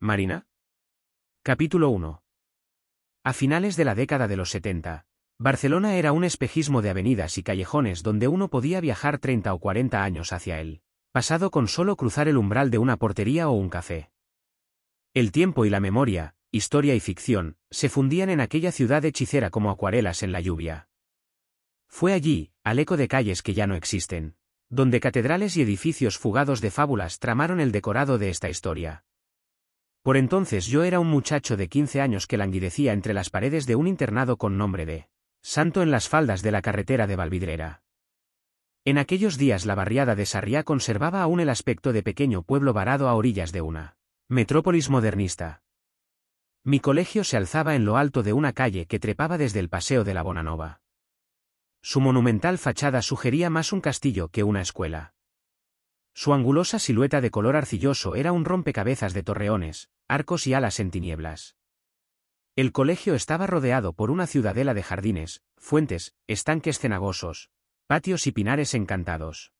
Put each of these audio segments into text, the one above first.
Marina? Capítulo 1. A finales de la década de los 70, Barcelona era un espejismo de avenidas y callejones donde uno podía viajar 30 o 40 años hacia él, pasado con solo cruzar el umbral de una portería o un café. El tiempo y la memoria, historia y ficción, se fundían en aquella ciudad hechicera como acuarelas en la lluvia. Fue allí, al eco de calles que ya no existen, donde catedrales y edificios fugados de fábulas tramaron el decorado de esta historia. Por entonces yo era un muchacho de 15 años que languidecía entre las paredes de un internado con nombre de Santo en las faldas de la carretera de Valvidrera. En aquellos días la barriada de Sarriá conservaba aún el aspecto de pequeño pueblo varado a orillas de una metrópolis modernista. Mi colegio se alzaba en lo alto de una calle que trepaba desde el paseo de la Bonanova. Su monumental fachada sugería más un castillo que una escuela. Su angulosa silueta de color arcilloso era un rompecabezas de torreones, arcos y alas en tinieblas. El colegio estaba rodeado por una ciudadela de jardines, fuentes, estanques cenagosos, patios y pinares encantados.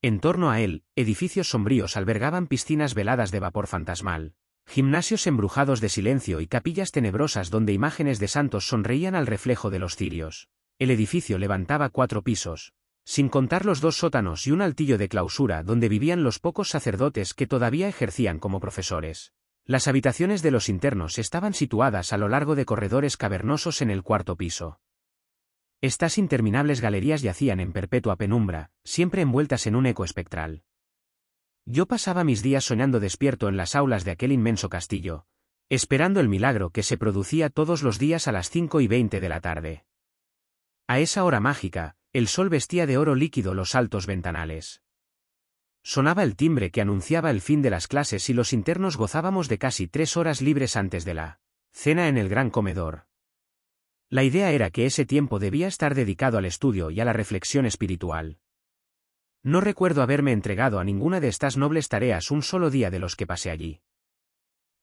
En torno a él, edificios sombríos albergaban piscinas veladas de vapor fantasmal, gimnasios embrujados de silencio y capillas tenebrosas donde imágenes de santos sonreían al reflejo de los cirios. El edificio levantaba cuatro pisos, sin contar los dos sótanos y un altillo de clausura donde vivían los pocos sacerdotes que todavía ejercían como profesores. Las habitaciones de los internos estaban situadas a lo largo de corredores cavernosos en el cuarto piso. Estas interminables galerías yacían en perpetua penumbra, siempre envueltas en un eco espectral. Yo pasaba mis días soñando despierto en las aulas de aquel inmenso castillo, esperando el milagro que se producía todos los días a las cinco y veinte de la tarde. A esa hora mágica, el sol vestía de oro líquido los altos ventanales. Sonaba el timbre que anunciaba el fin de las clases y los internos gozábamos de casi tres horas libres antes de la cena en el gran comedor. La idea era que ese tiempo debía estar dedicado al estudio y a la reflexión espiritual. No recuerdo haberme entregado a ninguna de estas nobles tareas un solo día de los que pasé allí.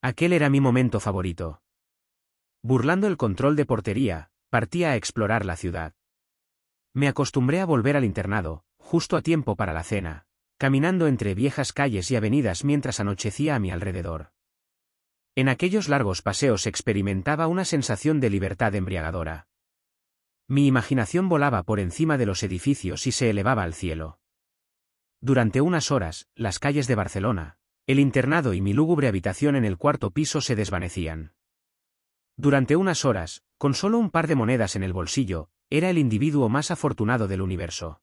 Aquel era mi momento favorito. Burlando el control de portería, partía a explorar la ciudad. Me acostumbré a volver al internado, justo a tiempo para la cena, caminando entre viejas calles y avenidas mientras anochecía a mi alrededor. En aquellos largos paseos experimentaba una sensación de libertad embriagadora. Mi imaginación volaba por encima de los edificios y se elevaba al cielo. Durante unas horas, las calles de Barcelona, el internado y mi lúgubre habitación en el cuarto piso se desvanecían. Durante unas horas, con solo un par de monedas en el bolsillo, era el individuo más afortunado del universo.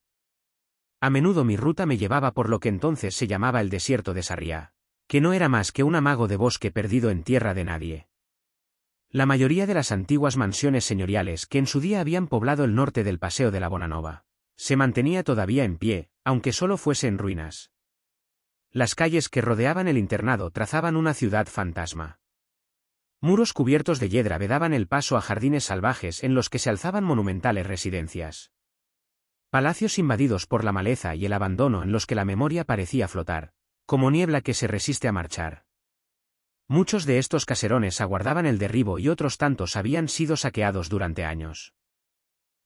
A menudo mi ruta me llevaba por lo que entonces se llamaba el desierto de Sarriá, que no era más que un amago de bosque perdido en tierra de nadie. La mayoría de las antiguas mansiones señoriales que en su día habían poblado el norte del Paseo de la Bonanova, se mantenía todavía en pie, aunque solo fuese en ruinas. Las calles que rodeaban el internado trazaban una ciudad fantasma. Muros cubiertos de hiedra vedaban el paso a jardines salvajes en los que se alzaban monumentales residencias. Palacios invadidos por la maleza y el abandono en los que la memoria parecía flotar, como niebla que se resiste a marchar. Muchos de estos caserones aguardaban el derribo y otros tantos habían sido saqueados durante años.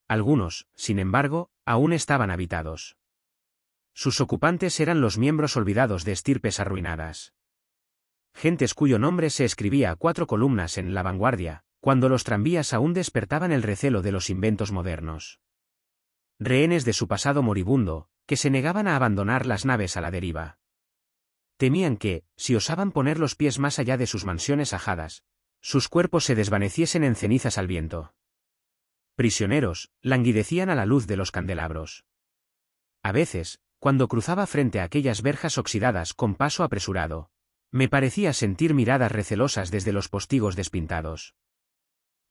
Algunos, sin embargo, aún estaban habitados. Sus ocupantes eran los miembros olvidados de estirpes arruinadas gentes cuyo nombre se escribía a cuatro columnas en la vanguardia, cuando los tranvías aún despertaban el recelo de los inventos modernos. Rehenes de su pasado moribundo, que se negaban a abandonar las naves a la deriva. Temían que, si osaban poner los pies más allá de sus mansiones ajadas, sus cuerpos se desvaneciesen en cenizas al viento. Prisioneros, languidecían a la luz de los candelabros. A veces, cuando cruzaba frente a aquellas verjas oxidadas con paso apresurado, me parecía sentir miradas recelosas desde los postigos despintados.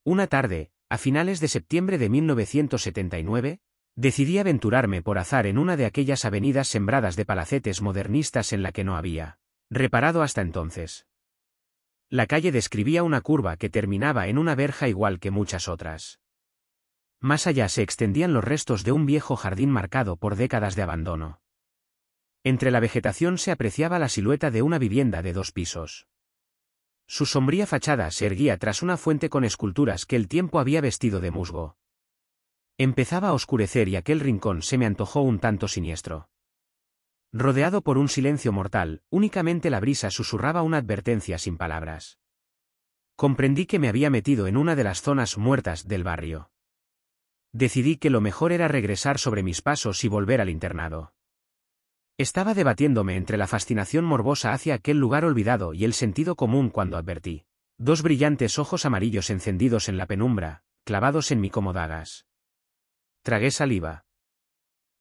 Una tarde, a finales de septiembre de 1979, decidí aventurarme por azar en una de aquellas avenidas sembradas de palacetes modernistas en la que no había reparado hasta entonces. La calle describía una curva que terminaba en una verja igual que muchas otras. Más allá se extendían los restos de un viejo jardín marcado por décadas de abandono. Entre la vegetación se apreciaba la silueta de una vivienda de dos pisos. Su sombría fachada se erguía tras una fuente con esculturas que el tiempo había vestido de musgo. Empezaba a oscurecer y aquel rincón se me antojó un tanto siniestro. Rodeado por un silencio mortal, únicamente la brisa susurraba una advertencia sin palabras. Comprendí que me había metido en una de las zonas muertas del barrio. Decidí que lo mejor era regresar sobre mis pasos y volver al internado. Estaba debatiéndome entre la fascinación morbosa hacia aquel lugar olvidado y el sentido común cuando advertí dos brillantes ojos amarillos encendidos en la penumbra, clavados en mi como dagas. Tragué saliva.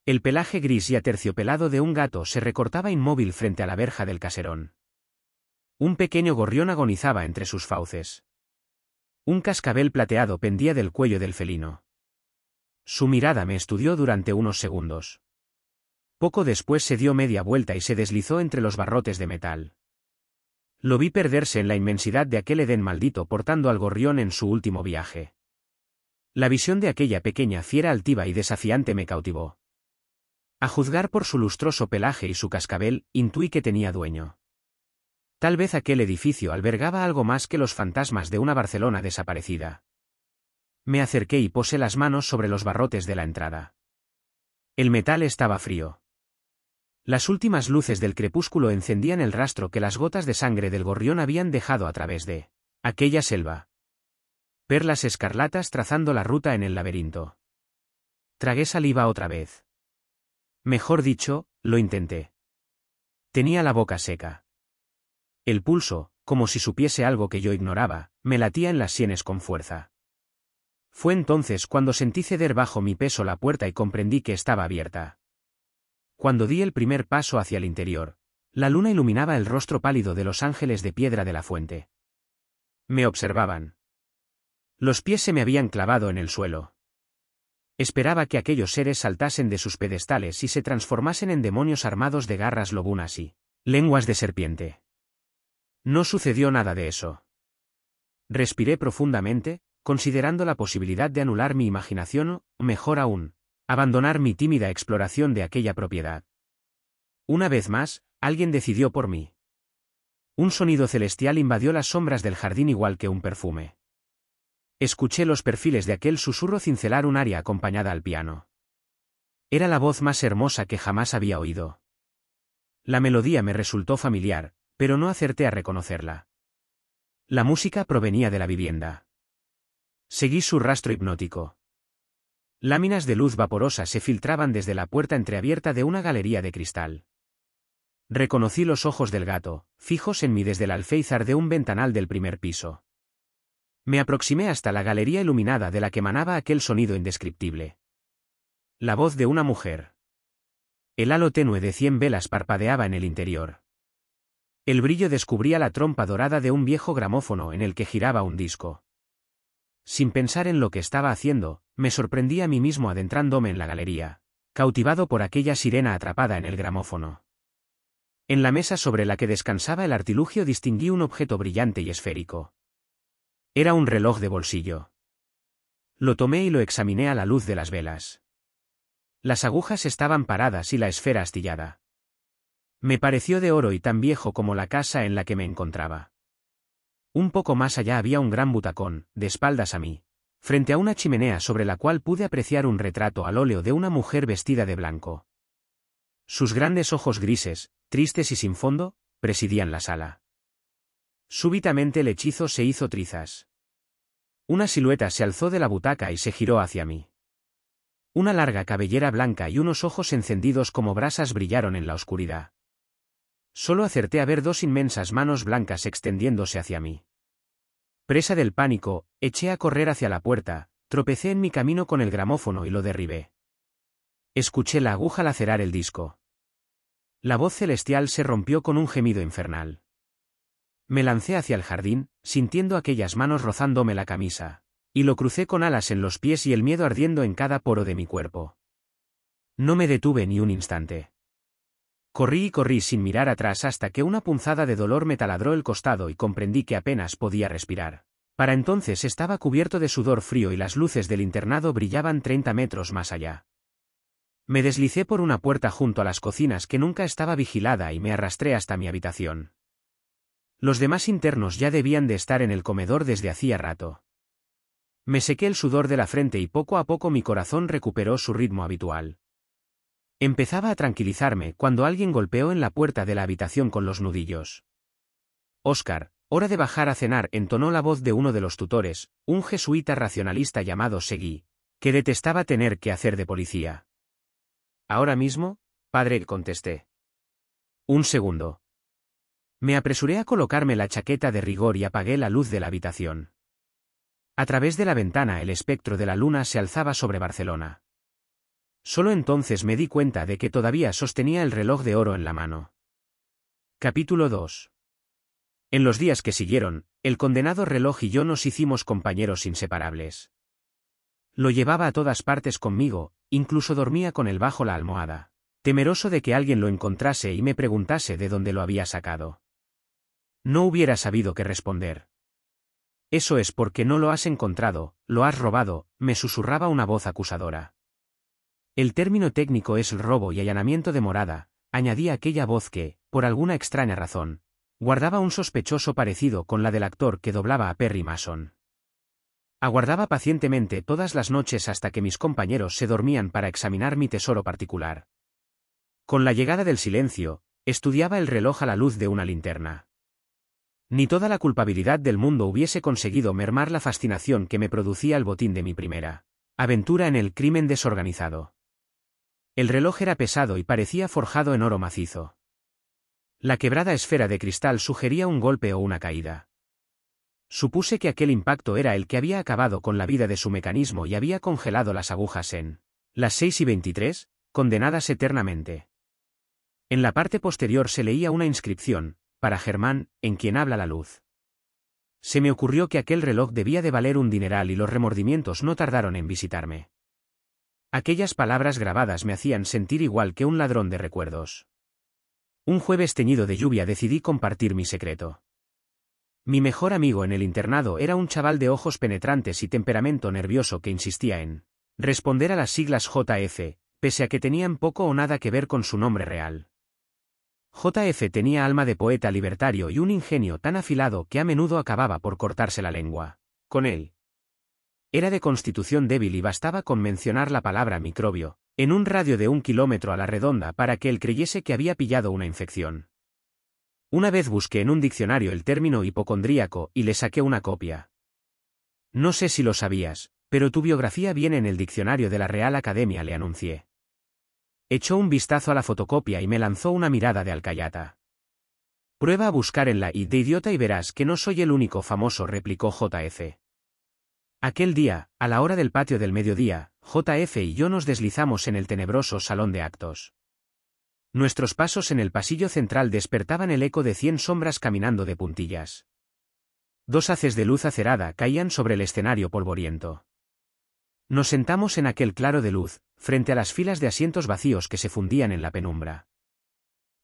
El pelaje gris y aterciopelado de un gato se recortaba inmóvil frente a la verja del caserón. Un pequeño gorrión agonizaba entre sus fauces. Un cascabel plateado pendía del cuello del felino. Su mirada me estudió durante unos segundos. Poco después se dio media vuelta y se deslizó entre los barrotes de metal. Lo vi perderse en la inmensidad de aquel Edén maldito portando al gorrión en su último viaje. La visión de aquella pequeña fiera altiva y desafiante me cautivó. A juzgar por su lustroso pelaje y su cascabel, intuí que tenía dueño. Tal vez aquel edificio albergaba algo más que los fantasmas de una Barcelona desaparecida. Me acerqué y posé las manos sobre los barrotes de la entrada. El metal estaba frío. Las últimas luces del crepúsculo encendían el rastro que las gotas de sangre del gorrión habían dejado a través de aquella selva. Perlas escarlatas trazando la ruta en el laberinto. Tragué saliva otra vez. Mejor dicho, lo intenté. Tenía la boca seca. El pulso, como si supiese algo que yo ignoraba, me latía en las sienes con fuerza. Fue entonces cuando sentí ceder bajo mi peso la puerta y comprendí que estaba abierta. Cuando di el primer paso hacia el interior, la luna iluminaba el rostro pálido de los ángeles de piedra de la fuente. Me observaban. Los pies se me habían clavado en el suelo. Esperaba que aquellos seres saltasen de sus pedestales y se transformasen en demonios armados de garras lobunas y lenguas de serpiente. No sucedió nada de eso. Respiré profundamente, considerando la posibilidad de anular mi imaginación, mejor aún, abandonar mi tímida exploración de aquella propiedad. Una vez más, alguien decidió por mí. Un sonido celestial invadió las sombras del jardín igual que un perfume. Escuché los perfiles de aquel susurro cincelar un aria acompañada al piano. Era la voz más hermosa que jamás había oído. La melodía me resultó familiar, pero no acerté a reconocerla. La música provenía de la vivienda. Seguí su rastro hipnótico. Láminas de luz vaporosa se filtraban desde la puerta entreabierta de una galería de cristal. Reconocí los ojos del gato, fijos en mí desde el alféizar de un ventanal del primer piso. Me aproximé hasta la galería iluminada de la que emanaba aquel sonido indescriptible. La voz de una mujer. El halo tenue de cien velas parpadeaba en el interior. El brillo descubría la trompa dorada de un viejo gramófono en el que giraba un disco. Sin pensar en lo que estaba haciendo, me sorprendí a mí mismo adentrándome en la galería, cautivado por aquella sirena atrapada en el gramófono. En la mesa sobre la que descansaba el artilugio distinguí un objeto brillante y esférico. Era un reloj de bolsillo. Lo tomé y lo examiné a la luz de las velas. Las agujas estaban paradas y la esfera astillada. Me pareció de oro y tan viejo como la casa en la que me encontraba. Un poco más allá había un gran butacón, de espaldas a mí, frente a una chimenea sobre la cual pude apreciar un retrato al óleo de una mujer vestida de blanco. Sus grandes ojos grises, tristes y sin fondo, presidían la sala. Súbitamente el hechizo se hizo trizas. Una silueta se alzó de la butaca y se giró hacia mí. Una larga cabellera blanca y unos ojos encendidos como brasas brillaron en la oscuridad. Solo acerté a ver dos inmensas manos blancas extendiéndose hacia mí. Presa del pánico, eché a correr hacia la puerta, tropecé en mi camino con el gramófono y lo derribé. Escuché la aguja lacerar el disco. La voz celestial se rompió con un gemido infernal. Me lancé hacia el jardín, sintiendo aquellas manos rozándome la camisa, y lo crucé con alas en los pies y el miedo ardiendo en cada poro de mi cuerpo. No me detuve ni un instante. Corrí y corrí sin mirar atrás hasta que una punzada de dolor me taladró el costado y comprendí que apenas podía respirar. Para entonces estaba cubierto de sudor frío y las luces del internado brillaban 30 metros más allá. Me deslicé por una puerta junto a las cocinas que nunca estaba vigilada y me arrastré hasta mi habitación. Los demás internos ya debían de estar en el comedor desde hacía rato. Me sequé el sudor de la frente y poco a poco mi corazón recuperó su ritmo habitual. Empezaba a tranquilizarme cuando alguien golpeó en la puerta de la habitación con los nudillos. Oscar, hora de bajar a cenar, entonó la voz de uno de los tutores, un jesuita racionalista llamado Seguí, que detestaba tener que hacer de policía. Ahora mismo, padre, contesté. Un segundo. Me apresuré a colocarme la chaqueta de rigor y apagué la luz de la habitación. A través de la ventana el espectro de la luna se alzaba sobre Barcelona. Solo entonces me di cuenta de que todavía sostenía el reloj de oro en la mano. Capítulo 2. En los días que siguieron, el condenado reloj y yo nos hicimos compañeros inseparables. Lo llevaba a todas partes conmigo, incluso dormía con él bajo la almohada, temeroso de que alguien lo encontrase y me preguntase de dónde lo había sacado. No hubiera sabido qué responder. Eso es porque no lo has encontrado, lo has robado, me susurraba una voz acusadora. El término técnico es robo y allanamiento de morada, añadía aquella voz que, por alguna extraña razón, guardaba un sospechoso parecido con la del actor que doblaba a Perry Mason. Aguardaba pacientemente todas las noches hasta que mis compañeros se dormían para examinar mi tesoro particular. Con la llegada del silencio, estudiaba el reloj a la luz de una linterna. Ni toda la culpabilidad del mundo hubiese conseguido mermar la fascinación que me producía el botín de mi primera aventura en el crimen desorganizado. El reloj era pesado y parecía forjado en oro macizo. La quebrada esfera de cristal sugería un golpe o una caída. Supuse que aquel impacto era el que había acabado con la vida de su mecanismo y había congelado las agujas en las 6 y 23, condenadas eternamente. En la parte posterior se leía una inscripción, para Germán, en quien habla la luz. Se me ocurrió que aquel reloj debía de valer un dineral y los remordimientos no tardaron en visitarme. Aquellas palabras grabadas me hacían sentir igual que un ladrón de recuerdos. Un jueves teñido de lluvia decidí compartir mi secreto. Mi mejor amigo en el internado era un chaval de ojos penetrantes y temperamento nervioso que insistía en responder a las siglas JF, pese a que tenían poco o nada que ver con su nombre real. JF tenía alma de poeta libertario y un ingenio tan afilado que a menudo acababa por cortarse la lengua. Con él, era de constitución débil y bastaba con mencionar la palabra microbio, en un radio de un kilómetro a la redonda para que él creyese que había pillado una infección. Una vez busqué en un diccionario el término hipocondríaco y le saqué una copia. No sé si lo sabías, pero tu biografía viene en el diccionario de la Real Academia, le anuncié. Echó un vistazo a la fotocopia y me lanzó una mirada de alcayata. Prueba a buscar en la id de idiota y verás que no soy el único famoso, replicó JF. Aquel día, a la hora del patio del mediodía, JF y yo nos deslizamos en el tenebroso salón de actos. Nuestros pasos en el pasillo central despertaban el eco de cien sombras caminando de puntillas. Dos haces de luz acerada caían sobre el escenario polvoriento. Nos sentamos en aquel claro de luz, frente a las filas de asientos vacíos que se fundían en la penumbra.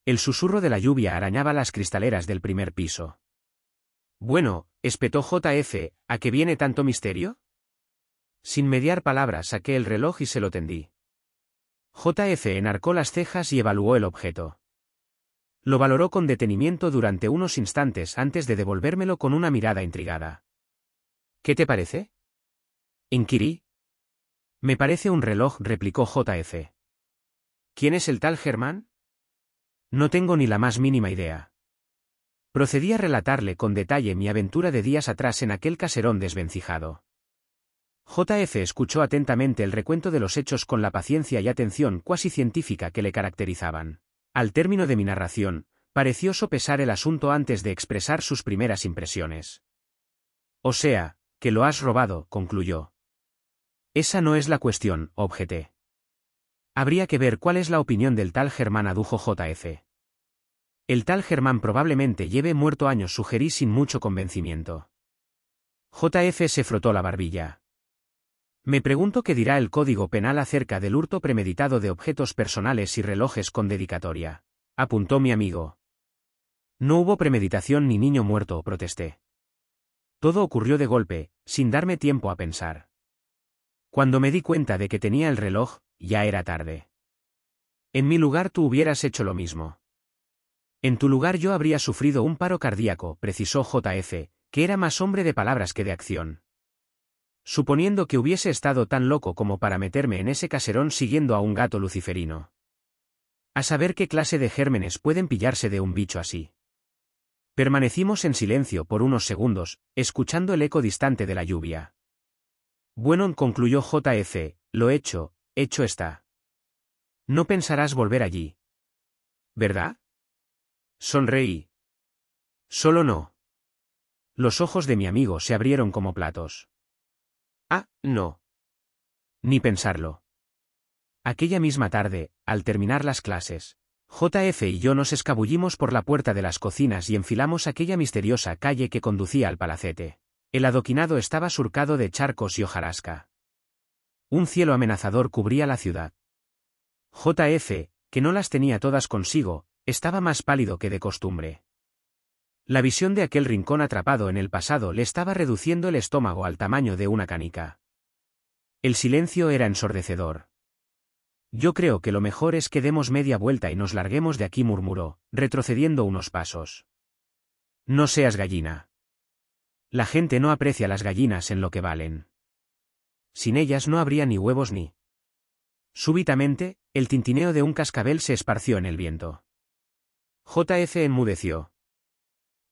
El susurro de la lluvia arañaba las cristaleras del primer piso. Bueno, espetó JF, ¿a qué viene tanto misterio? Sin mediar palabras saqué el reloj y se lo tendí. JF enarcó las cejas y evaluó el objeto. Lo valoró con detenimiento durante unos instantes antes de devolvérmelo con una mirada intrigada. ¿Qué te parece? Inquirí. Me parece un reloj, replicó JF. ¿Quién es el tal Germán? No tengo ni la más mínima idea. Procedí a relatarle con detalle mi aventura de días atrás en aquel caserón desvencijado. JF escuchó atentamente el recuento de los hechos con la paciencia y atención cuasi científica que le caracterizaban. Al término de mi narración, pareció sopesar el asunto antes de expresar sus primeras impresiones. O sea, que lo has robado, concluyó. Esa no es la cuestión, objeté. Habría que ver cuál es la opinión del tal Germán adujo JF. El tal Germán probablemente lleve muerto años, sugerí sin mucho convencimiento. JF se frotó la barbilla. Me pregunto qué dirá el Código Penal acerca del hurto premeditado de objetos personales y relojes con dedicatoria, apuntó mi amigo. No hubo premeditación ni niño muerto, protesté. Todo ocurrió de golpe, sin darme tiempo a pensar. Cuando me di cuenta de que tenía el reloj, ya era tarde. En mi lugar tú hubieras hecho lo mismo. En tu lugar yo habría sufrido un paro cardíaco, precisó JF, que era más hombre de palabras que de acción. Suponiendo que hubiese estado tan loco como para meterme en ese caserón siguiendo a un gato luciferino. A saber qué clase de gérmenes pueden pillarse de un bicho así. Permanecimos en silencio por unos segundos, escuchando el eco distante de la lluvia. Bueno, concluyó JF, lo hecho, hecho está. No pensarás volver allí. ¿Verdad? Sonreí. Solo no. Los ojos de mi amigo se abrieron como platos. Ah, no. Ni pensarlo. Aquella misma tarde, al terminar las clases, JF y yo nos escabullimos por la puerta de las cocinas y enfilamos aquella misteriosa calle que conducía al palacete. El adoquinado estaba surcado de charcos y hojarasca. Un cielo amenazador cubría la ciudad. JF, que no las tenía todas consigo, estaba más pálido que de costumbre. La visión de aquel rincón atrapado en el pasado le estaba reduciendo el estómago al tamaño de una canica. El silencio era ensordecedor. Yo creo que lo mejor es que demos media vuelta y nos larguemos de aquí, murmuró, retrocediendo unos pasos. No seas gallina. La gente no aprecia las gallinas en lo que valen. Sin ellas no habría ni huevos ni. Súbitamente, el tintineo de un cascabel se esparció en el viento. JF enmudeció.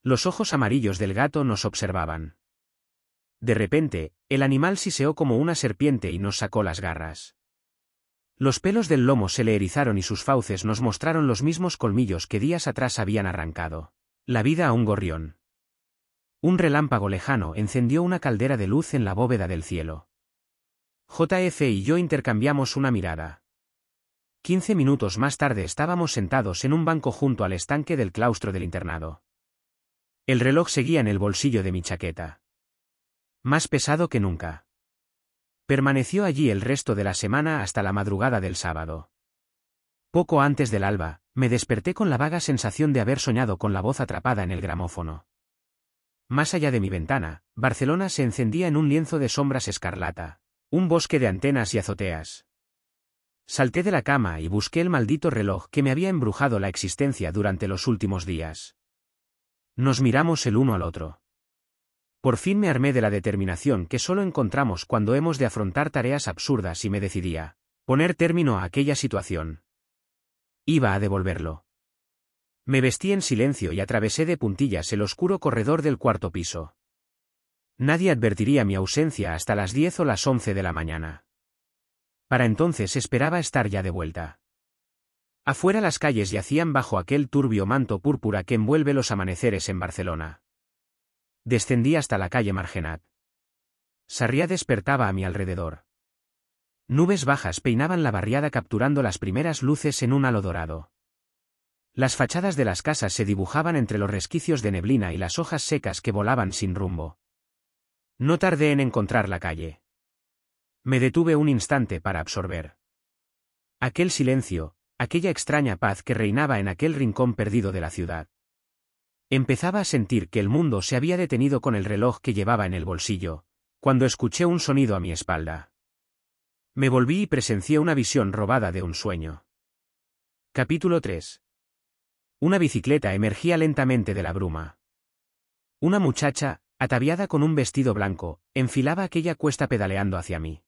Los ojos amarillos del gato nos observaban. De repente, el animal siseó como una serpiente y nos sacó las garras. Los pelos del lomo se le erizaron y sus fauces nos mostraron los mismos colmillos que días atrás habían arrancado. La vida a un gorrión. Un relámpago lejano encendió una caldera de luz en la bóveda del cielo. JF y yo intercambiamos una mirada. Quince minutos más tarde estábamos sentados en un banco junto al estanque del claustro del internado. El reloj seguía en el bolsillo de mi chaqueta. Más pesado que nunca. Permaneció allí el resto de la semana hasta la madrugada del sábado. Poco antes del alba, me desperté con la vaga sensación de haber soñado con la voz atrapada en el gramófono. Más allá de mi ventana, Barcelona se encendía en un lienzo de sombras escarlata, un bosque de antenas y azoteas, Salté de la cama y busqué el maldito reloj que me había embrujado la existencia durante los últimos días. Nos miramos el uno al otro. Por fin me armé de la determinación que solo encontramos cuando hemos de afrontar tareas absurdas y me decidía poner término a aquella situación. Iba a devolverlo. Me vestí en silencio y atravesé de puntillas el oscuro corredor del cuarto piso. Nadie advertiría mi ausencia hasta las diez o las once de la mañana. Para entonces esperaba estar ya de vuelta. Afuera las calles yacían bajo aquel turbio manto púrpura que envuelve los amaneceres en Barcelona. Descendí hasta la calle Margenat. Sarriá despertaba a mi alrededor. Nubes bajas peinaban la barriada capturando las primeras luces en un halo dorado. Las fachadas de las casas se dibujaban entre los resquicios de neblina y las hojas secas que volaban sin rumbo. No tardé en encontrar la calle. Me detuve un instante para absorber. Aquel silencio, aquella extraña paz que reinaba en aquel rincón perdido de la ciudad. Empezaba a sentir que el mundo se había detenido con el reloj que llevaba en el bolsillo, cuando escuché un sonido a mi espalda. Me volví y presencié una visión robada de un sueño. Capítulo 3. Una bicicleta emergía lentamente de la bruma. Una muchacha, ataviada con un vestido blanco, enfilaba aquella cuesta pedaleando hacia mí.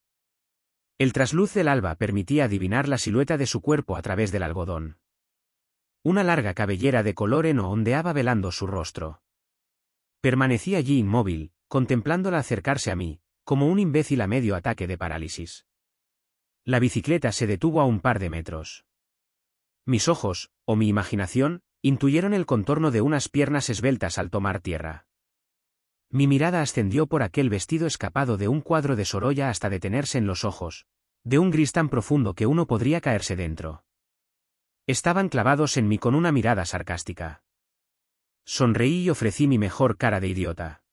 El trasluz del alba permitía adivinar la silueta de su cuerpo a través del algodón. Una larga cabellera de color heno ondeaba velando su rostro. Permanecí allí inmóvil, contemplándola acercarse a mí, como un imbécil a medio ataque de parálisis. La bicicleta se detuvo a un par de metros. Mis ojos, o mi imaginación, intuyeron el contorno de unas piernas esbeltas al tomar tierra. Mi mirada ascendió por aquel vestido escapado de un cuadro de Sorolla hasta detenerse en los ojos, de un gris tan profundo que uno podría caerse dentro. Estaban clavados en mí con una mirada sarcástica. Sonreí y ofrecí mi mejor cara de idiota.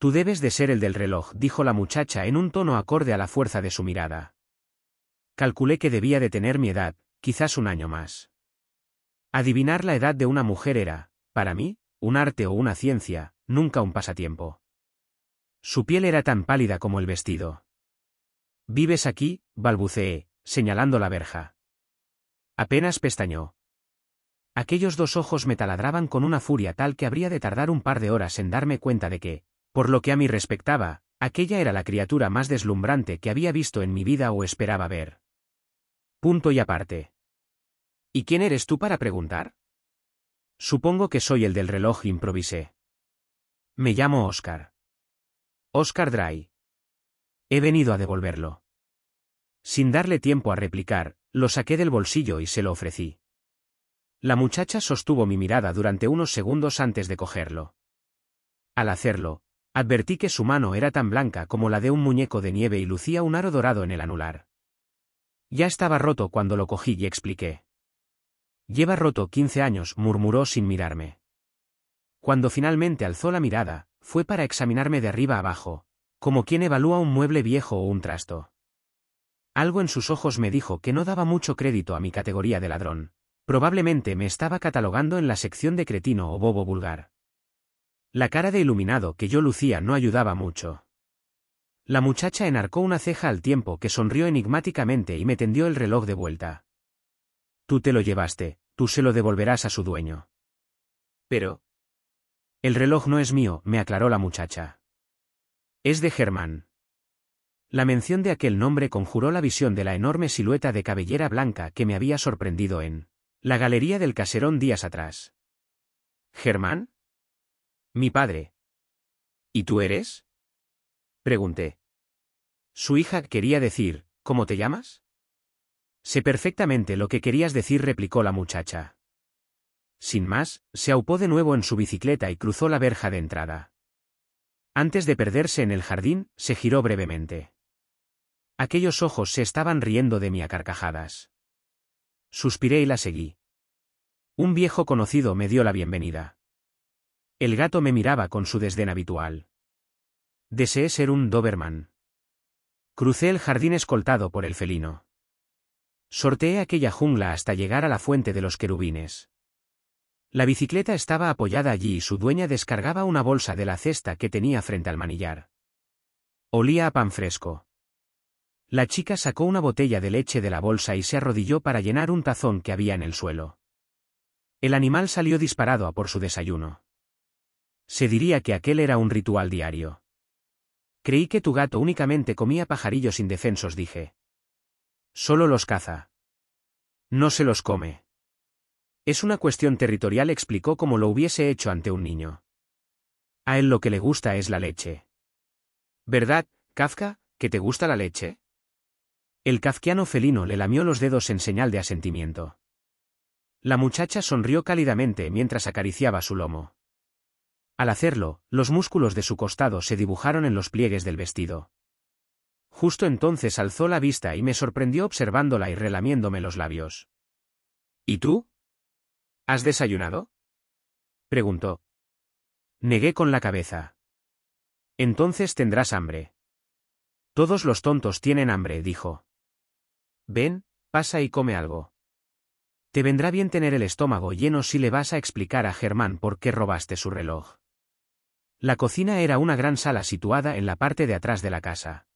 Tú debes de ser el del reloj, dijo la muchacha en un tono acorde a la fuerza de su mirada. Calculé que debía de tener mi edad, quizás un año más. Adivinar la edad de una mujer era, para mí, un arte o una ciencia, nunca un pasatiempo. Su piel era tan pálida como el vestido. ¿Vives aquí? balbuceé, señalando la verja. Apenas pestañó. Aquellos dos ojos me taladraban con una furia tal que habría de tardar un par de horas en darme cuenta de que, por lo que a mí respectaba, aquella era la criatura más deslumbrante que había visto en mi vida o esperaba ver. Punto y aparte. ¿Y quién eres tú para preguntar? Supongo que soy el del reloj, improvisé. Me llamo Oscar. Oscar Dry. He venido a devolverlo. Sin darle tiempo a replicar, lo saqué del bolsillo y se lo ofrecí. La muchacha sostuvo mi mirada durante unos segundos antes de cogerlo. Al hacerlo, advertí que su mano era tan blanca como la de un muñeco de nieve y lucía un aro dorado en el anular. Ya estaba roto cuando lo cogí y expliqué. Lleva roto quince años, murmuró sin mirarme. Cuando finalmente alzó la mirada, fue para examinarme de arriba abajo, como quien evalúa un mueble viejo o un trasto. Algo en sus ojos me dijo que no daba mucho crédito a mi categoría de ladrón. Probablemente me estaba catalogando en la sección de cretino o bobo vulgar. La cara de iluminado que yo lucía no ayudaba mucho. La muchacha enarcó una ceja al tiempo que sonrió enigmáticamente y me tendió el reloj de vuelta. Tú te lo llevaste, tú se lo devolverás a su dueño. Pero, el reloj no es mío, me aclaró la muchacha. Es de Germán. La mención de aquel nombre conjuró la visión de la enorme silueta de cabellera blanca que me había sorprendido en la galería del caserón días atrás. ¿Germán? Mi padre. ¿Y tú eres? Pregunté. Su hija quería decir, ¿cómo te llamas? Sé perfectamente lo que querías decir, replicó la muchacha. Sin más, se aupó de nuevo en su bicicleta y cruzó la verja de entrada. Antes de perderse en el jardín, se giró brevemente. Aquellos ojos se estaban riendo de mí a carcajadas. Suspiré y la seguí. Un viejo conocido me dio la bienvenida. El gato me miraba con su desdén habitual. Deseé ser un Doberman. Crucé el jardín escoltado por el felino. Sorteé aquella jungla hasta llegar a la fuente de los querubines. La bicicleta estaba apoyada allí y su dueña descargaba una bolsa de la cesta que tenía frente al manillar. Olía a pan fresco. La chica sacó una botella de leche de la bolsa y se arrodilló para llenar un tazón que había en el suelo. El animal salió disparado a por su desayuno. Se diría que aquel era un ritual diario. Creí que tu gato únicamente comía pajarillos indefensos, dije. Solo los caza. No se los come. Es una cuestión territorial, explicó como lo hubiese hecho ante un niño. A él lo que le gusta es la leche. ¿Verdad, Kafka, que te gusta la leche? El kafkiano felino le lamió los dedos en señal de asentimiento. La muchacha sonrió cálidamente mientras acariciaba su lomo. Al hacerlo, los músculos de su costado se dibujaron en los pliegues del vestido. Justo entonces alzó la vista y me sorprendió observándola y relamiéndome los labios. ¿Y tú? ¿Has desayunado? preguntó. Negué con la cabeza. Entonces tendrás hambre. Todos los tontos tienen hambre, dijo. Ven, pasa y come algo. Te vendrá bien tener el estómago lleno si le vas a explicar a Germán por qué robaste su reloj. La cocina era una gran sala situada en la parte de atrás de la casa.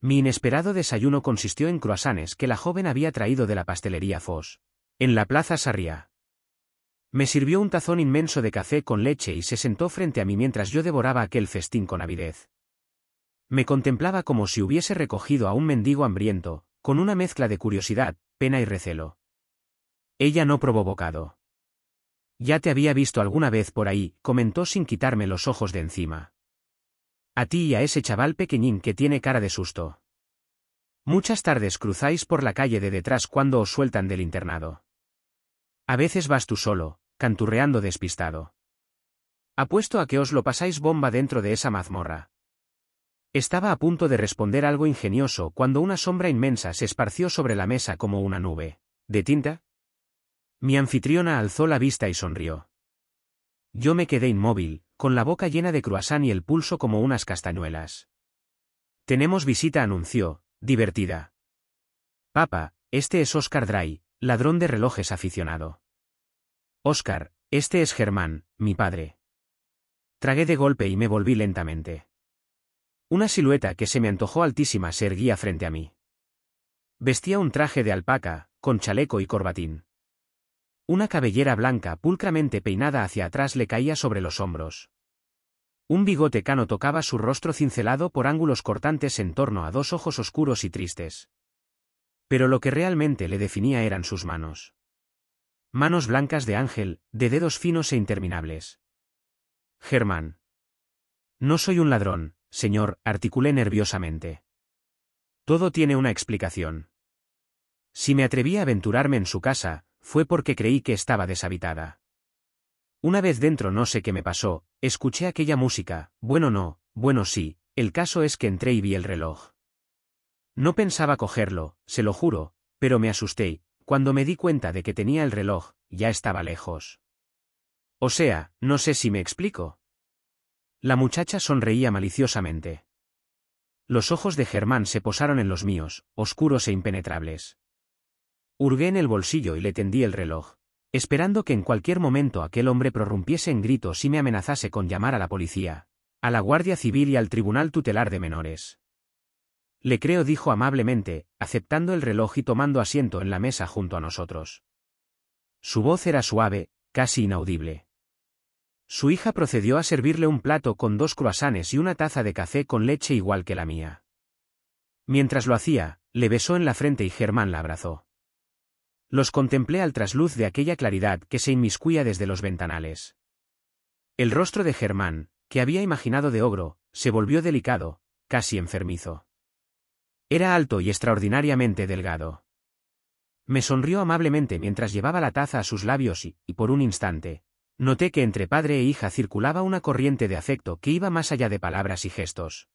Mi inesperado desayuno consistió en croasanes que la joven había traído de la pastelería Foss, en la plaza Sarria. Me sirvió un tazón inmenso de café con leche y se sentó frente a mí mientras yo devoraba aquel festín con avidez. Me contemplaba como si hubiese recogido a un mendigo hambriento, con una mezcla de curiosidad, pena y recelo. Ella no probó bocado. Ya te había visto alguna vez por ahí, comentó sin quitarme los ojos de encima. A ti y a ese chaval pequeñín que tiene cara de susto. Muchas tardes cruzáis por la calle de detrás cuando os sueltan del internado. A veces vas tú solo, canturreando despistado. Apuesto a que os lo pasáis bomba dentro de esa mazmorra. Estaba a punto de responder algo ingenioso cuando una sombra inmensa se esparció sobre la mesa como una nube. ¿De tinta? Mi anfitriona alzó la vista y sonrió. Yo me quedé inmóvil, con la boca llena de croissant y el pulso como unas castañuelas. Tenemos visita, anunció, divertida. Papa, este es Oscar Dry, ladrón de relojes aficionado. «Óscar, este es Germán, mi padre. Tragué de golpe y me volví lentamente. Una silueta que se me antojó altísima se erguía frente a mí. Vestía un traje de alpaca, con chaleco y corbatín. Una cabellera blanca pulcramente peinada hacia atrás le caía sobre los hombros. Un bigote cano tocaba su rostro cincelado por ángulos cortantes en torno a dos ojos oscuros y tristes. Pero lo que realmente le definía eran sus manos. Manos blancas de ángel, de dedos finos e interminables. Germán. No soy un ladrón, señor, articulé nerviosamente. Todo tiene una explicación. Si me atreví a aventurarme en su casa, fue porque creí que estaba deshabitada. Una vez dentro no sé qué me pasó, escuché aquella música, bueno no, bueno sí, el caso es que entré y vi el reloj. No pensaba cogerlo, se lo juro, pero me asusté, cuando me di cuenta de que tenía el reloj, ya estaba lejos. O sea, no sé si me explico. La muchacha sonreía maliciosamente. Los ojos de Germán se posaron en los míos, oscuros e impenetrables. Hurgué en el bolsillo y le tendí el reloj, esperando que en cualquier momento aquel hombre prorrumpiese en gritos y me amenazase con llamar a la policía, a la Guardia Civil y al Tribunal Tutelar de Menores. Le creo dijo amablemente, aceptando el reloj y tomando asiento en la mesa junto a nosotros. Su voz era suave, casi inaudible. Su hija procedió a servirle un plato con dos cruasanes y una taza de café con leche igual que la mía. Mientras lo hacía, le besó en la frente y Germán la abrazó. Los contemplé al trasluz de aquella claridad que se inmiscuía desde los ventanales. El rostro de Germán, que había imaginado de ogro, se volvió delicado, casi enfermizo. Era alto y extraordinariamente delgado. Me sonrió amablemente mientras llevaba la taza a sus labios y, y por un instante, noté que entre padre e hija circulaba una corriente de afecto que iba más allá de palabras y gestos.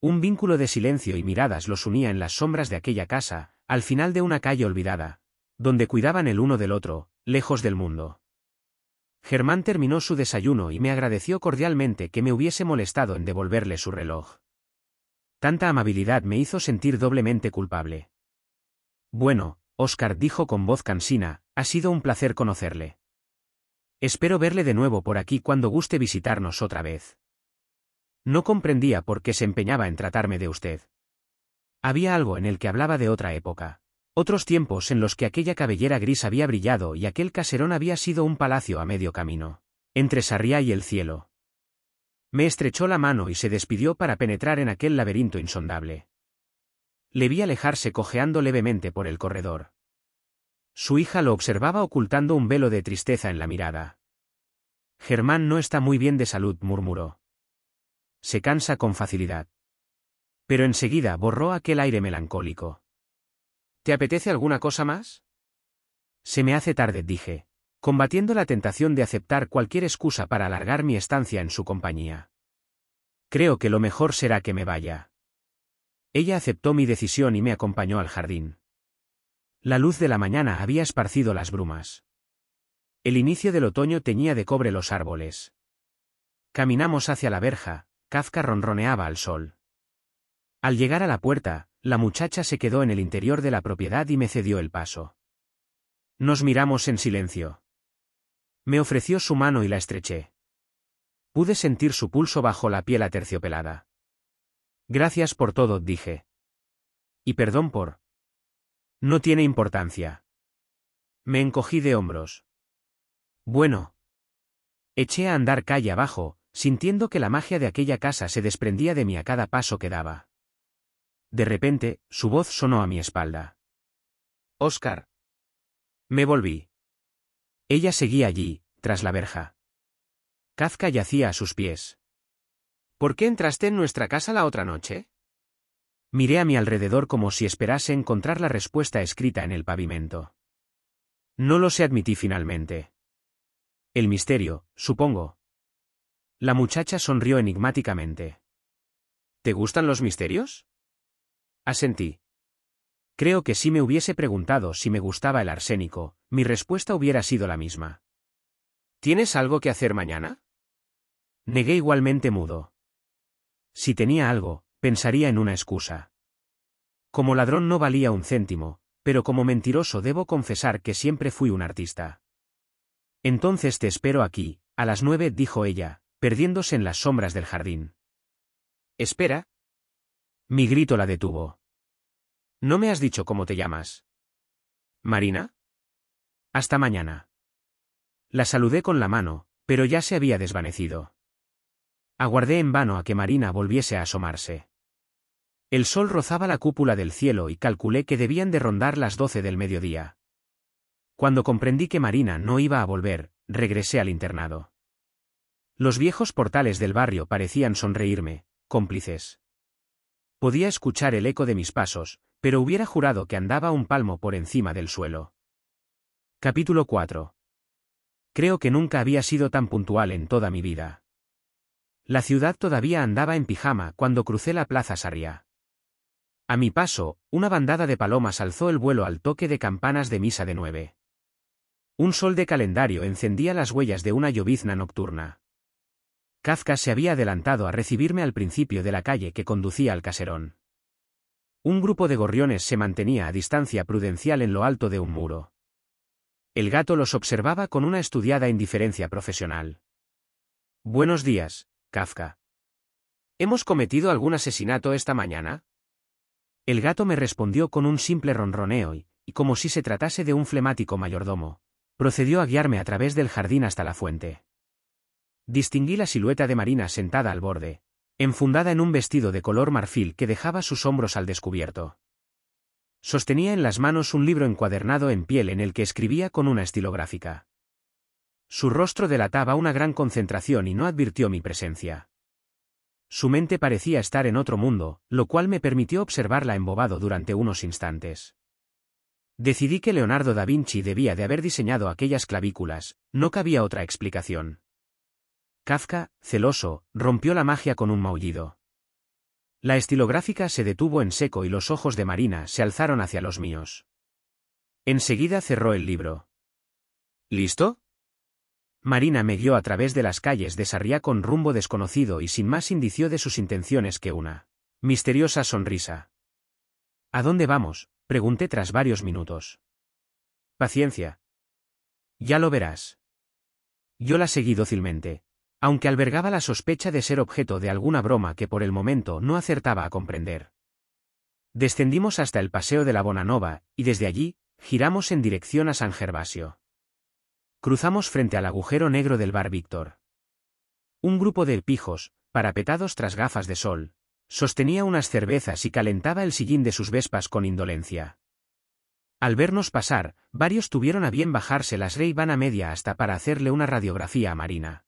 Un vínculo de silencio y miradas los unía en las sombras de aquella casa, al final de una calle olvidada, donde cuidaban el uno del otro, lejos del mundo. Germán terminó su desayuno y me agradeció cordialmente que me hubiese molestado en devolverle su reloj. Tanta amabilidad me hizo sentir doblemente culpable. Bueno, Oscar dijo con voz cansina, ha sido un placer conocerle. Espero verle de nuevo por aquí cuando guste visitarnos otra vez. No comprendía por qué se empeñaba en tratarme de usted. Había algo en el que hablaba de otra época. Otros tiempos en los que aquella cabellera gris había brillado y aquel caserón había sido un palacio a medio camino. Entre Sarriá y el cielo. Me estrechó la mano y se despidió para penetrar en aquel laberinto insondable. Le vi alejarse cojeando levemente por el corredor. Su hija lo observaba ocultando un velo de tristeza en la mirada. Germán no está muy bien de salud, murmuró. Se cansa con facilidad. Pero enseguida borró aquel aire melancólico. ¿Te apetece alguna cosa más? Se me hace tarde, dije combatiendo la tentación de aceptar cualquier excusa para alargar mi estancia en su compañía. Creo que lo mejor será que me vaya. Ella aceptó mi decisión y me acompañó al jardín. La luz de la mañana había esparcido las brumas. El inicio del otoño teñía de cobre los árboles. Caminamos hacia la verja, Kafka ronroneaba al sol. Al llegar a la puerta, la muchacha se quedó en el interior de la propiedad y me cedió el paso. Nos miramos en silencio. Me ofreció su mano y la estreché. Pude sentir su pulso bajo la piel aterciopelada. Gracias por todo, dije. Y perdón por... No tiene importancia. Me encogí de hombros. Bueno. Eché a andar calle abajo, sintiendo que la magia de aquella casa se desprendía de mí a cada paso que daba. De repente, su voz sonó a mi espalda. Oscar. Me volví. Ella seguía allí, tras la verja. Kazka yacía a sus pies. ¿Por qué entraste en nuestra casa la otra noche? Miré a mi alrededor como si esperase encontrar la respuesta escrita en el pavimento. No lo sé admití finalmente. El misterio, supongo. La muchacha sonrió enigmáticamente. ¿Te gustan los misterios? Asentí. Creo que si me hubiese preguntado si me gustaba el arsénico, mi respuesta hubiera sido la misma. ¿Tienes algo que hacer mañana? Negué igualmente mudo. Si tenía algo, pensaría en una excusa. Como ladrón no valía un céntimo, pero como mentiroso debo confesar que siempre fui un artista. Entonces te espero aquí, a las nueve dijo ella, perdiéndose en las sombras del jardín. Espera. Mi grito la detuvo. No me has dicho cómo te llamas. Marina. Hasta mañana. La saludé con la mano, pero ya se había desvanecido. Aguardé en vano a que Marina volviese a asomarse. El sol rozaba la cúpula del cielo y calculé que debían de rondar las doce del mediodía. Cuando comprendí que Marina no iba a volver, regresé al internado. Los viejos portales del barrio parecían sonreírme, cómplices. Podía escuchar el eco de mis pasos, pero hubiera jurado que andaba un palmo por encima del suelo. Capítulo 4. Creo que nunca había sido tan puntual en toda mi vida. La ciudad todavía andaba en pijama cuando crucé la plaza Sarriá. A mi paso, una bandada de palomas alzó el vuelo al toque de campanas de misa de nueve. Un sol de calendario encendía las huellas de una llovizna nocturna. Kazka se había adelantado a recibirme al principio de la calle que conducía al caserón. Un grupo de gorriones se mantenía a distancia prudencial en lo alto de un muro. El gato los observaba con una estudiada indiferencia profesional. Buenos días, Kafka. ¿Hemos cometido algún asesinato esta mañana? El gato me respondió con un simple ronroneo y, como si se tratase de un flemático mayordomo, procedió a guiarme a través del jardín hasta la fuente. Distinguí la silueta de Marina sentada al borde, enfundada en un vestido de color marfil que dejaba sus hombros al descubierto. Sostenía en las manos un libro encuadernado en piel en el que escribía con una estilográfica. Su rostro delataba una gran concentración y no advirtió mi presencia. Su mente parecía estar en otro mundo, lo cual me permitió observarla embobado durante unos instantes. Decidí que Leonardo da Vinci debía de haber diseñado aquellas clavículas, no cabía otra explicación. Kafka, celoso, rompió la magia con un maullido. La estilográfica se detuvo en seco y los ojos de Marina se alzaron hacia los míos. Enseguida cerró el libro. ¿Listo? Marina me guió a través de las calles de Sarriá con rumbo desconocido y sin más indicio de sus intenciones que una misteriosa sonrisa. ¿A dónde vamos? pregunté tras varios minutos. Paciencia. Ya lo verás. Yo la seguí dócilmente, aunque albergaba la sospecha de ser objeto de alguna broma que por el momento no acertaba a comprender. Descendimos hasta el Paseo de la Bonanova, y desde allí, giramos en dirección a San Gervasio. Cruzamos frente al agujero negro del bar Víctor. Un grupo de pijos, parapetados tras gafas de sol, sostenía unas cervezas y calentaba el sillín de sus vespas con indolencia. Al vernos pasar, varios tuvieron a bien bajarse las rey van a media hasta para hacerle una radiografía a Marina.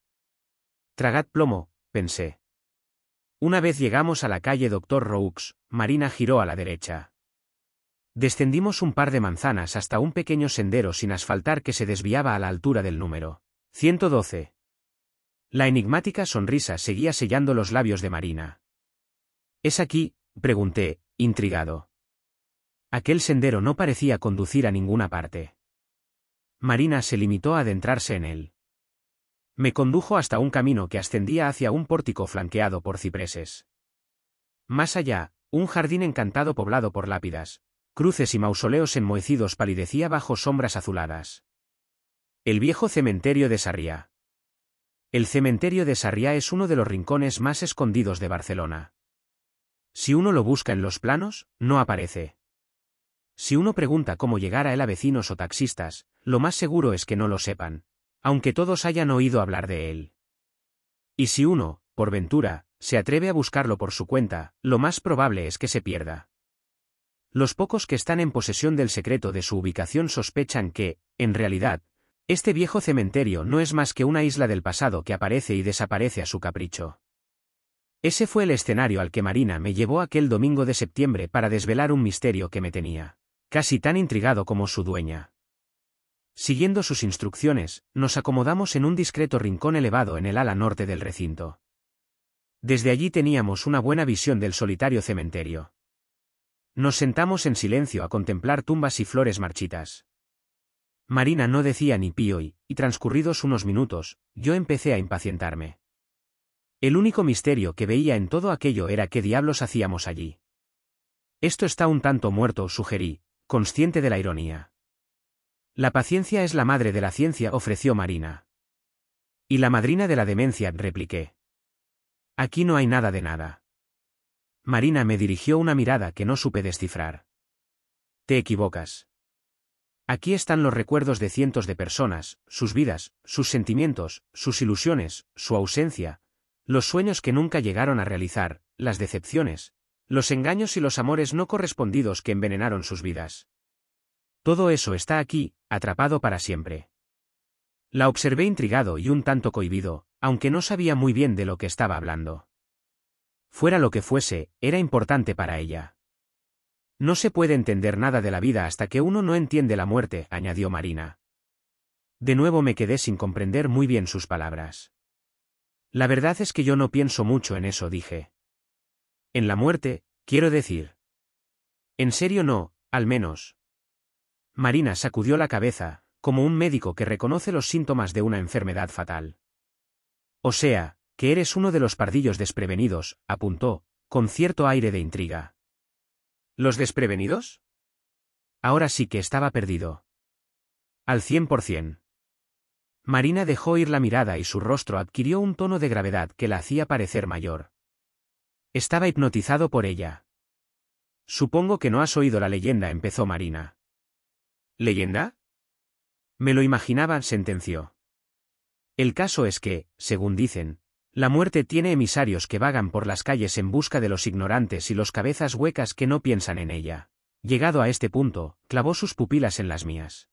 Tragad plomo, pensé. Una vez llegamos a la calle Doctor Roux, Marina giró a la derecha. Descendimos un par de manzanas hasta un pequeño sendero sin asfaltar que se desviaba a la altura del número 112. La enigmática sonrisa seguía sellando los labios de Marina. ¿Es aquí? pregunté, intrigado. Aquel sendero no parecía conducir a ninguna parte. Marina se limitó a adentrarse en él. Me condujo hasta un camino que ascendía hacia un pórtico flanqueado por cipreses. Más allá, un jardín encantado poblado por lápidas, cruces y mausoleos enmohecidos palidecía bajo sombras azuladas. El viejo cementerio de Sarriá. El cementerio de Sarriá es uno de los rincones más escondidos de Barcelona. Si uno lo busca en los planos, no aparece. Si uno pregunta cómo llegar a él a vecinos o taxistas, lo más seguro es que no lo sepan, aunque todos hayan oído hablar de él. Y si uno, por ventura, se atreve a buscarlo por su cuenta, lo más probable es que se pierda. Los pocos que están en posesión del secreto de su ubicación sospechan que, en realidad, este viejo cementerio no es más que una isla del pasado que aparece y desaparece a su capricho. Ese fue el escenario al que Marina me llevó aquel domingo de septiembre para desvelar un misterio que me tenía, casi tan intrigado como su dueña. Siguiendo sus instrucciones, nos acomodamos en un discreto rincón elevado en el ala norte del recinto. Desde allí teníamos una buena visión del solitario cementerio. Nos sentamos en silencio a contemplar tumbas y flores marchitas. Marina no decía ni pío y, transcurridos unos minutos, yo empecé a impacientarme. El único misterio que veía en todo aquello era qué diablos hacíamos allí. Esto está un tanto muerto, sugerí, consciente de la ironía. La paciencia es la madre de la ciencia, ofreció Marina. Y la madrina de la demencia, repliqué. Aquí no hay nada de nada. Marina me dirigió una mirada que no supe descifrar. Te equivocas. Aquí están los recuerdos de cientos de personas, sus vidas, sus sentimientos, sus ilusiones, su ausencia, los sueños que nunca llegaron a realizar, las decepciones, los engaños y los amores no correspondidos que envenenaron sus vidas. Todo eso está aquí, atrapado para siempre. La observé intrigado y un tanto cohibido, aunque no sabía muy bien de lo que estaba hablando. Fuera lo que fuese, era importante para ella. No se puede entender nada de la vida hasta que uno no entiende la muerte, añadió Marina. De nuevo me quedé sin comprender muy bien sus palabras. La verdad es que yo no pienso mucho en eso, dije. En la muerte, quiero decir. En serio no, al menos. Marina sacudió la cabeza, como un médico que reconoce los síntomas de una enfermedad fatal. O sea, que eres uno de los pardillos desprevenidos, apuntó, con cierto aire de intriga. ¿Los desprevenidos? Ahora sí que estaba perdido. Al cien por cien. Marina dejó ir la mirada y su rostro adquirió un tono de gravedad que la hacía parecer mayor. Estaba hipnotizado por ella. Supongo que no has oído la leyenda, empezó Marina. ¿Leyenda? Me lo imaginaba, sentenció. El caso es que, según dicen, la muerte tiene emisarios que vagan por las calles en busca de los ignorantes y los cabezas huecas que no piensan en ella. Llegado a este punto, clavó sus pupilas en las mías.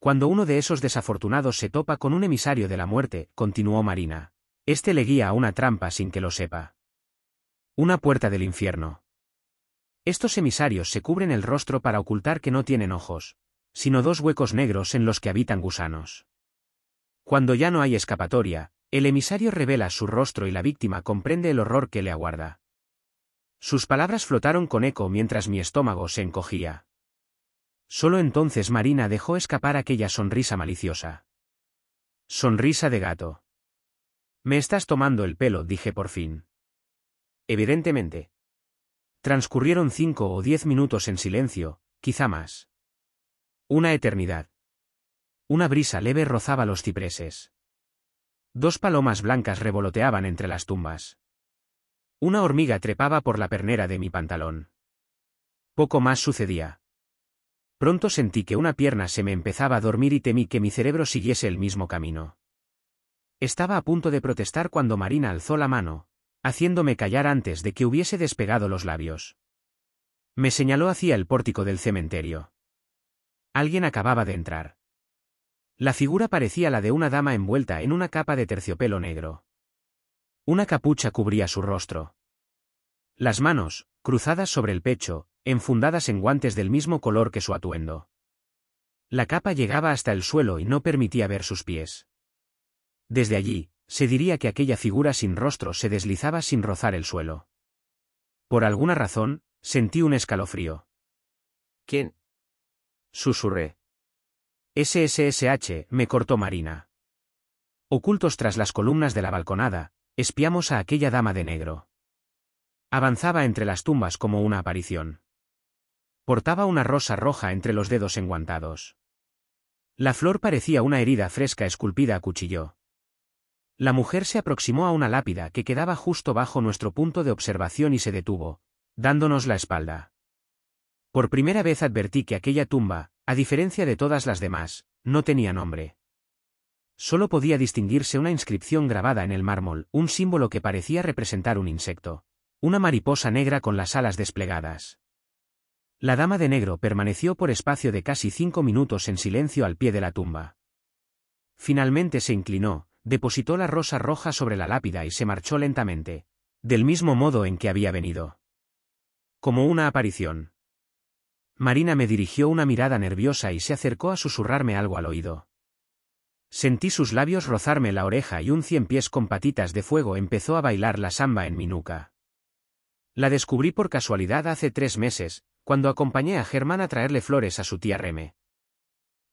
Cuando uno de esos desafortunados se topa con un emisario de la muerte, continuó Marina, este le guía a una trampa sin que lo sepa. Una puerta del infierno. Estos emisarios se cubren el rostro para ocultar que no tienen ojos, sino dos huecos negros en los que habitan gusanos. Cuando ya no hay escapatoria, el emisario revela su rostro y la víctima comprende el horror que le aguarda. Sus palabras flotaron con eco mientras mi estómago se encogía. Solo entonces Marina dejó escapar aquella sonrisa maliciosa. Sonrisa de gato. Me estás tomando el pelo, dije por fin. Evidentemente, Transcurrieron cinco o diez minutos en silencio, quizá más. Una eternidad. Una brisa leve rozaba los cipreses. Dos palomas blancas revoloteaban entre las tumbas. Una hormiga trepaba por la pernera de mi pantalón. Poco más sucedía. Pronto sentí que una pierna se me empezaba a dormir y temí que mi cerebro siguiese el mismo camino. Estaba a punto de protestar cuando Marina alzó la mano, haciéndome callar antes de que hubiese despegado los labios. Me señaló hacia el pórtico del cementerio. Alguien acababa de entrar. La figura parecía la de una dama envuelta en una capa de terciopelo negro. Una capucha cubría su rostro. Las manos, cruzadas sobre el pecho, enfundadas en guantes del mismo color que su atuendo. La capa llegaba hasta el suelo y no permitía ver sus pies. Desde allí, se diría que aquella figura sin rostro se deslizaba sin rozar el suelo. Por alguna razón, sentí un escalofrío. ¿Quién? Susurré. SSSH, me cortó Marina. Ocultos tras las columnas de la balconada, espiamos a aquella dama de negro. Avanzaba entre las tumbas como una aparición. Portaba una rosa roja entre los dedos enguantados. La flor parecía una herida fresca esculpida a cuchillo. La mujer se aproximó a una lápida que quedaba justo bajo nuestro punto de observación y se detuvo, dándonos la espalda. Por primera vez advertí que aquella tumba, a diferencia de todas las demás, no tenía nombre. Solo podía distinguirse una inscripción grabada en el mármol, un símbolo que parecía representar un insecto, una mariposa negra con las alas desplegadas. La dama de negro permaneció por espacio de casi cinco minutos en silencio al pie de la tumba. Finalmente se inclinó, depositó la rosa roja sobre la lápida y se marchó lentamente, del mismo modo en que había venido. Como una aparición. Marina me dirigió una mirada nerviosa y se acercó a susurrarme algo al oído. Sentí sus labios rozarme la oreja y un cien pies con patitas de fuego empezó a bailar la samba en mi nuca. La descubrí por casualidad hace tres meses, cuando acompañé a Germán a traerle flores a su tía Reme.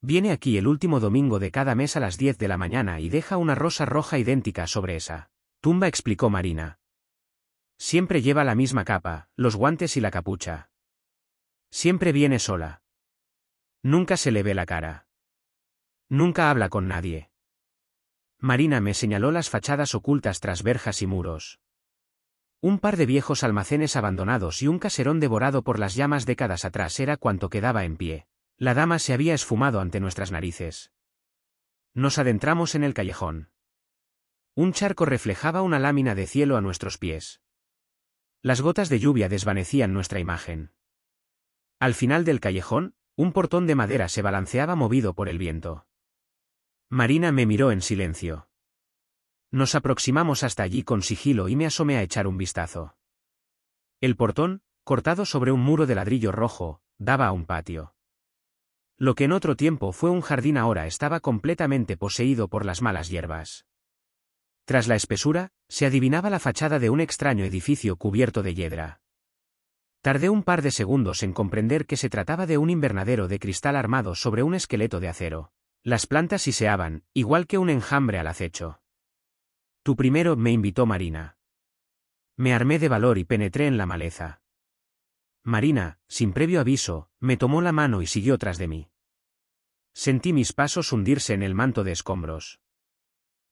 Viene aquí el último domingo de cada mes a las 10 de la mañana y deja una rosa roja idéntica sobre esa. Tumba explicó Marina. Siempre lleva la misma capa, los guantes y la capucha. Siempre viene sola. Nunca se le ve la cara. Nunca habla con nadie. Marina me señaló las fachadas ocultas tras verjas y muros. Un par de viejos almacenes abandonados y un caserón devorado por las llamas décadas atrás era cuanto quedaba en pie. La dama se había esfumado ante nuestras narices. Nos adentramos en el callejón. Un charco reflejaba una lámina de cielo a nuestros pies. Las gotas de lluvia desvanecían nuestra imagen. Al final del callejón, un portón de madera se balanceaba movido por el viento. Marina me miró en silencio. Nos aproximamos hasta allí con sigilo y me asomé a echar un vistazo. El portón, cortado sobre un muro de ladrillo rojo, daba a un patio. Lo que en otro tiempo fue un jardín ahora estaba completamente poseído por las malas hierbas. Tras la espesura, se adivinaba la fachada de un extraño edificio cubierto de hiedra. Tardé un par de segundos en comprender que se trataba de un invernadero de cristal armado sobre un esqueleto de acero. Las plantas siseaban, igual que un enjambre al acecho. Tu primero me invitó Marina. Me armé de valor y penetré en la maleza. Marina, sin previo aviso, me tomó la mano y siguió tras de mí. Sentí mis pasos hundirse en el manto de escombros.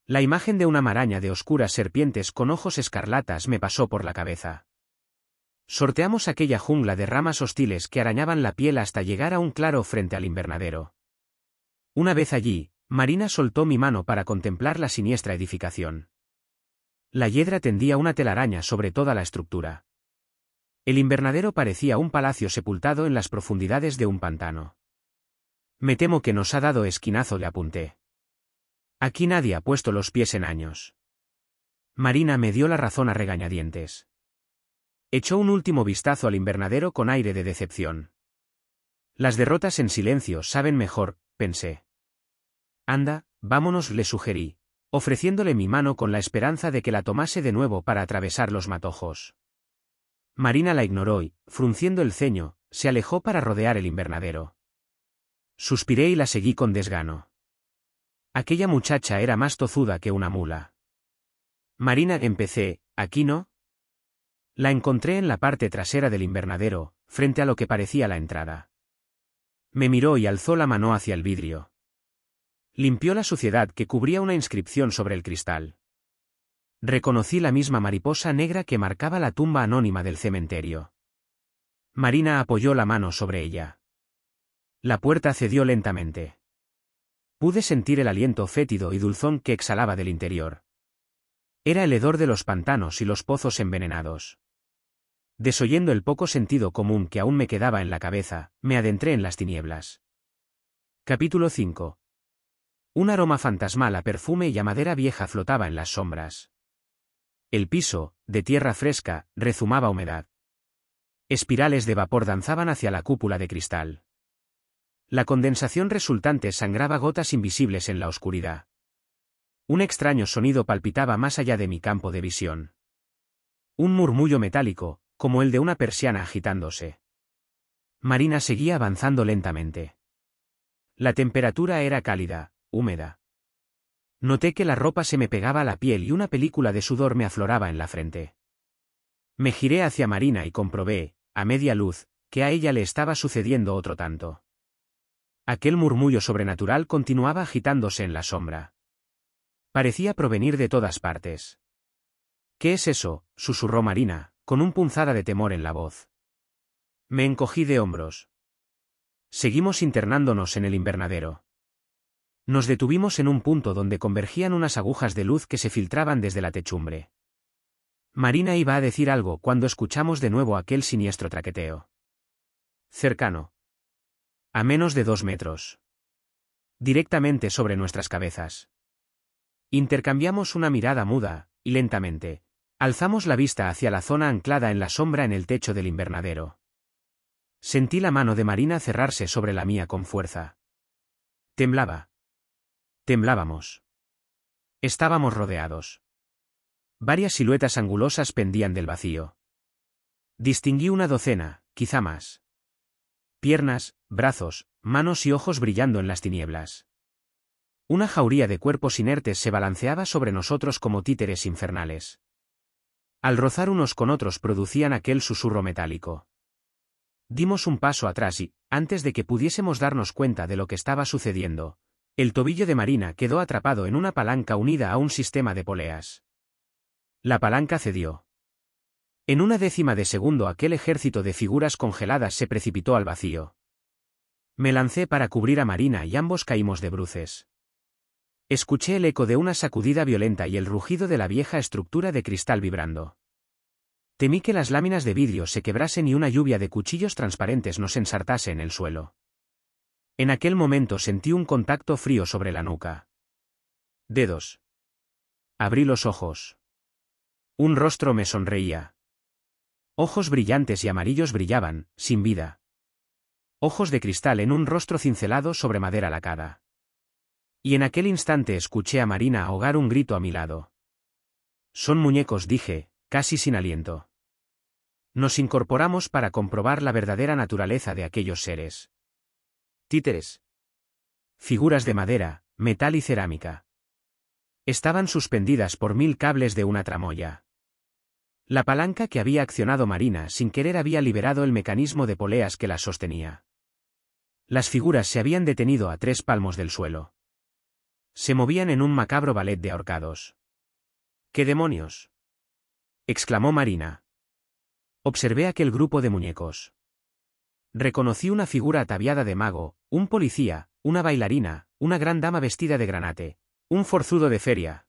La imagen de una maraña de oscuras serpientes con ojos escarlatas me pasó por la cabeza. Sorteamos aquella jungla de ramas hostiles que arañaban la piel hasta llegar a un claro frente al invernadero. Una vez allí, Marina soltó mi mano para contemplar la siniestra edificación. La hiedra tendía una telaraña sobre toda la estructura. El invernadero parecía un palacio sepultado en las profundidades de un pantano. Me temo que nos ha dado esquinazo, le apunté. Aquí nadie ha puesto los pies en años. Marina me dio la razón a regañadientes. Echó un último vistazo al invernadero con aire de decepción. Las derrotas en silencio saben mejor, pensé. Anda, vámonos, le sugerí, ofreciéndole mi mano con la esperanza de que la tomase de nuevo para atravesar los matojos. Marina la ignoró y, frunciendo el ceño, se alejó para rodear el invernadero. Suspiré y la seguí con desgano. Aquella muchacha era más tozuda que una mula. Marina, empecé, aquí no. La encontré en la parte trasera del invernadero, frente a lo que parecía la entrada. Me miró y alzó la mano hacia el vidrio. Limpió la suciedad que cubría una inscripción sobre el cristal. Reconocí la misma mariposa negra que marcaba la tumba anónima del cementerio. Marina apoyó la mano sobre ella. La puerta cedió lentamente. Pude sentir el aliento fétido y dulzón que exhalaba del interior. Era el hedor de los pantanos y los pozos envenenados. Desoyendo el poco sentido común que aún me quedaba en la cabeza, me adentré en las tinieblas. Capítulo 5. Un aroma fantasmal a perfume y a madera vieja flotaba en las sombras. El piso, de tierra fresca, rezumaba humedad. Espirales de vapor danzaban hacia la cúpula de cristal. La condensación resultante sangraba gotas invisibles en la oscuridad. Un extraño sonido palpitaba más allá de mi campo de visión. Un murmullo metálico, como el de una persiana agitándose. Marina seguía avanzando lentamente. La temperatura era cálida, húmeda. Noté que la ropa se me pegaba a la piel y una película de sudor me afloraba en la frente. Me giré hacia Marina y comprobé, a media luz, que a ella le estaba sucediendo otro tanto. Aquel murmullo sobrenatural continuaba agitándose en la sombra. Parecía provenir de todas partes. ¿Qué es eso? susurró Marina, con un punzada de temor en la voz. Me encogí de hombros. Seguimos internándonos en el invernadero. Nos detuvimos en un punto donde convergían unas agujas de luz que se filtraban desde la techumbre. Marina iba a decir algo cuando escuchamos de nuevo aquel siniestro traqueteo. Cercano. A menos de dos metros. Directamente sobre nuestras cabezas. Intercambiamos una mirada muda, y lentamente, alzamos la vista hacia la zona anclada en la sombra en el techo del invernadero. Sentí la mano de Marina cerrarse sobre la mía con fuerza. Temblaba. Temblábamos. Estábamos rodeados. Varias siluetas angulosas pendían del vacío. Distinguí una docena, quizá más. Piernas, brazos, manos y ojos brillando en las tinieblas. Una jauría de cuerpos inertes se balanceaba sobre nosotros como títeres infernales. Al rozar unos con otros producían aquel susurro metálico. Dimos un paso atrás y, antes de que pudiésemos darnos cuenta de lo que estaba sucediendo, el tobillo de Marina quedó atrapado en una palanca unida a un sistema de poleas. La palanca cedió. En una décima de segundo aquel ejército de figuras congeladas se precipitó al vacío. Me lancé para cubrir a Marina y ambos caímos de bruces. Escuché el eco de una sacudida violenta y el rugido de la vieja estructura de cristal vibrando. Temí que las láminas de vidrio se quebrasen y una lluvia de cuchillos transparentes nos ensartase en el suelo. En aquel momento sentí un contacto frío sobre la nuca. Dedos. Abrí los ojos. Un rostro me sonreía. Ojos brillantes y amarillos brillaban, sin vida. Ojos de cristal en un rostro cincelado sobre madera lacada. Y en aquel instante escuché a Marina ahogar un grito a mi lado. Son muñecos, dije, casi sin aliento. Nos incorporamos para comprobar la verdadera naturaleza de aquellos seres títeres, figuras de madera, metal y cerámica. Estaban suspendidas por mil cables de una tramoya. La palanca que había accionado Marina sin querer había liberado el mecanismo de poleas que las sostenía. Las figuras se habían detenido a tres palmos del suelo. Se movían en un macabro ballet de ahorcados. ¡Qué demonios! exclamó Marina. Observé aquel grupo de muñecos. Reconocí una figura ataviada de mago, un policía, una bailarina, una gran dama vestida de granate, un forzudo de feria.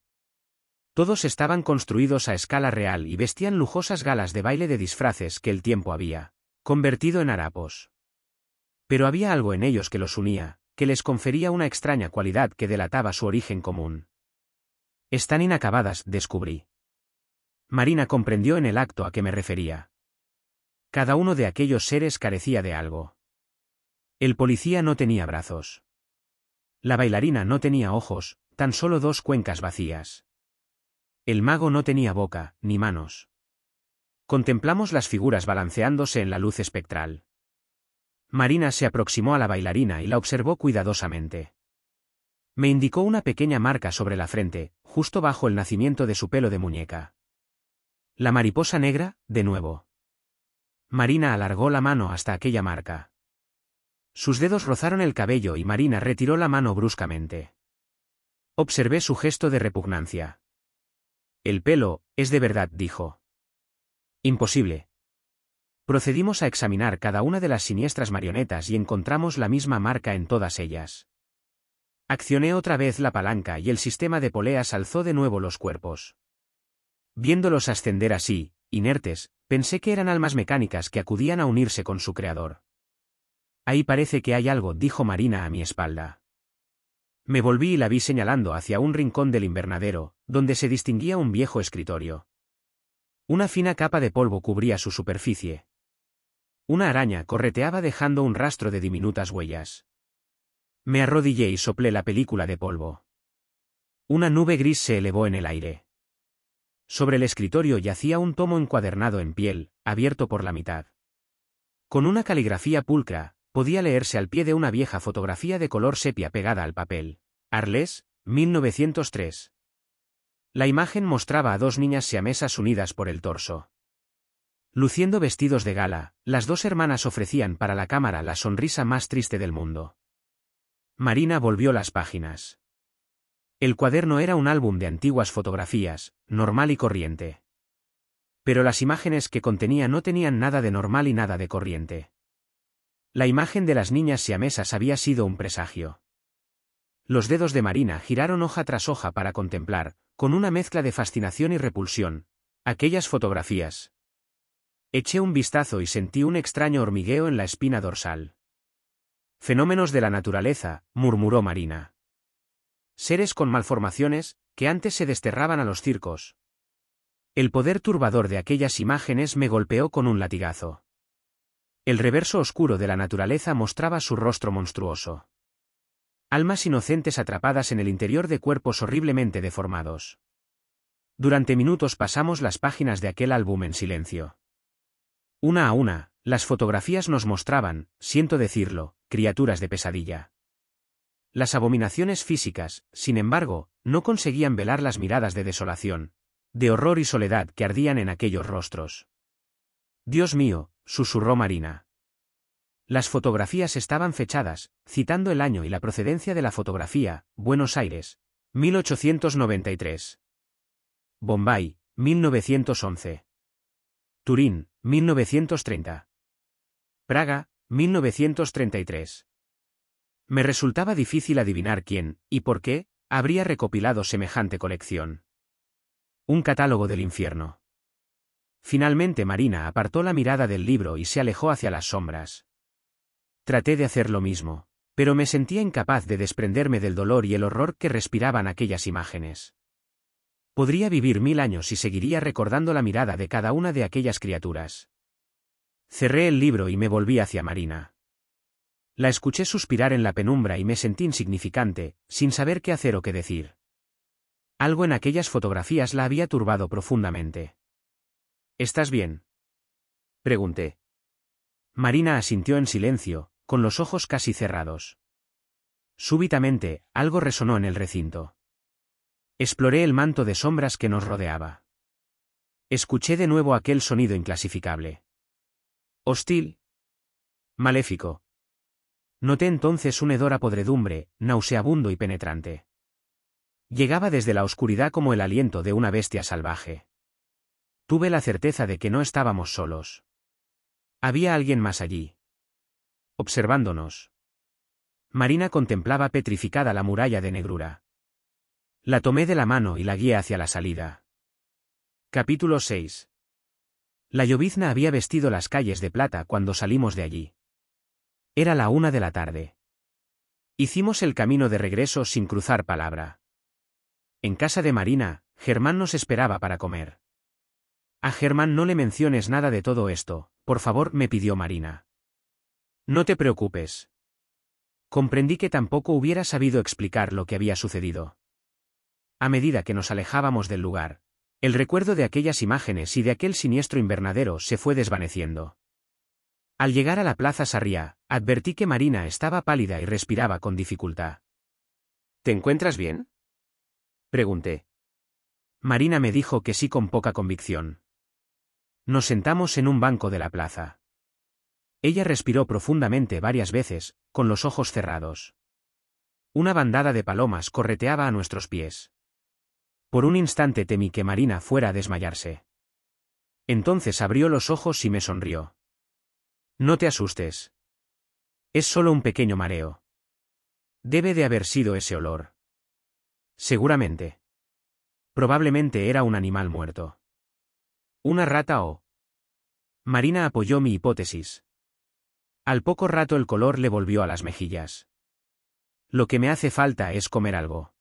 Todos estaban construidos a escala real y vestían lujosas galas de baile de disfraces que el tiempo había convertido en harapos. Pero había algo en ellos que los unía, que les confería una extraña cualidad que delataba su origen común. Están inacabadas, descubrí. Marina comprendió en el acto a que me refería. Cada uno de aquellos seres carecía de algo. El policía no tenía brazos. La bailarina no tenía ojos, tan solo dos cuencas vacías. El mago no tenía boca, ni manos. Contemplamos las figuras balanceándose en la luz espectral. Marina se aproximó a la bailarina y la observó cuidadosamente. Me indicó una pequeña marca sobre la frente, justo bajo el nacimiento de su pelo de muñeca. La mariposa negra, de nuevo. Marina alargó la mano hasta aquella marca. Sus dedos rozaron el cabello y Marina retiró la mano bruscamente. Observé su gesto de repugnancia. El pelo, es de verdad, dijo. Imposible. Procedimos a examinar cada una de las siniestras marionetas y encontramos la misma marca en todas ellas. Accioné otra vez la palanca y el sistema de poleas alzó de nuevo los cuerpos. Viéndolos ascender así, inertes, Pensé que eran almas mecánicas que acudían a unirse con su creador. Ahí parece que hay algo, dijo Marina a mi espalda. Me volví y la vi señalando hacia un rincón del invernadero, donde se distinguía un viejo escritorio. Una fina capa de polvo cubría su superficie. Una araña correteaba dejando un rastro de diminutas huellas. Me arrodillé y soplé la película de polvo. Una nube gris se elevó en el aire. Sobre el escritorio yacía un tomo encuadernado en piel, abierto por la mitad. Con una caligrafía pulcra, podía leerse al pie de una vieja fotografía de color sepia pegada al papel. Arles, 1903. La imagen mostraba a dos niñas siamesas unidas por el torso. Luciendo vestidos de gala, las dos hermanas ofrecían para la cámara la sonrisa más triste del mundo. Marina volvió las páginas. El cuaderno era un álbum de antiguas fotografías, normal y corriente. Pero las imágenes que contenía no tenían nada de normal y nada de corriente. La imagen de las niñas siamesas había sido un presagio. Los dedos de Marina giraron hoja tras hoja para contemplar, con una mezcla de fascinación y repulsión, aquellas fotografías. Eché un vistazo y sentí un extraño hormigueo en la espina dorsal. Fenómenos de la naturaleza, murmuró Marina seres con malformaciones, que antes se desterraban a los circos. El poder turbador de aquellas imágenes me golpeó con un latigazo. El reverso oscuro de la naturaleza mostraba su rostro monstruoso. Almas inocentes atrapadas en el interior de cuerpos horriblemente deformados. Durante minutos pasamos las páginas de aquel álbum en silencio. Una a una, las fotografías nos mostraban, siento decirlo, criaturas de pesadilla. Las abominaciones físicas, sin embargo, no conseguían velar las miradas de desolación, de horror y soledad que ardían en aquellos rostros. Dios mío, susurró Marina. Las fotografías estaban fechadas, citando el año y la procedencia de la fotografía, Buenos Aires, 1893. Bombay, 1911. Turín, 1930. Praga, 1933. Me resultaba difícil adivinar quién, y por qué, habría recopilado semejante colección. Un catálogo del infierno. Finalmente Marina apartó la mirada del libro y se alejó hacia las sombras. Traté de hacer lo mismo, pero me sentía incapaz de desprenderme del dolor y el horror que respiraban aquellas imágenes. Podría vivir mil años y seguiría recordando la mirada de cada una de aquellas criaturas. Cerré el libro y me volví hacia Marina. La escuché suspirar en la penumbra y me sentí insignificante, sin saber qué hacer o qué decir. Algo en aquellas fotografías la había turbado profundamente. ¿Estás bien? Pregunté. Marina asintió en silencio, con los ojos casi cerrados. Súbitamente, algo resonó en el recinto. Exploré el manto de sombras que nos rodeaba. Escuché de nuevo aquel sonido inclasificable. Hostil. Maléfico, Noté entonces un hedor a podredumbre, nauseabundo y penetrante. Llegaba desde la oscuridad como el aliento de una bestia salvaje. Tuve la certeza de que no estábamos solos. Había alguien más allí. Observándonos. Marina contemplaba petrificada la muralla de negrura. La tomé de la mano y la guié hacia la salida. Capítulo 6. La llovizna había vestido las calles de plata cuando salimos de allí. Era la una de la tarde. Hicimos el camino de regreso sin cruzar palabra. En casa de Marina, Germán nos esperaba para comer. A Germán no le menciones nada de todo esto, por favor, me pidió Marina. No te preocupes. Comprendí que tampoco hubiera sabido explicar lo que había sucedido. A medida que nos alejábamos del lugar, el recuerdo de aquellas imágenes y de aquel siniestro invernadero se fue desvaneciendo. Al llegar a la plaza Sarriá, advertí que Marina estaba pálida y respiraba con dificultad. ¿Te encuentras bien? Pregunté. Marina me dijo que sí con poca convicción. Nos sentamos en un banco de la plaza. Ella respiró profundamente varias veces, con los ojos cerrados. Una bandada de palomas correteaba a nuestros pies. Por un instante temí que Marina fuera a desmayarse. Entonces abrió los ojos y me sonrió. No te asustes. Es solo un pequeño mareo. Debe de haber sido ese olor. Seguramente. Probablemente era un animal muerto. Una rata o... Marina apoyó mi hipótesis. Al poco rato el color le volvió a las mejillas. Lo que me hace falta es comer algo.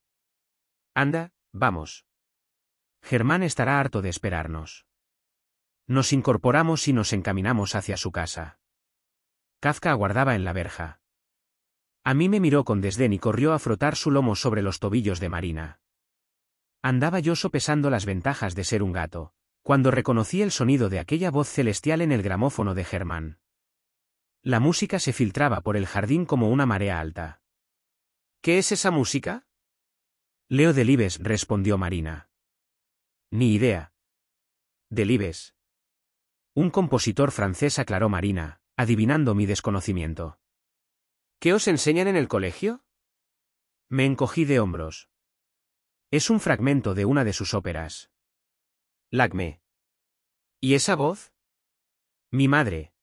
Anda, vamos. Germán estará harto de esperarnos. Nos incorporamos y nos encaminamos hacia su casa. Kafka aguardaba en la verja. A mí me miró con desdén y corrió a frotar su lomo sobre los tobillos de Marina. Andaba yo sopesando las ventajas de ser un gato, cuando reconocí el sonido de aquella voz celestial en el gramófono de Germán. La música se filtraba por el jardín como una marea alta. ¿Qué es esa música? Leo Delibes, respondió Marina. Ni idea. Delibes. Un compositor francés aclaró Marina, adivinando mi desconocimiento. ¿Qué os enseñan en el colegio? Me encogí de hombros. Es un fragmento de una de sus óperas. Lacme. ¿Y esa voz? Mi madre.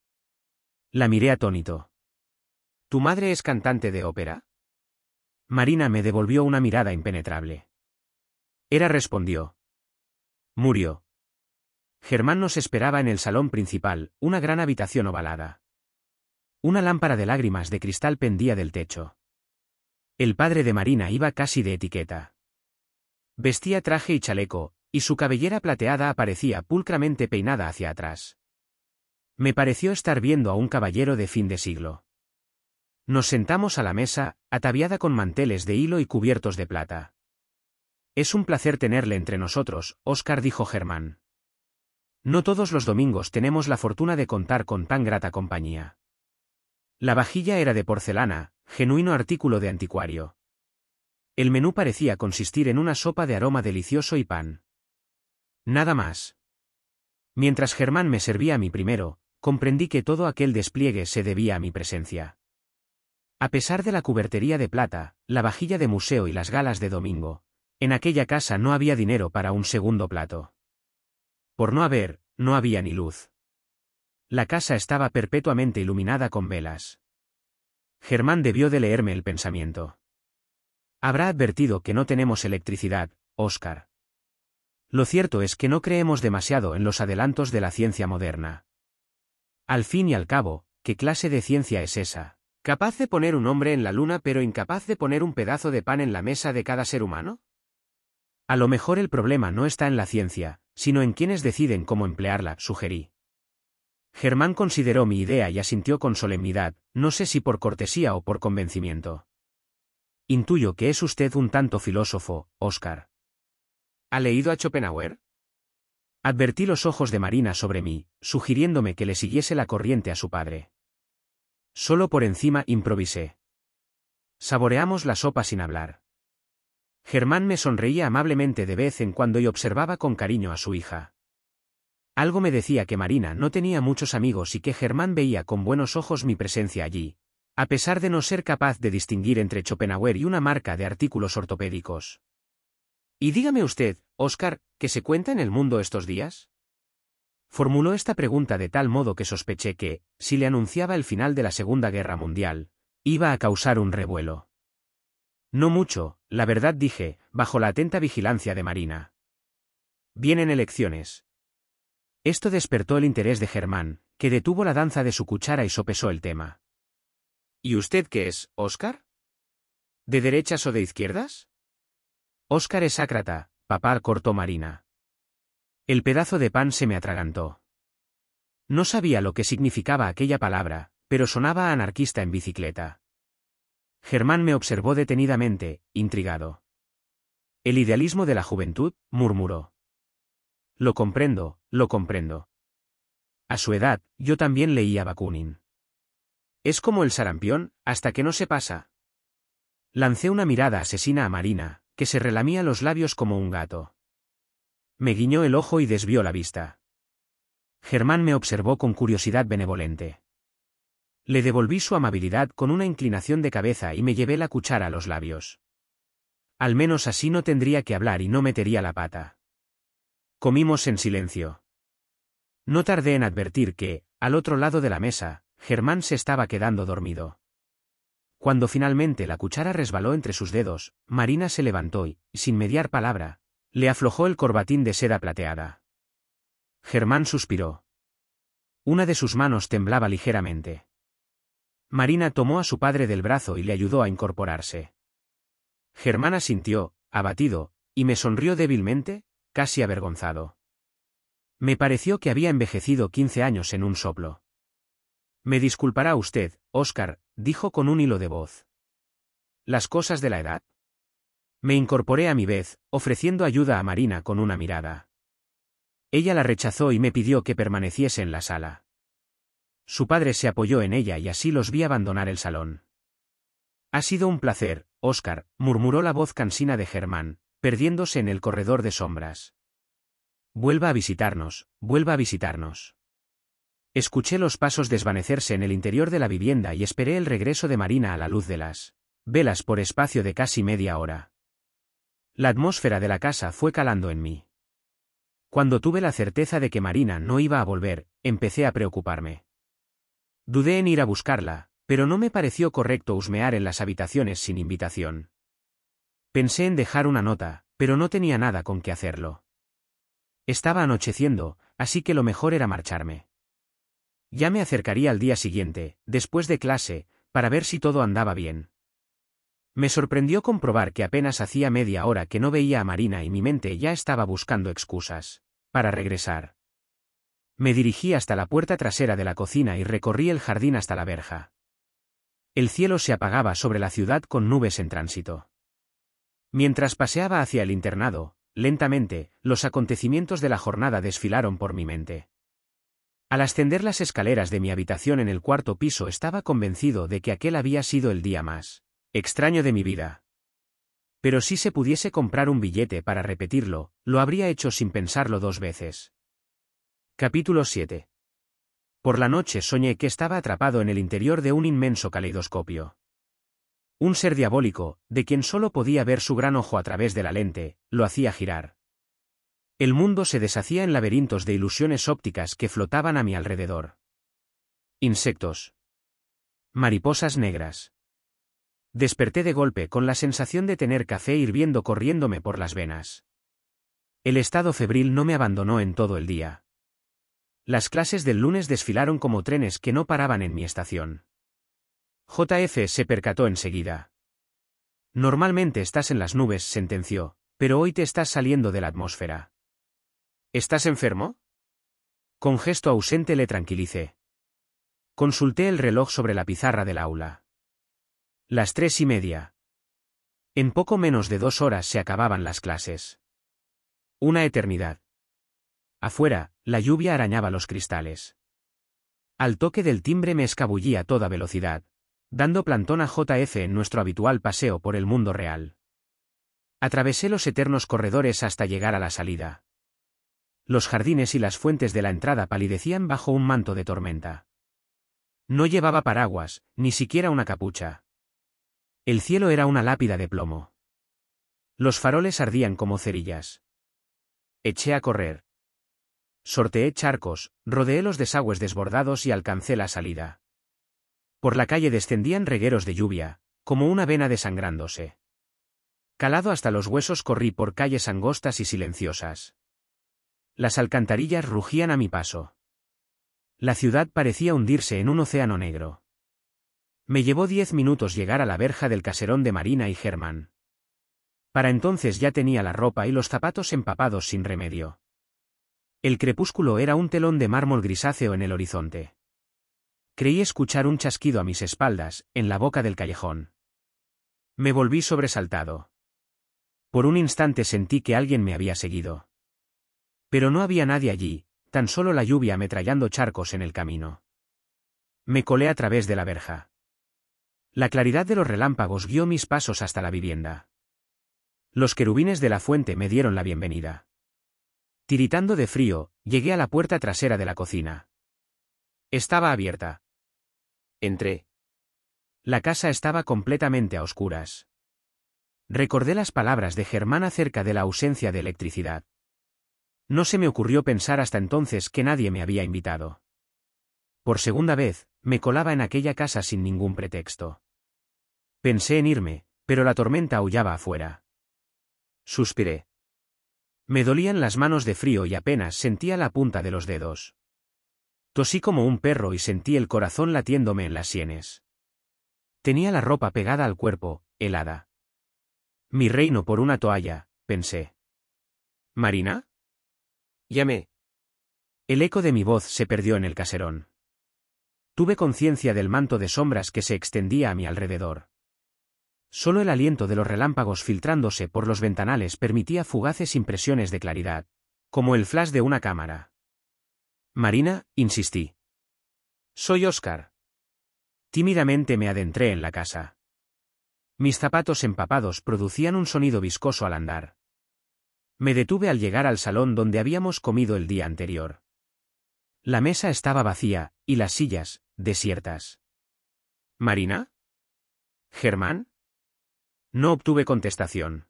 La miré atónito. ¿Tu madre es cantante de ópera? Marina me devolvió una mirada impenetrable. Era respondió. Murió. Germán nos esperaba en el salón principal, una gran habitación ovalada. Una lámpara de lágrimas de cristal pendía del techo. El padre de Marina iba casi de etiqueta. Vestía traje y chaleco, y su cabellera plateada aparecía pulcramente peinada hacia atrás. Me pareció estar viendo a un caballero de fin de siglo. Nos sentamos a la mesa, ataviada con manteles de hilo y cubiertos de plata. Es un placer tenerle entre nosotros, Oscar dijo Germán. No todos los domingos tenemos la fortuna de contar con tan grata compañía. La vajilla era de porcelana, genuino artículo de anticuario. El menú parecía consistir en una sopa de aroma delicioso y pan. Nada más. Mientras Germán me servía a primero, comprendí que todo aquel despliegue se debía a mi presencia. A pesar de la cubertería de plata, la vajilla de museo y las galas de domingo, en aquella casa no había dinero para un segundo plato. Por no haber, no había ni luz. La casa estaba perpetuamente iluminada con velas. Germán debió de leerme el pensamiento. Habrá advertido que no tenemos electricidad, Oscar. Lo cierto es que no creemos demasiado en los adelantos de la ciencia moderna. Al fin y al cabo, ¿qué clase de ciencia es esa? ¿Capaz de poner un hombre en la luna pero incapaz de poner un pedazo de pan en la mesa de cada ser humano? A lo mejor el problema no está en la ciencia, sino en quienes deciden cómo emplearla, sugerí. Germán consideró mi idea y asintió con solemnidad, no sé si por cortesía o por convencimiento. Intuyo que es usted un tanto filósofo, Oscar. ¿Ha leído a Schopenhauer? Advertí los ojos de Marina sobre mí, sugiriéndome que le siguiese la corriente a su padre. Solo por encima improvisé. Saboreamos la sopa sin hablar. Germán me sonreía amablemente de vez en cuando y observaba con cariño a su hija. Algo me decía que Marina no tenía muchos amigos y que Germán veía con buenos ojos mi presencia allí, a pesar de no ser capaz de distinguir entre Schopenhauer y una marca de artículos ortopédicos. Y dígame usted, Oscar, ¿qué se cuenta en el mundo estos días? Formuló esta pregunta de tal modo que sospeché que, si le anunciaba el final de la Segunda Guerra Mundial, iba a causar un revuelo. No mucho, la verdad dije, bajo la atenta vigilancia de Marina. Vienen elecciones, esto despertó el interés de Germán, que detuvo la danza de su cuchara y sopesó el tema. ¿Y usted qué es, Óscar? ¿De derechas o de izquierdas? Óscar es ácrata, papá cortó Marina. El pedazo de pan se me atragantó. No sabía lo que significaba aquella palabra, pero sonaba anarquista en bicicleta. Germán me observó detenidamente, intrigado. El idealismo de la juventud, murmuró. Lo comprendo, lo comprendo. A su edad, yo también leía Bakunin. Es como el sarampión, hasta que no se pasa. Lancé una mirada asesina a Marina, que se relamía los labios como un gato. Me guiñó el ojo y desvió la vista. Germán me observó con curiosidad benevolente. Le devolví su amabilidad con una inclinación de cabeza y me llevé la cuchara a los labios. Al menos así no tendría que hablar y no metería la pata. Comimos en silencio. No tardé en advertir que, al otro lado de la mesa, Germán se estaba quedando dormido. Cuando finalmente la cuchara resbaló entre sus dedos, Marina se levantó y, sin mediar palabra, le aflojó el corbatín de seda plateada. Germán suspiró. Una de sus manos temblaba ligeramente. Marina tomó a su padre del brazo y le ayudó a incorporarse. Germán asintió, abatido, y me sonrió débilmente, casi avergonzado. Me pareció que había envejecido quince años en un soplo. Me disculpará usted, Oscar, dijo con un hilo de voz. Las cosas de la edad. Me incorporé a mi vez, ofreciendo ayuda a Marina con una mirada. Ella la rechazó y me pidió que permaneciese en la sala. Su padre se apoyó en ella y así los vi abandonar el salón. Ha sido un placer, Oscar, murmuró la voz cansina de Germán, perdiéndose en el corredor de sombras. Vuelva a visitarnos, vuelva a visitarnos. Escuché los pasos desvanecerse en el interior de la vivienda y esperé el regreso de Marina a la luz de las velas por espacio de casi media hora. La atmósfera de la casa fue calando en mí. Cuando tuve la certeza de que Marina no iba a volver, empecé a preocuparme. Dudé en ir a buscarla, pero no me pareció correcto husmear en las habitaciones sin invitación. Pensé en dejar una nota, pero no tenía nada con qué hacerlo. Estaba anocheciendo, así que lo mejor era marcharme. Ya me acercaría al día siguiente, después de clase, para ver si todo andaba bien. Me sorprendió comprobar que apenas hacía media hora que no veía a Marina y mi mente ya estaba buscando excusas para regresar. Me dirigí hasta la puerta trasera de la cocina y recorrí el jardín hasta la verja. El cielo se apagaba sobre la ciudad con nubes en tránsito. Mientras paseaba hacia el internado, lentamente, los acontecimientos de la jornada desfilaron por mi mente. Al ascender las escaleras de mi habitación en el cuarto piso estaba convencido de que aquel había sido el día más extraño de mi vida. Pero si se pudiese comprar un billete para repetirlo, lo habría hecho sin pensarlo dos veces. Capítulo 7. Por la noche soñé que estaba atrapado en el interior de un inmenso caleidoscopio. Un ser diabólico, de quien solo podía ver su gran ojo a través de la lente, lo hacía girar. El mundo se deshacía en laberintos de ilusiones ópticas que flotaban a mi alrededor. Insectos. Mariposas negras. Desperté de golpe con la sensación de tener café hirviendo corriéndome por las venas. El estado febril no me abandonó en todo el día. Las clases del lunes desfilaron como trenes que no paraban en mi estación. JF se percató enseguida. Normalmente estás en las nubes, sentenció, pero hoy te estás saliendo de la atmósfera. ¿Estás enfermo? Con gesto ausente le tranquilicé. Consulté el reloj sobre la pizarra del aula. Las tres y media. En poco menos de dos horas se acababan las clases. Una eternidad. Afuera, la lluvia arañaba los cristales. Al toque del timbre me escabullí a toda velocidad, dando plantón a JF en nuestro habitual paseo por el mundo real. Atravesé los eternos corredores hasta llegar a la salida. Los jardines y las fuentes de la entrada palidecían bajo un manto de tormenta. No llevaba paraguas, ni siquiera una capucha. El cielo era una lápida de plomo. Los faroles ardían como cerillas. Eché a correr. Sorteé charcos, rodeé los desagües desbordados y alcancé la salida. Por la calle descendían regueros de lluvia, como una vena desangrándose. Calado hasta los huesos corrí por calles angostas y silenciosas. Las alcantarillas rugían a mi paso. La ciudad parecía hundirse en un océano negro. Me llevó diez minutos llegar a la verja del caserón de Marina y Germán. Para entonces ya tenía la ropa y los zapatos empapados sin remedio. El crepúsculo era un telón de mármol grisáceo en el horizonte. Creí escuchar un chasquido a mis espaldas, en la boca del callejón. Me volví sobresaltado. Por un instante sentí que alguien me había seguido. Pero no había nadie allí, tan solo la lluvia ametrallando charcos en el camino. Me colé a través de la verja. La claridad de los relámpagos guió mis pasos hasta la vivienda. Los querubines de la fuente me dieron la bienvenida. Tiritando de frío, llegué a la puerta trasera de la cocina. Estaba abierta. Entré. La casa estaba completamente a oscuras. Recordé las palabras de Germán acerca de la ausencia de electricidad. No se me ocurrió pensar hasta entonces que nadie me había invitado. Por segunda vez, me colaba en aquella casa sin ningún pretexto. Pensé en irme, pero la tormenta aullaba afuera. Suspiré. Me dolían las manos de frío y apenas sentía la punta de los dedos. Tosí como un perro y sentí el corazón latiéndome en las sienes. Tenía la ropa pegada al cuerpo, helada. Mi reino por una toalla, pensé. ¿Marina? Llamé. El eco de mi voz se perdió en el caserón. Tuve conciencia del manto de sombras que se extendía a mi alrededor. Solo el aliento de los relámpagos filtrándose por los ventanales permitía fugaces impresiones de claridad, como el flash de una cámara. Marina, insistí. Soy Oscar. Tímidamente me adentré en la casa. Mis zapatos empapados producían un sonido viscoso al andar. Me detuve al llegar al salón donde habíamos comido el día anterior. La mesa estaba vacía, y las sillas, desiertas. ¿Marina? ¿Germán? No obtuve contestación.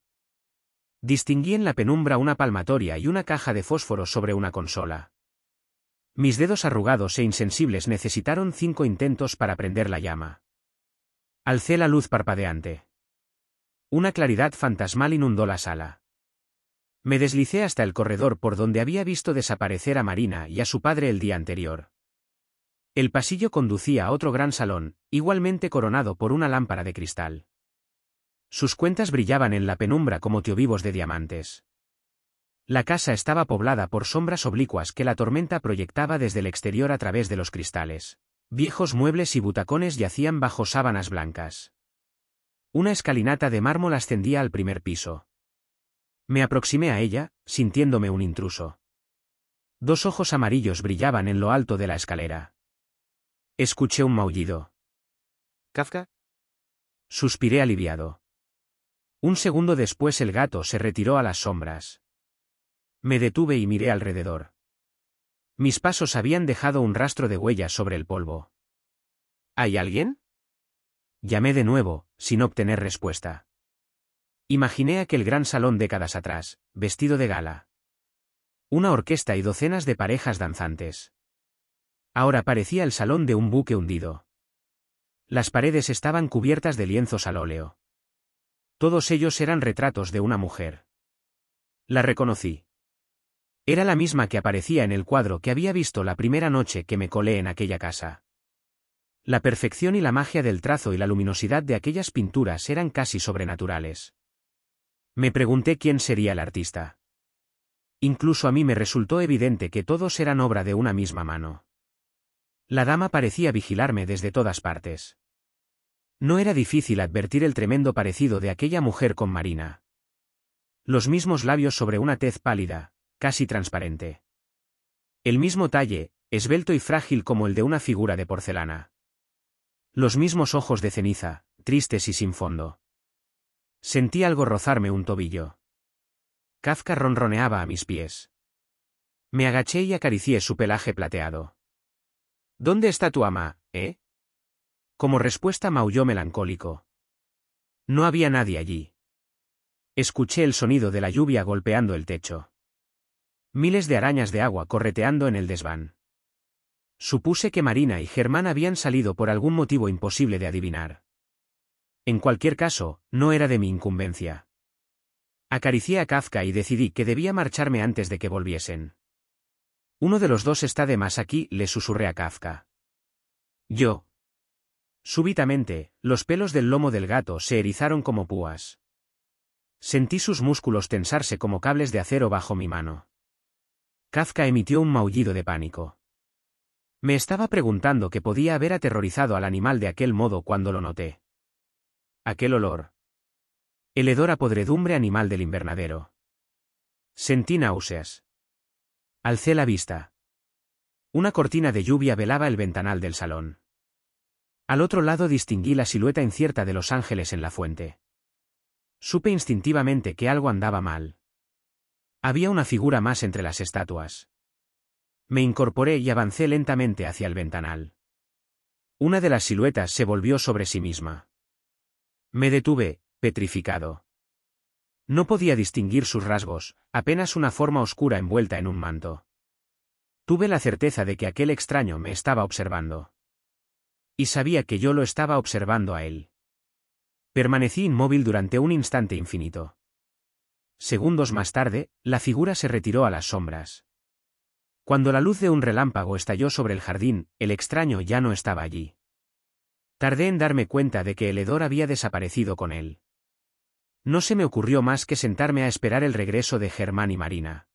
Distinguí en la penumbra una palmatoria y una caja de fósforo sobre una consola. Mis dedos arrugados e insensibles necesitaron cinco intentos para prender la llama. Alcé la luz parpadeante. Una claridad fantasmal inundó la sala. Me deslicé hasta el corredor por donde había visto desaparecer a Marina y a su padre el día anterior. El pasillo conducía a otro gran salón, igualmente coronado por una lámpara de cristal. Sus cuentas brillaban en la penumbra como tiovivos de diamantes. La casa estaba poblada por sombras oblicuas que la tormenta proyectaba desde el exterior a través de los cristales. Viejos muebles y butacones yacían bajo sábanas blancas. Una escalinata de mármol ascendía al primer piso. Me aproximé a ella, sintiéndome un intruso. Dos ojos amarillos brillaban en lo alto de la escalera. Escuché un maullido. ¿Kafka? Suspiré aliviado. Un segundo después el gato se retiró a las sombras. Me detuve y miré alrededor. Mis pasos habían dejado un rastro de huellas sobre el polvo. ¿Hay alguien? Llamé de nuevo, sin obtener respuesta. Imaginé aquel gran salón décadas atrás, vestido de gala. Una orquesta y docenas de parejas danzantes. Ahora parecía el salón de un buque hundido. Las paredes estaban cubiertas de lienzos al óleo. Todos ellos eran retratos de una mujer. La reconocí. Era la misma que aparecía en el cuadro que había visto la primera noche que me colé en aquella casa. La perfección y la magia del trazo y la luminosidad de aquellas pinturas eran casi sobrenaturales. Me pregunté quién sería el artista. Incluso a mí me resultó evidente que todos eran obra de una misma mano. La dama parecía vigilarme desde todas partes. No era difícil advertir el tremendo parecido de aquella mujer con Marina. Los mismos labios sobre una tez pálida, casi transparente. El mismo talle, esbelto y frágil como el de una figura de porcelana. Los mismos ojos de ceniza, tristes y sin fondo. Sentí algo rozarme un tobillo. Kafka ronroneaba a mis pies. Me agaché y acaricié su pelaje plateado. ¿Dónde está tu ama, eh? Como respuesta maulló melancólico. No había nadie allí. Escuché el sonido de la lluvia golpeando el techo. Miles de arañas de agua correteando en el desván. Supuse que Marina y Germán habían salido por algún motivo imposible de adivinar. En cualquier caso, no era de mi incumbencia. Acaricié a Kafka y decidí que debía marcharme antes de que volviesen. Uno de los dos está de más aquí, le susurré a Kafka. Yo. Súbitamente, los pelos del lomo del gato se erizaron como púas. Sentí sus músculos tensarse como cables de acero bajo mi mano. Kafka emitió un maullido de pánico. Me estaba preguntando qué podía haber aterrorizado al animal de aquel modo cuando lo noté. Aquel olor. El hedor a podredumbre animal del invernadero. Sentí náuseas. Alcé la vista. Una cortina de lluvia velaba el ventanal del salón. Al otro lado distinguí la silueta incierta de los ángeles en la fuente. Supe instintivamente que algo andaba mal. Había una figura más entre las estatuas. Me incorporé y avancé lentamente hacia el ventanal. Una de las siluetas se volvió sobre sí misma. Me detuve, petrificado. No podía distinguir sus rasgos, apenas una forma oscura envuelta en un manto. Tuve la certeza de que aquel extraño me estaba observando. Y sabía que yo lo estaba observando a él. Permanecí inmóvil durante un instante infinito. Segundos más tarde, la figura se retiró a las sombras. Cuando la luz de un relámpago estalló sobre el jardín, el extraño ya no estaba allí. Tardé en darme cuenta de que el hedor había desaparecido con él. No se me ocurrió más que sentarme a esperar el regreso de Germán y Marina.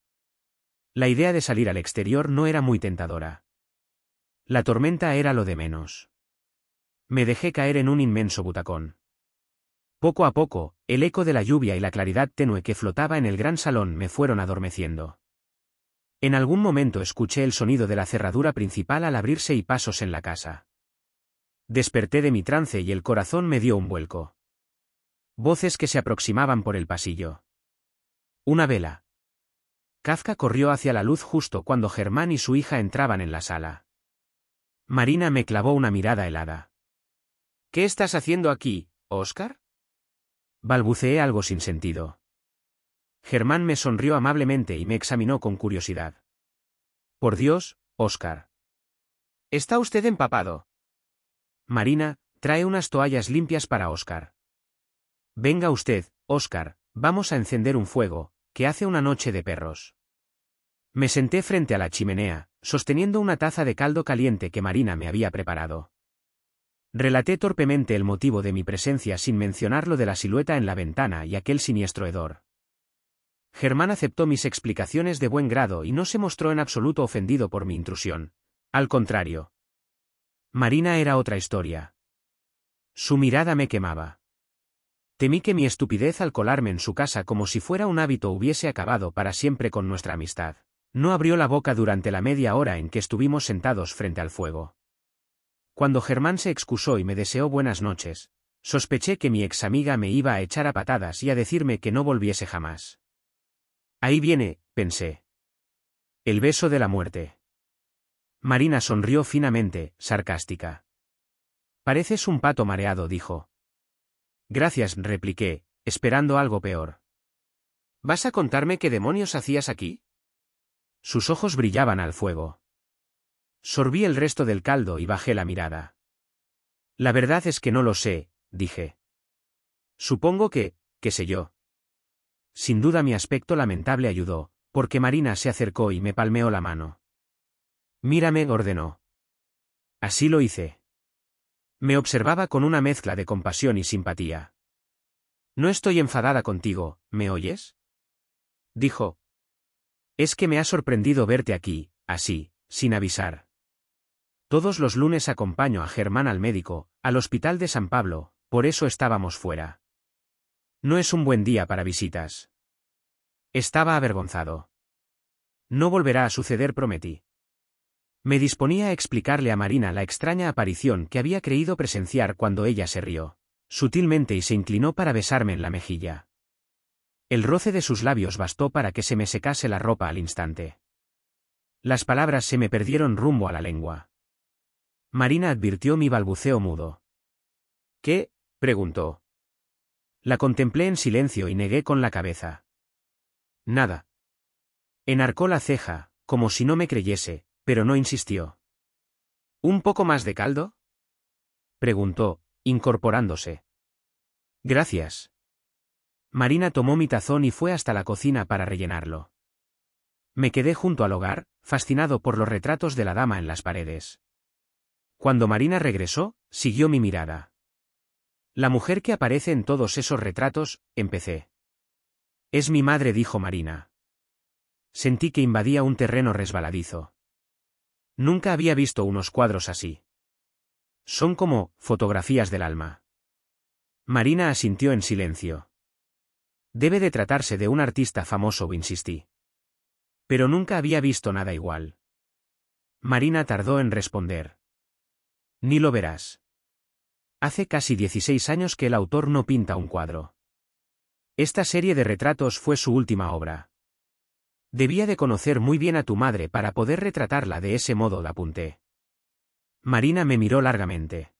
La idea de salir al exterior no era muy tentadora. La tormenta era lo de menos. Me dejé caer en un inmenso butacón. Poco a poco, el eco de la lluvia y la claridad tenue que flotaba en el gran salón me fueron adormeciendo. En algún momento escuché el sonido de la cerradura principal al abrirse y pasos en la casa. Desperté de mi trance y el corazón me dio un vuelco. Voces que se aproximaban por el pasillo. Una vela. Kazka corrió hacia la luz justo cuando Germán y su hija entraban en la sala. Marina me clavó una mirada helada. ¿Qué estás haciendo aquí, Oscar? Balbuceé algo sin sentido. Germán me sonrió amablemente y me examinó con curiosidad. Por Dios, Oscar. Está usted empapado. Marina, trae unas toallas limpias para Oscar. Venga usted, Oscar, vamos a encender un fuego, que hace una noche de perros. Me senté frente a la chimenea, sosteniendo una taza de caldo caliente que Marina me había preparado. Relaté torpemente el motivo de mi presencia sin mencionar lo de la silueta en la ventana y aquel siniestro hedor. Germán aceptó mis explicaciones de buen grado y no se mostró en absoluto ofendido por mi intrusión. Al contrario. Marina era otra historia. Su mirada me quemaba. Temí que mi estupidez al colarme en su casa como si fuera un hábito hubiese acabado para siempre con nuestra amistad. No abrió la boca durante la media hora en que estuvimos sentados frente al fuego. Cuando Germán se excusó y me deseó buenas noches, sospeché que mi ex amiga me iba a echar a patadas y a decirme que no volviese jamás. Ahí viene, pensé. El beso de la muerte. Marina sonrió finamente, sarcástica. Pareces un pato mareado, dijo. Gracias, repliqué, esperando algo peor. ¿Vas a contarme qué demonios hacías aquí? Sus ojos brillaban al fuego. Sorbí el resto del caldo y bajé la mirada. La verdad es que no lo sé, dije. Supongo que, qué sé yo. Sin duda mi aspecto lamentable ayudó, porque Marina se acercó y me palmeó la mano. Mírame, ordenó. Así lo hice. Me observaba con una mezcla de compasión y simpatía. No estoy enfadada contigo, ¿me oyes? Dijo. Es que me ha sorprendido verte aquí, así, sin avisar. Todos los lunes acompaño a Germán al médico, al hospital de San Pablo, por eso estábamos fuera. No es un buen día para visitas. Estaba avergonzado. No volverá a suceder, prometí. Me disponía a explicarle a Marina la extraña aparición que había creído presenciar cuando ella se rió, sutilmente y se inclinó para besarme en la mejilla. El roce de sus labios bastó para que se me secase la ropa al instante. Las palabras se me perdieron rumbo a la lengua. Marina advirtió mi balbuceo mudo. ¿Qué? preguntó. La contemplé en silencio y negué con la cabeza. Nada. Enarcó la ceja, como si no me creyese, pero no insistió. ¿Un poco más de caldo? preguntó, incorporándose. Gracias. Marina tomó mi tazón y fue hasta la cocina para rellenarlo. Me quedé junto al hogar, fascinado por los retratos de la dama en las paredes. Cuando Marina regresó, siguió mi mirada. La mujer que aparece en todos esos retratos, empecé. Es mi madre, dijo Marina. Sentí que invadía un terreno resbaladizo. Nunca había visto unos cuadros así. Son como fotografías del alma. Marina asintió en silencio. Debe de tratarse de un artista famoso, insistí. Pero nunca había visto nada igual. Marina tardó en responder. Ni lo verás. Hace casi 16 años que el autor no pinta un cuadro. Esta serie de retratos fue su última obra. Debía de conocer muy bien a tu madre para poder retratarla de ese modo, la apunté. Marina me miró largamente.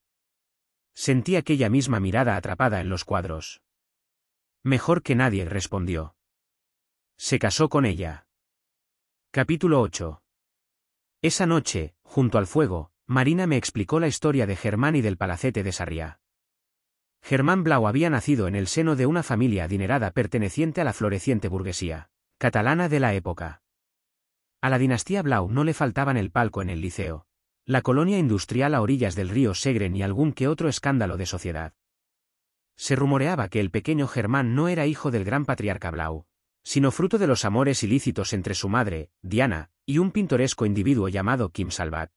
Sentí aquella misma mirada atrapada en los cuadros. Mejor que nadie respondió. Se casó con ella. Capítulo 8. Esa noche, junto al fuego, Marina me explicó la historia de Germán y del palacete de Sarriá. Germán Blau había nacido en el seno de una familia adinerada perteneciente a la floreciente burguesía catalana de la época. A la dinastía Blau no le faltaban el palco en el liceo, la colonia industrial a orillas del río Segre ni algún que otro escándalo de sociedad. Se rumoreaba que el pequeño Germán no era hijo del gran patriarca Blau, sino fruto de los amores ilícitos entre su madre, Diana, y un pintoresco individuo llamado Kim Salvat.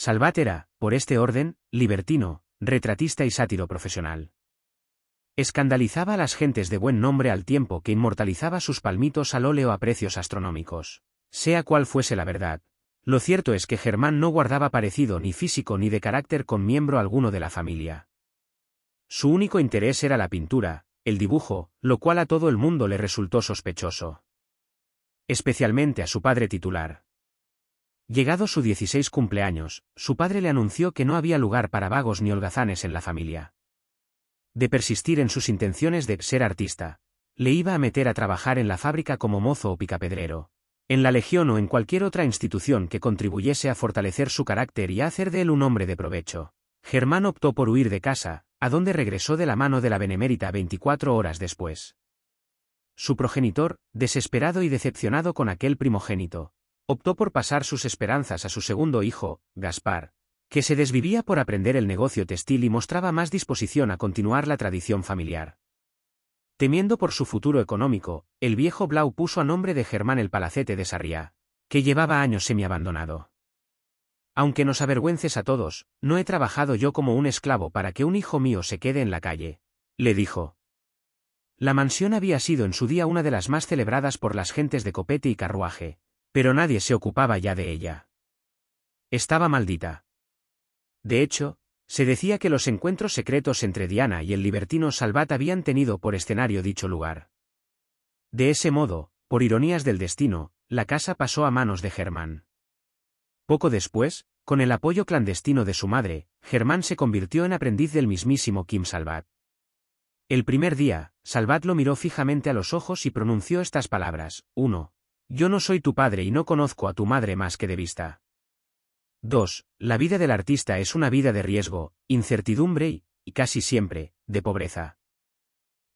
Salvat era, por este orden, libertino, retratista y sátiro profesional. Escandalizaba a las gentes de buen nombre al tiempo que inmortalizaba sus palmitos al óleo a precios astronómicos. Sea cual fuese la verdad, lo cierto es que Germán no guardaba parecido ni físico ni de carácter con miembro alguno de la familia. Su único interés era la pintura, el dibujo, lo cual a todo el mundo le resultó sospechoso. Especialmente a su padre titular. Llegado su 16 cumpleaños, su padre le anunció que no había lugar para vagos ni holgazanes en la familia. De persistir en sus intenciones de ser artista, le iba a meter a trabajar en la fábrica como mozo o picapedrero, en la legión o en cualquier otra institución que contribuyese a fortalecer su carácter y a hacer de él un hombre de provecho. Germán optó por huir de casa, a donde regresó de la mano de la benemérita 24 horas después. Su progenitor, desesperado y decepcionado con aquel primogénito, optó por pasar sus esperanzas a su segundo hijo, Gaspar, que se desvivía por aprender el negocio textil y mostraba más disposición a continuar la tradición familiar. Temiendo por su futuro económico, el viejo Blau puso a nombre de Germán el palacete de Sarriá, que llevaba años semiabandonado. Aunque nos avergüences a todos, no he trabajado yo como un esclavo para que un hijo mío se quede en la calle, le dijo. La mansión había sido en su día una de las más celebradas por las gentes de copete y carruaje, pero nadie se ocupaba ya de ella. Estaba maldita. De hecho, se decía que los encuentros secretos entre Diana y el libertino Salvat habían tenido por escenario dicho lugar. De ese modo, por ironías del destino, la casa pasó a manos de Germán. Poco después, con el apoyo clandestino de su madre, Germán se convirtió en aprendiz del mismísimo Kim Salvat. El primer día, Salvat lo miró fijamente a los ojos y pronunció estas palabras, uno. Yo no soy tu padre y no conozco a tu madre más que de vista. 2. La vida del artista es una vida de riesgo, incertidumbre y, y casi siempre, de pobreza.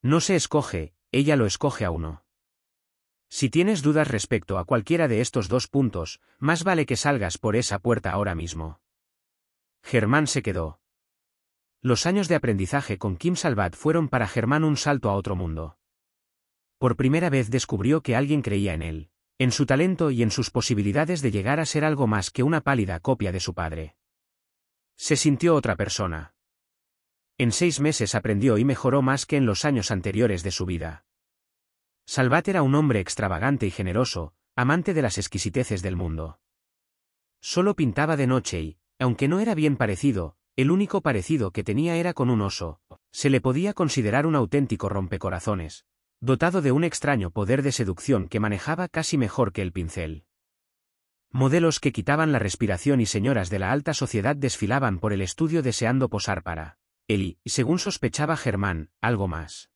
No se escoge, ella lo escoge a uno. Si tienes dudas respecto a cualquiera de estos dos puntos, más vale que salgas por esa puerta ahora mismo. Germán se quedó. Los años de aprendizaje con Kim Salvat fueron para Germán un salto a otro mundo. Por primera vez descubrió que alguien creía en él en su talento y en sus posibilidades de llegar a ser algo más que una pálida copia de su padre. Se sintió otra persona. En seis meses aprendió y mejoró más que en los años anteriores de su vida. Salvat era un hombre extravagante y generoso, amante de las exquisiteces del mundo. Solo pintaba de noche y, aunque no era bien parecido, el único parecido que tenía era con un oso, se le podía considerar un auténtico rompecorazones, dotado de un extraño poder de seducción que manejaba casi mejor que el pincel. Modelos que quitaban la respiración y señoras de la alta sociedad desfilaban por el estudio deseando posar para él y, según sospechaba Germán, algo más.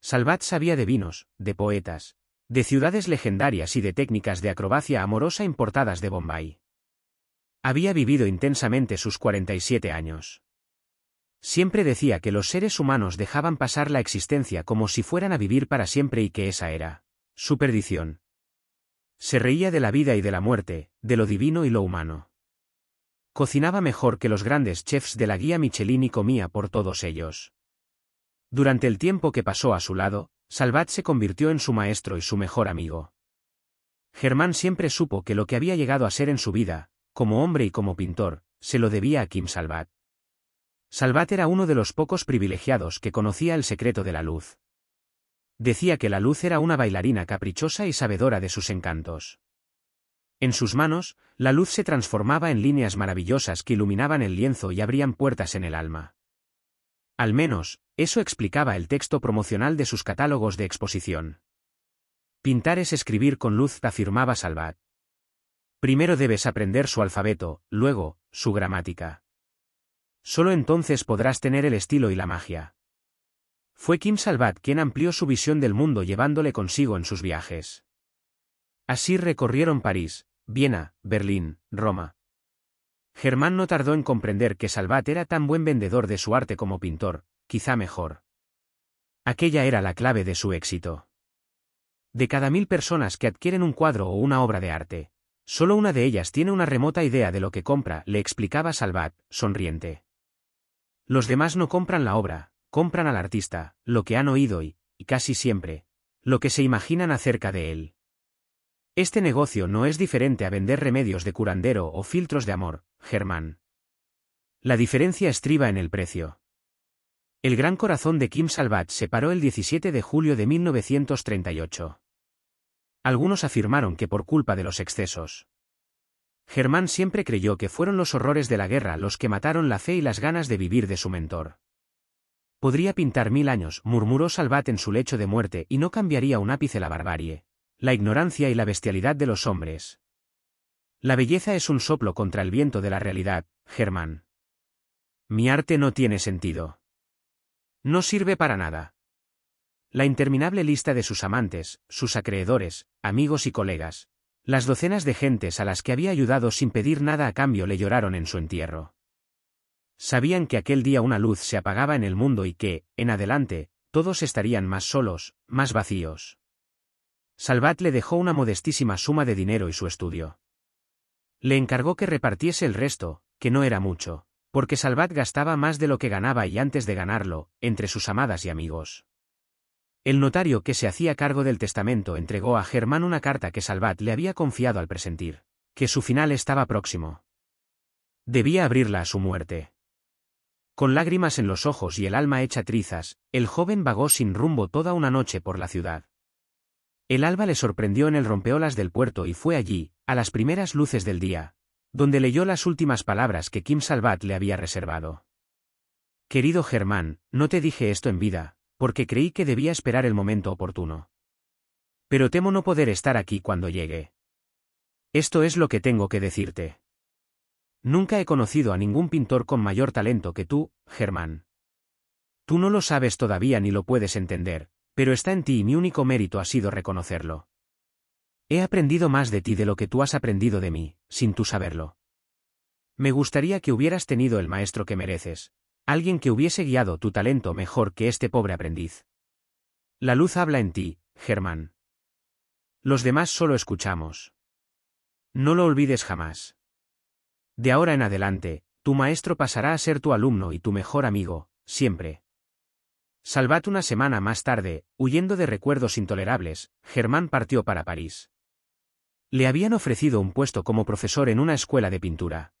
Salvat sabía de vinos, de poetas, de ciudades legendarias y de técnicas de acrobacia amorosa importadas de Bombay. Había vivido intensamente sus 47 años. Siempre decía que los seres humanos dejaban pasar la existencia como si fueran a vivir para siempre y que esa era su perdición. Se reía de la vida y de la muerte, de lo divino y lo humano. Cocinaba mejor que los grandes chefs de la guía Michelin y comía por todos ellos. Durante el tiempo que pasó a su lado, Salvat se convirtió en su maestro y su mejor amigo. Germán siempre supo que lo que había llegado a ser en su vida, como hombre y como pintor, se lo debía a Kim Salvat. Salvat era uno de los pocos privilegiados que conocía el secreto de la luz. Decía que la luz era una bailarina caprichosa y sabedora de sus encantos. En sus manos, la luz se transformaba en líneas maravillosas que iluminaban el lienzo y abrían puertas en el alma. Al menos, eso explicaba el texto promocional de sus catálogos de exposición. Pintar es escribir con luz, afirmaba Salvat. Primero debes aprender su alfabeto, luego, su gramática. Solo entonces podrás tener el estilo y la magia. Fue Kim Salvat quien amplió su visión del mundo llevándole consigo en sus viajes. Así recorrieron París, Viena, Berlín, Roma. Germán no tardó en comprender que Salvat era tan buen vendedor de su arte como pintor, quizá mejor. Aquella era la clave de su éxito. De cada mil personas que adquieren un cuadro o una obra de arte, solo una de ellas tiene una remota idea de lo que compra, le explicaba Salvat, sonriente. Los demás no compran la obra, compran al artista, lo que han oído y, y casi siempre, lo que se imaginan acerca de él. Este negocio no es diferente a vender remedios de curandero o filtros de amor, Germán. La diferencia estriba en el precio. El gran corazón de Kim Salvat se paró el 17 de julio de 1938. Algunos afirmaron que por culpa de los excesos Germán siempre creyó que fueron los horrores de la guerra los que mataron la fe y las ganas de vivir de su mentor. Podría pintar mil años, murmuró Salvat en su lecho de muerte, y no cambiaría un ápice la barbarie, la ignorancia y la bestialidad de los hombres. La belleza es un soplo contra el viento de la realidad, Germán. Mi arte no tiene sentido. No sirve para nada. La interminable lista de sus amantes, sus acreedores, amigos y colegas, las docenas de gentes a las que había ayudado sin pedir nada a cambio le lloraron en su entierro. Sabían que aquel día una luz se apagaba en el mundo y que, en adelante, todos estarían más solos, más vacíos. Salvat le dejó una modestísima suma de dinero y su estudio. Le encargó que repartiese el resto, que no era mucho, porque Salvat gastaba más de lo que ganaba y antes de ganarlo, entre sus amadas y amigos. El notario que se hacía cargo del testamento entregó a Germán una carta que Salvat le había confiado al presentir, que su final estaba próximo. Debía abrirla a su muerte. Con lágrimas en los ojos y el alma hecha trizas, el joven vagó sin rumbo toda una noche por la ciudad. El alba le sorprendió en el rompeolas del puerto y fue allí, a las primeras luces del día, donde leyó las últimas palabras que Kim Salvat le había reservado. Querido Germán, no te dije esto en vida, porque creí que debía esperar el momento oportuno. Pero temo no poder estar aquí cuando llegue. Esto es lo que tengo que decirte. Nunca he conocido a ningún pintor con mayor talento que tú, Germán. Tú no lo sabes todavía ni lo puedes entender, pero está en ti y mi único mérito ha sido reconocerlo. He aprendido más de ti de lo que tú has aprendido de mí, sin tú saberlo. Me gustaría que hubieras tenido el maestro que mereces, Alguien que hubiese guiado tu talento mejor que este pobre aprendiz. La luz habla en ti, Germán. Los demás solo escuchamos. No lo olvides jamás. De ahora en adelante, tu maestro pasará a ser tu alumno y tu mejor amigo, siempre. Salvat una semana más tarde, huyendo de recuerdos intolerables, Germán partió para París. Le habían ofrecido un puesto como profesor en una escuela de pintura.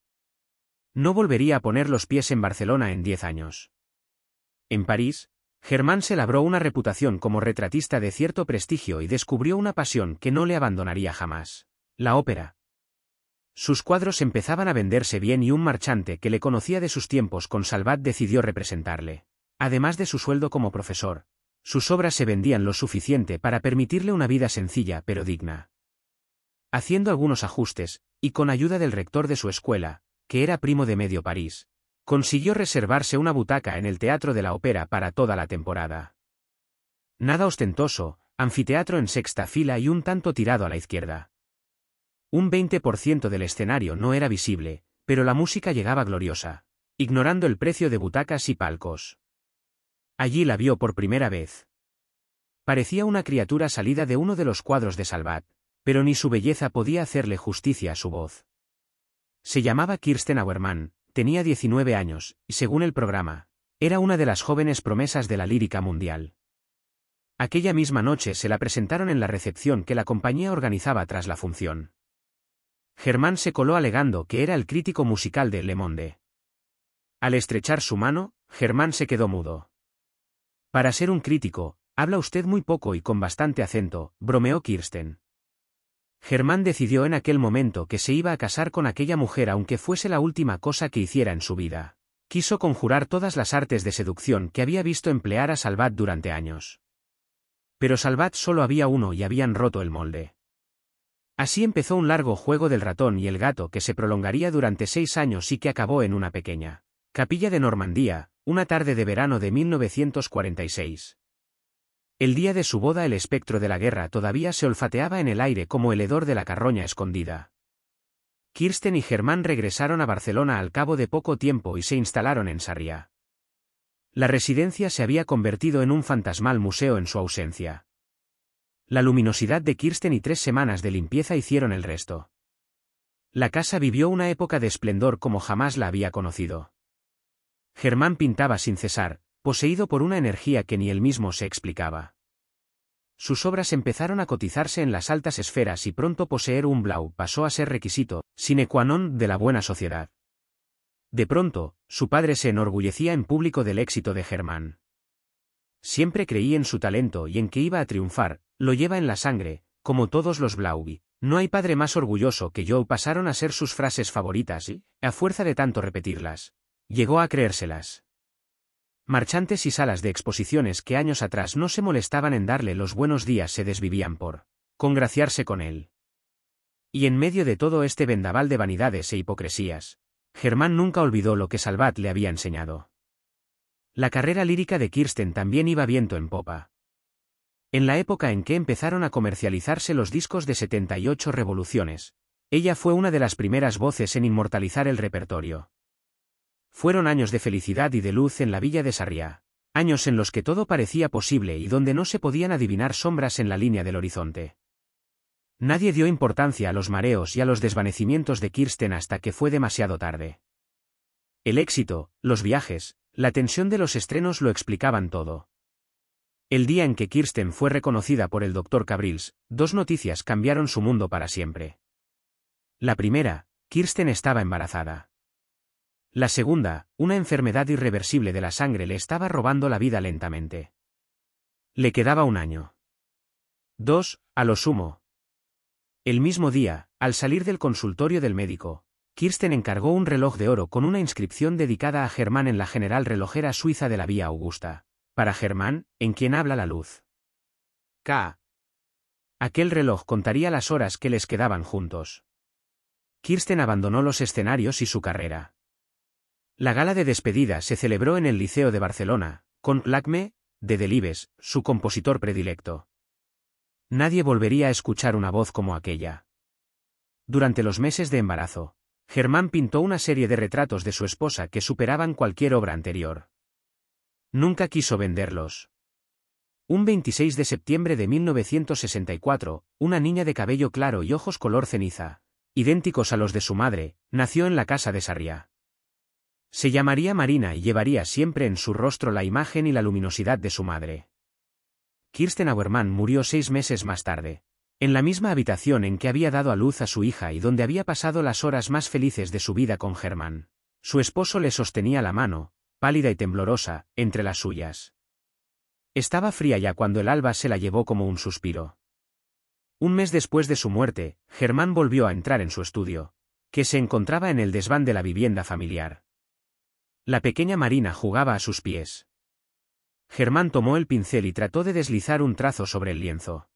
No volvería a poner los pies en Barcelona en diez años. En París, Germán se labró una reputación como retratista de cierto prestigio y descubrió una pasión que no le abandonaría jamás, la ópera. Sus cuadros empezaban a venderse bien y un marchante que le conocía de sus tiempos con Salvat decidió representarle. Además de su sueldo como profesor, sus obras se vendían lo suficiente para permitirle una vida sencilla pero digna. Haciendo algunos ajustes, y con ayuda del rector de su escuela, que era primo de medio París, consiguió reservarse una butaca en el Teatro de la Ópera para toda la temporada. Nada ostentoso, anfiteatro en sexta fila y un tanto tirado a la izquierda. Un 20% del escenario no era visible, pero la música llegaba gloriosa, ignorando el precio de butacas y palcos. Allí la vio por primera vez. Parecía una criatura salida de uno de los cuadros de Salvat, pero ni su belleza podía hacerle justicia a su voz. Se llamaba Kirsten Auermann, tenía 19 años, y según el programa, era una de las jóvenes promesas de la lírica mundial. Aquella misma noche se la presentaron en la recepción que la compañía organizaba tras la función. Germán se coló alegando que era el crítico musical de Le Monde. Al estrechar su mano, Germán se quedó mudo. Para ser un crítico, habla usted muy poco y con bastante acento, bromeó Kirsten. Germán decidió en aquel momento que se iba a casar con aquella mujer aunque fuese la última cosa que hiciera en su vida. Quiso conjurar todas las artes de seducción que había visto emplear a Salvat durante años. Pero Salvat solo había uno y habían roto el molde. Así empezó un largo juego del ratón y el gato que se prolongaría durante seis años y que acabó en una pequeña capilla de Normandía, una tarde de verano de 1946. El día de su boda el espectro de la guerra todavía se olfateaba en el aire como el hedor de la carroña escondida. Kirsten y Germán regresaron a Barcelona al cabo de poco tiempo y se instalaron en Sarriá. La residencia se había convertido en un fantasmal museo en su ausencia. La luminosidad de Kirsten y tres semanas de limpieza hicieron el resto. La casa vivió una época de esplendor como jamás la había conocido. Germán pintaba sin cesar, poseído por una energía que ni él mismo se explicaba. Sus obras empezaron a cotizarse en las altas esferas y pronto poseer un blau pasó a ser requisito, sine qua non de la buena sociedad. De pronto, su padre se enorgullecía en público del éxito de Germán. Siempre creí en su talento y en que iba a triunfar, lo lleva en la sangre, como todos los Blaubi. No hay padre más orgulloso que yo pasaron a ser sus frases favoritas y, a fuerza de tanto repetirlas, llegó a creérselas. Marchantes y salas de exposiciones que años atrás no se molestaban en darle los buenos días se desvivían por congraciarse con él. Y en medio de todo este vendaval de vanidades e hipocresías, Germán nunca olvidó lo que Salvat le había enseñado. La carrera lírica de Kirsten también iba viento en popa. En la época en que empezaron a comercializarse los discos de 78 revoluciones, ella fue una de las primeras voces en inmortalizar el repertorio. Fueron años de felicidad y de luz en la villa de Sarriá, años en los que todo parecía posible y donde no se podían adivinar sombras en la línea del horizonte. Nadie dio importancia a los mareos y a los desvanecimientos de Kirsten hasta que fue demasiado tarde. El éxito, los viajes, la tensión de los estrenos lo explicaban todo. El día en que Kirsten fue reconocida por el doctor Cabrils, dos noticias cambiaron su mundo para siempre. La primera, Kirsten estaba embarazada. La segunda, una enfermedad irreversible de la sangre le estaba robando la vida lentamente. Le quedaba un año. Dos, a lo sumo. El mismo día, al salir del consultorio del médico, Kirsten encargó un reloj de oro con una inscripción dedicada a Germán en la general relojera suiza de la Vía Augusta. Para Germán, en quien habla la luz. K. Aquel reloj contaría las horas que les quedaban juntos. Kirsten abandonó los escenarios y su carrera. La gala de despedida se celebró en el Liceo de Barcelona, con Lacme, de Delibes, su compositor predilecto. Nadie volvería a escuchar una voz como aquella. Durante los meses de embarazo, Germán pintó una serie de retratos de su esposa que superaban cualquier obra anterior. Nunca quiso venderlos. Un 26 de septiembre de 1964, una niña de cabello claro y ojos color ceniza, idénticos a los de su madre, nació en la casa de Sarriá. Se llamaría Marina y llevaría siempre en su rostro la imagen y la luminosidad de su madre. Kirsten Auermann murió seis meses más tarde, en la misma habitación en que había dado a luz a su hija y donde había pasado las horas más felices de su vida con Germán. Su esposo le sostenía la mano, pálida y temblorosa, entre las suyas. Estaba fría ya cuando el alba se la llevó como un suspiro. Un mes después de su muerte, Germán volvió a entrar en su estudio, que se encontraba en el desván de la vivienda familiar. La pequeña Marina jugaba a sus pies. Germán tomó el pincel y trató de deslizar un trazo sobre el lienzo.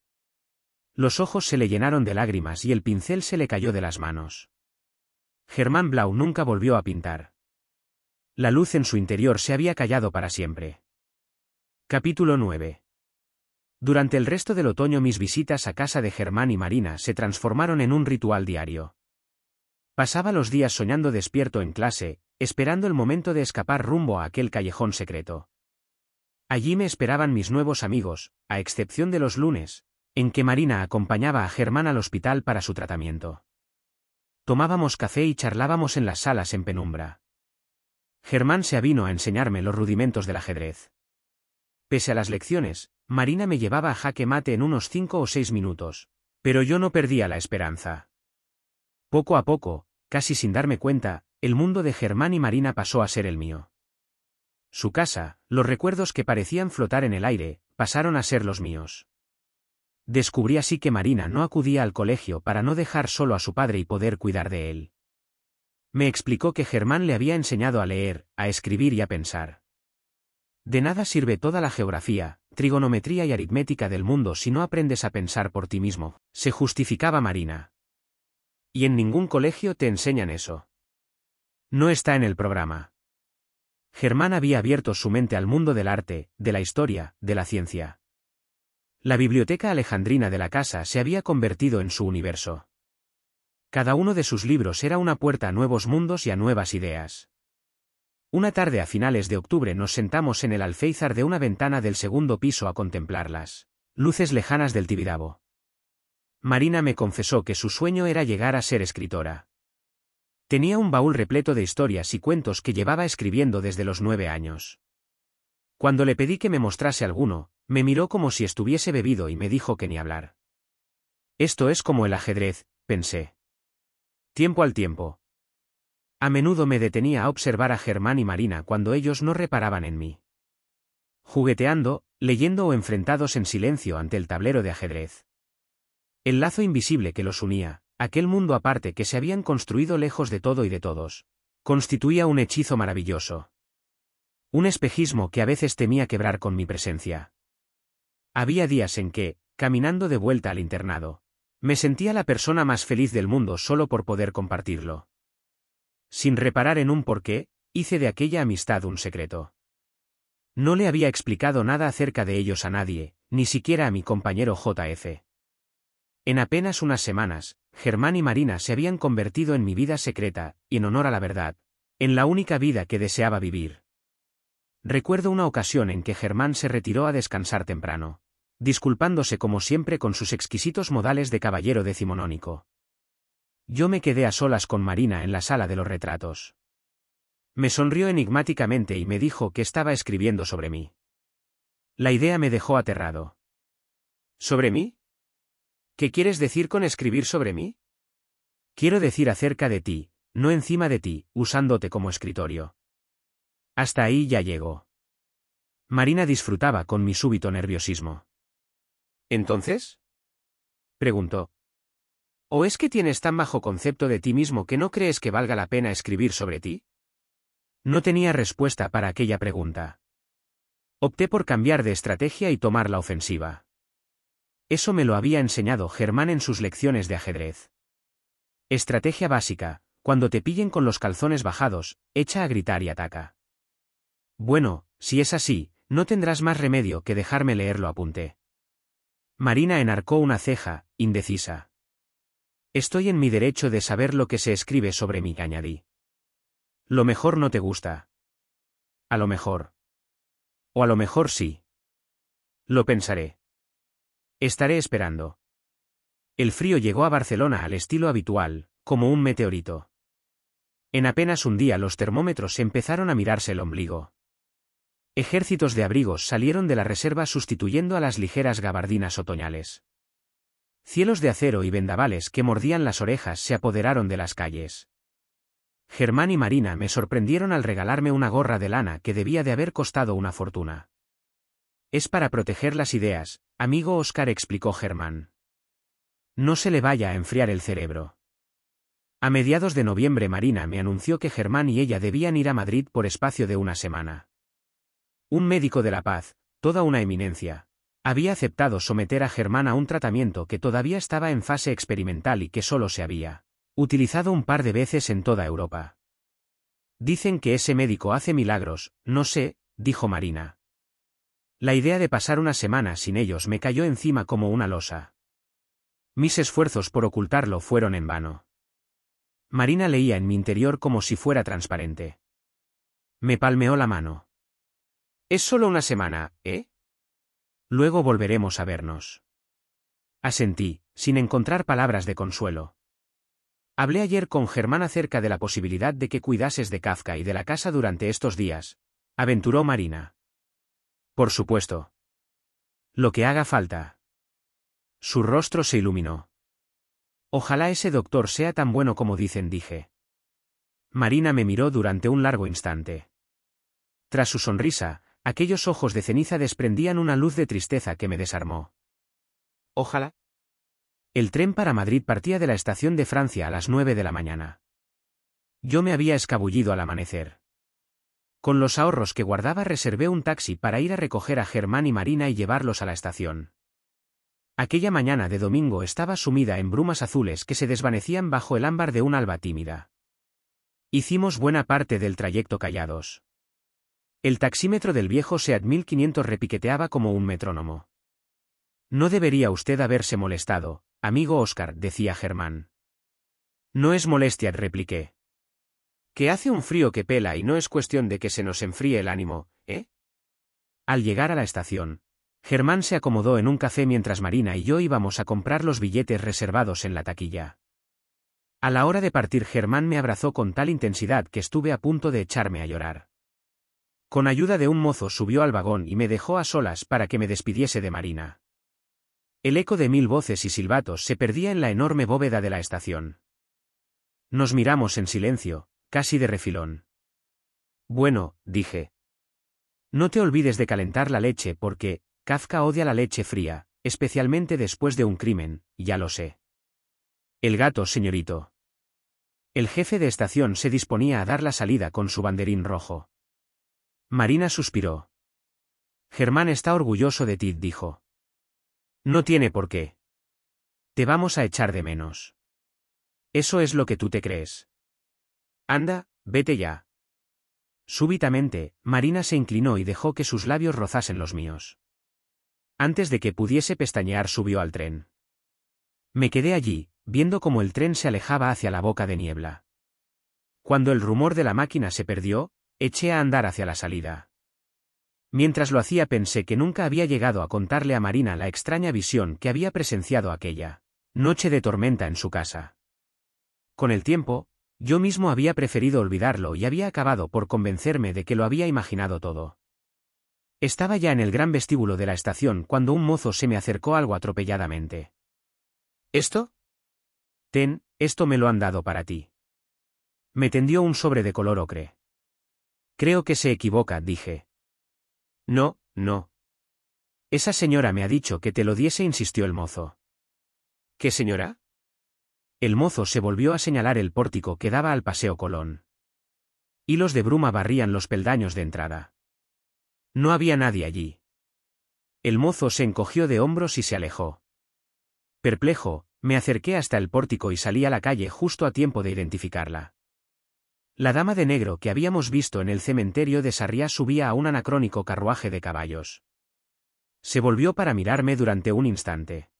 Los ojos se le llenaron de lágrimas y el pincel se le cayó de las manos. Germán Blau nunca volvió a pintar. La luz en su interior se había callado para siempre. Capítulo 9. Durante el resto del otoño mis visitas a casa de Germán y Marina se transformaron en un ritual diario. Pasaba los días soñando despierto en clase, esperando el momento de escapar rumbo a aquel callejón secreto. Allí me esperaban mis nuevos amigos, a excepción de los lunes, en que Marina acompañaba a Germán al hospital para su tratamiento. Tomábamos café y charlábamos en las salas en penumbra. Germán se avino a enseñarme los rudimentos del ajedrez. Pese a las lecciones, Marina me llevaba a jaque mate en unos cinco o seis minutos, pero yo no perdía la esperanza. Poco a poco, casi sin darme cuenta, el mundo de Germán y Marina pasó a ser el mío. Su casa, los recuerdos que parecían flotar en el aire, pasaron a ser los míos. Descubrí así que Marina no acudía al colegio para no dejar solo a su padre y poder cuidar de él. Me explicó que Germán le había enseñado a leer, a escribir y a pensar. De nada sirve toda la geografía, trigonometría y aritmética del mundo si no aprendes a pensar por ti mismo, se justificaba Marina. Y en ningún colegio te enseñan eso no está en el programa. Germán había abierto su mente al mundo del arte, de la historia, de la ciencia. La biblioteca alejandrina de la casa se había convertido en su universo. Cada uno de sus libros era una puerta a nuevos mundos y a nuevas ideas. Una tarde a finales de octubre nos sentamos en el alféizar de una ventana del segundo piso a contemplarlas. Luces lejanas del Tibidabo. Marina me confesó que su sueño era llegar a ser escritora. Tenía un baúl repleto de historias y cuentos que llevaba escribiendo desde los nueve años. Cuando le pedí que me mostrase alguno, me miró como si estuviese bebido y me dijo que ni hablar. Esto es como el ajedrez, pensé. Tiempo al tiempo. A menudo me detenía a observar a Germán y Marina cuando ellos no reparaban en mí. Jugueteando, leyendo o enfrentados en silencio ante el tablero de ajedrez. El lazo invisible que los unía, aquel mundo aparte que se habían construido lejos de todo y de todos, constituía un hechizo maravilloso. Un espejismo que a veces temía quebrar con mi presencia. Había días en que, caminando de vuelta al internado, me sentía la persona más feliz del mundo solo por poder compartirlo. Sin reparar en un porqué, hice de aquella amistad un secreto. No le había explicado nada acerca de ellos a nadie, ni siquiera a mi compañero JF. En apenas unas semanas, Germán y Marina se habían convertido en mi vida secreta, y en honor a la verdad, en la única vida que deseaba vivir. Recuerdo una ocasión en que Germán se retiró a descansar temprano, disculpándose como siempre con sus exquisitos modales de caballero decimonónico. Yo me quedé a solas con Marina en la sala de los retratos. Me sonrió enigmáticamente y me dijo que estaba escribiendo sobre mí. La idea me dejó aterrado. ¿Sobre mí? ¿Qué quieres decir con escribir sobre mí? Quiero decir acerca de ti, no encima de ti, usándote como escritorio. Hasta ahí ya llego. Marina disfrutaba con mi súbito nerviosismo. ¿Entonces? preguntó. ¿O es que tienes tan bajo concepto de ti mismo que no crees que valga la pena escribir sobre ti? No tenía respuesta para aquella pregunta. Opté por cambiar de estrategia y tomar la ofensiva. Eso me lo había enseñado Germán en sus lecciones de ajedrez. Estrategia básica, cuando te pillen con los calzones bajados, echa a gritar y ataca. Bueno, si es así, no tendrás más remedio que dejarme leerlo apunté. Marina enarcó una ceja, indecisa. Estoy en mi derecho de saber lo que se escribe sobre mí, añadí. Lo mejor no te gusta. A lo mejor. O a lo mejor sí. Lo pensaré. Estaré esperando. El frío llegó a Barcelona al estilo habitual, como un meteorito. En apenas un día los termómetros empezaron a mirarse el ombligo. Ejércitos de abrigos salieron de la reserva sustituyendo a las ligeras gabardinas otoñales. Cielos de acero y vendavales que mordían las orejas se apoderaron de las calles. Germán y Marina me sorprendieron al regalarme una gorra de lana que debía de haber costado una fortuna. Es para proteger las ideas, Amigo Oscar explicó Germán. No se le vaya a enfriar el cerebro. A mediados de noviembre Marina me anunció que Germán y ella debían ir a Madrid por espacio de una semana. Un médico de La Paz, toda una eminencia, había aceptado someter a Germán a un tratamiento que todavía estaba en fase experimental y que solo se había utilizado un par de veces en toda Europa. Dicen que ese médico hace milagros, no sé, dijo Marina. La idea de pasar una semana sin ellos me cayó encima como una losa. Mis esfuerzos por ocultarlo fueron en vano. Marina leía en mi interior como si fuera transparente. Me palmeó la mano. Es solo una semana, ¿eh? Luego volveremos a vernos. Asentí, sin encontrar palabras de consuelo. Hablé ayer con Germán acerca de la posibilidad de que cuidases de Kafka y de la casa durante estos días, aventuró Marina. Por supuesto. Lo que haga falta. Su rostro se iluminó. Ojalá ese doctor sea tan bueno como dicen, dije. Marina me miró durante un largo instante. Tras su sonrisa, aquellos ojos de ceniza desprendían una luz de tristeza que me desarmó. Ojalá. El tren para Madrid partía de la estación de Francia a las nueve de la mañana. Yo me había escabullido al amanecer. Con los ahorros que guardaba reservé un taxi para ir a recoger a Germán y Marina y llevarlos a la estación. Aquella mañana de domingo estaba sumida en brumas azules que se desvanecían bajo el ámbar de un alba tímida. Hicimos buena parte del trayecto callados. El taxímetro del viejo SEAT 1500 repiqueteaba como un metrónomo. No debería usted haberse molestado, amigo Oscar, decía Germán. No es molestia, repliqué. Que hace un frío que pela y no es cuestión de que se nos enfríe el ánimo, ¿eh? Al llegar a la estación, Germán se acomodó en un café mientras Marina y yo íbamos a comprar los billetes reservados en la taquilla. A la hora de partir Germán me abrazó con tal intensidad que estuve a punto de echarme a llorar. Con ayuda de un mozo subió al vagón y me dejó a solas para que me despidiese de Marina. El eco de mil voces y silbatos se perdía en la enorme bóveda de la estación. Nos miramos en silencio, casi de refilón. Bueno, dije. No te olvides de calentar la leche porque, Kafka odia la leche fría, especialmente después de un crimen, ya lo sé. El gato, señorito. El jefe de estación se disponía a dar la salida con su banderín rojo. Marina suspiró. Germán está orgulloso de ti, dijo. No tiene por qué. Te vamos a echar de menos. Eso es lo que tú te crees. Anda, vete ya. Súbitamente, Marina se inclinó y dejó que sus labios rozasen los míos. Antes de que pudiese pestañear subió al tren. Me quedé allí, viendo cómo el tren se alejaba hacia la boca de niebla. Cuando el rumor de la máquina se perdió, eché a andar hacia la salida. Mientras lo hacía pensé que nunca había llegado a contarle a Marina la extraña visión que había presenciado aquella noche de tormenta en su casa. Con el tiempo, yo mismo había preferido olvidarlo y había acabado por convencerme de que lo había imaginado todo. Estaba ya en el gran vestíbulo de la estación cuando un mozo se me acercó algo atropelladamente. ¿Esto? Ten, esto me lo han dado para ti. Me tendió un sobre de color ocre. Creo que se equivoca, dije. No, no. Esa señora me ha dicho que te lo diese, insistió el mozo. ¿Qué señora? El mozo se volvió a señalar el pórtico que daba al paseo Colón. Hilos de bruma barrían los peldaños de entrada. No había nadie allí. El mozo se encogió de hombros y se alejó. Perplejo, me acerqué hasta el pórtico y salí a la calle justo a tiempo de identificarla. La dama de negro que habíamos visto en el cementerio de Sarriá subía a un anacrónico carruaje de caballos. Se volvió para mirarme durante un instante.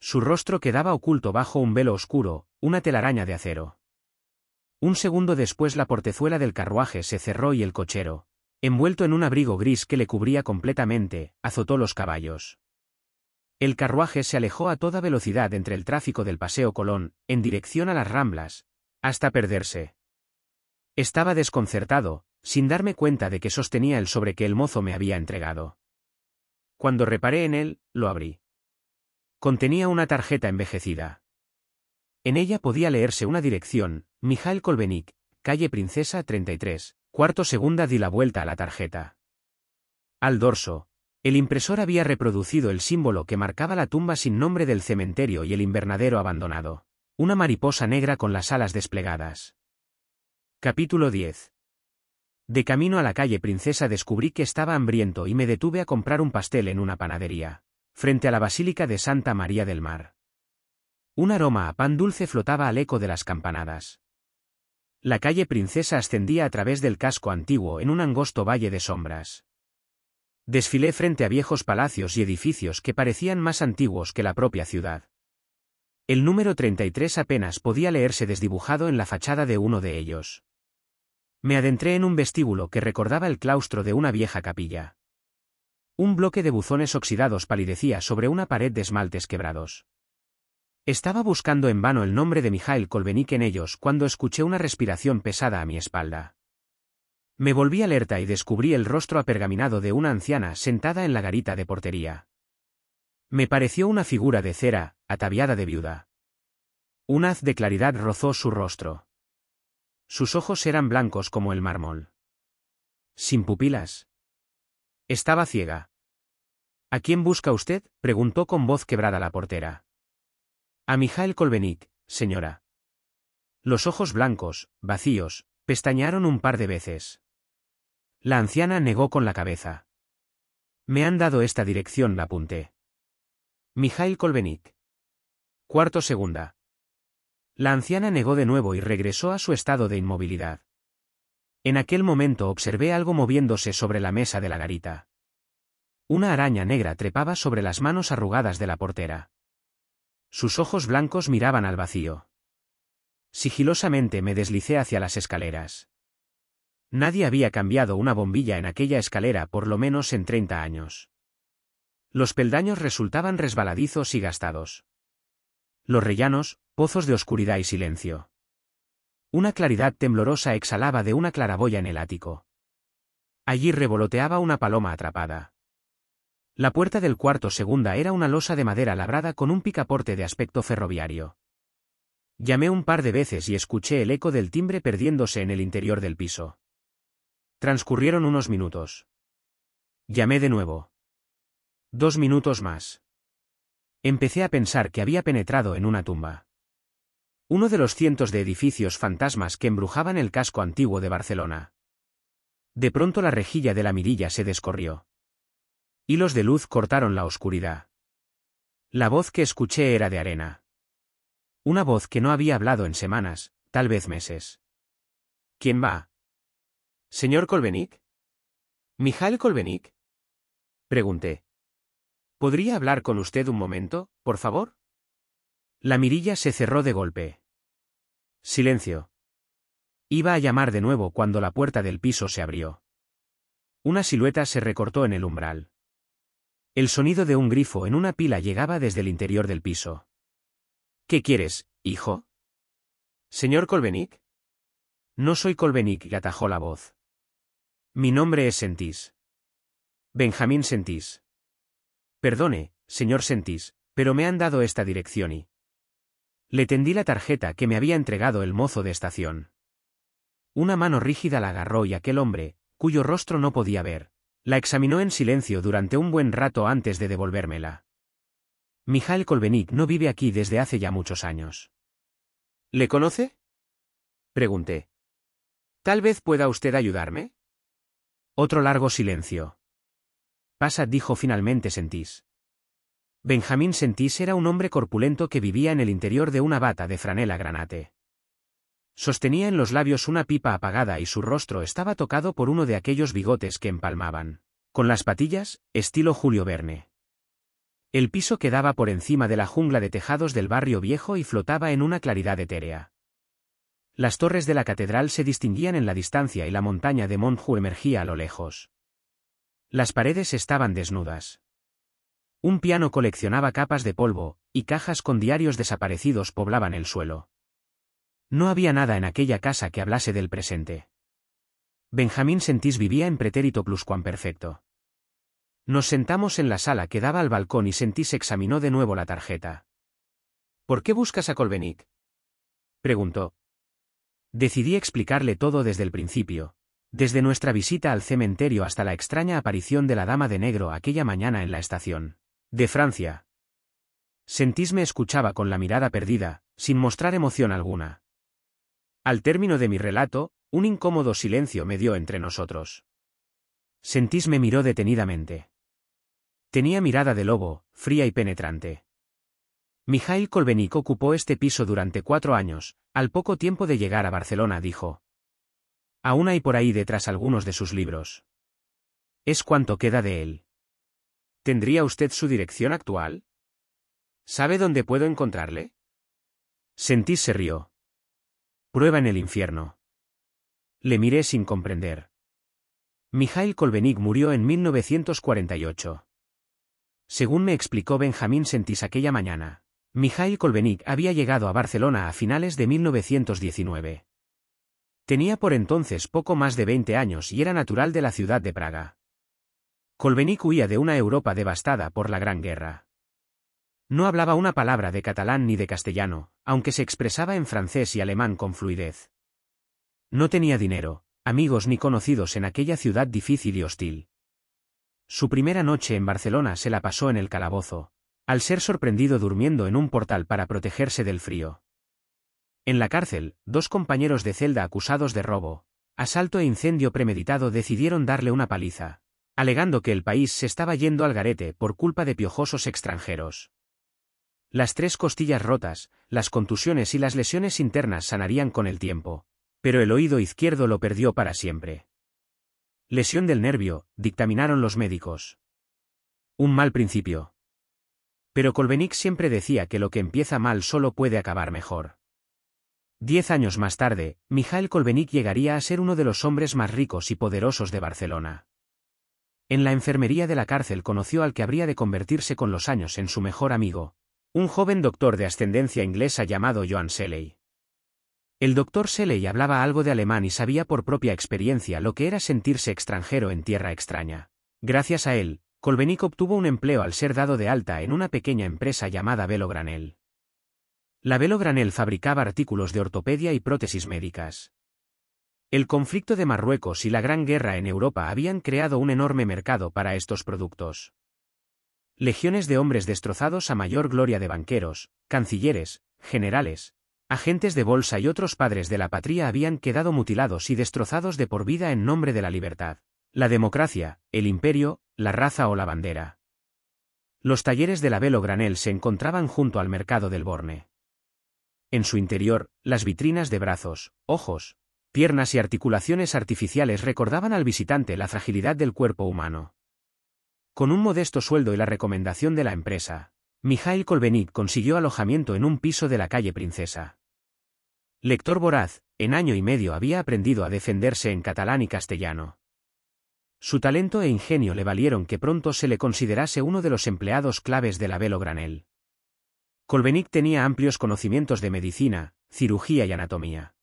Su rostro quedaba oculto bajo un velo oscuro, una telaraña de acero. Un segundo después la portezuela del carruaje se cerró y el cochero, envuelto en un abrigo gris que le cubría completamente, azotó los caballos. El carruaje se alejó a toda velocidad entre el tráfico del Paseo Colón, en dirección a las Ramblas, hasta perderse. Estaba desconcertado, sin darme cuenta de que sostenía el sobre que el mozo me había entregado. Cuando reparé en él, lo abrí. Contenía una tarjeta envejecida. En ella podía leerse una dirección, Mijael Kolbenik, calle Princesa 33, cuarto segunda di la vuelta a la tarjeta. Al dorso, el impresor había reproducido el símbolo que marcaba la tumba sin nombre del cementerio y el invernadero abandonado. Una mariposa negra con las alas desplegadas. Capítulo 10. De camino a la calle Princesa descubrí que estaba hambriento y me detuve a comprar un pastel en una panadería frente a la Basílica de Santa María del Mar. Un aroma a pan dulce flotaba al eco de las campanadas. La calle Princesa ascendía a través del casco antiguo en un angosto valle de sombras. Desfilé frente a viejos palacios y edificios que parecían más antiguos que la propia ciudad. El número 33 apenas podía leerse desdibujado en la fachada de uno de ellos. Me adentré en un vestíbulo que recordaba el claustro de una vieja capilla. Un bloque de buzones oxidados palidecía sobre una pared de esmaltes quebrados. Estaba buscando en vano el nombre de Mijael Kolbenik en ellos cuando escuché una respiración pesada a mi espalda. Me volví alerta y descubrí el rostro apergaminado de una anciana sentada en la garita de portería. Me pareció una figura de cera, ataviada de viuda. Un haz de claridad rozó su rostro. Sus ojos eran blancos como el mármol. Sin pupilas, estaba ciega. ¿A quién busca usted? preguntó con voz quebrada la portera. A Mijael Kolbenik, señora. Los ojos blancos, vacíos, pestañaron un par de veces. La anciana negó con la cabeza. Me han dado esta dirección, la apunté. Mijail Kolbenik. Cuarto segunda. La anciana negó de nuevo y regresó a su estado de inmovilidad. En aquel momento observé algo moviéndose sobre la mesa de la garita. Una araña negra trepaba sobre las manos arrugadas de la portera. Sus ojos blancos miraban al vacío. Sigilosamente me deslicé hacia las escaleras. Nadie había cambiado una bombilla en aquella escalera por lo menos en treinta años. Los peldaños resultaban resbaladizos y gastados. Los rellanos, pozos de oscuridad y silencio. Una claridad temblorosa exhalaba de una claraboya en el ático. Allí revoloteaba una paloma atrapada. La puerta del cuarto segunda era una losa de madera labrada con un picaporte de aspecto ferroviario. Llamé un par de veces y escuché el eco del timbre perdiéndose en el interior del piso. Transcurrieron unos minutos. Llamé de nuevo. Dos minutos más. Empecé a pensar que había penetrado en una tumba uno de los cientos de edificios fantasmas que embrujaban el casco antiguo de Barcelona. De pronto la rejilla de la mirilla se descorrió. Hilos de luz cortaron la oscuridad. La voz que escuché era de arena. Una voz que no había hablado en semanas, tal vez meses. ¿Quién va? ¿Señor Kolbenik? ¿Mijael Kolbenik? Pregunté. ¿Podría hablar con usted un momento, por favor? La mirilla se cerró de golpe. Silencio. Iba a llamar de nuevo cuando la puerta del piso se abrió. Una silueta se recortó en el umbral. El sonido de un grifo en una pila llegaba desde el interior del piso. ¿Qué quieres, hijo? ¿Señor Colbenic? No soy Colbenic, atajó la voz. Mi nombre es Sentis. Benjamín Sentís. Perdone, señor Sentís, pero me han dado esta dirección y... Le tendí la tarjeta que me había entregado el mozo de estación. Una mano rígida la agarró y aquel hombre, cuyo rostro no podía ver, la examinó en silencio durante un buen rato antes de devolvérmela. Mijael Kolbenik no vive aquí desde hace ya muchos años. ¿Le conoce? Pregunté. Tal vez pueda usted ayudarme. Otro largo silencio. Pasa, dijo finalmente Sentís. Benjamín Sentís era un hombre corpulento que vivía en el interior de una bata de franela granate. Sostenía en los labios una pipa apagada y su rostro estaba tocado por uno de aquellos bigotes que empalmaban. Con las patillas, estilo Julio Verne. El piso quedaba por encima de la jungla de tejados del barrio viejo y flotaba en una claridad etérea. Las torres de la catedral se distinguían en la distancia y la montaña de Monju emergía a lo lejos. Las paredes estaban desnudas. Un piano coleccionaba capas de polvo, y cajas con diarios desaparecidos poblaban el suelo. No había nada en aquella casa que hablase del presente. Benjamín Sentís vivía en pretérito pluscuamperfecto. Nos sentamos en la sala que daba al balcón y Sentís examinó de nuevo la tarjeta. ¿Por qué buscas a Colvenic? preguntó. Decidí explicarle todo desde el principio, desde nuestra visita al cementerio hasta la extraña aparición de la dama de negro aquella mañana en la estación de Francia. Sentís me escuchaba con la mirada perdida, sin mostrar emoción alguna. Al término de mi relato, un incómodo silencio me dio entre nosotros. Sentís me miró detenidamente. Tenía mirada de lobo, fría y penetrante. Mijail Kolbenik ocupó este piso durante cuatro años, al poco tiempo de llegar a Barcelona, dijo. Aún hay por ahí detrás algunos de sus libros. Es cuanto queda de él. ¿Tendría usted su dirección actual? ¿Sabe dónde puedo encontrarle? Sentís se rió. Prueba en el infierno. Le miré sin comprender. Mijail Kolbenik murió en 1948. Según me explicó Benjamín Sentís aquella mañana, Mijail Kolbenik había llegado a Barcelona a finales de 1919. Tenía por entonces poco más de 20 años y era natural de la ciudad de Praga. Colbenic huía de una Europa devastada por la Gran Guerra. No hablaba una palabra de catalán ni de castellano, aunque se expresaba en francés y alemán con fluidez. No tenía dinero, amigos ni conocidos en aquella ciudad difícil y hostil. Su primera noche en Barcelona se la pasó en el calabozo, al ser sorprendido durmiendo en un portal para protegerse del frío. En la cárcel, dos compañeros de celda acusados de robo, asalto e incendio premeditado decidieron darle una paliza, alegando que el país se estaba yendo al garete por culpa de piojosos extranjeros. Las tres costillas rotas, las contusiones y las lesiones internas sanarían con el tiempo, pero el oído izquierdo lo perdió para siempre. Lesión del nervio, dictaminaron los médicos. Un mal principio. Pero Colbenic siempre decía que lo que empieza mal solo puede acabar mejor. Diez años más tarde, Mijael Colbenic llegaría a ser uno de los hombres más ricos y poderosos de Barcelona. En la enfermería de la cárcel conoció al que habría de convertirse con los años en su mejor amigo, un joven doctor de ascendencia inglesa llamado Joan Selley. El doctor Selley hablaba algo de alemán y sabía por propia experiencia lo que era sentirse extranjero en tierra extraña. Gracias a él, Colbenic obtuvo un empleo al ser dado de alta en una pequeña empresa llamada Velo Granel. La Velo Granel fabricaba artículos de ortopedia y prótesis médicas. El conflicto de Marruecos y la Gran Guerra en Europa habían creado un enorme mercado para estos productos. Legiones de hombres destrozados a mayor gloria de banqueros, cancilleres, generales, agentes de bolsa y otros padres de la patria habían quedado mutilados y destrozados de por vida en nombre de la libertad, la democracia, el imperio, la raza o la bandera. Los talleres de la Velo Granel se encontraban junto al mercado del Borne. En su interior, las vitrinas de brazos, ojos, piernas y articulaciones artificiales recordaban al visitante la fragilidad del cuerpo humano. Con un modesto sueldo y la recomendación de la empresa, Mijail Kolbenik consiguió alojamiento en un piso de la calle Princesa. Lector voraz, en año y medio había aprendido a defenderse en catalán y castellano. Su talento e ingenio le valieron que pronto se le considerase uno de los empleados claves de la Velo Granel. Kolbenik tenía amplios conocimientos de medicina, cirugía y anatomía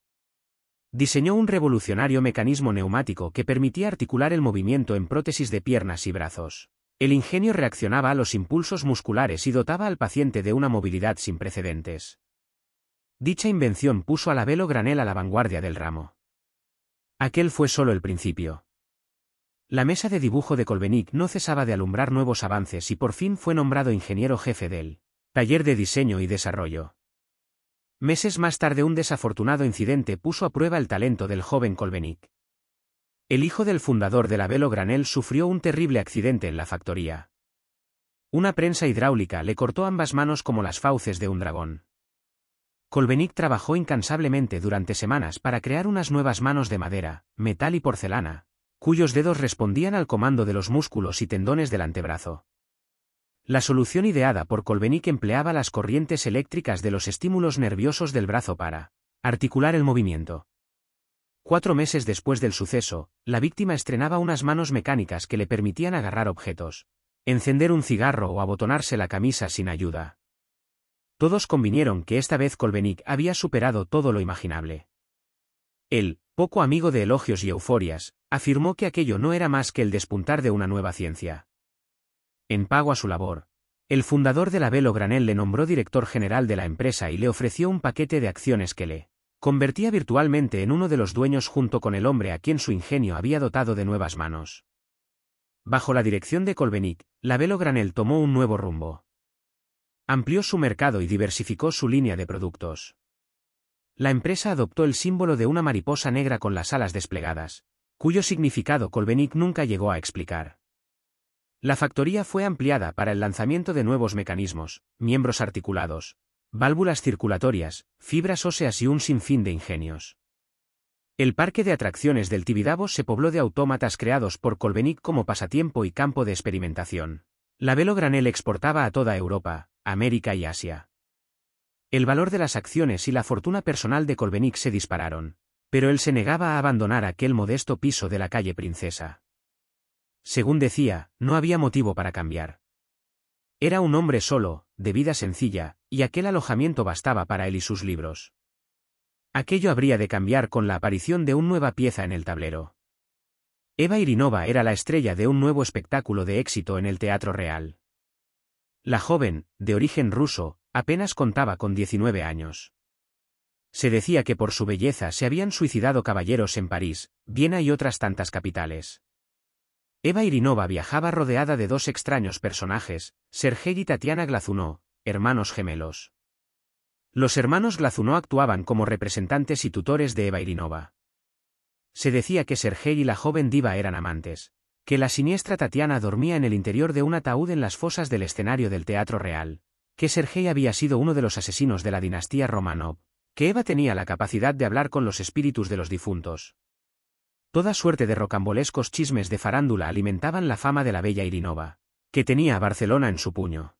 diseñó un revolucionario mecanismo neumático que permitía articular el movimiento en prótesis de piernas y brazos. El ingenio reaccionaba a los impulsos musculares y dotaba al paciente de una movilidad sin precedentes. Dicha invención puso a la Velo Granel a la vanguardia del ramo. Aquel fue solo el principio. La mesa de dibujo de Colbenic no cesaba de alumbrar nuevos avances y por fin fue nombrado ingeniero jefe del taller de diseño y desarrollo. Meses más tarde un desafortunado incidente puso a prueba el talento del joven Kolbenik. El hijo del fundador de la Velo Granel sufrió un terrible accidente en la factoría. Una prensa hidráulica le cortó ambas manos como las fauces de un dragón. Kolbenik trabajó incansablemente durante semanas para crear unas nuevas manos de madera, metal y porcelana, cuyos dedos respondían al comando de los músculos y tendones del antebrazo. La solución ideada por Kolbenik empleaba las corrientes eléctricas de los estímulos nerviosos del brazo para articular el movimiento. Cuatro meses después del suceso, la víctima estrenaba unas manos mecánicas que le permitían agarrar objetos, encender un cigarro o abotonarse la camisa sin ayuda. Todos convinieron que esta vez Kolbenik había superado todo lo imaginable. Él, poco amigo de elogios y euforias, afirmó que aquello no era más que el despuntar de una nueva ciencia. En pago a su labor, el fundador de la Velo Granel le nombró director general de la empresa y le ofreció un paquete de acciones que le convertía virtualmente en uno de los dueños junto con el hombre a quien su ingenio había dotado de nuevas manos. Bajo la dirección de Colbenic, la Velo Granel tomó un nuevo rumbo. Amplió su mercado y diversificó su línea de productos. La empresa adoptó el símbolo de una mariposa negra con las alas desplegadas, cuyo significado Colbenic nunca llegó a explicar. La factoría fue ampliada para el lanzamiento de nuevos mecanismos, miembros articulados, válvulas circulatorias, fibras óseas y un sinfín de ingenios. El parque de atracciones del Tibidabo se pobló de autómatas creados por Kolbenik como pasatiempo y campo de experimentación. La Velo Granel exportaba a toda Europa, América y Asia. El valor de las acciones y la fortuna personal de Kolbenik se dispararon, pero él se negaba a abandonar aquel modesto piso de la calle Princesa. Según decía, no había motivo para cambiar. Era un hombre solo, de vida sencilla, y aquel alojamiento bastaba para él y sus libros. Aquello habría de cambiar con la aparición de una nueva pieza en el tablero. Eva Irinova era la estrella de un nuevo espectáculo de éxito en el Teatro Real. La joven, de origen ruso, apenas contaba con 19 años. Se decía que por su belleza se habían suicidado caballeros en París, Viena y otras tantas capitales. Eva Irinova viajaba rodeada de dos extraños personajes, Sergei y Tatiana Glazunó, hermanos gemelos. Los hermanos Glazunó actuaban como representantes y tutores de Eva Irinova. Se decía que Sergei y la joven diva eran amantes, que la siniestra Tatiana dormía en el interior de un ataúd en las fosas del escenario del Teatro Real, que Sergei había sido uno de los asesinos de la dinastía Romanov, que Eva tenía la capacidad de hablar con los espíritus de los difuntos, Toda suerte de rocambolescos chismes de farándula alimentaban la fama de la bella Irinova, que tenía a Barcelona en su puño.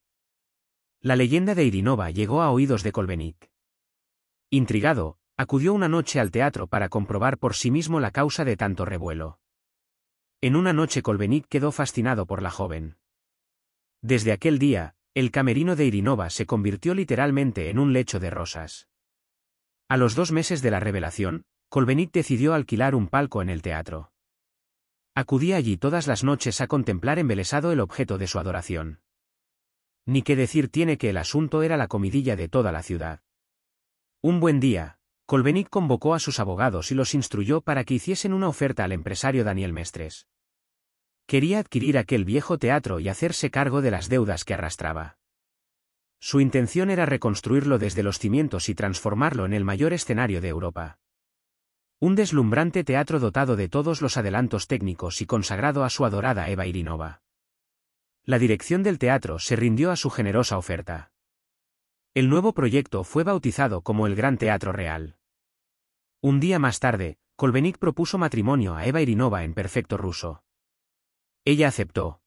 La leyenda de Irinova llegó a oídos de Colbenic. Intrigado, acudió una noche al teatro para comprobar por sí mismo la causa de tanto revuelo. En una noche Colbenic quedó fascinado por la joven. Desde aquel día, el camerino de Irinova se convirtió literalmente en un lecho de rosas. A los dos meses de la revelación, Colbenic decidió alquilar un palco en el teatro. Acudía allí todas las noches a contemplar embelesado el objeto de su adoración. Ni qué decir tiene que el asunto era la comidilla de toda la ciudad. Un buen día, Colbenic convocó a sus abogados y los instruyó para que hiciesen una oferta al empresario Daniel Mestres. Quería adquirir aquel viejo teatro y hacerse cargo de las deudas que arrastraba. Su intención era reconstruirlo desde los cimientos y transformarlo en el mayor escenario de Europa. Un deslumbrante teatro dotado de todos los adelantos técnicos y consagrado a su adorada Eva Irinova. La dirección del teatro se rindió a su generosa oferta. El nuevo proyecto fue bautizado como el Gran Teatro Real. Un día más tarde, Kolbenik propuso matrimonio a Eva Irinova en perfecto ruso. Ella aceptó.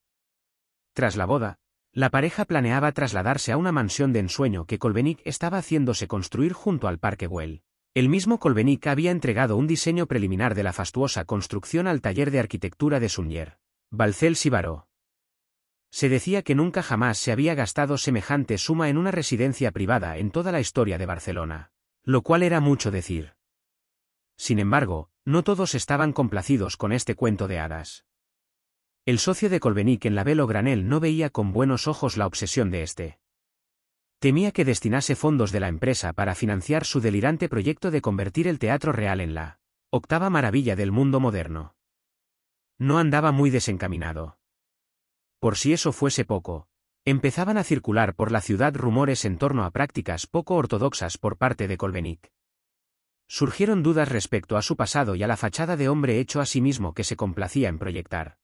Tras la boda, la pareja planeaba trasladarse a una mansión de ensueño que Kolbenik estaba haciéndose construir junto al Parque Güell. El mismo Colbenic había entregado un diseño preliminar de la fastuosa construcción al taller de arquitectura de Sunyer, Balcel Sibaró. Se decía que nunca jamás se había gastado semejante suma en una residencia privada en toda la historia de Barcelona, lo cual era mucho decir. Sin embargo, no todos estaban complacidos con este cuento de hadas. El socio de Colbenic en la Velo Granel no veía con buenos ojos la obsesión de este Temía que destinase fondos de la empresa para financiar su delirante proyecto de convertir el Teatro Real en la octava maravilla del mundo moderno. No andaba muy desencaminado. Por si eso fuese poco, empezaban a circular por la ciudad rumores en torno a prácticas poco ortodoxas por parte de Colbenic. Surgieron dudas respecto a su pasado y a la fachada de hombre hecho a sí mismo que se complacía en proyectar.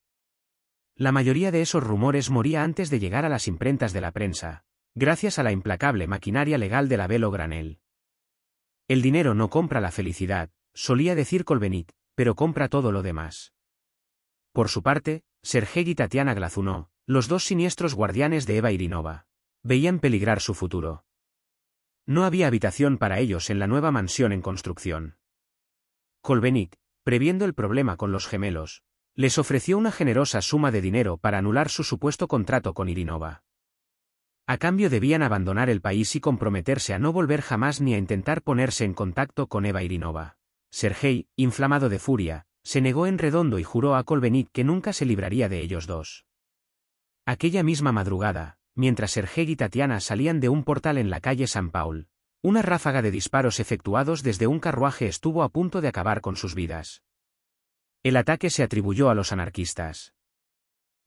La mayoría de esos rumores moría antes de llegar a las imprentas de la prensa, gracias a la implacable maquinaria legal de la Velo Granel. El dinero no compra la felicidad, solía decir Colbenit, pero compra todo lo demás. Por su parte, Sergei y Tatiana Glazunó, los dos siniestros guardianes de Eva Irinova, veían peligrar su futuro. No había habitación para ellos en la nueva mansión en construcción. Colbenit, previendo el problema con los gemelos, les ofreció una generosa suma de dinero para anular su supuesto contrato con Irinova. A cambio debían abandonar el país y comprometerse a no volver jamás ni a intentar ponerse en contacto con Eva Irinova. Sergei, inflamado de furia, se negó en redondo y juró a Kolbenik que nunca se libraría de ellos dos. Aquella misma madrugada, mientras Sergei y Tatiana salían de un portal en la calle San Paul, una ráfaga de disparos efectuados desde un carruaje estuvo a punto de acabar con sus vidas. El ataque se atribuyó a los anarquistas.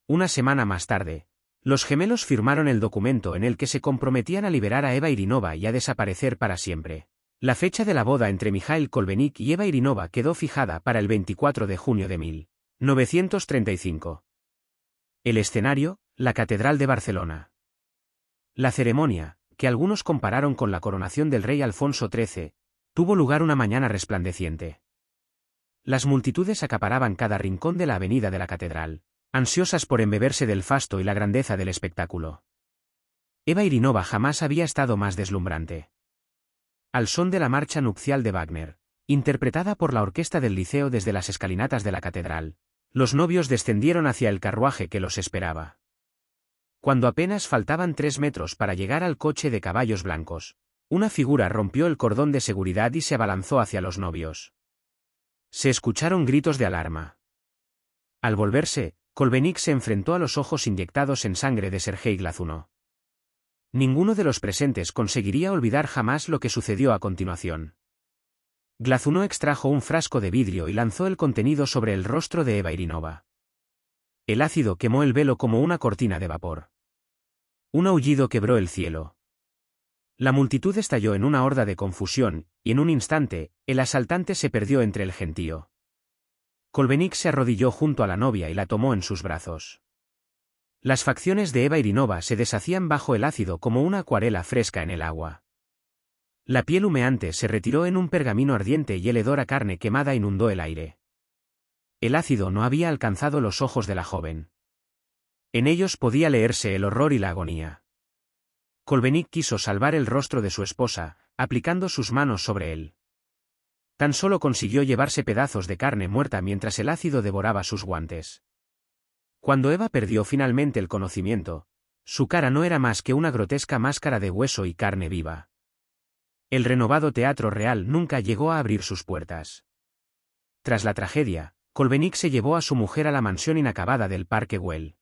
Una semana más tarde, los gemelos firmaron el documento en el que se comprometían a liberar a Eva Irinova y a desaparecer para siempre. La fecha de la boda entre Mijail Kolbenik y Eva Irinova quedó fijada para el 24 de junio de 1935. El escenario, la Catedral de Barcelona. La ceremonia, que algunos compararon con la coronación del rey Alfonso XIII, tuvo lugar una mañana resplandeciente. Las multitudes acaparaban cada rincón de la avenida de la catedral, ansiosas por embeberse del fasto y la grandeza del espectáculo. Eva Irinova jamás había estado más deslumbrante. Al son de la marcha nupcial de Wagner, interpretada por la orquesta del liceo desde las escalinatas de la catedral, los novios descendieron hacia el carruaje que los esperaba. Cuando apenas faltaban tres metros para llegar al coche de caballos blancos, una figura rompió el cordón de seguridad y se abalanzó hacia los novios. Se escucharon gritos de alarma. Al volverse, Colbenic se enfrentó a los ojos inyectados en sangre de Sergei Glazuno. Ninguno de los presentes conseguiría olvidar jamás lo que sucedió a continuación. Glazuno extrajo un frasco de vidrio y lanzó el contenido sobre el rostro de Eva Irinova. El ácido quemó el velo como una cortina de vapor. Un aullido quebró el cielo. La multitud estalló en una horda de confusión, y en un instante, el asaltante se perdió entre el gentío. Kolbenik se arrodilló junto a la novia y la tomó en sus brazos. Las facciones de Eva Irinova se deshacían bajo el ácido como una acuarela fresca en el agua. La piel humeante se retiró en un pergamino ardiente y el hedor a carne quemada inundó el aire. El ácido no había alcanzado los ojos de la joven. En ellos podía leerse el horror y la agonía. Kolbenik quiso salvar el rostro de su esposa, aplicando sus manos sobre él. Tan solo consiguió llevarse pedazos de carne muerta mientras el ácido devoraba sus guantes. Cuando Eva perdió finalmente el conocimiento, su cara no era más que una grotesca máscara de hueso y carne viva. El renovado Teatro Real nunca llegó a abrir sus puertas. Tras la tragedia, Kolbenik se llevó a su mujer a la mansión inacabada del Parque Well.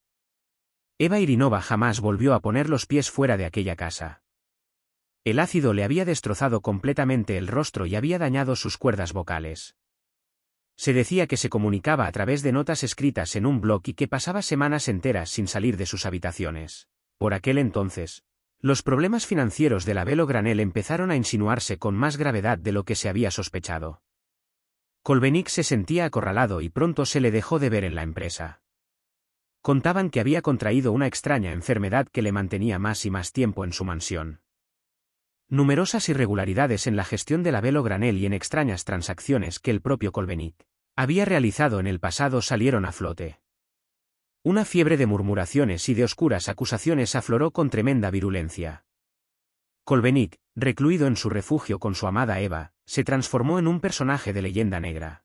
Eva Irinova jamás volvió a poner los pies fuera de aquella casa. El ácido le había destrozado completamente el rostro y había dañado sus cuerdas vocales. Se decía que se comunicaba a través de notas escritas en un blog y que pasaba semanas enteras sin salir de sus habitaciones. Por aquel entonces, los problemas financieros de la Velo Granel empezaron a insinuarse con más gravedad de lo que se había sospechado. Colbenic se sentía acorralado y pronto se le dejó de ver en la empresa. Contaban que había contraído una extraña enfermedad que le mantenía más y más tiempo en su mansión. Numerosas irregularidades en la gestión de la Velo Granel y en extrañas transacciones que el propio Colbenic había realizado en el pasado salieron a flote. Una fiebre de murmuraciones y de oscuras acusaciones afloró con tremenda virulencia. Colbenic, recluido en su refugio con su amada Eva, se transformó en un personaje de leyenda negra.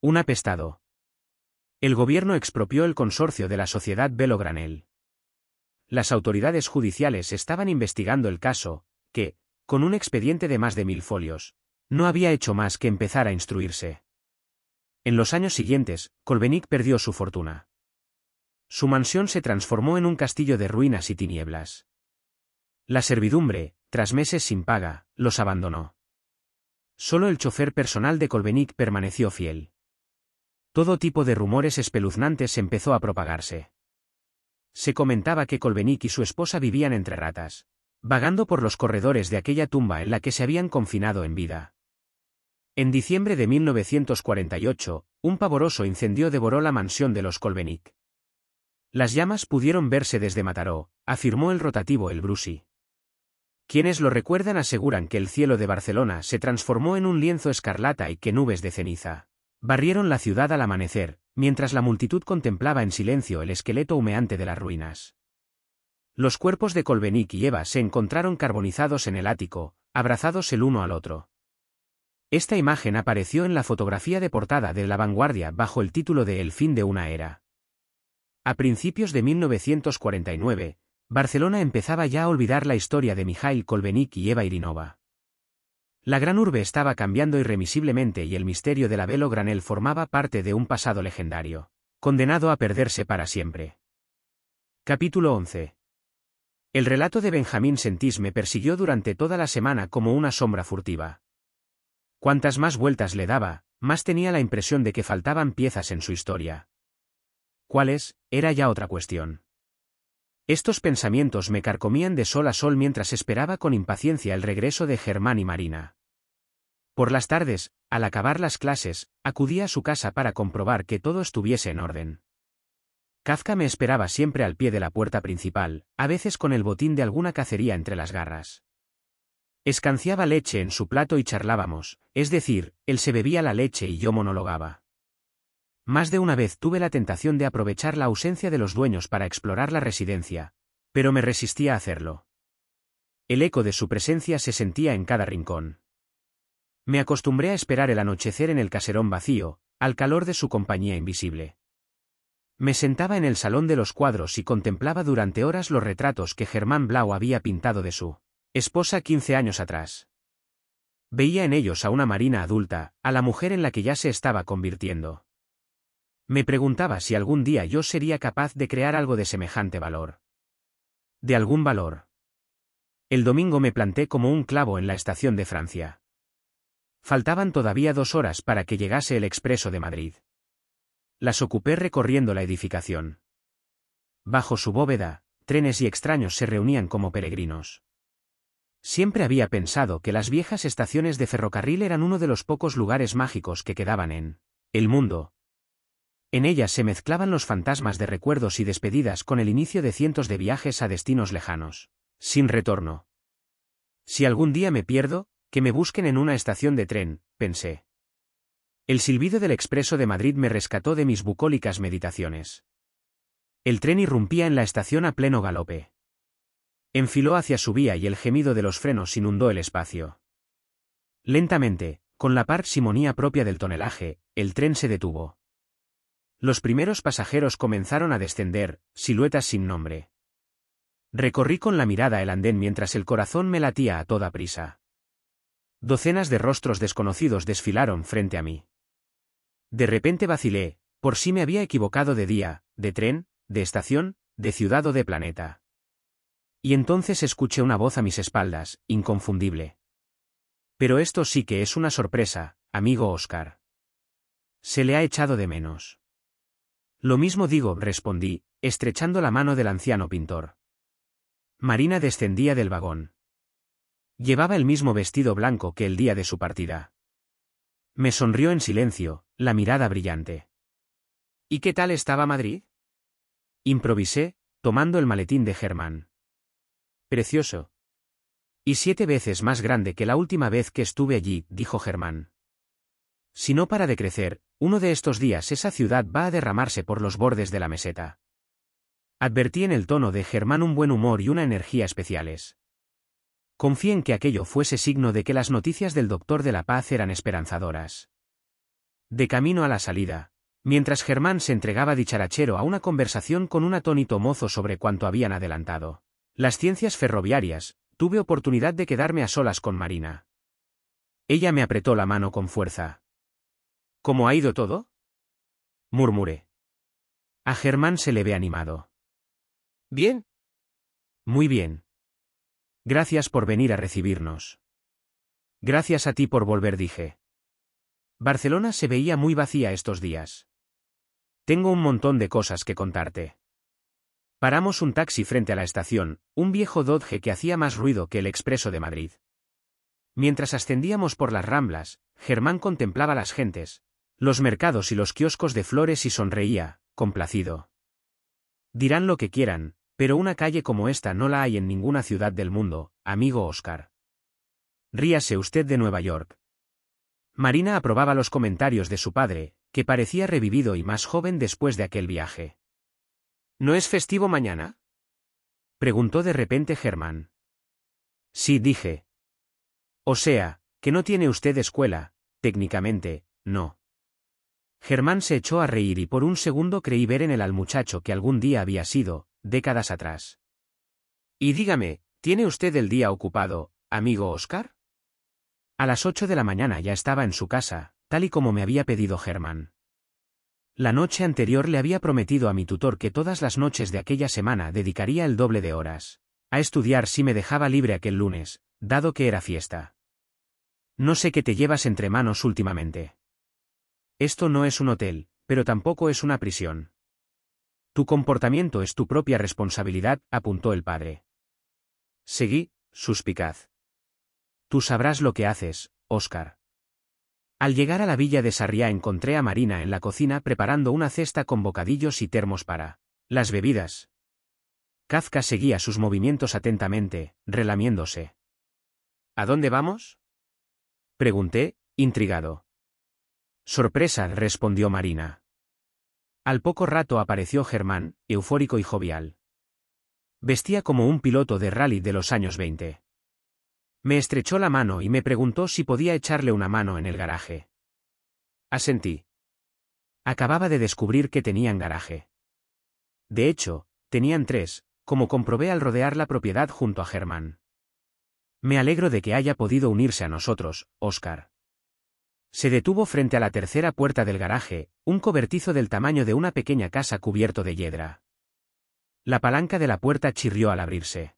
Un apestado. El gobierno expropió el consorcio de la sociedad Belo Granel. Las autoridades judiciales estaban investigando el caso, que, con un expediente de más de mil folios, no había hecho más que empezar a instruirse. En los años siguientes, Colbenic perdió su fortuna. Su mansión se transformó en un castillo de ruinas y tinieblas. La servidumbre, tras meses sin paga, los abandonó. Solo el chofer personal de Colbenic permaneció fiel. Todo tipo de rumores espeluznantes empezó a propagarse. Se comentaba que Colbenic y su esposa vivían entre ratas, vagando por los corredores de aquella tumba en la que se habían confinado en vida. En diciembre de 1948, un pavoroso incendio devoró la mansión de los Colbenic. Las llamas pudieron verse desde Mataró, afirmó el rotativo El Brusi. Quienes lo recuerdan aseguran que el cielo de Barcelona se transformó en un lienzo escarlata y que nubes de ceniza barrieron la ciudad al amanecer, mientras la multitud contemplaba en silencio el esqueleto humeante de las ruinas. Los cuerpos de Kolbenik y Eva se encontraron carbonizados en el ático, abrazados el uno al otro. Esta imagen apareció en la fotografía de portada de La Vanguardia bajo el título de El fin de una era. A principios de 1949, Barcelona empezaba ya a olvidar la historia de Mijail Kolbenik y Eva Irinova. La gran urbe estaba cambiando irremisiblemente y el misterio de la Velo Granel formaba parte de un pasado legendario, condenado a perderse para siempre. Capítulo 11. El relato de Benjamín Sentís me persiguió durante toda la semana como una sombra furtiva. Cuantas más vueltas le daba, más tenía la impresión de que faltaban piezas en su historia. ¿Cuáles? Era ya otra cuestión. Estos pensamientos me carcomían de sol a sol mientras esperaba con impaciencia el regreso de Germán y Marina. Por las tardes, al acabar las clases, acudía a su casa para comprobar que todo estuviese en orden. Kafka me esperaba siempre al pie de la puerta principal, a veces con el botín de alguna cacería entre las garras. Escanciaba leche en su plato y charlábamos, es decir, él se bebía la leche y yo monologaba. Más de una vez tuve la tentación de aprovechar la ausencia de los dueños para explorar la residencia, pero me resistía a hacerlo. El eco de su presencia se sentía en cada rincón. Me acostumbré a esperar el anochecer en el caserón vacío, al calor de su compañía invisible. Me sentaba en el salón de los cuadros y contemplaba durante horas los retratos que Germán Blau había pintado de su esposa 15 años atrás. Veía en ellos a una marina adulta, a la mujer en la que ya se estaba convirtiendo. Me preguntaba si algún día yo sería capaz de crear algo de semejante valor. De algún valor. El domingo me planté como un clavo en la estación de Francia. Faltaban todavía dos horas para que llegase el expreso de Madrid. Las ocupé recorriendo la edificación. Bajo su bóveda, trenes y extraños se reunían como peregrinos. Siempre había pensado que las viejas estaciones de ferrocarril eran uno de los pocos lugares mágicos que quedaban en el mundo. En ellas se mezclaban los fantasmas de recuerdos y despedidas con el inicio de cientos de viajes a destinos lejanos, sin retorno. Si algún día me pierdo, que me busquen en una estación de tren, pensé. El silbido del expreso de Madrid me rescató de mis bucólicas meditaciones. El tren irrumpía en la estación a pleno galope. Enfiló hacia su vía y el gemido de los frenos inundó el espacio. Lentamente, con la parsimonía propia del tonelaje, el tren se detuvo. Los primeros pasajeros comenzaron a descender, siluetas sin nombre. Recorrí con la mirada el andén mientras el corazón me latía a toda prisa. Docenas de rostros desconocidos desfilaron frente a mí. De repente vacilé, por si me había equivocado de día, de tren, de estación, de ciudad o de planeta. Y entonces escuché una voz a mis espaldas, inconfundible. Pero esto sí que es una sorpresa, amigo Oscar. Se le ha echado de menos. Lo mismo digo, respondí, estrechando la mano del anciano pintor. Marina descendía del vagón. Llevaba el mismo vestido blanco que el día de su partida. Me sonrió en silencio, la mirada brillante. ¿Y qué tal estaba Madrid? Improvisé, tomando el maletín de Germán. Precioso. Y siete veces más grande que la última vez que estuve allí, dijo Germán. Si no para de crecer, uno de estos días esa ciudad va a derramarse por los bordes de la meseta. Advertí en el tono de Germán un buen humor y una energía especiales. Confíen en que aquello fuese signo de que las noticias del doctor de la paz eran esperanzadoras. De camino a la salida, mientras Germán se entregaba dicharachero a una conversación con un atónito mozo sobre cuanto habían adelantado. Las ciencias ferroviarias, tuve oportunidad de quedarme a solas con Marina. Ella me apretó la mano con fuerza. ¿Cómo ha ido todo? murmuré. A Germán se le ve animado. Bien. Muy bien. Gracias por venir a recibirnos. Gracias a ti por volver, dije. Barcelona se veía muy vacía estos días. Tengo un montón de cosas que contarte. Paramos un taxi frente a la estación, un viejo Dodge que hacía más ruido que el expreso de Madrid. Mientras ascendíamos por las ramblas, Germán contemplaba las gentes, los mercados y los kioscos de flores y sonreía, complacido. Dirán lo que quieran, pero una calle como esta no la hay en ninguna ciudad del mundo, amigo Oscar. Ríase usted de Nueva York. Marina aprobaba los comentarios de su padre, que parecía revivido y más joven después de aquel viaje. ¿No es festivo mañana? preguntó de repente Germán. Sí, dije. O sea, que no tiene usted escuela, técnicamente, no. Germán se echó a reír y por un segundo creí ver en él al muchacho que algún día había sido, décadas atrás. Y dígame, ¿tiene usted el día ocupado, amigo Oscar? A las ocho de la mañana ya estaba en su casa, tal y como me había pedido Germán. La noche anterior le había prometido a mi tutor que todas las noches de aquella semana dedicaría el doble de horas, a estudiar si me dejaba libre aquel lunes, dado que era fiesta. No sé qué te llevas entre manos últimamente. Esto no es un hotel, pero tampoco es una prisión. Tu comportamiento es tu propia responsabilidad, apuntó el padre. Seguí, suspicaz. Tú sabrás lo que haces, Oscar. Al llegar a la villa de Sarriá encontré a Marina en la cocina preparando una cesta con bocadillos y termos para las bebidas. Kazka seguía sus movimientos atentamente, relamiéndose. ¿A dónde vamos? Pregunté, intrigado. Sorpresa, respondió Marina. Al poco rato apareció Germán, eufórico y jovial. Vestía como un piloto de rally de los años 20. Me estrechó la mano y me preguntó si podía echarle una mano en el garaje. Asentí. Acababa de descubrir que tenían garaje. De hecho, tenían tres, como comprobé al rodear la propiedad junto a Germán. Me alegro de que haya podido unirse a nosotros, Oscar. Se detuvo frente a la tercera puerta del garaje, un cobertizo del tamaño de una pequeña casa cubierto de hiedra. La palanca de la puerta chirrió al abrirse.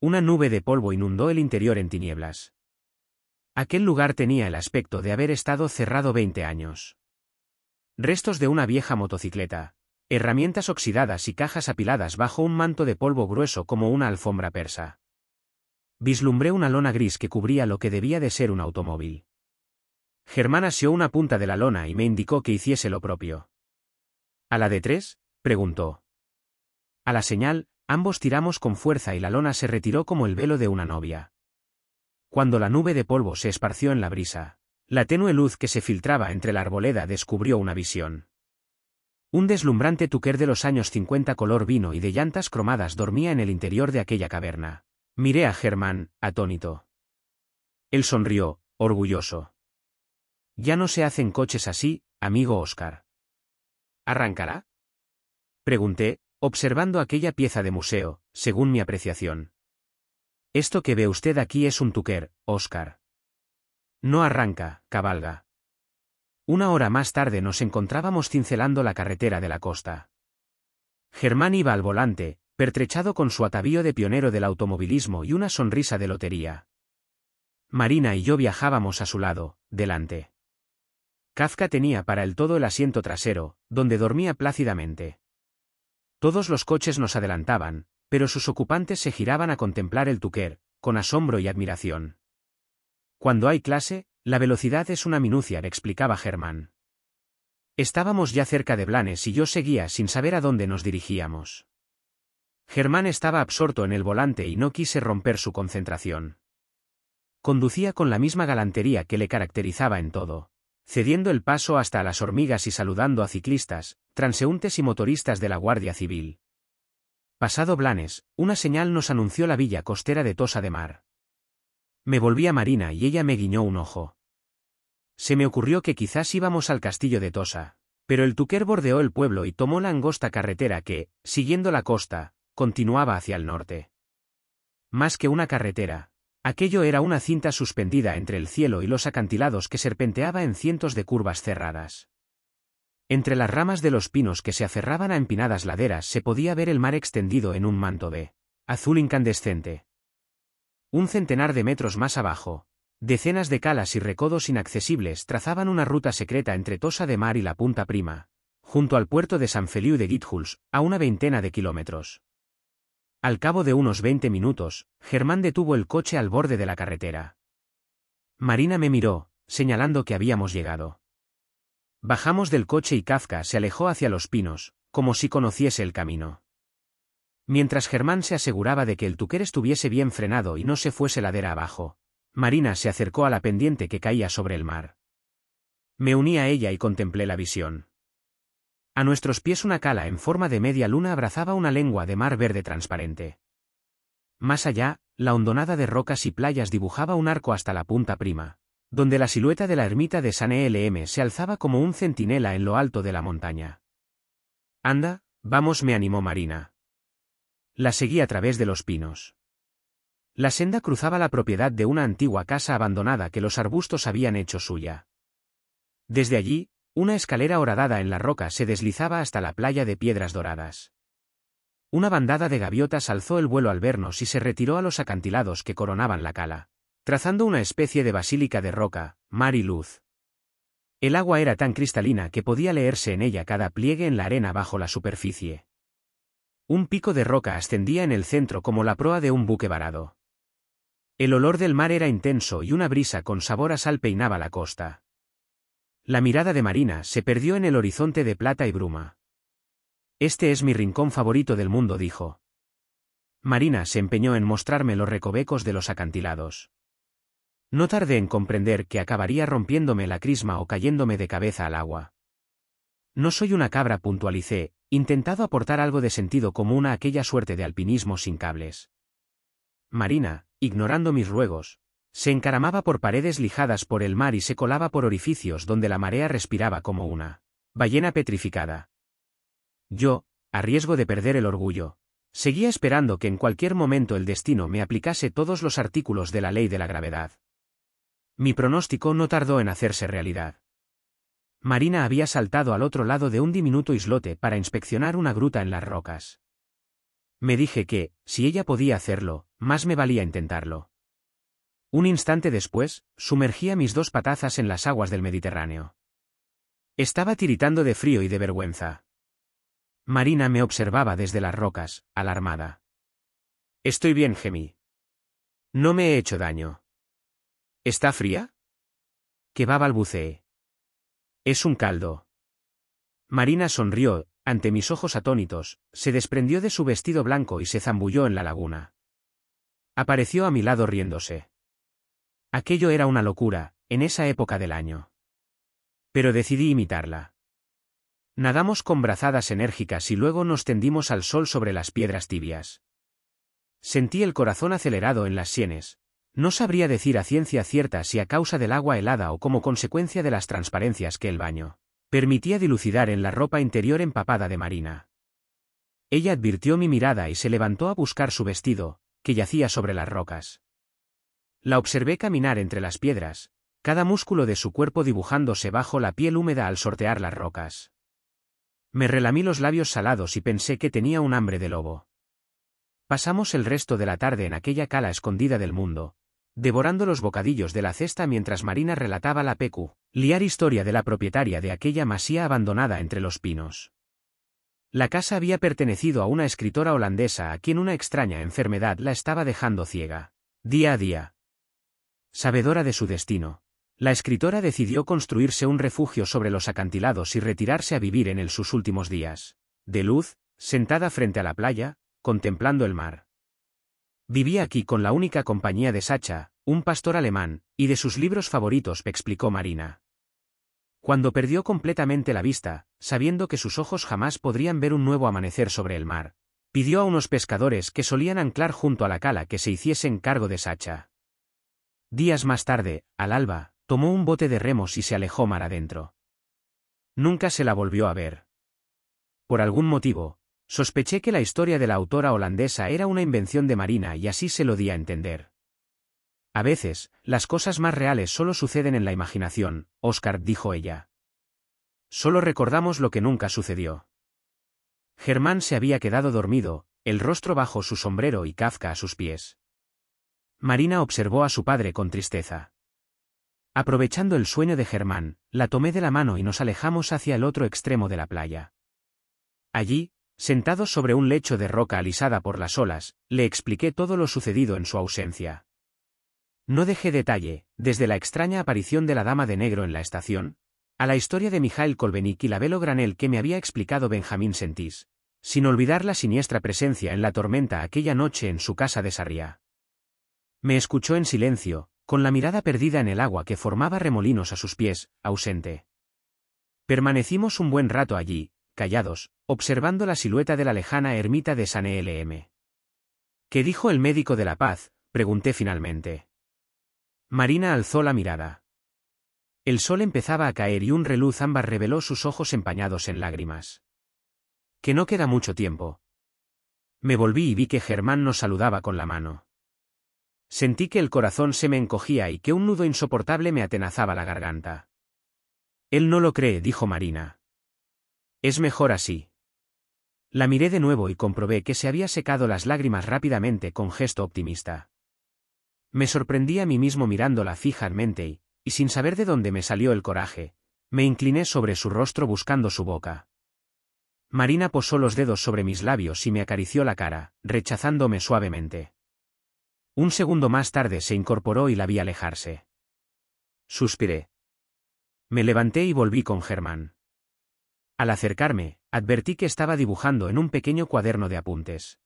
Una nube de polvo inundó el interior en tinieblas. Aquel lugar tenía el aspecto de haber estado cerrado veinte años. Restos de una vieja motocicleta, herramientas oxidadas y cajas apiladas bajo un manto de polvo grueso como una alfombra persa. Vislumbré una lona gris que cubría lo que debía de ser un automóvil. Germán asió una punta de la lona y me indicó que hiciese lo propio. ¿A la de tres? preguntó. A la señal, ambos tiramos con fuerza y la lona se retiró como el velo de una novia. Cuando la nube de polvo se esparció en la brisa, la tenue luz que se filtraba entre la arboleda descubrió una visión. Un deslumbrante tuquer de los años 50 color vino y de llantas cromadas dormía en el interior de aquella caverna. Miré a Germán, atónito. Él sonrió, orgulloso. Ya no se hacen coches así, amigo Oscar. ¿Arrancará? Pregunté, observando aquella pieza de museo, según mi apreciación. Esto que ve usted aquí es un tuquer, Oscar. No arranca, cabalga. Una hora más tarde nos encontrábamos cincelando la carretera de la costa. Germán iba al volante, pertrechado con su atavío de pionero del automovilismo y una sonrisa de lotería. Marina y yo viajábamos a su lado, delante. Kafka tenía para el todo el asiento trasero, donde dormía plácidamente. Todos los coches nos adelantaban, pero sus ocupantes se giraban a contemplar el Tuquer, con asombro y admiración. Cuando hay clase, la velocidad es una minucia, explicaba Germán. Estábamos ya cerca de Blanes y yo seguía sin saber a dónde nos dirigíamos. Germán estaba absorto en el volante y no quise romper su concentración. Conducía con la misma galantería que le caracterizaba en todo cediendo el paso hasta las hormigas y saludando a ciclistas, transeúntes y motoristas de la Guardia Civil. Pasado Blanes, una señal nos anunció la villa costera de Tosa de Mar. Me volví a Marina y ella me guiñó un ojo. Se me ocurrió que quizás íbamos al castillo de Tosa, pero el Tuquer bordeó el pueblo y tomó la angosta carretera que, siguiendo la costa, continuaba hacia el norte. Más que una carretera, Aquello era una cinta suspendida entre el cielo y los acantilados que serpenteaba en cientos de curvas cerradas. Entre las ramas de los pinos que se aferraban a empinadas laderas se podía ver el mar extendido en un manto de azul incandescente. Un centenar de metros más abajo, decenas de calas y recodos inaccesibles trazaban una ruta secreta entre Tosa de Mar y la Punta Prima, junto al puerto de San Feliu de Githuls, a una veintena de kilómetros. Al cabo de unos 20 minutos, Germán detuvo el coche al borde de la carretera. Marina me miró, señalando que habíamos llegado. Bajamos del coche y Kafka se alejó hacia los pinos, como si conociese el camino. Mientras Germán se aseguraba de que el tuquer estuviese bien frenado y no se fuese ladera abajo, Marina se acercó a la pendiente que caía sobre el mar. Me uní a ella y contemplé la visión. A nuestros pies una cala en forma de media luna abrazaba una lengua de mar verde transparente. Más allá, la hondonada de rocas y playas dibujaba un arco hasta la punta prima, donde la silueta de la ermita de San ELM se alzaba como un centinela en lo alto de la montaña. Anda, vamos, me animó Marina. La seguí a través de los pinos. La senda cruzaba la propiedad de una antigua casa abandonada que los arbustos habían hecho suya. Desde allí, una escalera horadada en la roca se deslizaba hasta la playa de piedras doradas. Una bandada de gaviotas alzó el vuelo al vernos y se retiró a los acantilados que coronaban la cala, trazando una especie de basílica de roca, mar y luz. El agua era tan cristalina que podía leerse en ella cada pliegue en la arena bajo la superficie. Un pico de roca ascendía en el centro como la proa de un buque varado. El olor del mar era intenso y una brisa con sabor a sal peinaba la costa. La mirada de Marina se perdió en el horizonte de plata y bruma. Este es mi rincón favorito del mundo, dijo. Marina se empeñó en mostrarme los recovecos de los acantilados. No tardé en comprender que acabaría rompiéndome la crisma o cayéndome de cabeza al agua. No soy una cabra, puntualicé, intentado aportar algo de sentido común a aquella suerte de alpinismo sin cables. Marina, ignorando mis ruegos, se encaramaba por paredes lijadas por el mar y se colaba por orificios donde la marea respiraba como una ballena petrificada. Yo, a riesgo de perder el orgullo, seguía esperando que en cualquier momento el destino me aplicase todos los artículos de la ley de la gravedad. Mi pronóstico no tardó en hacerse realidad. Marina había saltado al otro lado de un diminuto islote para inspeccionar una gruta en las rocas. Me dije que, si ella podía hacerlo, más me valía intentarlo. Un instante después, sumergía mis dos patazas en las aguas del Mediterráneo. Estaba tiritando de frío y de vergüenza. Marina me observaba desde las rocas, alarmada. Estoy bien, gemí. No me he hecho daño. ¿Está fría? Que va balbuceé. Es un caldo. Marina sonrió, ante mis ojos atónitos, se desprendió de su vestido blanco y se zambulló en la laguna. Apareció a mi lado riéndose. Aquello era una locura, en esa época del año. Pero decidí imitarla. Nadamos con brazadas enérgicas y luego nos tendimos al sol sobre las piedras tibias. Sentí el corazón acelerado en las sienes. No sabría decir a ciencia cierta si a causa del agua helada o como consecuencia de las transparencias que el baño permitía dilucidar en la ropa interior empapada de marina. Ella advirtió mi mirada y se levantó a buscar su vestido, que yacía sobre las rocas. La observé caminar entre las piedras, cada músculo de su cuerpo dibujándose bajo la piel húmeda al sortear las rocas. Me relamí los labios salados y pensé que tenía un hambre de lobo. Pasamos el resto de la tarde en aquella cala escondida del mundo, devorando los bocadillos de la cesta mientras Marina relataba la pecu, liar historia de la propietaria de aquella masía abandonada entre los pinos. La casa había pertenecido a una escritora holandesa a quien una extraña enfermedad la estaba dejando ciega. Día a día, Sabedora de su destino, la escritora decidió construirse un refugio sobre los acantilados y retirarse a vivir en él sus últimos días. De luz, sentada frente a la playa, contemplando el mar. Vivía aquí con la única compañía de Sacha, un pastor alemán, y de sus libros favoritos, explicó Marina. Cuando perdió completamente la vista, sabiendo que sus ojos jamás podrían ver un nuevo amanecer sobre el mar, pidió a unos pescadores que solían anclar junto a la cala que se hiciesen cargo de Sacha. Días más tarde, al alba, tomó un bote de remos y se alejó mar adentro. Nunca se la volvió a ver. Por algún motivo, sospeché que la historia de la autora holandesa era una invención de Marina y así se lo di a entender. A veces, las cosas más reales solo suceden en la imaginación, Oscar dijo ella. Solo recordamos lo que nunca sucedió. Germán se había quedado dormido, el rostro bajo su sombrero y Kafka a sus pies. Marina observó a su padre con tristeza. Aprovechando el sueño de Germán, la tomé de la mano y nos alejamos hacia el otro extremo de la playa. Allí, sentados sobre un lecho de roca alisada por las olas, le expliqué todo lo sucedido en su ausencia. No dejé detalle, desde la extraña aparición de la dama de negro en la estación, a la historia de Mijael Kolbenik y la velo granel que me había explicado Benjamín Sentís, sin olvidar la siniestra presencia en la tormenta aquella noche en su casa de Sarria. Me escuchó en silencio, con la mirada perdida en el agua que formaba remolinos a sus pies, ausente. Permanecimos un buen rato allí, callados, observando la silueta de la lejana ermita de San ELM. ¿Qué dijo el médico de la paz? pregunté finalmente. Marina alzó la mirada. El sol empezaba a caer y un reluz ámbar reveló sus ojos empañados en lágrimas. Que no queda mucho tiempo. Me volví y vi que Germán nos saludaba con la mano. Sentí que el corazón se me encogía y que un nudo insoportable me atenazaba la garganta. Él no lo cree, dijo Marina. Es mejor así. La miré de nuevo y comprobé que se había secado las lágrimas rápidamente con gesto optimista. Me sorprendí a mí mismo mirándola fijamente y, y sin saber de dónde me salió el coraje, me incliné sobre su rostro buscando su boca. Marina posó los dedos sobre mis labios y me acarició la cara, rechazándome suavemente. Un segundo más tarde se incorporó y la vi alejarse. Suspiré. Me levanté y volví con Germán. Al acercarme, advertí que estaba dibujando en un pequeño cuaderno de apuntes.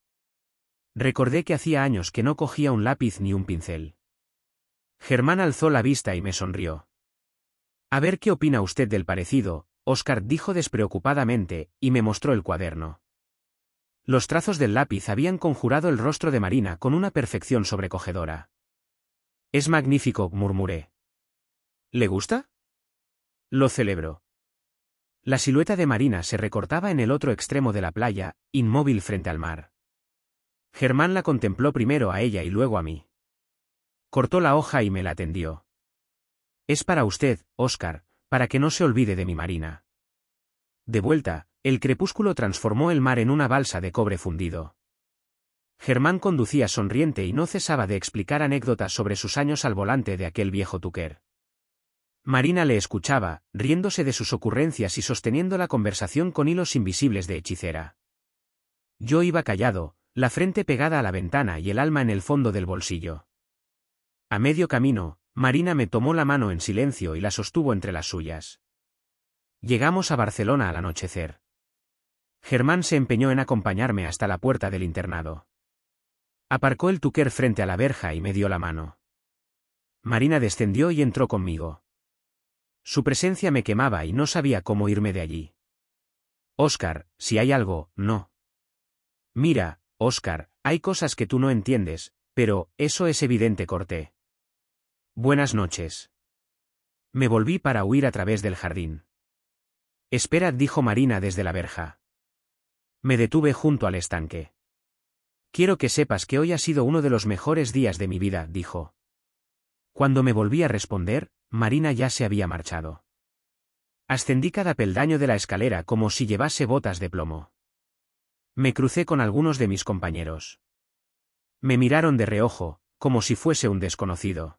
Recordé que hacía años que no cogía un lápiz ni un pincel. Germán alzó la vista y me sonrió. A ver qué opina usted del parecido, Oscar dijo despreocupadamente, y me mostró el cuaderno. Los trazos del lápiz habían conjurado el rostro de Marina con una perfección sobrecogedora. Es magnífico, murmuré. ¿Le gusta? Lo celebro. La silueta de Marina se recortaba en el otro extremo de la playa, inmóvil frente al mar. Germán la contempló primero a ella y luego a mí. Cortó la hoja y me la tendió. Es para usted, Oscar, para que no se olvide de mi Marina. De vuelta, el crepúsculo transformó el mar en una balsa de cobre fundido. Germán conducía sonriente y no cesaba de explicar anécdotas sobre sus años al volante de aquel viejo tuquer. Marina le escuchaba, riéndose de sus ocurrencias y sosteniendo la conversación con hilos invisibles de hechicera. Yo iba callado, la frente pegada a la ventana y el alma en el fondo del bolsillo. A medio camino, Marina me tomó la mano en silencio y la sostuvo entre las suyas. Llegamos a Barcelona al anochecer. Germán se empeñó en acompañarme hasta la puerta del internado. Aparcó el tuquer frente a la verja y me dio la mano. Marina descendió y entró conmigo. Su presencia me quemaba y no sabía cómo irme de allí. Óscar, si hay algo, no. Mira, Óscar, hay cosas que tú no entiendes, pero eso es evidente, corté. Buenas noches. Me volví para huir a través del jardín. Espera, dijo Marina desde la verja. Me detuve junto al estanque. Quiero que sepas que hoy ha sido uno de los mejores días de mi vida, dijo. Cuando me volví a responder, Marina ya se había marchado. Ascendí cada peldaño de la escalera como si llevase botas de plomo. Me crucé con algunos de mis compañeros. Me miraron de reojo, como si fuese un desconocido.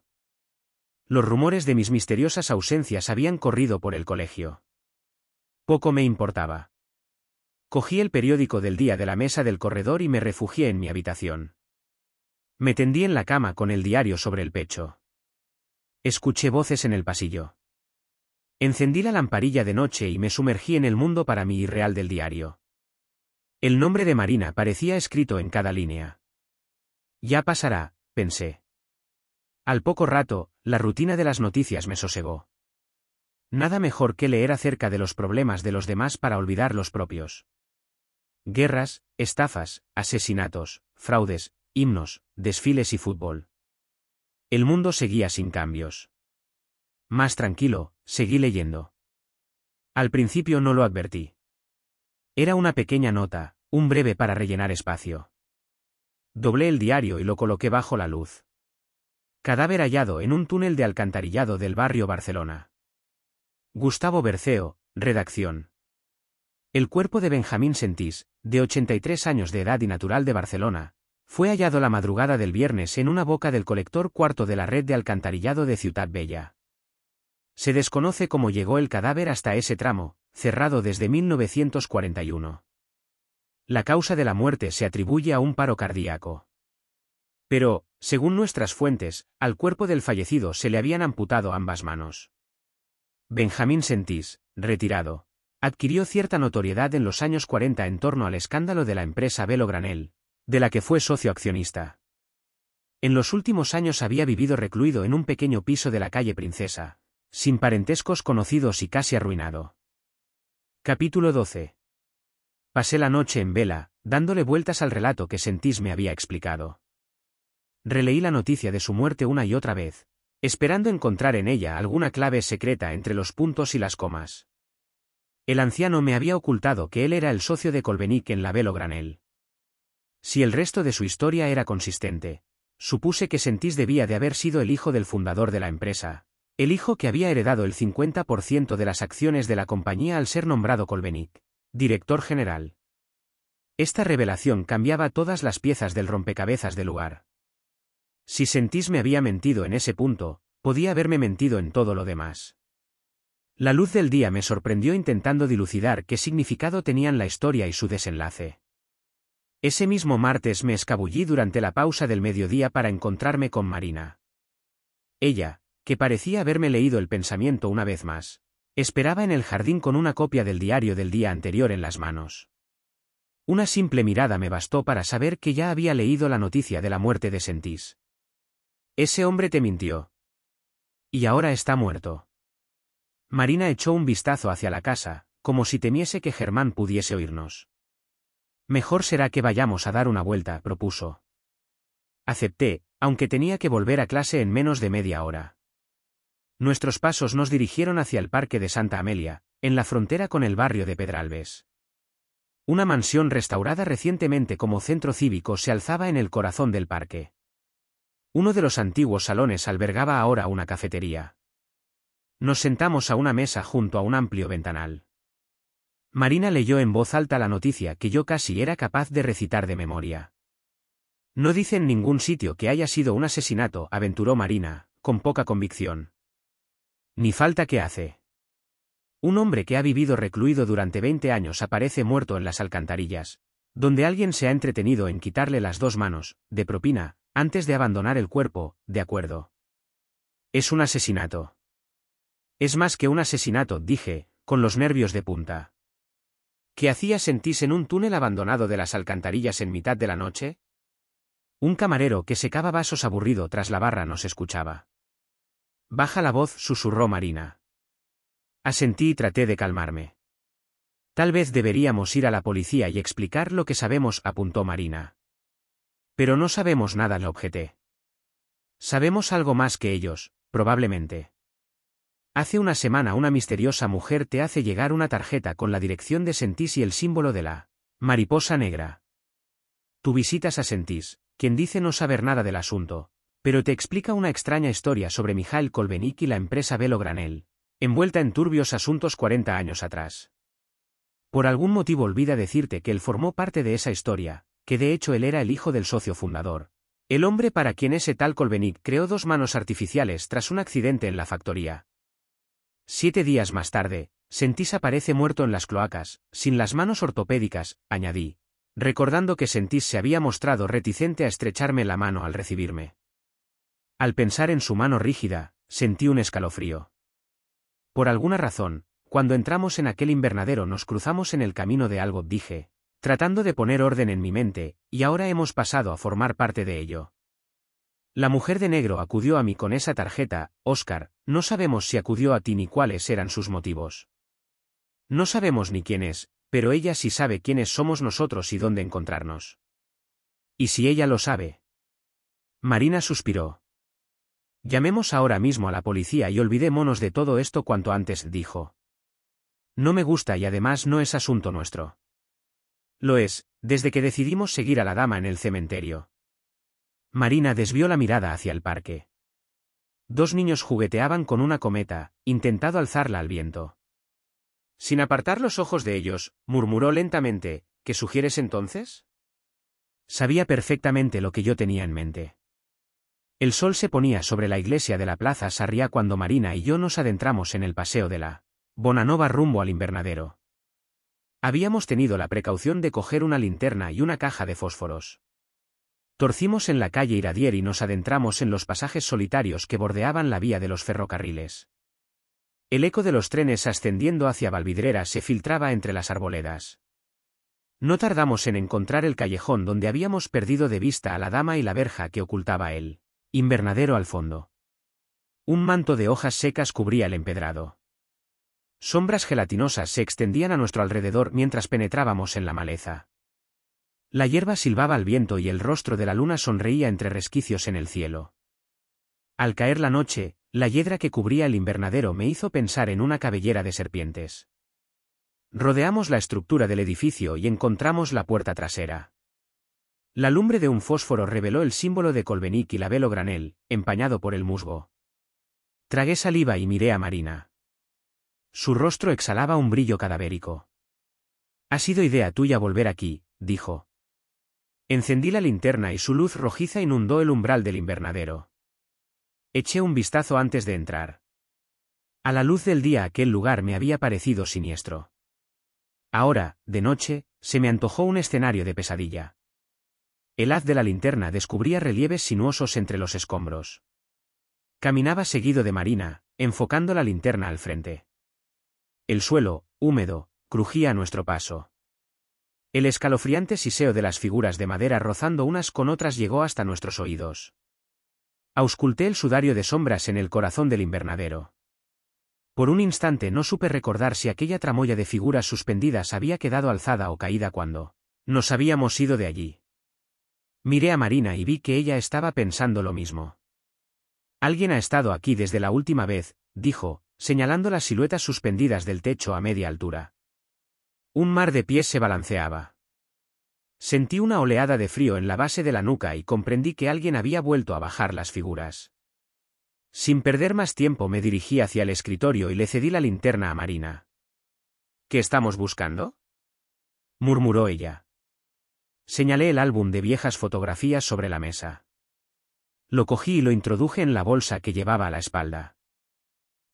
Los rumores de mis misteriosas ausencias habían corrido por el colegio. Poco me importaba. Cogí el periódico del día de la mesa del corredor y me refugié en mi habitación. Me tendí en la cama con el diario sobre el pecho. Escuché voces en el pasillo. Encendí la lamparilla de noche y me sumergí en el mundo para mí irreal del diario. El nombre de Marina parecía escrito en cada línea. Ya pasará, pensé. Al poco rato, la rutina de las noticias me sosegó. Nada mejor que leer acerca de los problemas de los demás para olvidar los propios guerras, estafas, asesinatos, fraudes, himnos, desfiles y fútbol. El mundo seguía sin cambios. Más tranquilo, seguí leyendo. Al principio no lo advertí. Era una pequeña nota, un breve para rellenar espacio. Doblé el diario y lo coloqué bajo la luz. Cadáver hallado en un túnel de alcantarillado del barrio Barcelona. Gustavo Berceo, redacción. El cuerpo de Benjamín Sentís, de 83 años de edad y natural de Barcelona, fue hallado la madrugada del viernes en una boca del colector cuarto de la red de alcantarillado de Ciudad Bella. Se desconoce cómo llegó el cadáver hasta ese tramo, cerrado desde 1941. La causa de la muerte se atribuye a un paro cardíaco. Pero, según nuestras fuentes, al cuerpo del fallecido se le habían amputado ambas manos. Benjamín Sentís, retirado, adquirió cierta notoriedad en los años 40 en torno al escándalo de la empresa Belo Granel, de la que fue socio accionista. En los últimos años había vivido recluido en un pequeño piso de la calle Princesa, sin parentescos conocidos y casi arruinado. Capítulo 12. Pasé la noche en vela, dándole vueltas al relato que Sentís me había explicado. Releí la noticia de su muerte una y otra vez, esperando encontrar en ella alguna clave secreta entre los puntos y las comas. El anciano me había ocultado que él era el socio de Colbenic en la Velo Granel. Si el resto de su historia era consistente, supuse que Sentís debía de haber sido el hijo del fundador de la empresa, el hijo que había heredado el 50% de las acciones de la compañía al ser nombrado Colbenic, director general. Esta revelación cambiaba todas las piezas del rompecabezas del lugar. Si Sentís me había mentido en ese punto, podía haberme mentido en todo lo demás. La luz del día me sorprendió intentando dilucidar qué significado tenían la historia y su desenlace. Ese mismo martes me escabullí durante la pausa del mediodía para encontrarme con Marina. Ella, que parecía haberme leído el pensamiento una vez más, esperaba en el jardín con una copia del diario del día anterior en las manos. Una simple mirada me bastó para saber que ya había leído la noticia de la muerte de Sentís. Ese hombre te mintió. Y ahora está muerto. Marina echó un vistazo hacia la casa, como si temiese que Germán pudiese oírnos. Mejor será que vayamos a dar una vuelta, propuso. Acepté, aunque tenía que volver a clase en menos de media hora. Nuestros pasos nos dirigieron hacia el Parque de Santa Amelia, en la frontera con el barrio de Pedralbes. Una mansión restaurada recientemente como centro cívico se alzaba en el corazón del parque. Uno de los antiguos salones albergaba ahora una cafetería. Nos sentamos a una mesa junto a un amplio ventanal. Marina leyó en voz alta la noticia que yo casi era capaz de recitar de memoria. No dice en ningún sitio que haya sido un asesinato, aventuró Marina, con poca convicción. Ni falta que hace. Un hombre que ha vivido recluido durante 20 años aparece muerto en las alcantarillas, donde alguien se ha entretenido en quitarle las dos manos, de propina, antes de abandonar el cuerpo, de acuerdo. Es un asesinato. Es más que un asesinato, dije, con los nervios de punta. ¿Qué hacía sentís en un túnel abandonado de las alcantarillas en mitad de la noche? Un camarero que secaba vasos aburrido tras la barra nos escuchaba. Baja la voz, susurró Marina. Asentí y traté de calmarme. Tal vez deberíamos ir a la policía y explicar lo que sabemos, apuntó Marina. Pero no sabemos nada, le objeté. Sabemos algo más que ellos, probablemente. Hace una semana una misteriosa mujer te hace llegar una tarjeta con la dirección de Sentís y el símbolo de la mariposa negra. Tú visitas a Sentís, quien dice no saber nada del asunto, pero te explica una extraña historia sobre Mijael Kolbenik y la empresa Velo Granel, envuelta en turbios asuntos 40 años atrás. Por algún motivo olvida decirte que él formó parte de esa historia, que de hecho él era el hijo del socio fundador. El hombre para quien ese tal Kolbenik creó dos manos artificiales tras un accidente en la factoría, Siete días más tarde, Sentís aparece muerto en las cloacas, sin las manos ortopédicas, añadí, recordando que Sentís se había mostrado reticente a estrecharme la mano al recibirme. Al pensar en su mano rígida, sentí un escalofrío. Por alguna razón, cuando entramos en aquel invernadero nos cruzamos en el camino de algo, dije, tratando de poner orden en mi mente, y ahora hemos pasado a formar parte de ello. La mujer de negro acudió a mí con esa tarjeta, Oscar, no sabemos si acudió a ti ni cuáles eran sus motivos. No sabemos ni quién es, pero ella sí sabe quiénes somos nosotros y dónde encontrarnos. ¿Y si ella lo sabe? Marina suspiró. Llamemos ahora mismo a la policía y olvidémonos de todo esto cuanto antes, dijo. No me gusta y además no es asunto nuestro. Lo es, desde que decidimos seguir a la dama en el cementerio. Marina desvió la mirada hacia el parque. Dos niños jugueteaban con una cometa, intentando alzarla al viento. Sin apartar los ojos de ellos, murmuró lentamente, ¿qué sugieres entonces? Sabía perfectamente lo que yo tenía en mente. El sol se ponía sobre la iglesia de la plaza Sarriá cuando Marina y yo nos adentramos en el paseo de la Bonanova rumbo al invernadero. Habíamos tenido la precaución de coger una linterna y una caja de fósforos. Torcimos en la calle Iradier y nos adentramos en los pasajes solitarios que bordeaban la vía de los ferrocarriles. El eco de los trenes ascendiendo hacia Valvidrera se filtraba entre las arboledas. No tardamos en encontrar el callejón donde habíamos perdido de vista a la dama y la verja que ocultaba el invernadero al fondo. Un manto de hojas secas cubría el empedrado. Sombras gelatinosas se extendían a nuestro alrededor mientras penetrábamos en la maleza. La hierba silbaba al viento y el rostro de la luna sonreía entre resquicios en el cielo. Al caer la noche, la hiedra que cubría el invernadero me hizo pensar en una cabellera de serpientes. Rodeamos la estructura del edificio y encontramos la puerta trasera. La lumbre de un fósforo reveló el símbolo de Colbenic y la velo granel, empañado por el musgo. Tragué saliva y miré a Marina. Su rostro exhalaba un brillo cadavérico. Ha sido idea tuya volver aquí, dijo. Encendí la linterna y su luz rojiza inundó el umbral del invernadero. Eché un vistazo antes de entrar. A la luz del día aquel lugar me había parecido siniestro. Ahora, de noche, se me antojó un escenario de pesadilla. El haz de la linterna descubría relieves sinuosos entre los escombros. Caminaba seguido de Marina, enfocando la linterna al frente. El suelo, húmedo, crujía a nuestro paso. El escalofriante siseo de las figuras de madera rozando unas con otras llegó hasta nuestros oídos. Ausculté el sudario de sombras en el corazón del invernadero. Por un instante no supe recordar si aquella tramoya de figuras suspendidas había quedado alzada o caída cuando nos habíamos ido de allí. Miré a Marina y vi que ella estaba pensando lo mismo. Alguien ha estado aquí desde la última vez, dijo, señalando las siluetas suspendidas del techo a media altura. Un mar de pies se balanceaba. Sentí una oleada de frío en la base de la nuca y comprendí que alguien había vuelto a bajar las figuras. Sin perder más tiempo me dirigí hacia el escritorio y le cedí la linterna a Marina. ¿Qué estamos buscando? murmuró ella. Señalé el álbum de viejas fotografías sobre la mesa. Lo cogí y lo introduje en la bolsa que llevaba a la espalda.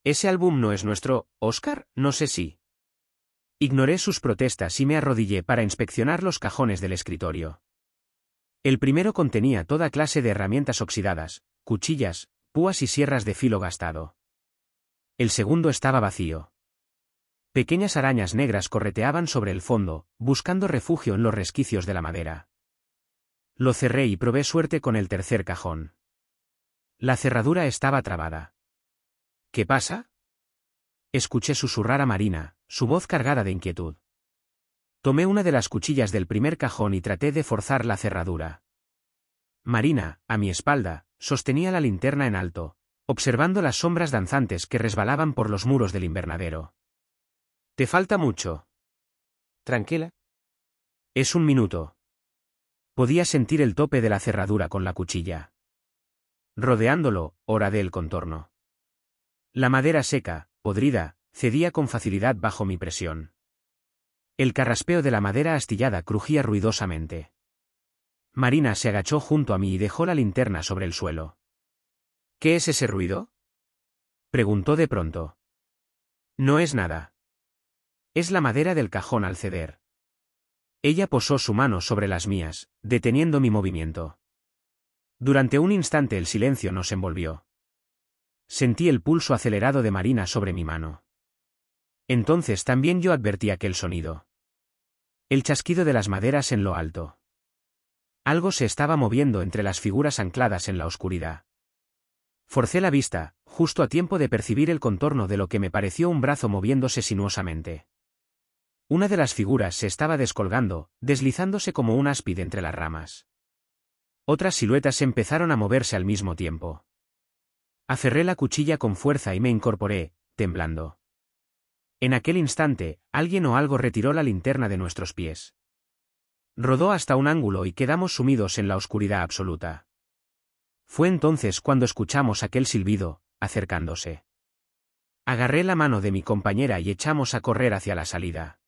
Ese álbum no es nuestro, Oscar, no sé si. Ignoré sus protestas y me arrodillé para inspeccionar los cajones del escritorio. El primero contenía toda clase de herramientas oxidadas, cuchillas, púas y sierras de filo gastado. El segundo estaba vacío. Pequeñas arañas negras correteaban sobre el fondo, buscando refugio en los resquicios de la madera. Lo cerré y probé suerte con el tercer cajón. La cerradura estaba trabada. ¿Qué pasa? Escuché susurrar a Marina, su voz cargada de inquietud. Tomé una de las cuchillas del primer cajón y traté de forzar la cerradura. Marina, a mi espalda, sostenía la linterna en alto, observando las sombras danzantes que resbalaban por los muros del invernadero. Te falta mucho. Tranquila. Es un minuto. Podía sentir el tope de la cerradura con la cuchilla. Rodeándolo, oradé el contorno. La madera seca, podrida, cedía con facilidad bajo mi presión. El carraspeo de la madera astillada crujía ruidosamente. Marina se agachó junto a mí y dejó la linterna sobre el suelo. ¿Qué es ese ruido? preguntó de pronto. No es nada. Es la madera del cajón al ceder. Ella posó su mano sobre las mías, deteniendo mi movimiento. Durante un instante el silencio nos envolvió. Sentí el pulso acelerado de Marina sobre mi mano. Entonces también yo advertí aquel sonido. El chasquido de las maderas en lo alto. Algo se estaba moviendo entre las figuras ancladas en la oscuridad. Forcé la vista, justo a tiempo de percibir el contorno de lo que me pareció un brazo moviéndose sinuosamente. Una de las figuras se estaba descolgando, deslizándose como un áspide entre las ramas. Otras siluetas empezaron a moverse al mismo tiempo. Acerré la cuchilla con fuerza y me incorporé, temblando. En aquel instante, alguien o algo retiró la linterna de nuestros pies. Rodó hasta un ángulo y quedamos sumidos en la oscuridad absoluta. Fue entonces cuando escuchamos aquel silbido, acercándose. Agarré la mano de mi compañera y echamos a correr hacia la salida.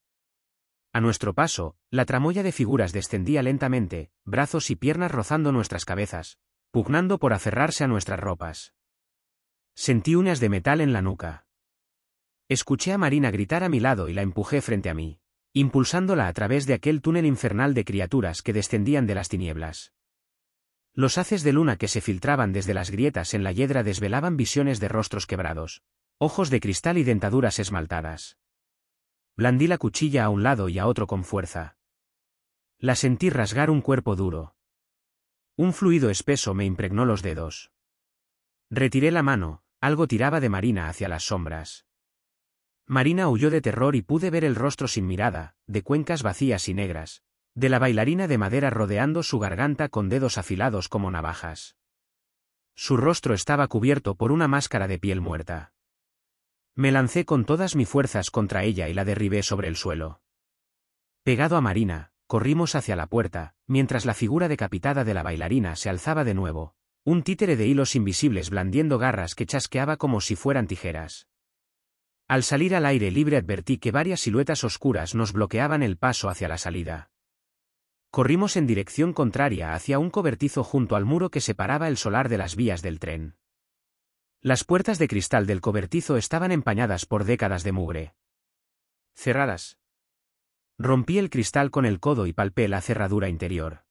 A nuestro paso, la tramoya de figuras descendía lentamente, brazos y piernas rozando nuestras cabezas, pugnando por aferrarse a nuestras ropas. Sentí unas de metal en la nuca. Escuché a Marina gritar a mi lado y la empujé frente a mí, impulsándola a través de aquel túnel infernal de criaturas que descendían de las tinieblas. Los haces de luna que se filtraban desde las grietas en la hiedra desvelaban visiones de rostros quebrados, ojos de cristal y dentaduras esmaltadas. Blandí la cuchilla a un lado y a otro con fuerza. La sentí rasgar un cuerpo duro. Un fluido espeso me impregnó los dedos. Retiré la mano, algo tiraba de Marina hacia las sombras. Marina huyó de terror y pude ver el rostro sin mirada, de cuencas vacías y negras, de la bailarina de madera rodeando su garganta con dedos afilados como navajas. Su rostro estaba cubierto por una máscara de piel muerta. Me lancé con todas mis fuerzas contra ella y la derribé sobre el suelo. Pegado a Marina, corrimos hacia la puerta, mientras la figura decapitada de la bailarina se alzaba de nuevo, un títere de hilos invisibles blandiendo garras que chasqueaba como si fueran tijeras. Al salir al aire libre advertí que varias siluetas oscuras nos bloqueaban el paso hacia la salida. Corrimos en dirección contraria hacia un cobertizo junto al muro que separaba el solar de las vías del tren. Las puertas de cristal del cobertizo estaban empañadas por décadas de mugre. Cerradas. Rompí el cristal con el codo y palpé la cerradura interior.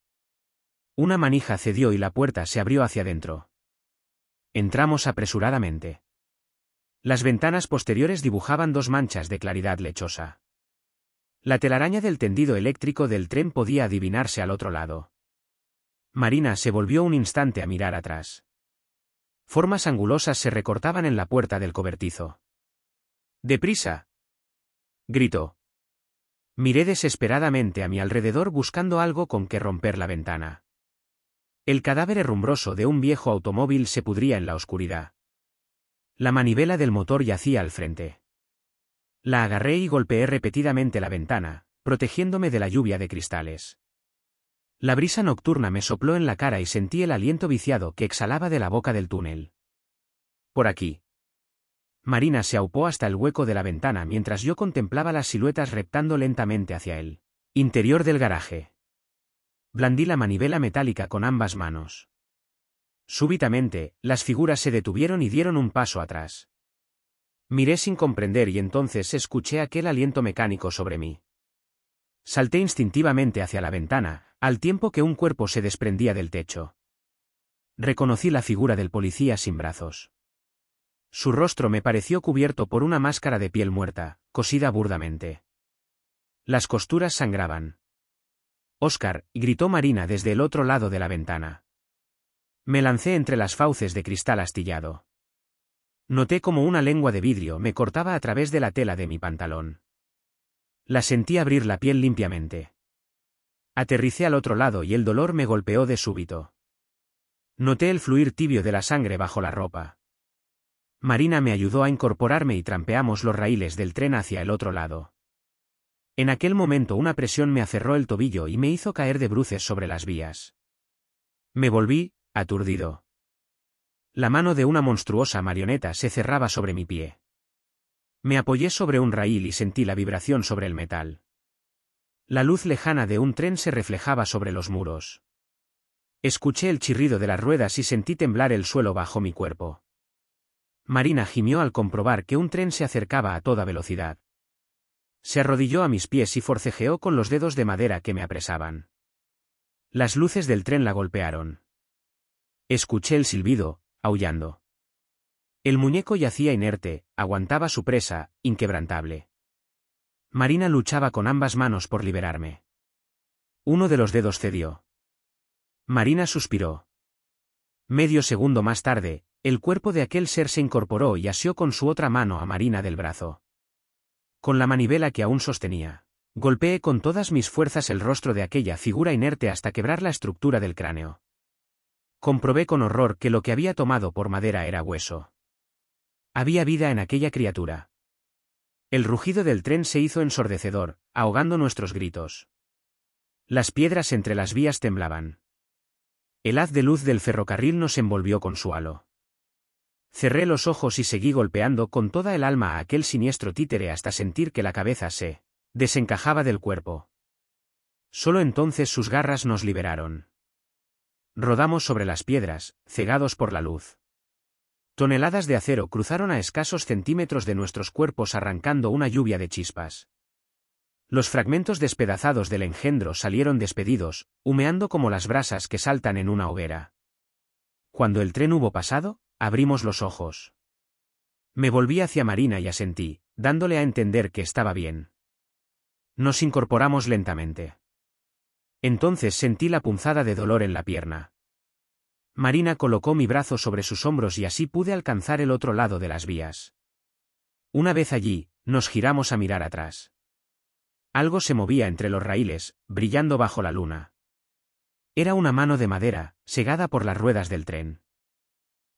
Una manija cedió y la puerta se abrió hacia adentro. Entramos apresuradamente. Las ventanas posteriores dibujaban dos manchas de claridad lechosa. La telaraña del tendido eléctrico del tren podía adivinarse al otro lado. Marina se volvió un instante a mirar atrás. Formas angulosas se recortaban en la puerta del cobertizo. ¡Deprisa! gritó. Miré desesperadamente a mi alrededor buscando algo con que romper la ventana. El cadáver herrumbroso de un viejo automóvil se pudría en la oscuridad. La manivela del motor yacía al frente. La agarré y golpeé repetidamente la ventana, protegiéndome de la lluvia de cristales. La brisa nocturna me sopló en la cara y sentí el aliento viciado que exhalaba de la boca del túnel. Por aquí. Marina se aupó hasta el hueco de la ventana mientras yo contemplaba las siluetas reptando lentamente hacia el interior del garaje. Blandí la manivela metálica con ambas manos. Súbitamente, las figuras se detuvieron y dieron un paso atrás. Miré sin comprender y entonces escuché aquel aliento mecánico sobre mí. Salté instintivamente hacia la ventana, al tiempo que un cuerpo se desprendía del techo. Reconocí la figura del policía sin brazos. Su rostro me pareció cubierto por una máscara de piel muerta, cosida burdamente. Las costuras sangraban. Óscar, gritó Marina desde el otro lado de la ventana. Me lancé entre las fauces de cristal astillado. Noté como una lengua de vidrio me cortaba a través de la tela de mi pantalón. La sentí abrir la piel limpiamente. Aterricé al otro lado y el dolor me golpeó de súbito. Noté el fluir tibio de la sangre bajo la ropa. Marina me ayudó a incorporarme y trampeamos los raíles del tren hacia el otro lado. En aquel momento una presión me aferró el tobillo y me hizo caer de bruces sobre las vías. Me volví, aturdido. La mano de una monstruosa marioneta se cerraba sobre mi pie. Me apoyé sobre un raíl y sentí la vibración sobre el metal. La luz lejana de un tren se reflejaba sobre los muros. Escuché el chirrido de las ruedas y sentí temblar el suelo bajo mi cuerpo. Marina gimió al comprobar que un tren se acercaba a toda velocidad. Se arrodilló a mis pies y forcejeó con los dedos de madera que me apresaban. Las luces del tren la golpearon. Escuché el silbido, aullando. El muñeco yacía inerte, aguantaba su presa, inquebrantable. Marina luchaba con ambas manos por liberarme. Uno de los dedos cedió. Marina suspiró. Medio segundo más tarde, el cuerpo de aquel ser se incorporó y asió con su otra mano a Marina del brazo con la manivela que aún sostenía. Golpeé con todas mis fuerzas el rostro de aquella figura inerte hasta quebrar la estructura del cráneo. Comprobé con horror que lo que había tomado por madera era hueso. Había vida en aquella criatura. El rugido del tren se hizo ensordecedor, ahogando nuestros gritos. Las piedras entre las vías temblaban. El haz de luz del ferrocarril nos envolvió con su halo. Cerré los ojos y seguí golpeando con toda el alma a aquel siniestro títere hasta sentir que la cabeza se desencajaba del cuerpo. Solo entonces sus garras nos liberaron. Rodamos sobre las piedras, cegados por la luz. Toneladas de acero cruzaron a escasos centímetros de nuestros cuerpos arrancando una lluvia de chispas. Los fragmentos despedazados del engendro salieron despedidos, humeando como las brasas que saltan en una hoguera. Cuando el tren hubo pasado, Abrimos los ojos. Me volví hacia Marina y asentí, dándole a entender que estaba bien. Nos incorporamos lentamente. Entonces sentí la punzada de dolor en la pierna. Marina colocó mi brazo sobre sus hombros y así pude alcanzar el otro lado de las vías. Una vez allí, nos giramos a mirar atrás. Algo se movía entre los raíles, brillando bajo la luna. Era una mano de madera, segada por las ruedas del tren.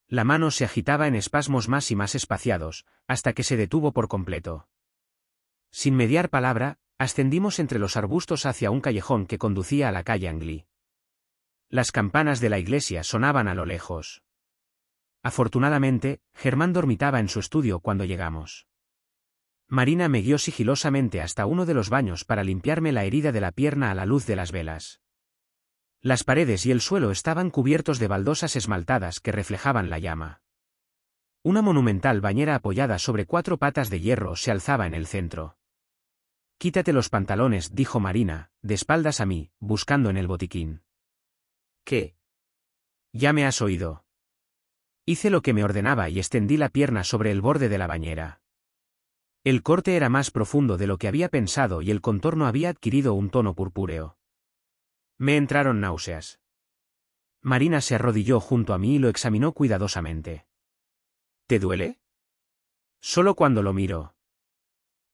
La mano se agitaba en espasmos más y más espaciados, hasta que se detuvo por completo. Sin mediar palabra, ascendimos entre los arbustos hacia un callejón que conducía a la calle Anglí. Las campanas de la iglesia sonaban a lo lejos. Afortunadamente, Germán dormitaba en su estudio cuando llegamos. Marina me guió sigilosamente hasta uno de los baños para limpiarme la herida de la pierna a la luz de las velas. Las paredes y el suelo estaban cubiertos de baldosas esmaltadas que reflejaban la llama. Una monumental bañera apoyada sobre cuatro patas de hierro se alzaba en el centro. Quítate los pantalones, dijo Marina, de espaldas a mí, buscando en el botiquín. ¿Qué? Ya me has oído. Hice lo que me ordenaba y extendí la pierna sobre el borde de la bañera. El corte era más profundo de lo que había pensado y el contorno había adquirido un tono purpúreo. Me entraron náuseas. Marina se arrodilló junto a mí y lo examinó cuidadosamente. ¿Te duele? Solo cuando lo miro.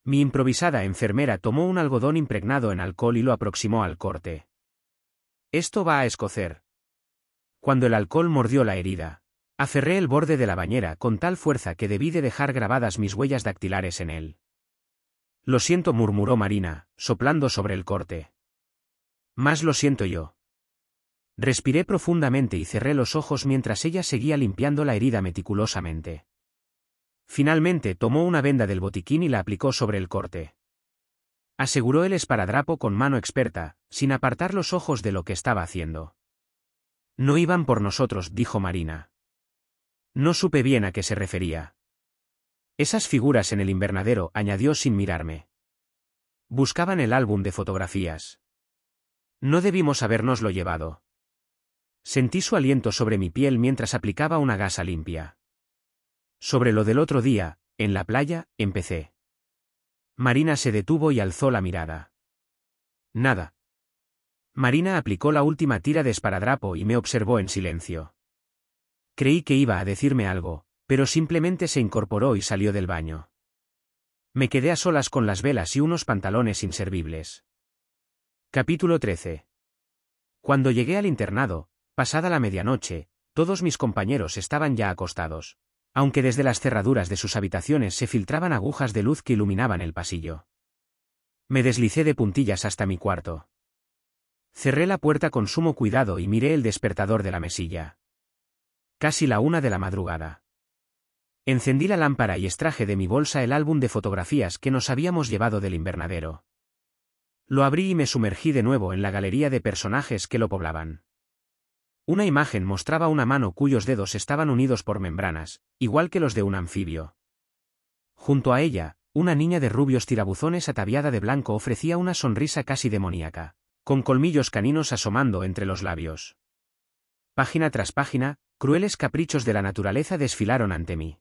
Mi improvisada enfermera tomó un algodón impregnado en alcohol y lo aproximó al corte. Esto va a escocer. Cuando el alcohol mordió la herida, aferré el borde de la bañera con tal fuerza que debí de dejar grabadas mis huellas dactilares en él. Lo siento murmuró Marina, soplando sobre el corte. Más lo siento yo. Respiré profundamente y cerré los ojos mientras ella seguía limpiando la herida meticulosamente. Finalmente tomó una venda del botiquín y la aplicó sobre el corte. Aseguró el esparadrapo con mano experta, sin apartar los ojos de lo que estaba haciendo. No iban por nosotros, dijo Marina. No supe bien a qué se refería. Esas figuras en el invernadero, añadió sin mirarme. Buscaban el álbum de fotografías. No debimos habernoslo llevado. Sentí su aliento sobre mi piel mientras aplicaba una gasa limpia. Sobre lo del otro día, en la playa, empecé. Marina se detuvo y alzó la mirada. Nada. Marina aplicó la última tira de esparadrapo y me observó en silencio. Creí que iba a decirme algo, pero simplemente se incorporó y salió del baño. Me quedé a solas con las velas y unos pantalones inservibles. Capítulo 13. Cuando llegué al internado, pasada la medianoche, todos mis compañeros estaban ya acostados, aunque desde las cerraduras de sus habitaciones se filtraban agujas de luz que iluminaban el pasillo. Me deslicé de puntillas hasta mi cuarto. Cerré la puerta con sumo cuidado y miré el despertador de la mesilla. Casi la una de la madrugada. Encendí la lámpara y extraje de mi bolsa el álbum de fotografías que nos habíamos llevado del invernadero. Lo abrí y me sumergí de nuevo en la galería de personajes que lo poblaban. Una imagen mostraba una mano cuyos dedos estaban unidos por membranas, igual que los de un anfibio. Junto a ella, una niña de rubios tirabuzones ataviada de blanco ofrecía una sonrisa casi demoníaca, con colmillos caninos asomando entre los labios. Página tras página, crueles caprichos de la naturaleza desfilaron ante mí.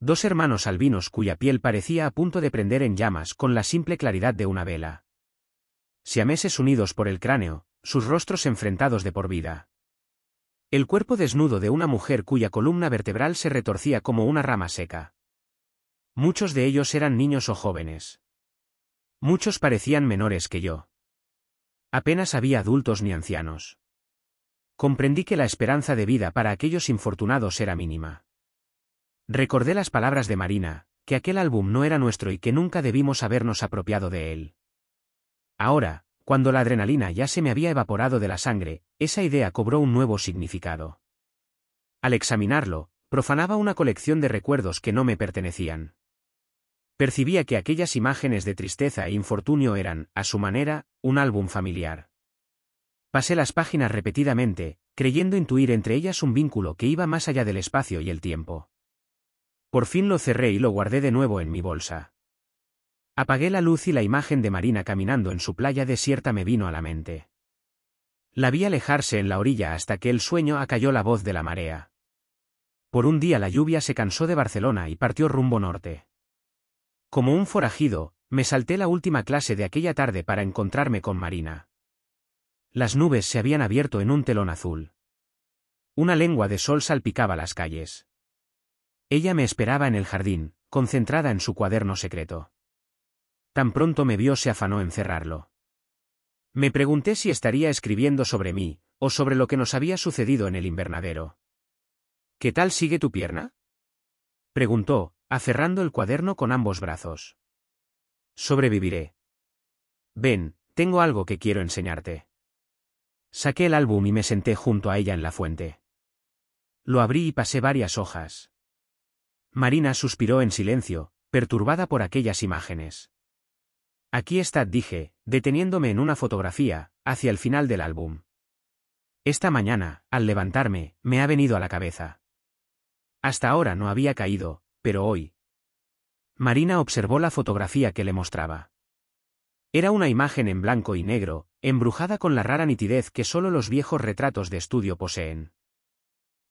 Dos hermanos albinos cuya piel parecía a punto de prender en llamas con la simple claridad de una vela siameses unidos por el cráneo, sus rostros enfrentados de por vida. El cuerpo desnudo de una mujer cuya columna vertebral se retorcía como una rama seca. Muchos de ellos eran niños o jóvenes. Muchos parecían menores que yo. Apenas había adultos ni ancianos. Comprendí que la esperanza de vida para aquellos infortunados era mínima. Recordé las palabras de Marina, que aquel álbum no era nuestro y que nunca debimos habernos apropiado de él. Ahora, cuando la adrenalina ya se me había evaporado de la sangre, esa idea cobró un nuevo significado. Al examinarlo, profanaba una colección de recuerdos que no me pertenecían. Percibía que aquellas imágenes de tristeza e infortunio eran, a su manera, un álbum familiar. Pasé las páginas repetidamente, creyendo intuir entre ellas un vínculo que iba más allá del espacio y el tiempo. Por fin lo cerré y lo guardé de nuevo en mi bolsa. Apagué la luz y la imagen de Marina caminando en su playa desierta me vino a la mente. La vi alejarse en la orilla hasta que el sueño acalló la voz de la marea. Por un día la lluvia se cansó de Barcelona y partió rumbo norte. Como un forajido, me salté la última clase de aquella tarde para encontrarme con Marina. Las nubes se habían abierto en un telón azul. Una lengua de sol salpicaba las calles. Ella me esperaba en el jardín, concentrada en su cuaderno secreto. Tan pronto me vio se afanó en cerrarlo. Me pregunté si estaría escribiendo sobre mí, o sobre lo que nos había sucedido en el invernadero. ¿Qué tal sigue tu pierna? preguntó, aferrando el cuaderno con ambos brazos. Sobreviviré. Ven, tengo algo que quiero enseñarte. Saqué el álbum y me senté junto a ella en la fuente. Lo abrí y pasé varias hojas. Marina suspiró en silencio, perturbada por aquellas imágenes. Aquí está, dije, deteniéndome en una fotografía, hacia el final del álbum. Esta mañana, al levantarme, me ha venido a la cabeza. Hasta ahora no había caído, pero hoy. Marina observó la fotografía que le mostraba. Era una imagen en blanco y negro, embrujada con la rara nitidez que solo los viejos retratos de estudio poseen.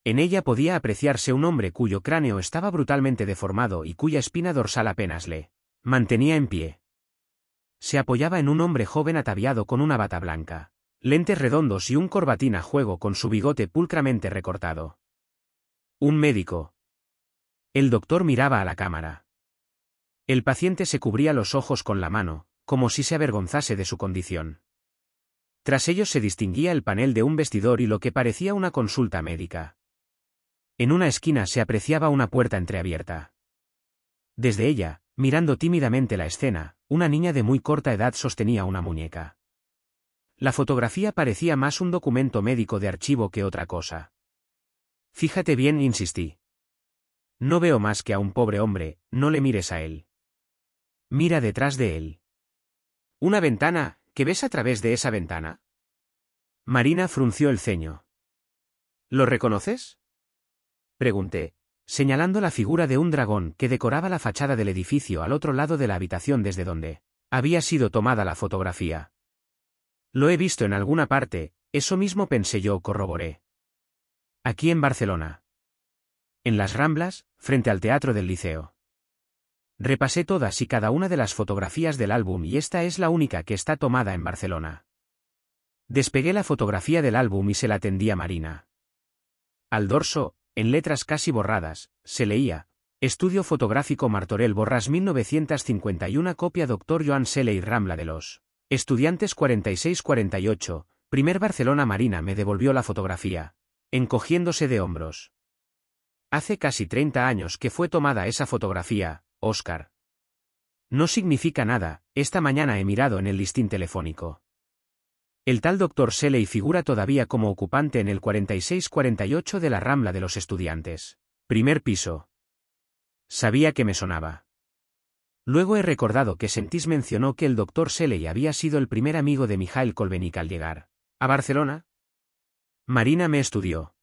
En ella podía apreciarse un hombre cuyo cráneo estaba brutalmente deformado y cuya espina dorsal apenas le mantenía en pie se apoyaba en un hombre joven ataviado con una bata blanca, lentes redondos y un corbatín a juego con su bigote pulcramente recortado. Un médico. El doctor miraba a la cámara. El paciente se cubría los ojos con la mano, como si se avergonzase de su condición. Tras ellos se distinguía el panel de un vestidor y lo que parecía una consulta médica. En una esquina se apreciaba una puerta entreabierta. Desde ella, Mirando tímidamente la escena, una niña de muy corta edad sostenía una muñeca. La fotografía parecía más un documento médico de archivo que otra cosa. Fíjate bien, insistí. No veo más que a un pobre hombre, no le mires a él. Mira detrás de él. Una ventana, ¿qué ves a través de esa ventana? Marina frunció el ceño. ¿Lo reconoces? Pregunté, señalando la figura de un dragón que decoraba la fachada del edificio al otro lado de la habitación desde donde había sido tomada la fotografía. Lo he visto en alguna parte, eso mismo pensé yo, corroboré. Aquí en Barcelona. En las Ramblas, frente al Teatro del Liceo. Repasé todas y cada una de las fotografías del álbum y esta es la única que está tomada en Barcelona. Despegué la fotografía del álbum y se la tendí a Marina. Al dorso, en letras casi borradas, se leía, Estudio fotográfico Martorell Borras 1951 copia Dr. Joan Seley Rambla de los Estudiantes 4648, primer Barcelona Marina me devolvió la fotografía, encogiéndose de hombros. Hace casi 30 años que fue tomada esa fotografía, Oscar. No significa nada, esta mañana he mirado en el listín telefónico. El tal doctor Seley figura todavía como ocupante en el 4648 de la Rambla de los Estudiantes. Primer piso. Sabía que me sonaba. Luego he recordado que Sentís mencionó que el doctor Seley había sido el primer amigo de Mijael Kolbenik al llegar. ¿A Barcelona? Marina me estudió.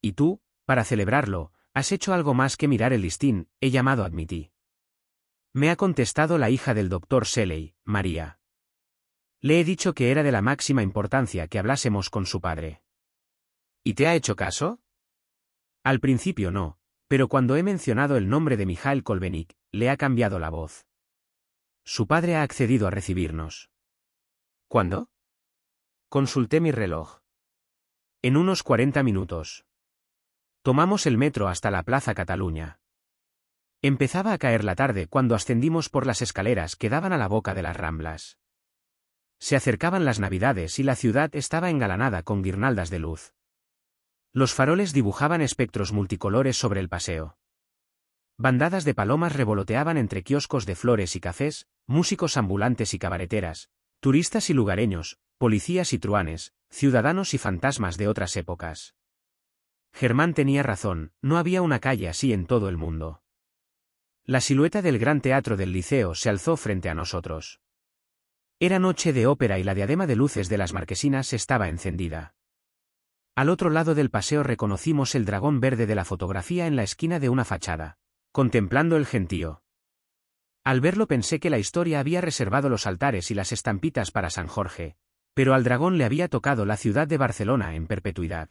Y tú, para celebrarlo, has hecho algo más que mirar el listín, he llamado admití. Me ha contestado la hija del doctor Seley, María. Le he dicho que era de la máxima importancia que hablásemos con su padre. ¿Y te ha hecho caso? Al principio no, pero cuando he mencionado el nombre de Mijael Kolbenik, le ha cambiado la voz. Su padre ha accedido a recibirnos. ¿Cuándo? Consulté mi reloj. En unos 40 minutos. Tomamos el metro hasta la Plaza Cataluña. Empezaba a caer la tarde cuando ascendimos por las escaleras que daban a la boca de las ramblas. Se acercaban las navidades y la ciudad estaba engalanada con guirnaldas de luz. Los faroles dibujaban espectros multicolores sobre el paseo. Bandadas de palomas revoloteaban entre kioscos de flores y cafés, músicos ambulantes y cabareteras, turistas y lugareños, policías y truanes, ciudadanos y fantasmas de otras épocas. Germán tenía razón, no había una calle así en todo el mundo. La silueta del gran teatro del liceo se alzó frente a nosotros. Era noche de ópera y la diadema de luces de las marquesinas estaba encendida. Al otro lado del paseo reconocimos el dragón verde de la fotografía en la esquina de una fachada, contemplando el gentío. Al verlo pensé que la historia había reservado los altares y las estampitas para San Jorge, pero al dragón le había tocado la ciudad de Barcelona en perpetuidad.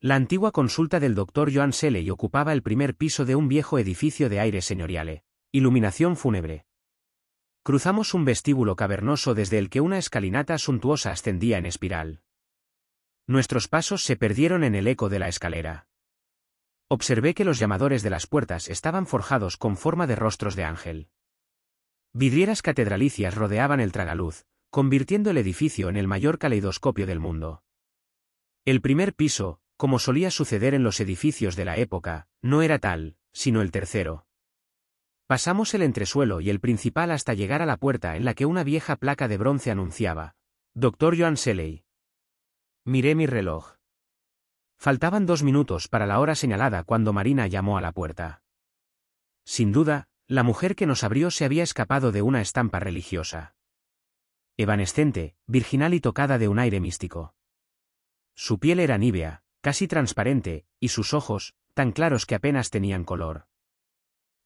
La antigua consulta del doctor Joan Seley ocupaba el primer piso de un viejo edificio de aire señoriale, iluminación fúnebre, Cruzamos un vestíbulo cavernoso desde el que una escalinata suntuosa ascendía en espiral. Nuestros pasos se perdieron en el eco de la escalera. Observé que los llamadores de las puertas estaban forjados con forma de rostros de ángel. Vidrieras catedralicias rodeaban el tragaluz, convirtiendo el edificio en el mayor caleidoscopio del mundo. El primer piso, como solía suceder en los edificios de la época, no era tal, sino el tercero. Pasamos el entresuelo y el principal hasta llegar a la puerta en la que una vieja placa de bronce anunciaba. Doctor Joan Seley. Miré mi reloj. Faltaban dos minutos para la hora señalada cuando Marina llamó a la puerta. Sin duda, la mujer que nos abrió se había escapado de una estampa religiosa. Evanescente, virginal y tocada de un aire místico. Su piel era nívea, casi transparente, y sus ojos, tan claros que apenas tenían color.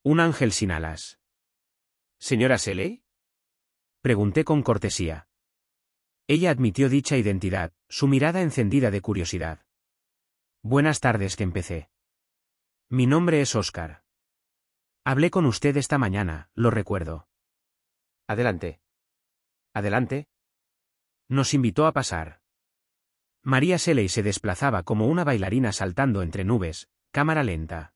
Un ángel sin alas. ¿Señora Sele? Pregunté con cortesía. Ella admitió dicha identidad, su mirada encendida de curiosidad. Buenas tardes, que empecé. Mi nombre es Oscar. Hablé con usted esta mañana, lo recuerdo. Adelante. Adelante. Nos invitó a pasar. María Seley se desplazaba como una bailarina saltando entre nubes, cámara lenta.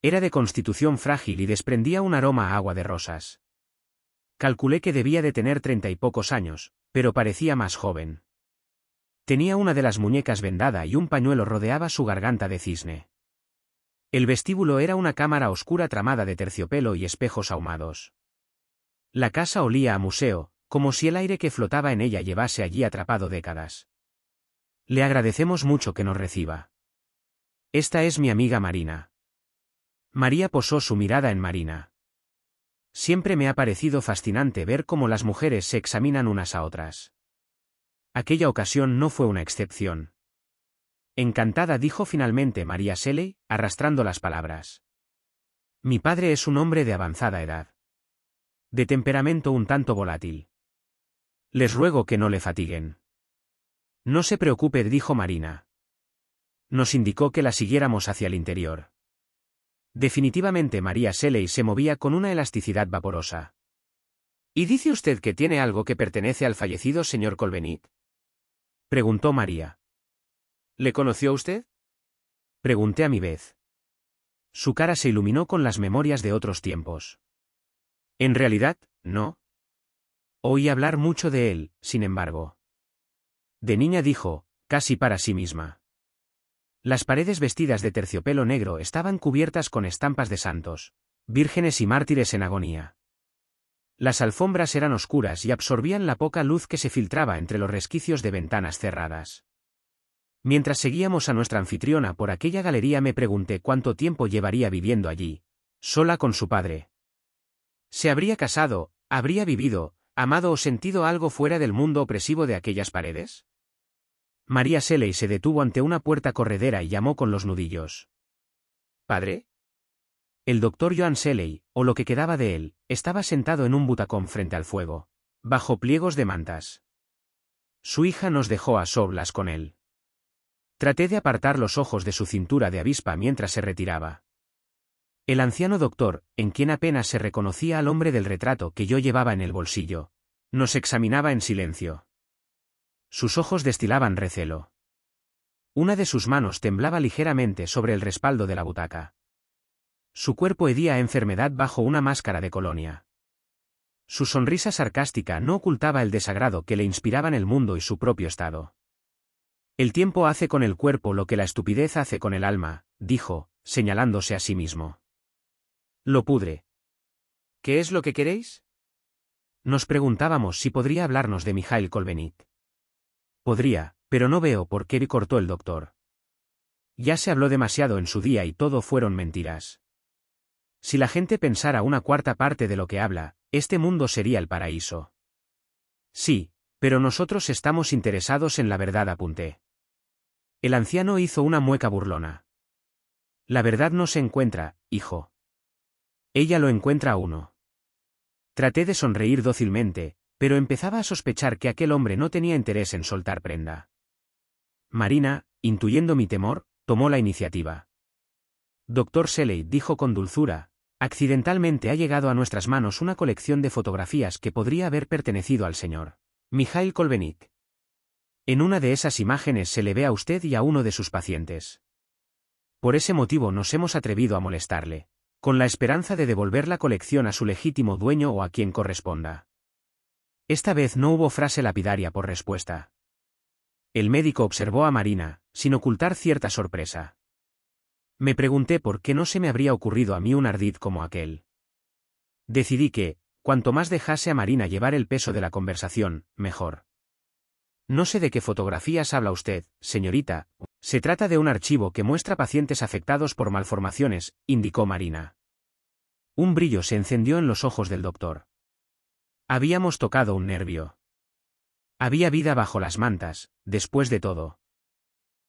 Era de constitución frágil y desprendía un aroma a agua de rosas. Calculé que debía de tener treinta y pocos años, pero parecía más joven. Tenía una de las muñecas vendada y un pañuelo rodeaba su garganta de cisne. El vestíbulo era una cámara oscura tramada de terciopelo y espejos ahumados. La casa olía a museo, como si el aire que flotaba en ella llevase allí atrapado décadas. Le agradecemos mucho que nos reciba. Esta es mi amiga Marina. María posó su mirada en Marina. Siempre me ha parecido fascinante ver cómo las mujeres se examinan unas a otras. Aquella ocasión no fue una excepción. Encantada dijo finalmente María Seley, arrastrando las palabras. Mi padre es un hombre de avanzada edad. De temperamento un tanto volátil. Les ruego que no le fatiguen. No se preocupe, dijo Marina. Nos indicó que la siguiéramos hacia el interior. Definitivamente María Seley se movía con una elasticidad vaporosa. ¿Y dice usted que tiene algo que pertenece al fallecido señor Colbenit? Preguntó María. ¿Le conoció usted? Pregunté a mi vez. Su cara se iluminó con las memorias de otros tiempos. En realidad, no. Oí hablar mucho de él, sin embargo. De niña dijo, casi para sí misma. Las paredes vestidas de terciopelo negro estaban cubiertas con estampas de santos, vírgenes y mártires en agonía. Las alfombras eran oscuras y absorbían la poca luz que se filtraba entre los resquicios de ventanas cerradas. Mientras seguíamos a nuestra anfitriona por aquella galería me pregunté cuánto tiempo llevaría viviendo allí, sola con su padre. Se habría casado, habría vivido, amado o sentido algo fuera del mundo opresivo de aquellas paredes? María Seley se detuvo ante una puerta corredera y llamó con los nudillos. ¿Padre? El doctor Joan Seley, o lo que quedaba de él, estaba sentado en un butacón frente al fuego, bajo pliegos de mantas. Su hija nos dejó a soblas con él. Traté de apartar los ojos de su cintura de avispa mientras se retiraba. El anciano doctor, en quien apenas se reconocía al hombre del retrato que yo llevaba en el bolsillo, nos examinaba en silencio. Sus ojos destilaban recelo. Una de sus manos temblaba ligeramente sobre el respaldo de la butaca. Su cuerpo hedía a enfermedad bajo una máscara de colonia. Su sonrisa sarcástica no ocultaba el desagrado que le inspiraban el mundo y su propio estado. El tiempo hace con el cuerpo lo que la estupidez hace con el alma, dijo, señalándose a sí mismo. Lo pudre. ¿Qué es lo que queréis? Nos preguntábamos si podría hablarnos de Mijail Colvenit. Podría, pero no veo por qué cortó el doctor. Ya se habló demasiado en su día y todo fueron mentiras. Si la gente pensara una cuarta parte de lo que habla, este mundo sería el paraíso. Sí, pero nosotros estamos interesados en la verdad, apunté. El anciano hizo una mueca burlona. La verdad no se encuentra, hijo. Ella lo encuentra a uno. Traté de sonreír dócilmente, pero empezaba a sospechar que aquel hombre no tenía interés en soltar prenda. Marina, intuyendo mi temor, tomó la iniciativa. Doctor Seley dijo con dulzura, accidentalmente ha llegado a nuestras manos una colección de fotografías que podría haber pertenecido al señor. Mijail Kolbenik. En una de esas imágenes se le ve a usted y a uno de sus pacientes. Por ese motivo nos hemos atrevido a molestarle, con la esperanza de devolver la colección a su legítimo dueño o a quien corresponda. Esta vez no hubo frase lapidaria por respuesta. El médico observó a Marina, sin ocultar cierta sorpresa. Me pregunté por qué no se me habría ocurrido a mí un ardid como aquel. Decidí que, cuanto más dejase a Marina llevar el peso de la conversación, mejor. No sé de qué fotografías habla usted, señorita. Se trata de un archivo que muestra pacientes afectados por malformaciones, indicó Marina. Un brillo se encendió en los ojos del doctor. Habíamos tocado un nervio. Había vida bajo las mantas, después de todo.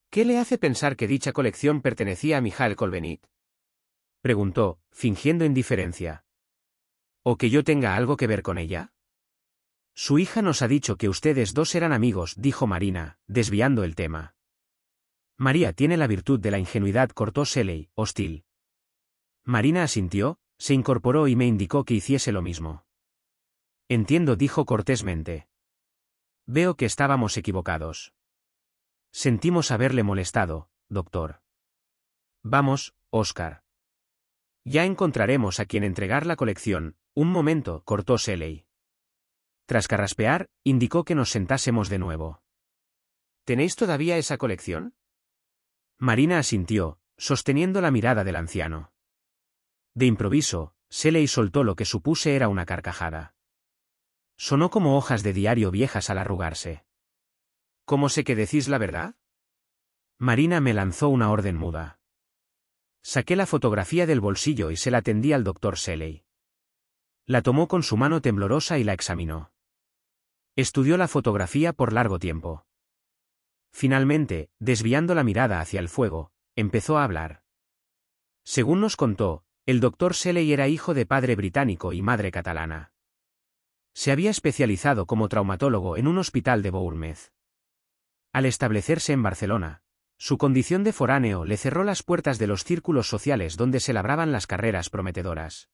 ¿Qué le hace pensar que dicha colección pertenecía a Mijael Kolbenit? Preguntó, fingiendo indiferencia. ¿O que yo tenga algo que ver con ella? Su hija nos ha dicho que ustedes dos eran amigos, dijo Marina, desviando el tema. María tiene la virtud de la ingenuidad, cortó Shelley, hostil. Marina asintió, se incorporó y me indicó que hiciese lo mismo. Entiendo, dijo cortésmente. Veo que estábamos equivocados. Sentimos haberle molestado, doctor. Vamos, Oscar. Ya encontraremos a quien entregar la colección. Un momento, cortó Seley. Tras carraspear, indicó que nos sentásemos de nuevo. ¿Tenéis todavía esa colección? Marina asintió, sosteniendo la mirada del anciano. De improviso, Seley soltó lo que supuse era una carcajada. Sonó como hojas de diario viejas al arrugarse. ¿Cómo sé que decís la verdad? Marina me lanzó una orden muda. Saqué la fotografía del bolsillo y se la tendí al doctor Seley. La tomó con su mano temblorosa y la examinó. Estudió la fotografía por largo tiempo. Finalmente, desviando la mirada hacia el fuego, empezó a hablar. Según nos contó, el doctor Seley era hijo de padre británico y madre catalana. Se había especializado como traumatólogo en un hospital de Bournemouth. Al establecerse en Barcelona, su condición de foráneo le cerró las puertas de los círculos sociales donde se labraban las carreras prometedoras.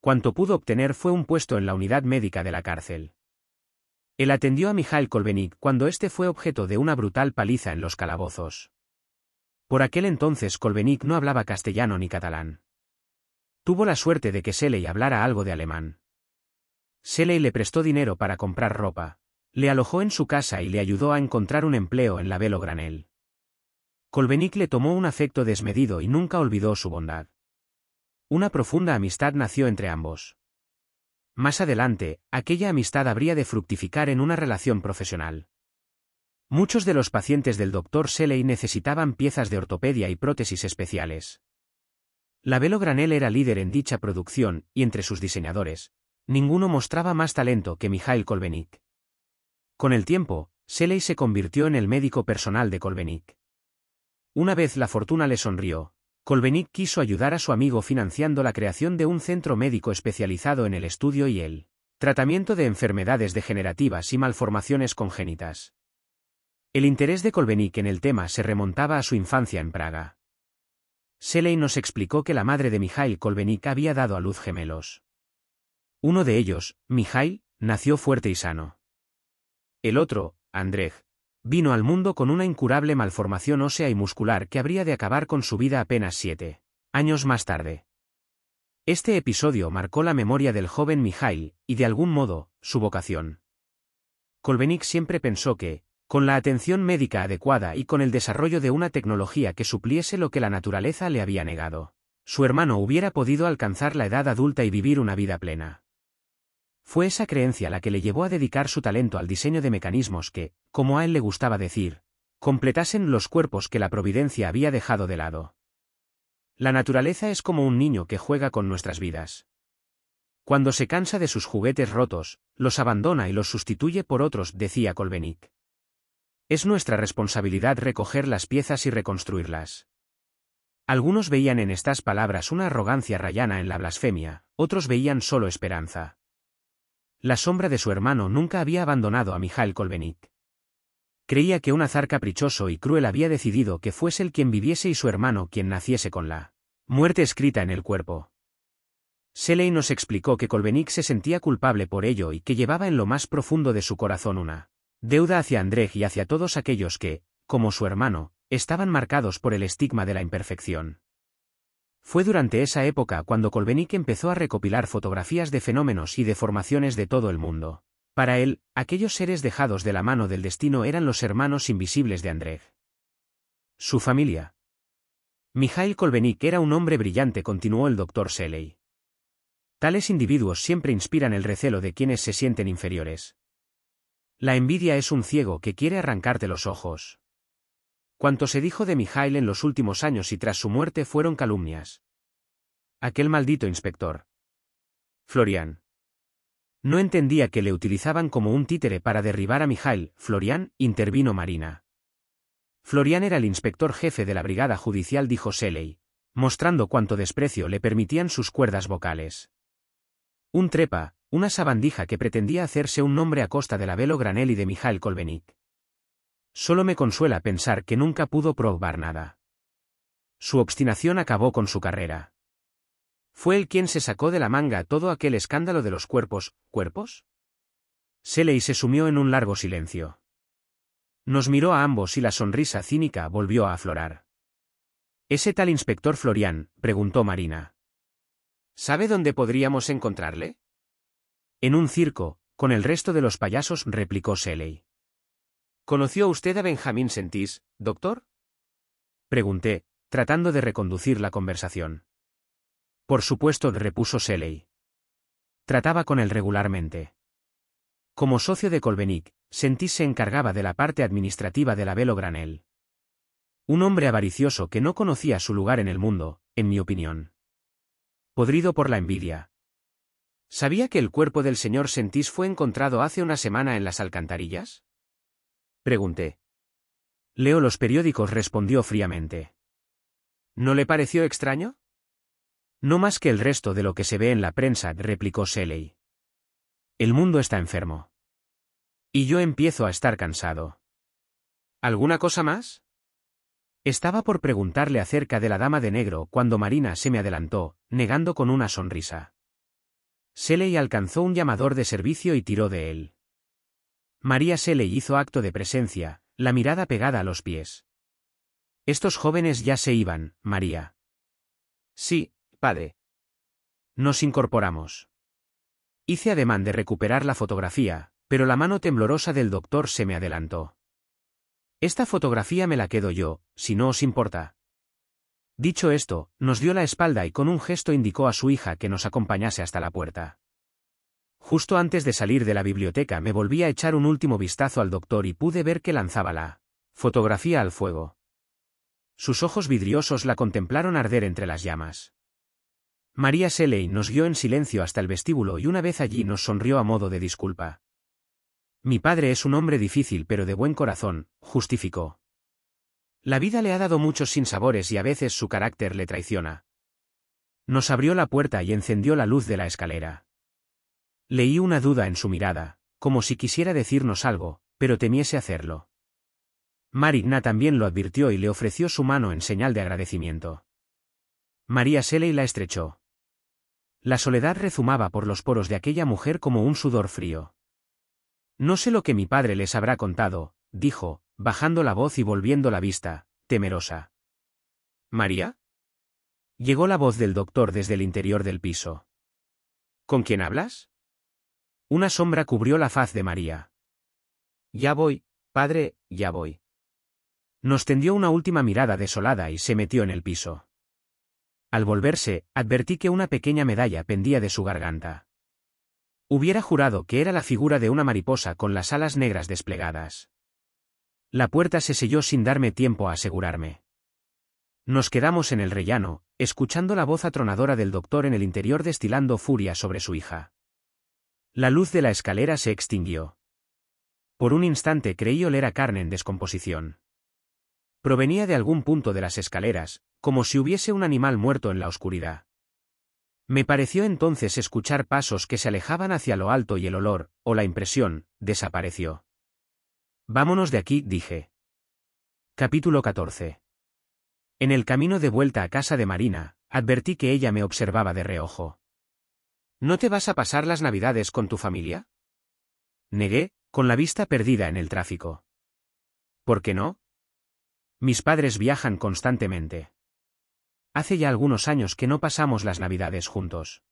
Cuanto pudo obtener fue un puesto en la unidad médica de la cárcel. Él atendió a Mijael Kolbenik cuando este fue objeto de una brutal paliza en los calabozos. Por aquel entonces Kolbenik no hablaba castellano ni catalán. Tuvo la suerte de que Seley hablara algo de alemán. Seley le prestó dinero para comprar ropa, le alojó en su casa y le ayudó a encontrar un empleo en la Velo Granel. Colbenic le tomó un afecto desmedido y nunca olvidó su bondad. Una profunda amistad nació entre ambos. Más adelante, aquella amistad habría de fructificar en una relación profesional. Muchos de los pacientes del doctor Seley necesitaban piezas de ortopedia y prótesis especiales. La Velo Granel era líder en dicha producción, y entre sus diseñadores, Ninguno mostraba más talento que Mikhail Kolbenik. Con el tiempo, Seley se convirtió en el médico personal de Kolbenik. Una vez la fortuna le sonrió, Kolbenik quiso ayudar a su amigo financiando la creación de un centro médico especializado en el estudio y el tratamiento de enfermedades degenerativas y malformaciones congénitas. El interés de Kolbenik en el tema se remontaba a su infancia en Praga. Seley nos explicó que la madre de Mijail Kolbenik había dado a luz gemelos. Uno de ellos, Mijail, nació fuerte y sano. El otro, Andrej, vino al mundo con una incurable malformación ósea y muscular que habría de acabar con su vida apenas siete años más tarde. Este episodio marcó la memoria del joven Mijail, y de algún modo, su vocación. Kolbenik siempre pensó que, con la atención médica adecuada y con el desarrollo de una tecnología que supliese lo que la naturaleza le había negado, su hermano hubiera podido alcanzar la edad adulta y vivir una vida plena. Fue esa creencia la que le llevó a dedicar su talento al diseño de mecanismos que, como a él le gustaba decir, completasen los cuerpos que la providencia había dejado de lado. La naturaleza es como un niño que juega con nuestras vidas. Cuando se cansa de sus juguetes rotos, los abandona y los sustituye por otros, decía Colbenic. Es nuestra responsabilidad recoger las piezas y reconstruirlas. Algunos veían en estas palabras una arrogancia rayana en la blasfemia, otros veían solo esperanza. La sombra de su hermano nunca había abandonado a Mijael Kolbenik. Creía que un azar caprichoso y cruel había decidido que fuese el quien viviese y su hermano quien naciese con la muerte escrita en el cuerpo. Seley nos explicó que Kolbenik se sentía culpable por ello y que llevaba en lo más profundo de su corazón una deuda hacia Andrej y hacia todos aquellos que, como su hermano, estaban marcados por el estigma de la imperfección. Fue durante esa época cuando Kolbenik empezó a recopilar fotografías de fenómenos y deformaciones de todo el mundo. Para él, aquellos seres dejados de la mano del destino eran los hermanos invisibles de Andrej. Su familia. Mikhail Kolbenik era un hombre brillante, continuó el doctor Selley. Tales individuos siempre inspiran el recelo de quienes se sienten inferiores. La envidia es un ciego que quiere arrancarte los ojos. Cuanto se dijo de Mijail en los últimos años y tras su muerte fueron calumnias. Aquel maldito inspector. Florian. No entendía que le utilizaban como un títere para derribar a Mijail, Florian, intervino Marina. Florian era el inspector jefe de la brigada judicial, dijo Seley, mostrando cuánto desprecio le permitían sus cuerdas vocales. Un trepa, una sabandija que pretendía hacerse un nombre a costa de la Velo y de Mijail Kolbenik. Solo me consuela pensar que nunca pudo probar nada. Su obstinación acabó con su carrera. Fue él quien se sacó de la manga todo aquel escándalo de los cuerpos, ¿cuerpos? Seley se sumió en un largo silencio. Nos miró a ambos y la sonrisa cínica volvió a aflorar. ¿Ese tal inspector Florian? preguntó Marina. ¿Sabe dónde podríamos encontrarle? En un circo, con el resto de los payasos, replicó Seley. ¿Conoció usted a Benjamín Sentís, doctor? Pregunté, tratando de reconducir la conversación. Por supuesto, repuso Seley. Trataba con él regularmente. Como socio de Colbenic, Sentís se encargaba de la parte administrativa de la Velo Granel. Un hombre avaricioso que no conocía su lugar en el mundo, en mi opinión. Podrido por la envidia. ¿Sabía que el cuerpo del señor Sentís fue encontrado hace una semana en las alcantarillas? Pregunté. Leo los periódicos respondió fríamente. ¿No le pareció extraño? No más que el resto de lo que se ve en la prensa, replicó Seley. El mundo está enfermo. Y yo empiezo a estar cansado. ¿Alguna cosa más? Estaba por preguntarle acerca de la dama de negro cuando Marina se me adelantó, negando con una sonrisa. Seley alcanzó un llamador de servicio y tiró de él. María se le hizo acto de presencia, la mirada pegada a los pies. Estos jóvenes ya se iban, María. Sí, padre. Nos incorporamos. Hice ademán de recuperar la fotografía, pero la mano temblorosa del doctor se me adelantó. Esta fotografía me la quedo yo, si no os importa. Dicho esto, nos dio la espalda y con un gesto indicó a su hija que nos acompañase hasta la puerta. Justo antes de salir de la biblioteca me volví a echar un último vistazo al doctor y pude ver que lanzaba la fotografía al fuego. Sus ojos vidriosos la contemplaron arder entre las llamas. María Seley nos guió en silencio hasta el vestíbulo y una vez allí nos sonrió a modo de disculpa. Mi padre es un hombre difícil pero de buen corazón, justificó. La vida le ha dado muchos sinsabores y a veces su carácter le traiciona. Nos abrió la puerta y encendió la luz de la escalera. Leí una duda en su mirada, como si quisiera decirnos algo, pero temiese hacerlo. Marigna también lo advirtió y le ofreció su mano en señal de agradecimiento. María Seley la estrechó. La soledad rezumaba por los poros de aquella mujer como un sudor frío. No sé lo que mi padre les habrá contado, dijo, bajando la voz y volviendo la vista, temerosa. ¿María? Llegó la voz del doctor desde el interior del piso. ¿Con quién hablas? Una sombra cubrió la faz de María. Ya voy, padre, ya voy. Nos tendió una última mirada desolada y se metió en el piso. Al volverse, advertí que una pequeña medalla pendía de su garganta. Hubiera jurado que era la figura de una mariposa con las alas negras desplegadas. La puerta se selló sin darme tiempo a asegurarme. Nos quedamos en el rellano, escuchando la voz atronadora del doctor en el interior destilando furia sobre su hija. La luz de la escalera se extinguió. Por un instante creí oler a carne en descomposición. Provenía de algún punto de las escaleras, como si hubiese un animal muerto en la oscuridad. Me pareció entonces escuchar pasos que se alejaban hacia lo alto y el olor, o la impresión, desapareció. Vámonos de aquí, dije. Capítulo 14. En el camino de vuelta a casa de Marina, advertí que ella me observaba de reojo. ¿No te vas a pasar las navidades con tu familia? Negué, con la vista perdida en el tráfico. ¿Por qué no? Mis padres viajan constantemente. Hace ya algunos años que no pasamos las navidades juntos.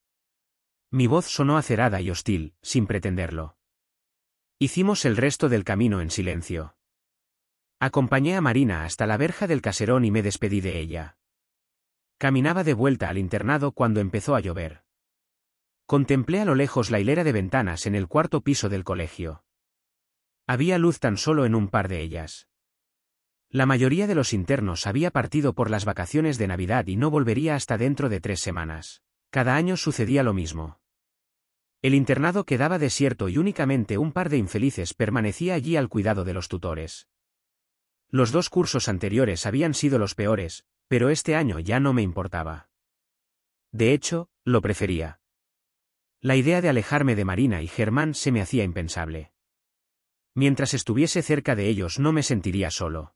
Mi voz sonó acerada y hostil, sin pretenderlo. Hicimos el resto del camino en silencio. Acompañé a Marina hasta la verja del caserón y me despedí de ella. Caminaba de vuelta al internado cuando empezó a llover. Contemplé a lo lejos la hilera de ventanas en el cuarto piso del colegio. Había luz tan solo en un par de ellas. La mayoría de los internos había partido por las vacaciones de Navidad y no volvería hasta dentro de tres semanas. Cada año sucedía lo mismo. El internado quedaba desierto y únicamente un par de infelices permanecía allí al cuidado de los tutores. Los dos cursos anteriores habían sido los peores, pero este año ya no me importaba. De hecho, lo prefería. La idea de alejarme de Marina y Germán se me hacía impensable. Mientras estuviese cerca de ellos no me sentiría solo.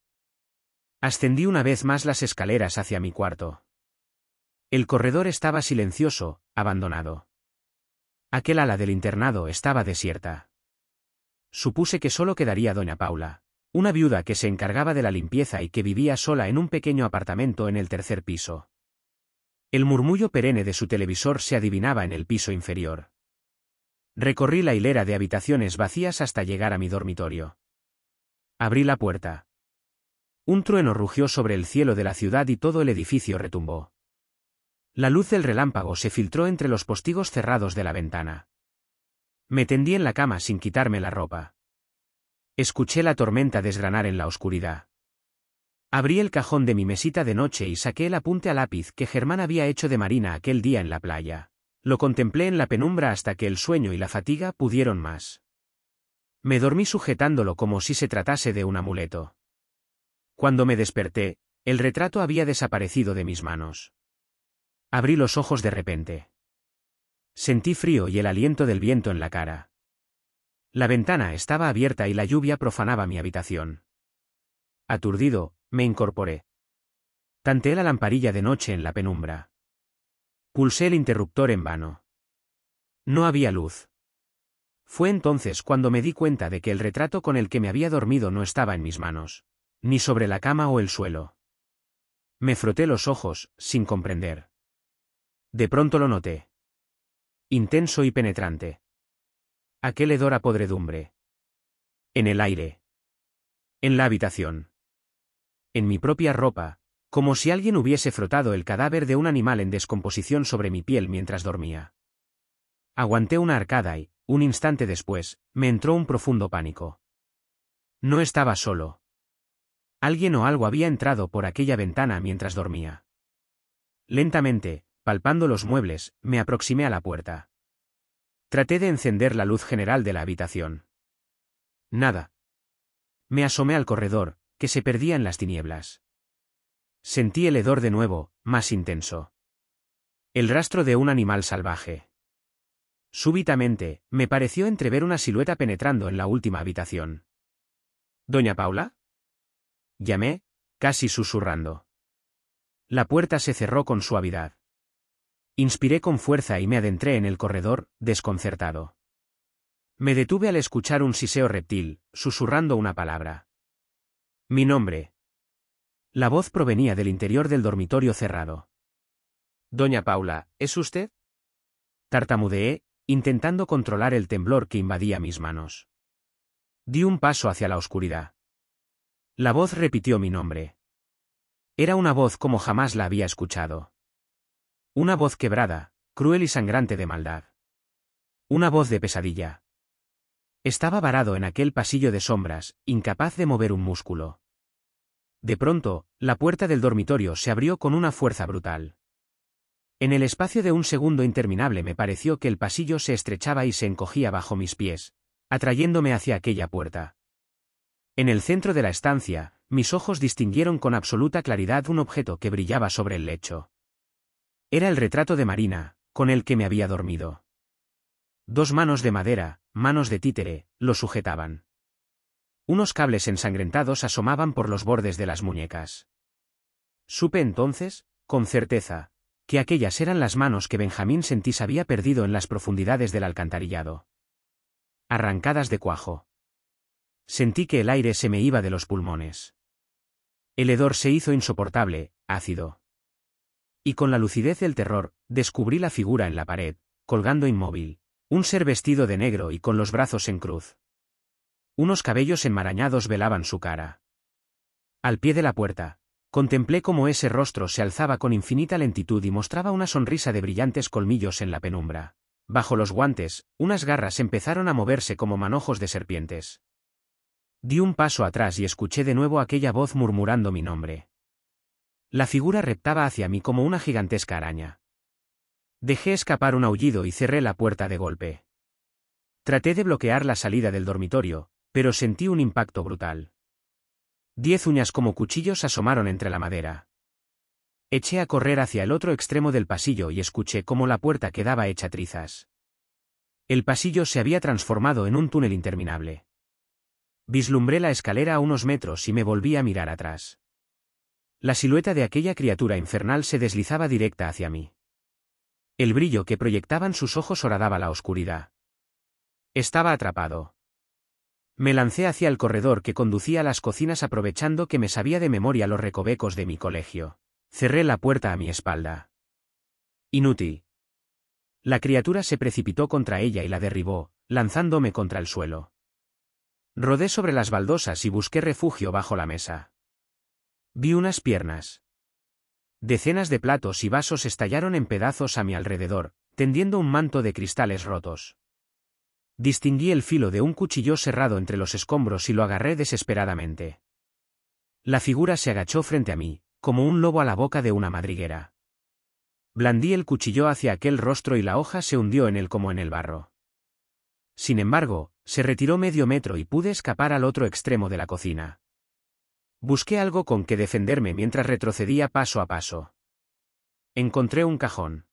Ascendí una vez más las escaleras hacia mi cuarto. El corredor estaba silencioso, abandonado. Aquel ala del internado estaba desierta. Supuse que solo quedaría doña Paula, una viuda que se encargaba de la limpieza y que vivía sola en un pequeño apartamento en el tercer piso. El murmullo perenne de su televisor se adivinaba en el piso inferior. Recorrí la hilera de habitaciones vacías hasta llegar a mi dormitorio. Abrí la puerta. Un trueno rugió sobre el cielo de la ciudad y todo el edificio retumbó. La luz del relámpago se filtró entre los postigos cerrados de la ventana. Me tendí en la cama sin quitarme la ropa. Escuché la tormenta desgranar en la oscuridad. Abrí el cajón de mi mesita de noche y saqué el apunte a lápiz que Germán había hecho de Marina aquel día en la playa. Lo contemplé en la penumbra hasta que el sueño y la fatiga pudieron más. Me dormí sujetándolo como si se tratase de un amuleto. Cuando me desperté, el retrato había desaparecido de mis manos. Abrí los ojos de repente. Sentí frío y el aliento del viento en la cara. La ventana estaba abierta y la lluvia profanaba mi habitación. Aturdido, me incorporé. Tanteé la lamparilla de noche en la penumbra. Pulsé el interruptor en vano. No había luz. Fue entonces cuando me di cuenta de que el retrato con el que me había dormido no estaba en mis manos, ni sobre la cama o el suelo. Me froté los ojos, sin comprender. De pronto lo noté. Intenso y penetrante. Aquel hedor a podredumbre. En el aire. En la habitación en mi propia ropa, como si alguien hubiese frotado el cadáver de un animal en descomposición sobre mi piel mientras dormía. Aguanté una arcada y, un instante después, me entró un profundo pánico. No estaba solo. Alguien o algo había entrado por aquella ventana mientras dormía. Lentamente, palpando los muebles, me aproximé a la puerta. Traté de encender la luz general de la habitación. Nada. Me asomé al corredor, se perdía en las tinieblas. Sentí el hedor de nuevo, más intenso. El rastro de un animal salvaje. Súbitamente, me pareció entrever una silueta penetrando en la última habitación. ¿Doña Paula? Llamé, casi susurrando. La puerta se cerró con suavidad. Inspiré con fuerza y me adentré en el corredor, desconcertado. Me detuve al escuchar un siseo reptil, susurrando una palabra. Mi nombre. La voz provenía del interior del dormitorio cerrado. Doña Paula, ¿es usted? Tartamudeé, intentando controlar el temblor que invadía mis manos. Di un paso hacia la oscuridad. La voz repitió mi nombre. Era una voz como jamás la había escuchado. Una voz quebrada, cruel y sangrante de maldad. Una voz de pesadilla, estaba varado en aquel pasillo de sombras, incapaz de mover un músculo. De pronto, la puerta del dormitorio se abrió con una fuerza brutal. En el espacio de un segundo interminable me pareció que el pasillo se estrechaba y se encogía bajo mis pies, atrayéndome hacia aquella puerta. En el centro de la estancia, mis ojos distinguieron con absoluta claridad un objeto que brillaba sobre el lecho. Era el retrato de Marina, con el que me había dormido. Dos manos de madera, manos de títere, lo sujetaban. Unos cables ensangrentados asomaban por los bordes de las muñecas. Supe entonces, con certeza, que aquellas eran las manos que Benjamín Sentís había perdido en las profundidades del alcantarillado. Arrancadas de cuajo. Sentí que el aire se me iba de los pulmones. El hedor se hizo insoportable, ácido. Y con la lucidez del terror, descubrí la figura en la pared, colgando inmóvil, un ser vestido de negro y con los brazos en cruz. Unos cabellos enmarañados velaban su cara. Al pie de la puerta, contemplé cómo ese rostro se alzaba con infinita lentitud y mostraba una sonrisa de brillantes colmillos en la penumbra. Bajo los guantes, unas garras empezaron a moverse como manojos de serpientes. Di un paso atrás y escuché de nuevo aquella voz murmurando mi nombre. La figura reptaba hacia mí como una gigantesca araña. Dejé escapar un aullido y cerré la puerta de golpe. Traté de bloquear la salida del dormitorio, pero sentí un impacto brutal. Diez uñas como cuchillos asomaron entre la madera. Eché a correr hacia el otro extremo del pasillo y escuché cómo la puerta quedaba hecha trizas. El pasillo se había transformado en un túnel interminable. Vislumbré la escalera a unos metros y me volví a mirar atrás. La silueta de aquella criatura infernal se deslizaba directa hacia mí. El brillo que proyectaban sus ojos horadaba la oscuridad. Estaba atrapado. Me lancé hacia el corredor que conducía a las cocinas aprovechando que me sabía de memoria los recovecos de mi colegio. Cerré la puerta a mi espalda. Inútil. La criatura se precipitó contra ella y la derribó, lanzándome contra el suelo. Rodé sobre las baldosas y busqué refugio bajo la mesa. Vi unas piernas. Decenas de platos y vasos estallaron en pedazos a mi alrededor, tendiendo un manto de cristales rotos. Distinguí el filo de un cuchillo cerrado entre los escombros y lo agarré desesperadamente. La figura se agachó frente a mí, como un lobo a la boca de una madriguera. Blandí el cuchillo hacia aquel rostro y la hoja se hundió en él como en el barro. Sin embargo, se retiró medio metro y pude escapar al otro extremo de la cocina. Busqué algo con que defenderme mientras retrocedía paso a paso. Encontré un cajón.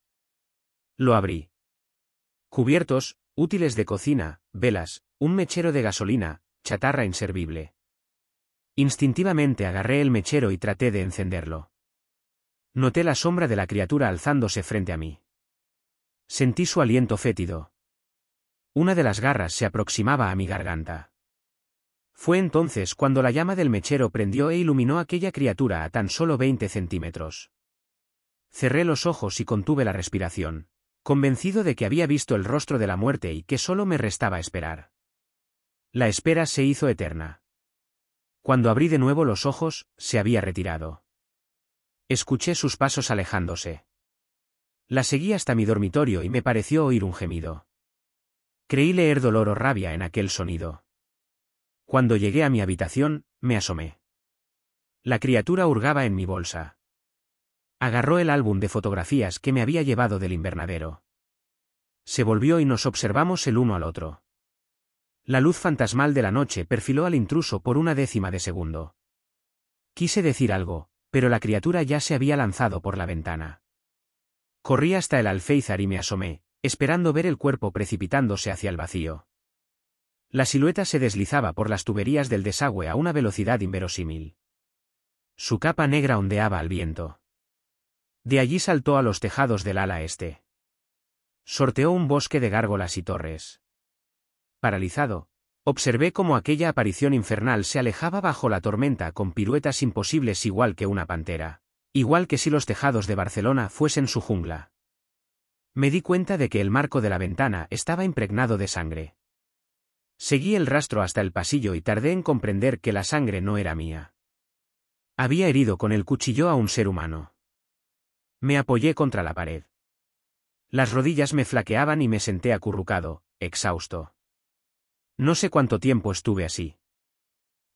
Lo abrí. Cubiertos, útiles de cocina, velas, un mechero de gasolina, chatarra inservible. Instintivamente agarré el mechero y traté de encenderlo. Noté la sombra de la criatura alzándose frente a mí. Sentí su aliento fétido. Una de las garras se aproximaba a mi garganta. Fue entonces cuando la llama del mechero prendió e iluminó aquella criatura a tan solo 20 centímetros. Cerré los ojos y contuve la respiración, convencido de que había visto el rostro de la muerte y que solo me restaba esperar. La espera se hizo eterna. Cuando abrí de nuevo los ojos, se había retirado. Escuché sus pasos alejándose. La seguí hasta mi dormitorio y me pareció oír un gemido. Creí leer dolor o rabia en aquel sonido. Cuando llegué a mi habitación, me asomé. La criatura hurgaba en mi bolsa. Agarró el álbum de fotografías que me había llevado del invernadero. Se volvió y nos observamos el uno al otro. La luz fantasmal de la noche perfiló al intruso por una décima de segundo. Quise decir algo, pero la criatura ya se había lanzado por la ventana. Corrí hasta el alféizar y me asomé, esperando ver el cuerpo precipitándose hacia el vacío. La silueta se deslizaba por las tuberías del desagüe a una velocidad inverosímil. Su capa negra ondeaba al viento. De allí saltó a los tejados del ala este. Sorteó un bosque de gárgolas y torres. Paralizado, observé cómo aquella aparición infernal se alejaba bajo la tormenta con piruetas imposibles igual que una pantera, igual que si los tejados de Barcelona fuesen su jungla. Me di cuenta de que el marco de la ventana estaba impregnado de sangre. Seguí el rastro hasta el pasillo y tardé en comprender que la sangre no era mía. Había herido con el cuchillo a un ser humano. Me apoyé contra la pared. Las rodillas me flaqueaban y me senté acurrucado, exhausto. No sé cuánto tiempo estuve así.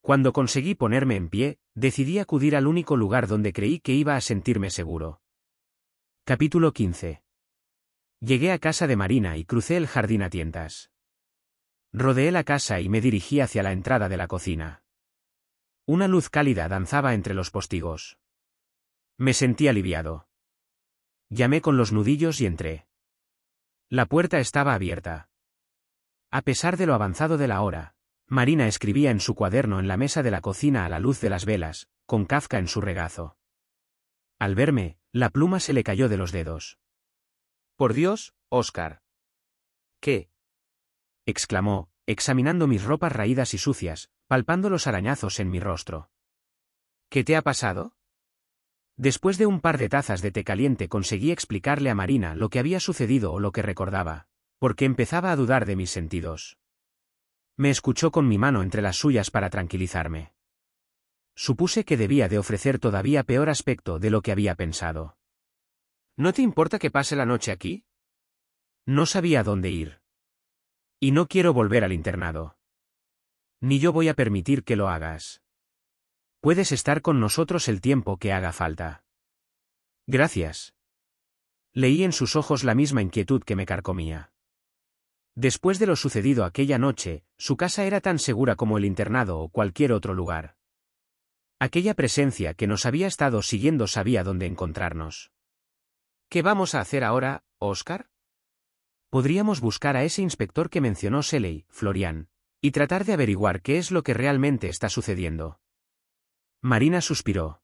Cuando conseguí ponerme en pie, decidí acudir al único lugar donde creí que iba a sentirme seguro. Capítulo 15. Llegué a casa de Marina y crucé el jardín a tientas. Rodeé la casa y me dirigí hacia la entrada de la cocina. Una luz cálida danzaba entre los postigos. Me sentí aliviado. Llamé con los nudillos y entré. La puerta estaba abierta. A pesar de lo avanzado de la hora, Marina escribía en su cuaderno en la mesa de la cocina a la luz de las velas, con Kafka en su regazo. Al verme, la pluma se le cayó de los dedos. Por Dios, Oscar. ¿Qué, exclamó, examinando mis ropas raídas y sucias, palpando los arañazos en mi rostro. ¿Qué te ha pasado? Después de un par de tazas de té caliente conseguí explicarle a Marina lo que había sucedido o lo que recordaba, porque empezaba a dudar de mis sentidos. Me escuchó con mi mano entre las suyas para tranquilizarme. Supuse que debía de ofrecer todavía peor aspecto de lo que había pensado. ¿No te importa que pase la noche aquí? No sabía dónde ir. Y no quiero volver al internado. Ni yo voy a permitir que lo hagas. Puedes estar con nosotros el tiempo que haga falta. Gracias. Leí en sus ojos la misma inquietud que me carcomía. Después de lo sucedido aquella noche, su casa era tan segura como el internado o cualquier otro lugar. Aquella presencia que nos había estado siguiendo sabía dónde encontrarnos. ¿Qué vamos a hacer ahora, Oscar? podríamos buscar a ese inspector que mencionó Seley, Florian, y tratar de averiguar qué es lo que realmente está sucediendo. Marina suspiró.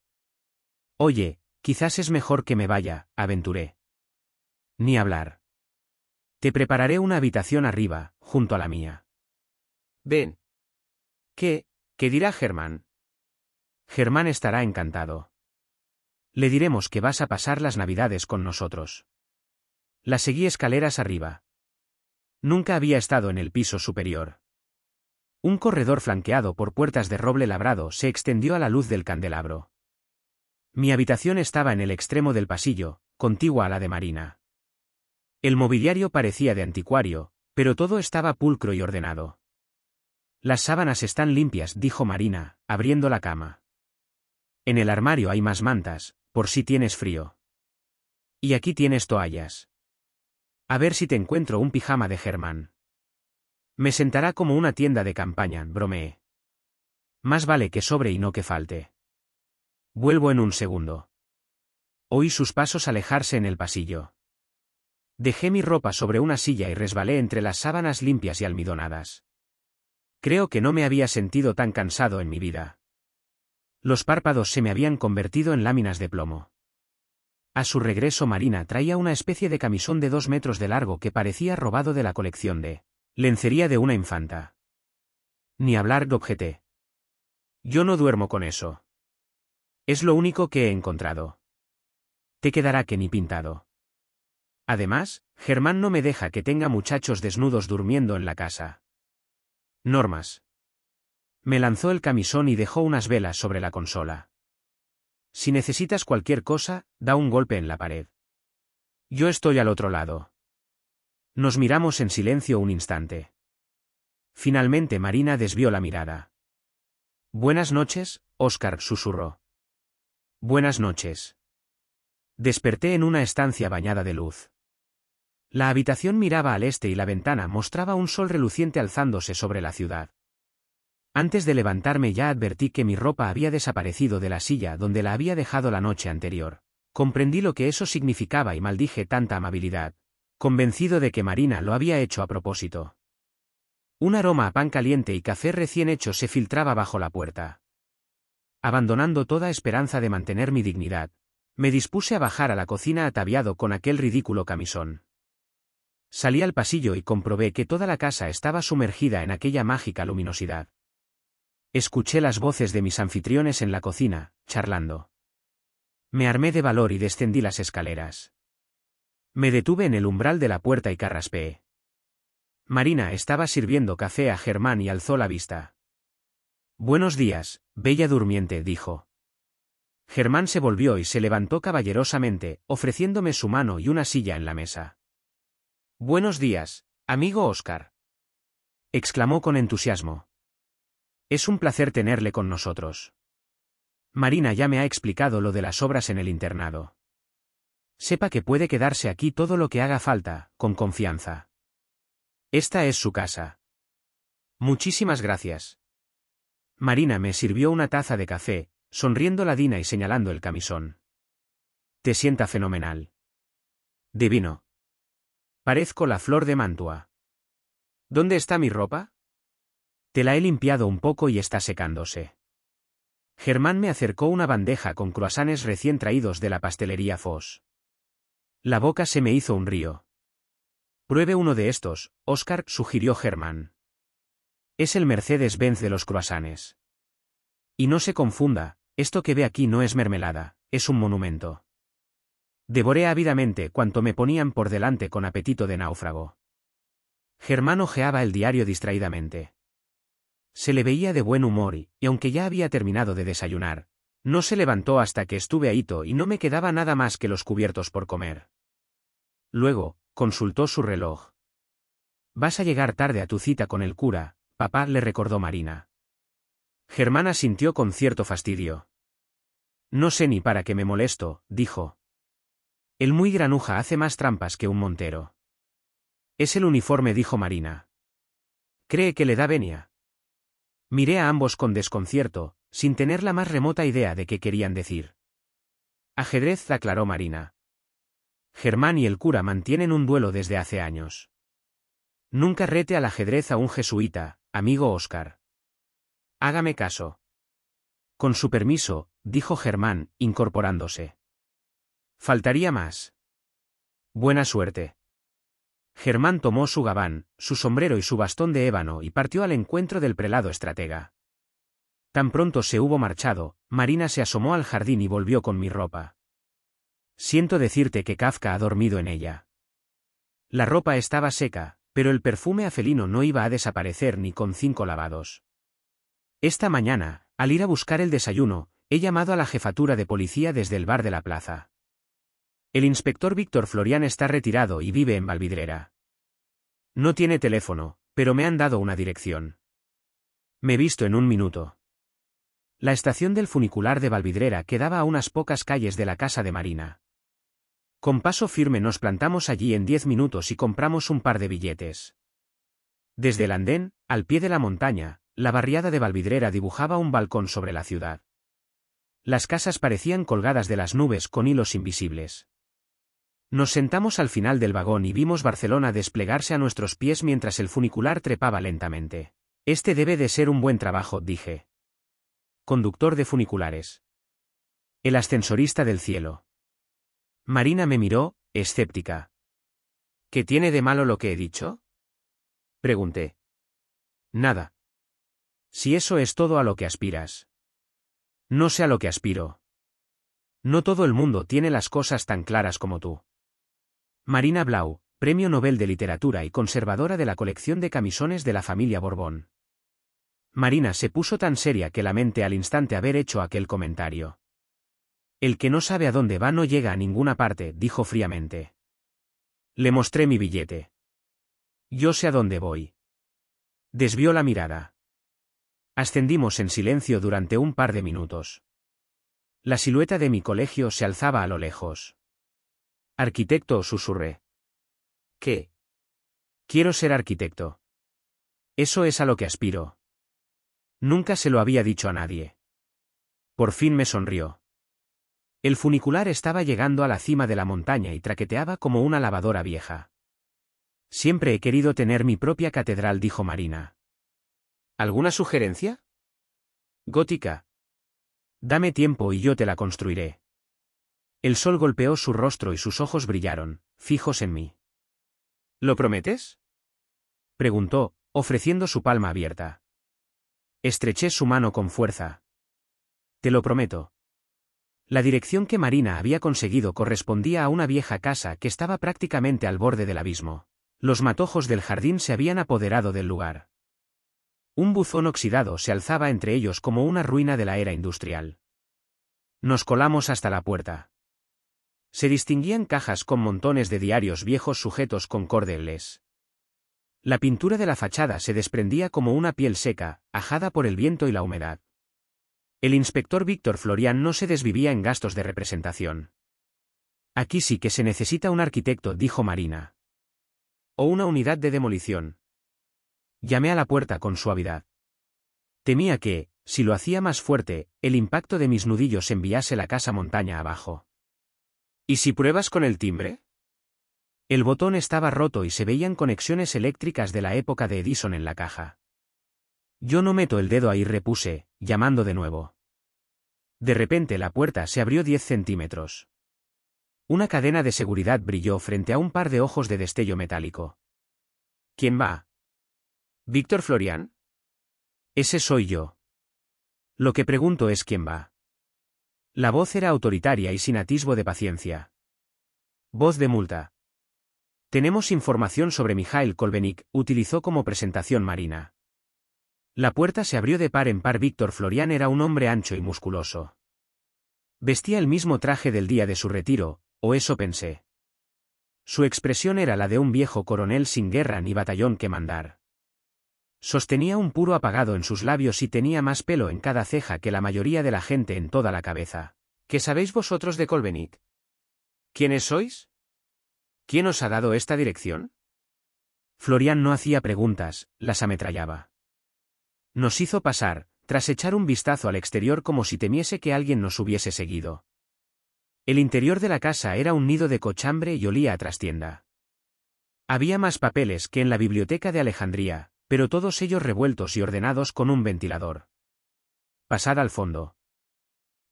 Oye, quizás es mejor que me vaya, aventuré. Ni hablar. Te prepararé una habitación arriba, junto a la mía. Ven. ¿Qué? ¿Qué dirá Germán? Germán estará encantado. Le diremos que vas a pasar las navidades con nosotros. La seguí escaleras arriba. Nunca había estado en el piso superior. Un corredor flanqueado por puertas de roble labrado se extendió a la luz del candelabro. Mi habitación estaba en el extremo del pasillo, contigua a la de Marina. El mobiliario parecía de anticuario, pero todo estaba pulcro y ordenado. Las sábanas están limpias, dijo Marina, abriendo la cama. En el armario hay más mantas, por si tienes frío. Y aquí tienes toallas. A ver si te encuentro un pijama de Germán. Me sentará como una tienda de campaña, bromeé. Más vale que sobre y no que falte. Vuelvo en un segundo. Oí sus pasos alejarse en el pasillo. Dejé mi ropa sobre una silla y resbalé entre las sábanas limpias y almidonadas. Creo que no me había sentido tan cansado en mi vida. Los párpados se me habían convertido en láminas de plomo. A su regreso Marina traía una especie de camisón de dos metros de largo que parecía robado de la colección de lencería de una infanta. Ni hablar de Yo no duermo con eso. Es lo único que he encontrado. Te quedará que ni pintado. Además, Germán no me deja que tenga muchachos desnudos durmiendo en la casa. Normas. Me lanzó el camisón y dejó unas velas sobre la consola. Si necesitas cualquier cosa, da un golpe en la pared. Yo estoy al otro lado. Nos miramos en silencio un instante. Finalmente Marina desvió la mirada. Buenas noches, Oscar susurró. Buenas noches. Desperté en una estancia bañada de luz. La habitación miraba al este y la ventana mostraba un sol reluciente alzándose sobre la ciudad. Antes de levantarme ya advertí que mi ropa había desaparecido de la silla donde la había dejado la noche anterior. Comprendí lo que eso significaba y maldije tanta amabilidad, convencido de que Marina lo había hecho a propósito. Un aroma a pan caliente y café recién hecho se filtraba bajo la puerta. Abandonando toda esperanza de mantener mi dignidad, me dispuse a bajar a la cocina ataviado con aquel ridículo camisón. Salí al pasillo y comprobé que toda la casa estaba sumergida en aquella mágica luminosidad. Escuché las voces de mis anfitriones en la cocina, charlando. Me armé de valor y descendí las escaleras. Me detuve en el umbral de la puerta y carraspeé. Marina estaba sirviendo café a Germán y alzó la vista. Buenos días, bella durmiente, dijo. Germán se volvió y se levantó caballerosamente, ofreciéndome su mano y una silla en la mesa. Buenos días, amigo Oscar. exclamó con entusiasmo. Es un placer tenerle con nosotros. Marina ya me ha explicado lo de las obras en el internado. Sepa que puede quedarse aquí todo lo que haga falta, con confianza. Esta es su casa. Muchísimas gracias. Marina me sirvió una taza de café, sonriendo la Dina y señalando el camisón. Te sienta fenomenal. Divino. Parezco la flor de Mantua. ¿Dónde está mi ropa? Te la he limpiado un poco y está secándose. Germán me acercó una bandeja con croasanes recién traídos de la pastelería Foss. La boca se me hizo un río. Pruebe uno de estos, Oscar, sugirió Germán. Es el Mercedes-Benz de los croissants. Y no se confunda, esto que ve aquí no es mermelada, es un monumento. Devoré ávidamente cuanto me ponían por delante con apetito de náufrago. Germán ojeaba el diario distraídamente. Se le veía de buen humor y, aunque ya había terminado de desayunar, no se levantó hasta que estuve ahito y no me quedaba nada más que los cubiertos por comer. Luego, consultó su reloj. Vas a llegar tarde a tu cita con el cura, papá le recordó Marina. Germana sintió con cierto fastidio. No sé ni para qué me molesto, dijo. El muy granuja hace más trampas que un montero. Es el uniforme, dijo Marina. Cree que le da venia. Miré a ambos con desconcierto, sin tener la más remota idea de qué querían decir. Ajedrez aclaró Marina. Germán y el cura mantienen un duelo desde hace años. Nunca rete al ajedrez a un jesuita, amigo Óscar. Hágame caso. Con su permiso, dijo Germán, incorporándose. Faltaría más. Buena suerte. Germán tomó su gabán, su sombrero y su bastón de ébano y partió al encuentro del prelado estratega. Tan pronto se hubo marchado, Marina se asomó al jardín y volvió con mi ropa. Siento decirte que Kafka ha dormido en ella. La ropa estaba seca, pero el perfume afelino no iba a desaparecer ni con cinco lavados. Esta mañana, al ir a buscar el desayuno, he llamado a la jefatura de policía desde el bar de la plaza. El inspector Víctor Florián está retirado y vive en Valvidrera. No tiene teléfono, pero me han dado una dirección. Me he visto en un minuto. La estación del funicular de Valvidrera quedaba a unas pocas calles de la casa de Marina. Con paso firme nos plantamos allí en diez minutos y compramos un par de billetes. Desde el andén, al pie de la montaña, la barriada de Valvidrera dibujaba un balcón sobre la ciudad. Las casas parecían colgadas de las nubes con hilos invisibles. Nos sentamos al final del vagón y vimos Barcelona desplegarse a nuestros pies mientras el funicular trepaba lentamente. Este debe de ser un buen trabajo, dije. Conductor de funiculares. El ascensorista del cielo. Marina me miró, escéptica. ¿Qué tiene de malo lo que he dicho? Pregunté. Nada. Si eso es todo a lo que aspiras. No sé a lo que aspiro. No todo el mundo tiene las cosas tan claras como tú. Marina Blau, Premio Nobel de Literatura y conservadora de la colección de camisones de la familia Borbón. Marina se puso tan seria que lamente al instante haber hecho aquel comentario. El que no sabe a dónde va no llega a ninguna parte, dijo fríamente. Le mostré mi billete. Yo sé a dónde voy. Desvió la mirada. Ascendimos en silencio durante un par de minutos. La silueta de mi colegio se alzaba a lo lejos. Arquitecto, susurré. ¿Qué? Quiero ser arquitecto. Eso es a lo que aspiro. Nunca se lo había dicho a nadie. Por fin me sonrió. El funicular estaba llegando a la cima de la montaña y traqueteaba como una lavadora vieja. Siempre he querido tener mi propia catedral, dijo Marina. ¿Alguna sugerencia? Gótica. Dame tiempo y yo te la construiré. El sol golpeó su rostro y sus ojos brillaron, fijos en mí. ¿Lo prometes? preguntó, ofreciendo su palma abierta. Estreché su mano con fuerza. Te lo prometo. La dirección que Marina había conseguido correspondía a una vieja casa que estaba prácticamente al borde del abismo. Los matojos del jardín se habían apoderado del lugar. Un buzón oxidado se alzaba entre ellos como una ruina de la era industrial. Nos colamos hasta la puerta. Se distinguían cajas con montones de diarios viejos sujetos con cordeles. La pintura de la fachada se desprendía como una piel seca, ajada por el viento y la humedad. El inspector Víctor Florian no se desvivía en gastos de representación. Aquí sí que se necesita un arquitecto, dijo Marina. O una unidad de demolición. Llamé a la puerta con suavidad. Temía que, si lo hacía más fuerte, el impacto de mis nudillos enviase la casa montaña abajo. ¿Y si pruebas con el timbre? El botón estaba roto y se veían conexiones eléctricas de la época de Edison en la caja. Yo no meto el dedo ahí, repuse, llamando de nuevo. De repente la puerta se abrió 10 centímetros. Una cadena de seguridad brilló frente a un par de ojos de destello metálico. ¿Quién va? ¿Víctor Florian? Ese soy yo. Lo que pregunto es quién va. La voz era autoritaria y sin atisbo de paciencia. Voz de multa. Tenemos información sobre Mijail Kolbenik, utilizó como presentación Marina. La puerta se abrió de par en par. Víctor Florian era un hombre ancho y musculoso. Vestía el mismo traje del día de su retiro, o eso pensé. Su expresión era la de un viejo coronel sin guerra ni batallón que mandar. Sostenía un puro apagado en sus labios y tenía más pelo en cada ceja que la mayoría de la gente en toda la cabeza. ¿Qué sabéis vosotros de Colvenit? ¿Quiénes sois? ¿Quién os ha dado esta dirección? Florian no hacía preguntas, las ametrallaba. Nos hizo pasar, tras echar un vistazo al exterior como si temiese que alguien nos hubiese seguido. El interior de la casa era un nido de cochambre y olía a trastienda. Había más papeles que en la biblioteca de Alejandría, pero todos ellos revueltos y ordenados con un ventilador. «Pasad al fondo.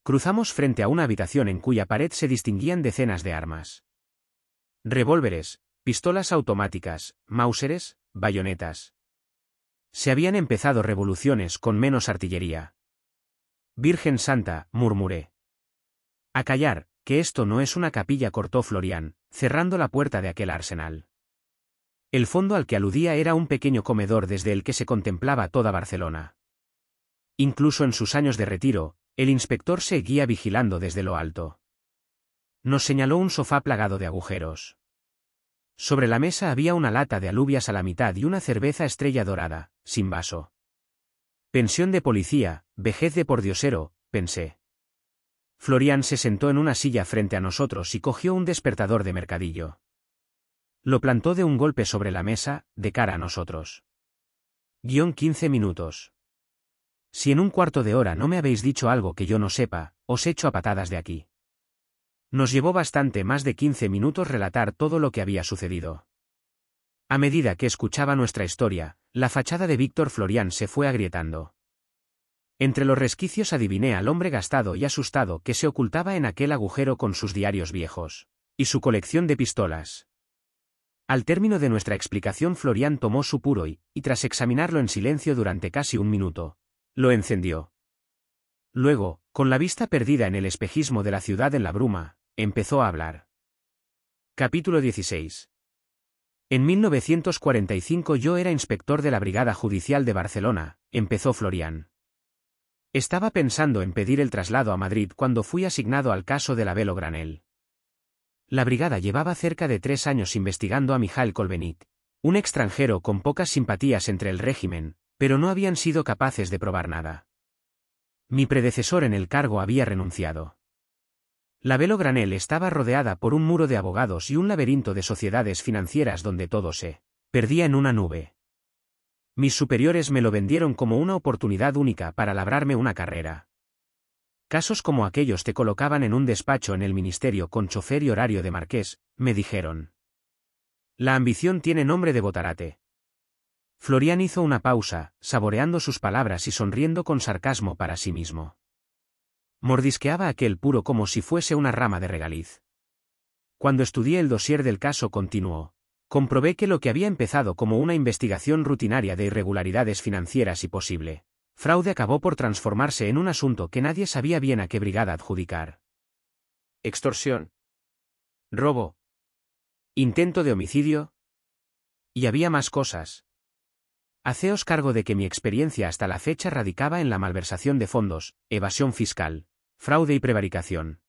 Cruzamos frente a una habitación en cuya pared se distinguían decenas de armas. Revólveres, pistolas automáticas, mauseres, bayonetas. Se habían empezado revoluciones con menos artillería. Virgen Santa, murmuré. A callar, que esto no es una capilla cortó Florian, cerrando la puerta de aquel arsenal. El fondo al que aludía era un pequeño comedor desde el que se contemplaba toda Barcelona. Incluso en sus años de retiro, el inspector seguía vigilando desde lo alto. Nos señaló un sofá plagado de agujeros. Sobre la mesa había una lata de alubias a la mitad y una cerveza estrella dorada, sin vaso. Pensión de policía, vejez de pordiosero, pensé. Florian se sentó en una silla frente a nosotros y cogió un despertador de mercadillo. Lo plantó de un golpe sobre la mesa, de cara a nosotros. Guión 15 minutos. Si en un cuarto de hora no me habéis dicho algo que yo no sepa, os echo a patadas de aquí. Nos llevó bastante más de 15 minutos relatar todo lo que había sucedido. A medida que escuchaba nuestra historia, la fachada de Víctor Florián se fue agrietando. Entre los resquicios adiviné al hombre gastado y asustado que se ocultaba en aquel agujero con sus diarios viejos y su colección de pistolas. Al término de nuestra explicación Florian tomó su puro y, tras examinarlo en silencio durante casi un minuto, lo encendió. Luego, con la vista perdida en el espejismo de la ciudad en la bruma, empezó a hablar. Capítulo 16. En 1945 yo era inspector de la Brigada Judicial de Barcelona, empezó Florian. Estaba pensando en pedir el traslado a Madrid cuando fui asignado al caso de la Velo Granel. La brigada llevaba cerca de tres años investigando a Mijal Kolbenit, un extranjero con pocas simpatías entre el régimen, pero no habían sido capaces de probar nada. Mi predecesor en el cargo había renunciado. La Velo Granel estaba rodeada por un muro de abogados y un laberinto de sociedades financieras donde todo se perdía en una nube. Mis superiores me lo vendieron como una oportunidad única para labrarme una carrera. Casos como aquellos te colocaban en un despacho en el ministerio con chofer y horario de marqués, me dijeron. La ambición tiene nombre de botarate. Florian hizo una pausa, saboreando sus palabras y sonriendo con sarcasmo para sí mismo. Mordisqueaba aquel puro como si fuese una rama de regaliz. Cuando estudié el dosier del caso continuó, comprobé que lo que había empezado como una investigación rutinaria de irregularidades financieras y posible fraude acabó por transformarse en un asunto que nadie sabía bien a qué brigada adjudicar. Extorsión. Robo. Intento de homicidio. Y había más cosas. Haceos cargo de que mi experiencia hasta la fecha radicaba en la malversación de fondos, evasión fiscal, fraude y prevaricación.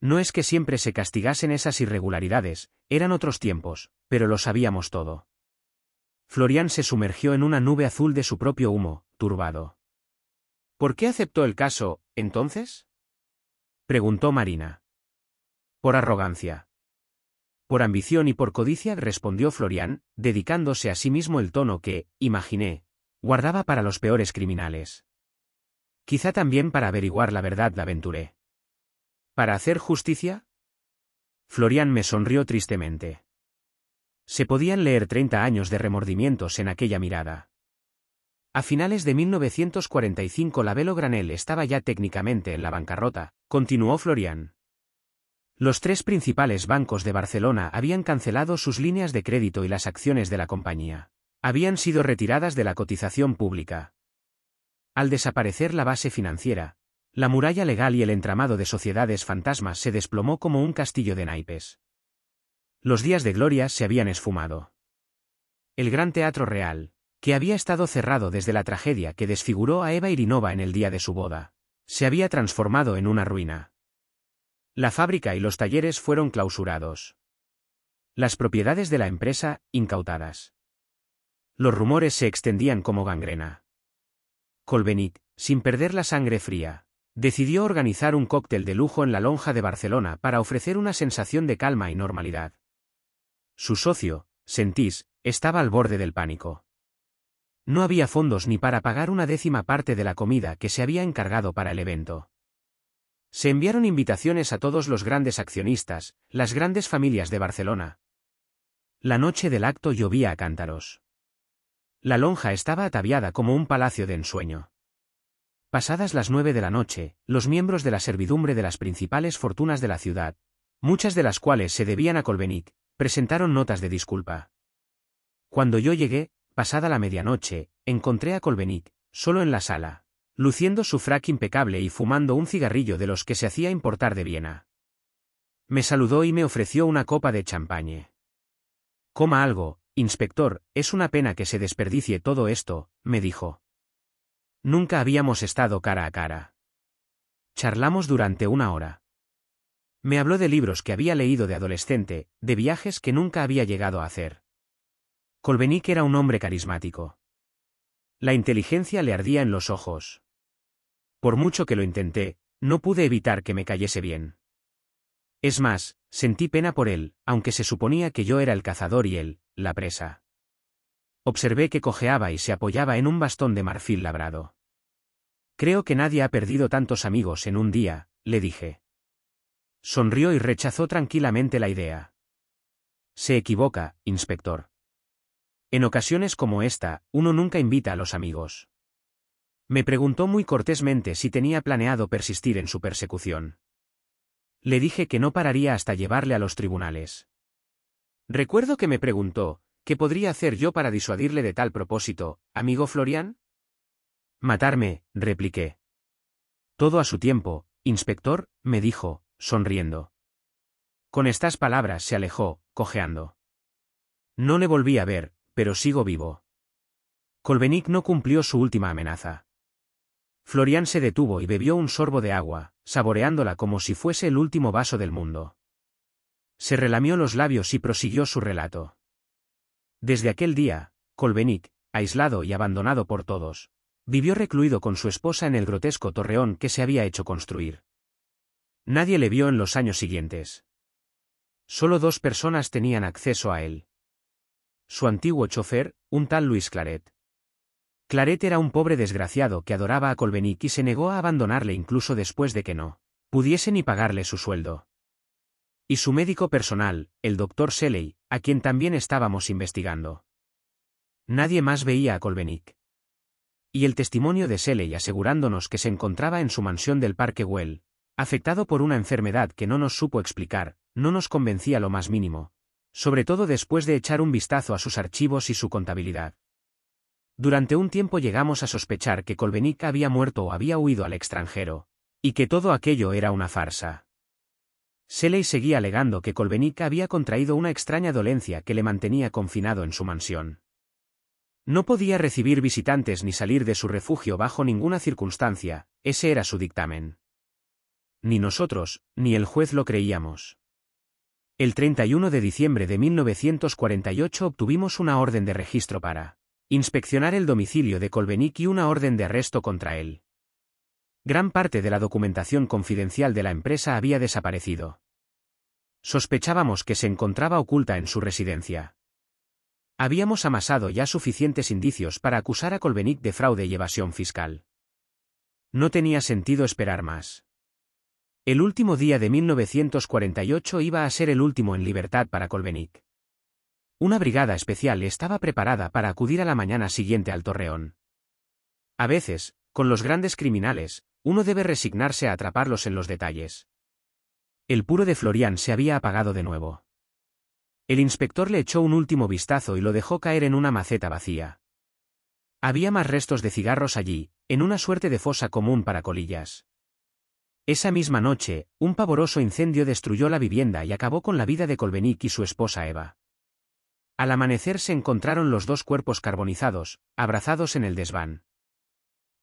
No es que siempre se castigasen esas irregularidades, eran otros tiempos, pero lo sabíamos todo. Florian se sumergió en una nube azul de su propio humo, turbado. ¿Por qué aceptó el caso, entonces? preguntó Marina. Por arrogancia. Por ambición y por codicia respondió Florian, dedicándose a sí mismo el tono que, imaginé, guardaba para los peores criminales. Quizá también para averiguar la verdad la aventuré. ¿Para hacer justicia? Florian me sonrió tristemente. Se podían leer 30 años de remordimientos en aquella mirada. A finales de 1945 la Velo Granel estaba ya técnicamente en la bancarrota, continuó Florian. Los tres principales bancos de Barcelona habían cancelado sus líneas de crédito y las acciones de la compañía. Habían sido retiradas de la cotización pública. Al desaparecer la base financiera, la muralla legal y el entramado de sociedades fantasmas se desplomó como un castillo de naipes. Los días de gloria se habían esfumado. El Gran Teatro Real, que había estado cerrado desde la tragedia que desfiguró a Eva Irinova en el día de su boda, se había transformado en una ruina. La fábrica y los talleres fueron clausurados. Las propiedades de la empresa, incautadas. Los rumores se extendían como gangrena. Colbenit, sin perder la sangre fría, decidió organizar un cóctel de lujo en la lonja de Barcelona para ofrecer una sensación de calma y normalidad. Su socio, Sentís, estaba al borde del pánico. No había fondos ni para pagar una décima parte de la comida que se había encargado para el evento. Se enviaron invitaciones a todos los grandes accionistas, las grandes familias de Barcelona. La noche del acto llovía a cántaros. La lonja estaba ataviada como un palacio de ensueño. Pasadas las nueve de la noche, los miembros de la servidumbre de las principales fortunas de la ciudad, muchas de las cuales se debían a Colbenic, presentaron notas de disculpa. Cuando yo llegué, pasada la medianoche, encontré a Colbenic, solo en la sala, luciendo su frac impecable y fumando un cigarrillo de los que se hacía importar de Viena. Me saludó y me ofreció una copa de champañe. Coma algo, inspector, es una pena que se desperdicie todo esto, me dijo. Nunca habíamos estado cara a cara. Charlamos durante una hora. Me habló de libros que había leído de adolescente, de viajes que nunca había llegado a hacer. Colbenic era un hombre carismático. La inteligencia le ardía en los ojos. Por mucho que lo intenté, no pude evitar que me cayese bien. Es más, sentí pena por él, aunque se suponía que yo era el cazador y él, la presa. Observé que cojeaba y se apoyaba en un bastón de marfil labrado. Creo que nadie ha perdido tantos amigos en un día, le dije. Sonrió y rechazó tranquilamente la idea. Se equivoca, inspector. En ocasiones como esta, uno nunca invita a los amigos. Me preguntó muy cortésmente si tenía planeado persistir en su persecución. Le dije que no pararía hasta llevarle a los tribunales. Recuerdo que me preguntó, ¿qué podría hacer yo para disuadirle de tal propósito, amigo Florian? Matarme, repliqué. Todo a su tiempo, inspector, me dijo, sonriendo. Con estas palabras se alejó, cojeando. No le volví a ver, pero sigo vivo. Colbenic no cumplió su última amenaza. Florian se detuvo y bebió un sorbo de agua, saboreándola como si fuese el último vaso del mundo. Se relamió los labios y prosiguió su relato. Desde aquel día, Colbenic, aislado y abandonado por todos, vivió recluido con su esposa en el grotesco torreón que se había hecho construir. Nadie le vio en los años siguientes. Solo dos personas tenían acceso a él. Su antiguo chofer, un tal Luis Claret. Claret era un pobre desgraciado que adoraba a Colbenic y se negó a abandonarle incluso después de que no pudiese ni pagarle su sueldo. Y su médico personal, el doctor Selley, a quien también estábamos investigando. Nadie más veía a Colbenic. Y el testimonio de Selley asegurándonos que se encontraba en su mansión del Parque Well, Afectado por una enfermedad que no nos supo explicar, no nos convencía lo más mínimo, sobre todo después de echar un vistazo a sus archivos y su contabilidad. Durante un tiempo llegamos a sospechar que Kolbenik había muerto o había huido al extranjero, y que todo aquello era una farsa. Seley seguía alegando que Kolbenik había contraído una extraña dolencia que le mantenía confinado en su mansión. No podía recibir visitantes ni salir de su refugio bajo ninguna circunstancia, ese era su dictamen ni nosotros, ni el juez lo creíamos. El 31 de diciembre de 1948 obtuvimos una orden de registro para inspeccionar el domicilio de Kolbenik y una orden de arresto contra él. Gran parte de la documentación confidencial de la empresa había desaparecido. Sospechábamos que se encontraba oculta en su residencia. Habíamos amasado ya suficientes indicios para acusar a Kolbenik de fraude y evasión fiscal. No tenía sentido esperar más. El último día de 1948 iba a ser el último en libertad para Colbenic. Una brigada especial estaba preparada para acudir a la mañana siguiente al torreón. A veces, con los grandes criminales, uno debe resignarse a atraparlos en los detalles. El puro de Florian se había apagado de nuevo. El inspector le echó un último vistazo y lo dejó caer en una maceta vacía. Había más restos de cigarros allí, en una suerte de fosa común para colillas. Esa misma noche, un pavoroso incendio destruyó la vivienda y acabó con la vida de Kolbenik y su esposa Eva. Al amanecer se encontraron los dos cuerpos carbonizados, abrazados en el desván.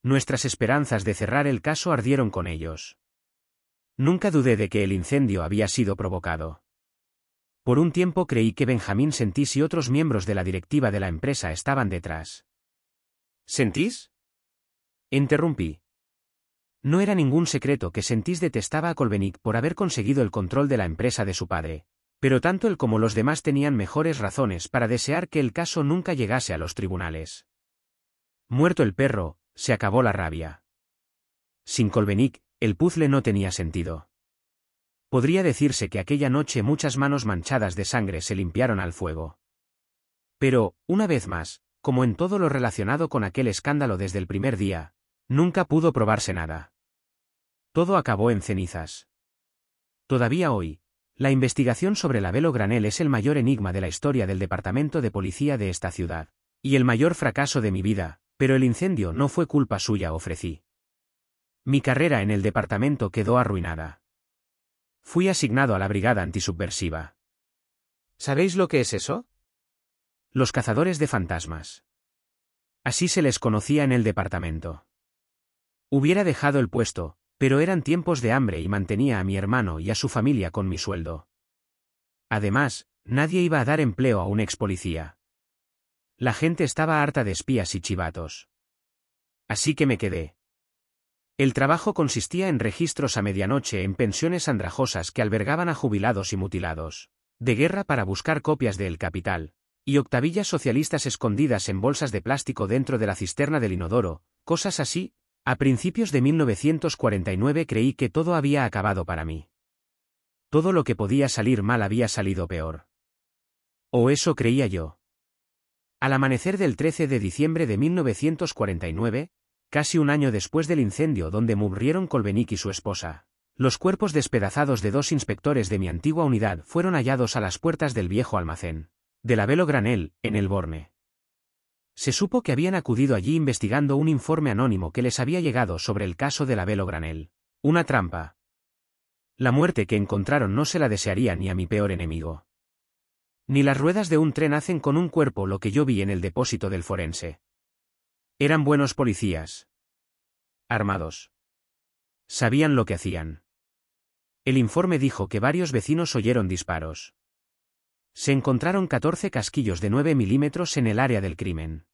Nuestras esperanzas de cerrar el caso ardieron con ellos. Nunca dudé de que el incendio había sido provocado. Por un tiempo creí que Benjamín Sentís y otros miembros de la directiva de la empresa estaban detrás. ¿Sentís? Interrumpí, no era ningún secreto que Sentís detestaba a Kolbenik por haber conseguido el control de la empresa de su padre, pero tanto él como los demás tenían mejores razones para desear que el caso nunca llegase a los tribunales. Muerto el perro, se acabó la rabia. Sin Kolbenik, el puzzle no tenía sentido. Podría decirse que aquella noche muchas manos manchadas de sangre se limpiaron al fuego. Pero, una vez más, como en todo lo relacionado con aquel escándalo desde el primer día, Nunca pudo probarse nada. Todo acabó en cenizas. Todavía hoy, la investigación sobre la Velo Granel es el mayor enigma de la historia del Departamento de Policía de esta ciudad, y el mayor fracaso de mi vida, pero el incendio no fue culpa suya, ofrecí. Mi carrera en el departamento quedó arruinada. Fui asignado a la brigada antisubversiva. ¿Sabéis lo que es eso? Los cazadores de fantasmas. Así se les conocía en el departamento. Hubiera dejado el puesto, pero eran tiempos de hambre y mantenía a mi hermano y a su familia con mi sueldo. Además, nadie iba a dar empleo a un ex policía. La gente estaba harta de espías y chivatos. Así que me quedé. El trabajo consistía en registros a medianoche en pensiones andrajosas que albergaban a jubilados y mutilados, de guerra para buscar copias de El Capital, y octavillas socialistas escondidas en bolsas de plástico dentro de la cisterna del inodoro, cosas así, a principios de 1949 creí que todo había acabado para mí. Todo lo que podía salir mal había salido peor. O eso creía yo. Al amanecer del 13 de diciembre de 1949, casi un año después del incendio donde murieron Colbenic y su esposa, los cuerpos despedazados de dos inspectores de mi antigua unidad fueron hallados a las puertas del viejo almacén, de la Velo Granel, en el Borne. Se supo que habían acudido allí investigando un informe anónimo que les había llegado sobre el caso de la Velo Granel. Una trampa. La muerte que encontraron no se la desearía ni a mi peor enemigo. Ni las ruedas de un tren hacen con un cuerpo lo que yo vi en el depósito del forense. Eran buenos policías. Armados. Sabían lo que hacían. El informe dijo que varios vecinos oyeron disparos. Se encontraron 14 casquillos de 9 milímetros en el área del crimen.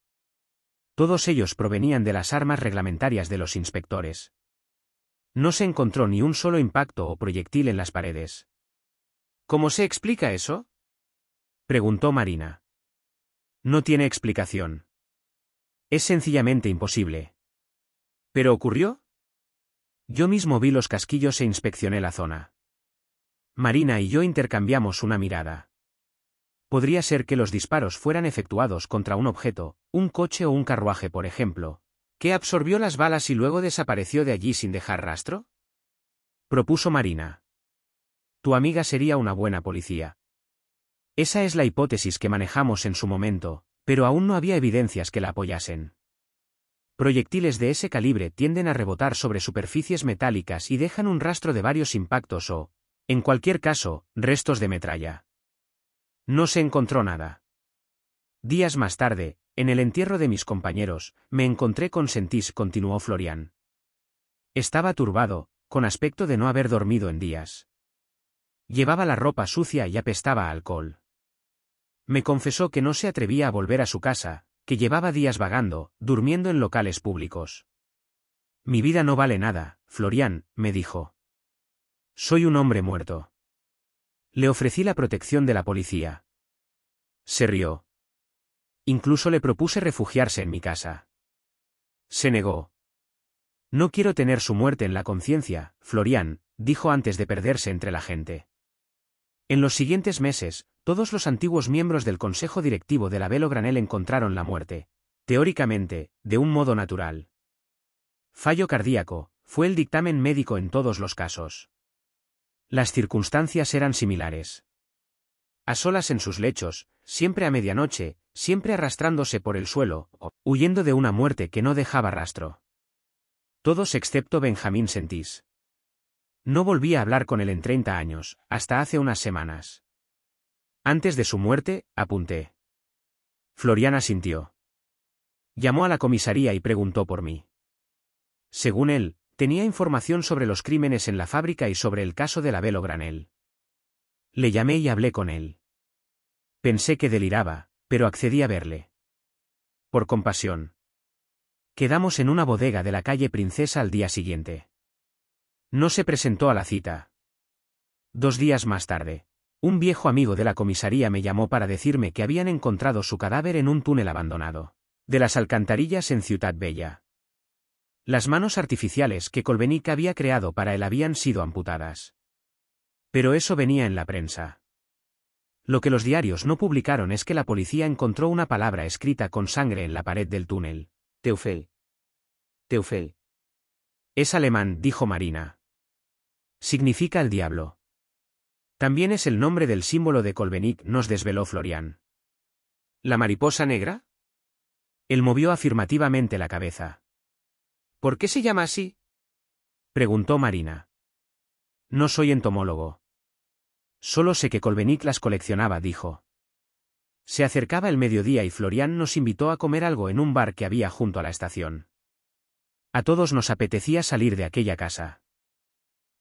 Todos ellos provenían de las armas reglamentarias de los inspectores. No se encontró ni un solo impacto o proyectil en las paredes. ¿Cómo se explica eso? preguntó Marina. No tiene explicación. Es sencillamente imposible. ¿Pero ocurrió? Yo mismo vi los casquillos e inspeccioné la zona. Marina y yo intercambiamos una mirada. Podría ser que los disparos fueran efectuados contra un objeto, un coche o un carruaje por ejemplo, que absorbió las balas y luego desapareció de allí sin dejar rastro. Propuso Marina. Tu amiga sería una buena policía. Esa es la hipótesis que manejamos en su momento, pero aún no había evidencias que la apoyasen. Proyectiles de ese calibre tienden a rebotar sobre superficies metálicas y dejan un rastro de varios impactos o, en cualquier caso, restos de metralla. No se encontró nada. Días más tarde, en el entierro de mis compañeros, me encontré con sentís continuó Florian. Estaba turbado, con aspecto de no haber dormido en días. Llevaba la ropa sucia y apestaba alcohol. Me confesó que no se atrevía a volver a su casa, que llevaba días vagando, durmiendo en locales públicos. Mi vida no vale nada, Florian, me dijo. Soy un hombre muerto. Le ofrecí la protección de la policía. Se rió. Incluso le propuse refugiarse en mi casa. Se negó. No quiero tener su muerte en la conciencia, Florian, dijo antes de perderse entre la gente. En los siguientes meses, todos los antiguos miembros del Consejo Directivo de la Velo Granel encontraron la muerte, teóricamente, de un modo natural. Fallo cardíaco, fue el dictamen médico en todos los casos. Las circunstancias eran similares. A solas en sus lechos, siempre a medianoche, siempre arrastrándose por el suelo, huyendo de una muerte que no dejaba rastro. Todos excepto Benjamín Sentís. No volví a hablar con él en 30 años, hasta hace unas semanas. Antes de su muerte, apunté. Floriana sintió. Llamó a la comisaría y preguntó por mí. Según él, Tenía información sobre los crímenes en la fábrica y sobre el caso de la Velo Granel. Le llamé y hablé con él. Pensé que deliraba, pero accedí a verle. Por compasión. Quedamos en una bodega de la calle Princesa al día siguiente. No se presentó a la cita. Dos días más tarde, un viejo amigo de la comisaría me llamó para decirme que habían encontrado su cadáver en un túnel abandonado, de las alcantarillas en Ciudad Bella. Las manos artificiales que Colbenic había creado para él habían sido amputadas. Pero eso venía en la prensa. Lo que los diarios no publicaron es que la policía encontró una palabra escrita con sangre en la pared del túnel. Teufel. Teufel. Es alemán, dijo Marina. Significa el diablo. También es el nombre del símbolo de Colbenic, nos desveló Florian. ¿La mariposa negra? Él movió afirmativamente la cabeza. ¿Por qué se llama así? preguntó Marina. No soy entomólogo. Solo sé que Colbenic las coleccionaba, dijo. Se acercaba el mediodía y Florian nos invitó a comer algo en un bar que había junto a la estación. A todos nos apetecía salir de aquella casa.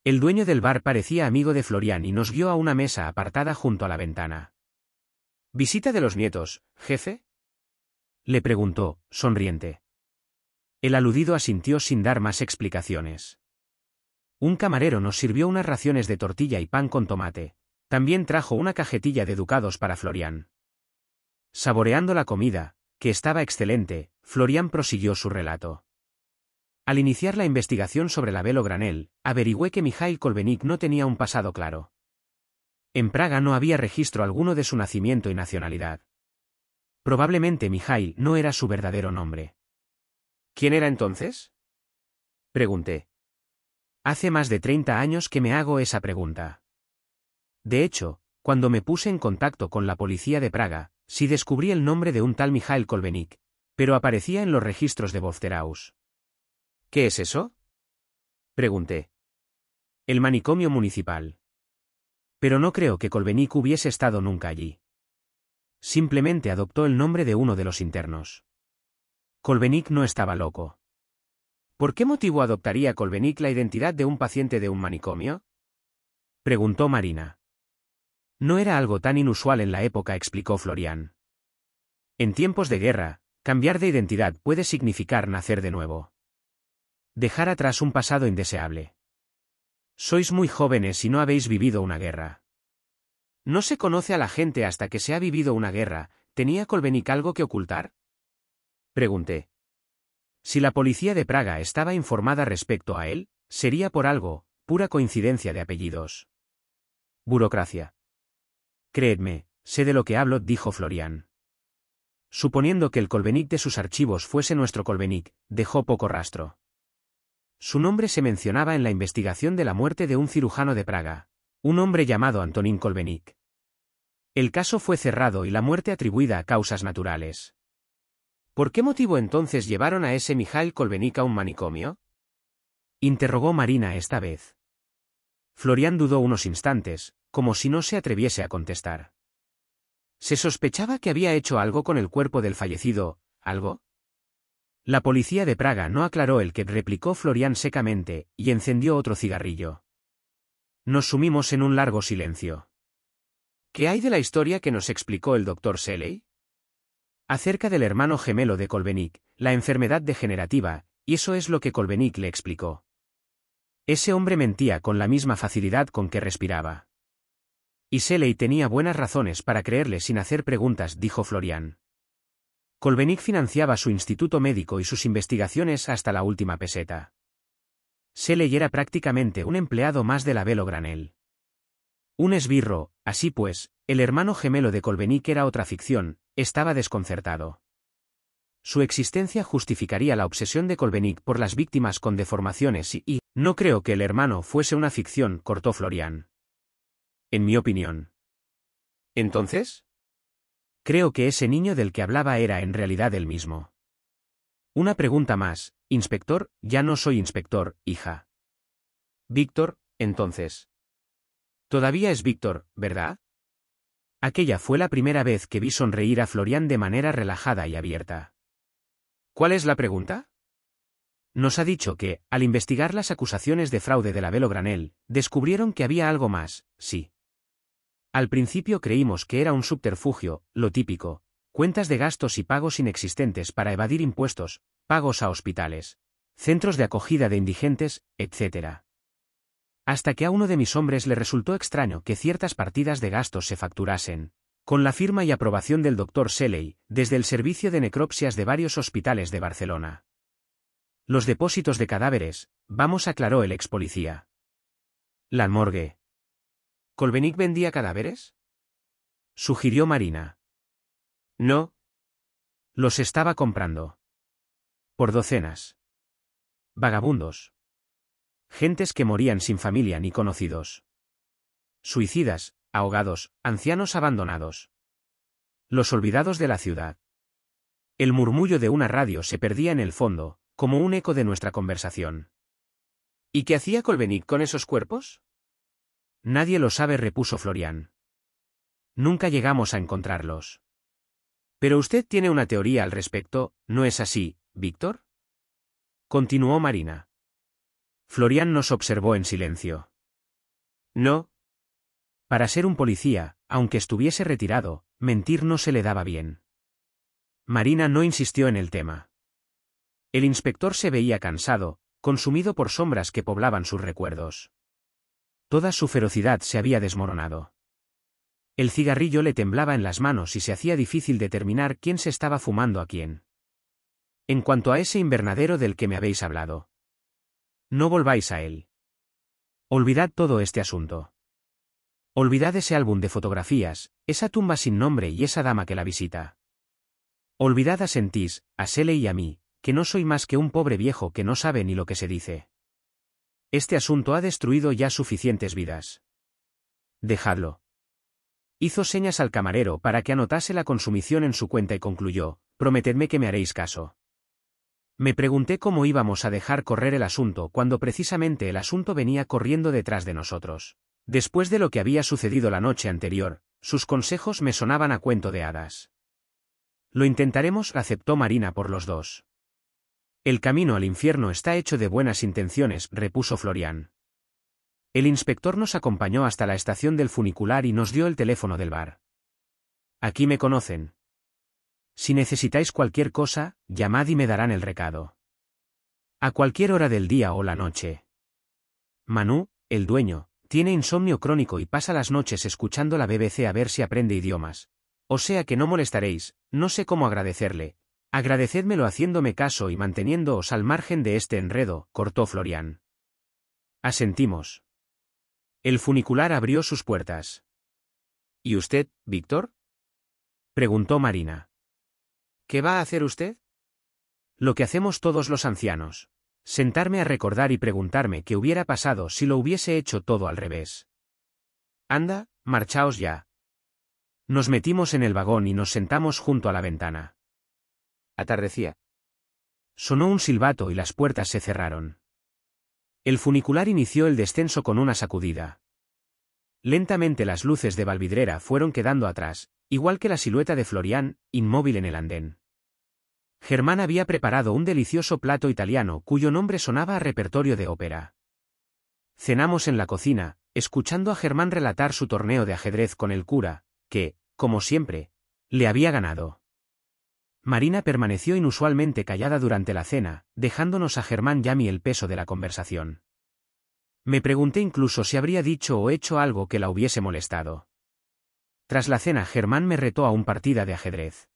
El dueño del bar parecía amigo de Florian y nos guió a una mesa apartada junto a la ventana. ¿Visita de los nietos, jefe? le preguntó, sonriente. El aludido asintió sin dar más explicaciones. Un camarero nos sirvió unas raciones de tortilla y pan con tomate. También trajo una cajetilla de ducados para Florian. Saboreando la comida, que estaba excelente, Florian prosiguió su relato. Al iniciar la investigación sobre la Velo Granel, averigüé que Mijail Kolbenik no tenía un pasado claro. En Praga no había registro alguno de su nacimiento y nacionalidad. Probablemente Mijail no era su verdadero nombre. ¿Quién era entonces? Pregunté. Hace más de 30 años que me hago esa pregunta. De hecho, cuando me puse en contacto con la policía de Praga, sí descubrí el nombre de un tal Mijael Kolbenik, pero aparecía en los registros de Bofteraus. ¿Qué es eso? Pregunté. El manicomio municipal. Pero no creo que Kolbenik hubiese estado nunca allí. Simplemente adoptó el nombre de uno de los internos. Kolbenik no estaba loco. ¿Por qué motivo adoptaría Kolbenik la identidad de un paciente de un manicomio? Preguntó Marina. No era algo tan inusual en la época, explicó Florian. En tiempos de guerra, cambiar de identidad puede significar nacer de nuevo. Dejar atrás un pasado indeseable. Sois muy jóvenes y no habéis vivido una guerra. No se conoce a la gente hasta que se ha vivido una guerra, ¿tenía Kolbenik algo que ocultar? Pregunté. Si la policía de Praga estaba informada respecto a él, sería por algo, pura coincidencia de apellidos. Burocracia. «Créedme, sé de lo que hablo, dijo Florian. Suponiendo que el Colbenic de sus archivos fuese nuestro Colbenic, dejó poco rastro. Su nombre se mencionaba en la investigación de la muerte de un cirujano de Praga, un hombre llamado Antonín Kolbenik. El caso fue cerrado y la muerte atribuida a causas naturales. ¿Por qué motivo entonces llevaron a ese Mijail Kolbenik a un manicomio? interrogó Marina esta vez. Florian dudó unos instantes, como si no se atreviese a contestar. Se sospechaba que había hecho algo con el cuerpo del fallecido, ¿algo? La policía de Praga no aclaró el que replicó Florian secamente, y encendió otro cigarrillo. Nos sumimos en un largo silencio. ¿Qué hay de la historia que nos explicó el doctor Seley? acerca del hermano gemelo de Colbenic, la enfermedad degenerativa, y eso es lo que Colbenic le explicó. Ese hombre mentía con la misma facilidad con que respiraba. Y Seley tenía buenas razones para creerle sin hacer preguntas, dijo Florian. Colbenic financiaba su instituto médico y sus investigaciones hasta la última peseta. Seley era prácticamente un empleado más de la Velo Granel. Un esbirro, así pues, el hermano gemelo de Colbenic era otra ficción, estaba desconcertado. Su existencia justificaría la obsesión de Colbenic por las víctimas con deformaciones y, y, no creo que el hermano fuese una ficción, cortó Florian. En mi opinión. ¿Entonces? Creo que ese niño del que hablaba era en realidad el mismo. Una pregunta más, inspector, ya no soy inspector, hija. Víctor, entonces. Todavía es Víctor, ¿verdad? Aquella fue la primera vez que vi sonreír a Florian de manera relajada y abierta. ¿Cuál es la pregunta? Nos ha dicho que, al investigar las acusaciones de fraude de la Velo Granel, descubrieron que había algo más, sí. Al principio creímos que era un subterfugio, lo típico, cuentas de gastos y pagos inexistentes para evadir impuestos, pagos a hospitales, centros de acogida de indigentes, etc. Hasta que a uno de mis hombres le resultó extraño que ciertas partidas de gastos se facturasen, con la firma y aprobación del doctor Seley, desde el servicio de necropsias de varios hospitales de Barcelona. Los depósitos de cadáveres, vamos aclaró el ex policía. La morgue. ¿Colbenic vendía cadáveres? Sugirió Marina. No. Los estaba comprando. Por docenas. Vagabundos gentes que morían sin familia ni conocidos. Suicidas, ahogados, ancianos abandonados. Los olvidados de la ciudad. El murmullo de una radio se perdía en el fondo, como un eco de nuestra conversación. ¿Y qué hacía Colbenic con esos cuerpos? Nadie lo sabe, repuso Florian. Nunca llegamos a encontrarlos. Pero usted tiene una teoría al respecto, ¿no es así, Víctor? Continuó Marina. Florian nos observó en silencio. No. Para ser un policía, aunque estuviese retirado, mentir no se le daba bien. Marina no insistió en el tema. El inspector se veía cansado, consumido por sombras que poblaban sus recuerdos. Toda su ferocidad se había desmoronado. El cigarrillo le temblaba en las manos y se hacía difícil determinar quién se estaba fumando a quién. En cuanto a ese invernadero del que me habéis hablado, no volváis a él. Olvidad todo este asunto. Olvidad ese álbum de fotografías, esa tumba sin nombre y esa dama que la visita. Olvidad a Sentís, a Sele y a mí, que no soy más que un pobre viejo que no sabe ni lo que se dice. Este asunto ha destruido ya suficientes vidas. Dejadlo. Hizo señas al camarero para que anotase la consumición en su cuenta y concluyó, prometedme que me haréis caso. Me pregunté cómo íbamos a dejar correr el asunto cuando precisamente el asunto venía corriendo detrás de nosotros. Después de lo que había sucedido la noche anterior, sus consejos me sonaban a cuento de hadas. Lo intentaremos, aceptó Marina por los dos. El camino al infierno está hecho de buenas intenciones, repuso Florian. El inspector nos acompañó hasta la estación del funicular y nos dio el teléfono del bar. Aquí me conocen, si necesitáis cualquier cosa, llamad y me darán el recado. A cualquier hora del día o la noche. Manu, el dueño, tiene insomnio crónico y pasa las noches escuchando la BBC a ver si aprende idiomas. O sea que no molestaréis, no sé cómo agradecerle. Agradecédmelo haciéndome caso y manteniéndoos al margen de este enredo, cortó Florian. Asentimos. El funicular abrió sus puertas. ¿Y usted, Víctor? preguntó Marina. ¿Qué va a hacer usted? Lo que hacemos todos los ancianos. Sentarme a recordar y preguntarme qué hubiera pasado si lo hubiese hecho todo al revés. Anda, marchaos ya. Nos metimos en el vagón y nos sentamos junto a la ventana. Atardecía. Sonó un silbato y las puertas se cerraron. El funicular inició el descenso con una sacudida. Lentamente las luces de Valvidrera fueron quedando atrás, igual que la silueta de Florián, inmóvil en el andén. Germán había preparado un delicioso plato italiano cuyo nombre sonaba a repertorio de ópera. Cenamos en la cocina, escuchando a Germán relatar su torneo de ajedrez con el cura, que, como siempre, le había ganado. Marina permaneció inusualmente callada durante la cena, dejándonos a Germán y a mí el peso de la conversación. Me pregunté incluso si habría dicho o hecho algo que la hubiese molestado. Tras la cena Germán me retó a un partida de ajedrez.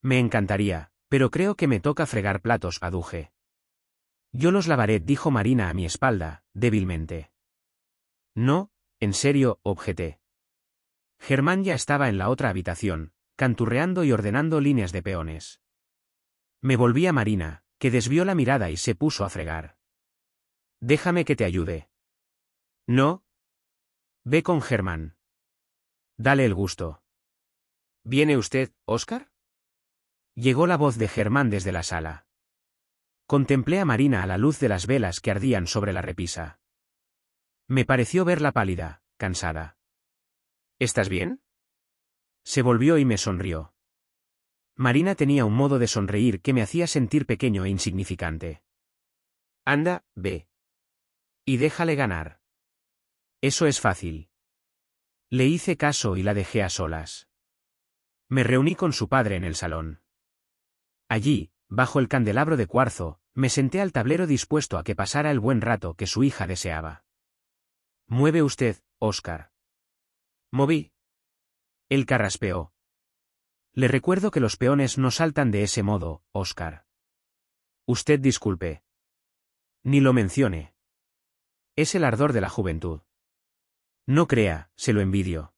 Me encantaría, pero creo que me toca fregar platos, aduje. Yo los lavaré, dijo Marina a mi espalda, débilmente. No, en serio, objeté. Germán ya estaba en la otra habitación, canturreando y ordenando líneas de peones. Me volví a Marina, que desvió la mirada y se puso a fregar. Déjame que te ayude. No. Ve con Germán. Dale el gusto. ¿Viene usted, Óscar? Llegó la voz de Germán desde la sala. Contemplé a Marina a la luz de las velas que ardían sobre la repisa. Me pareció verla pálida, cansada. ¿Estás bien? Se volvió y me sonrió. Marina tenía un modo de sonreír que me hacía sentir pequeño e insignificante. Anda, ve. Y déjale ganar. Eso es fácil. Le hice caso y la dejé a solas. Me reuní con su padre en el salón. Allí, bajo el candelabro de cuarzo, me senté al tablero dispuesto a que pasara el buen rato que su hija deseaba. Mueve usted, Oscar. Moví. El carraspeó. Le recuerdo que los peones no saltan de ese modo, Oscar. Usted disculpe. Ni lo mencione. Es el ardor de la juventud. No crea, se lo envidio.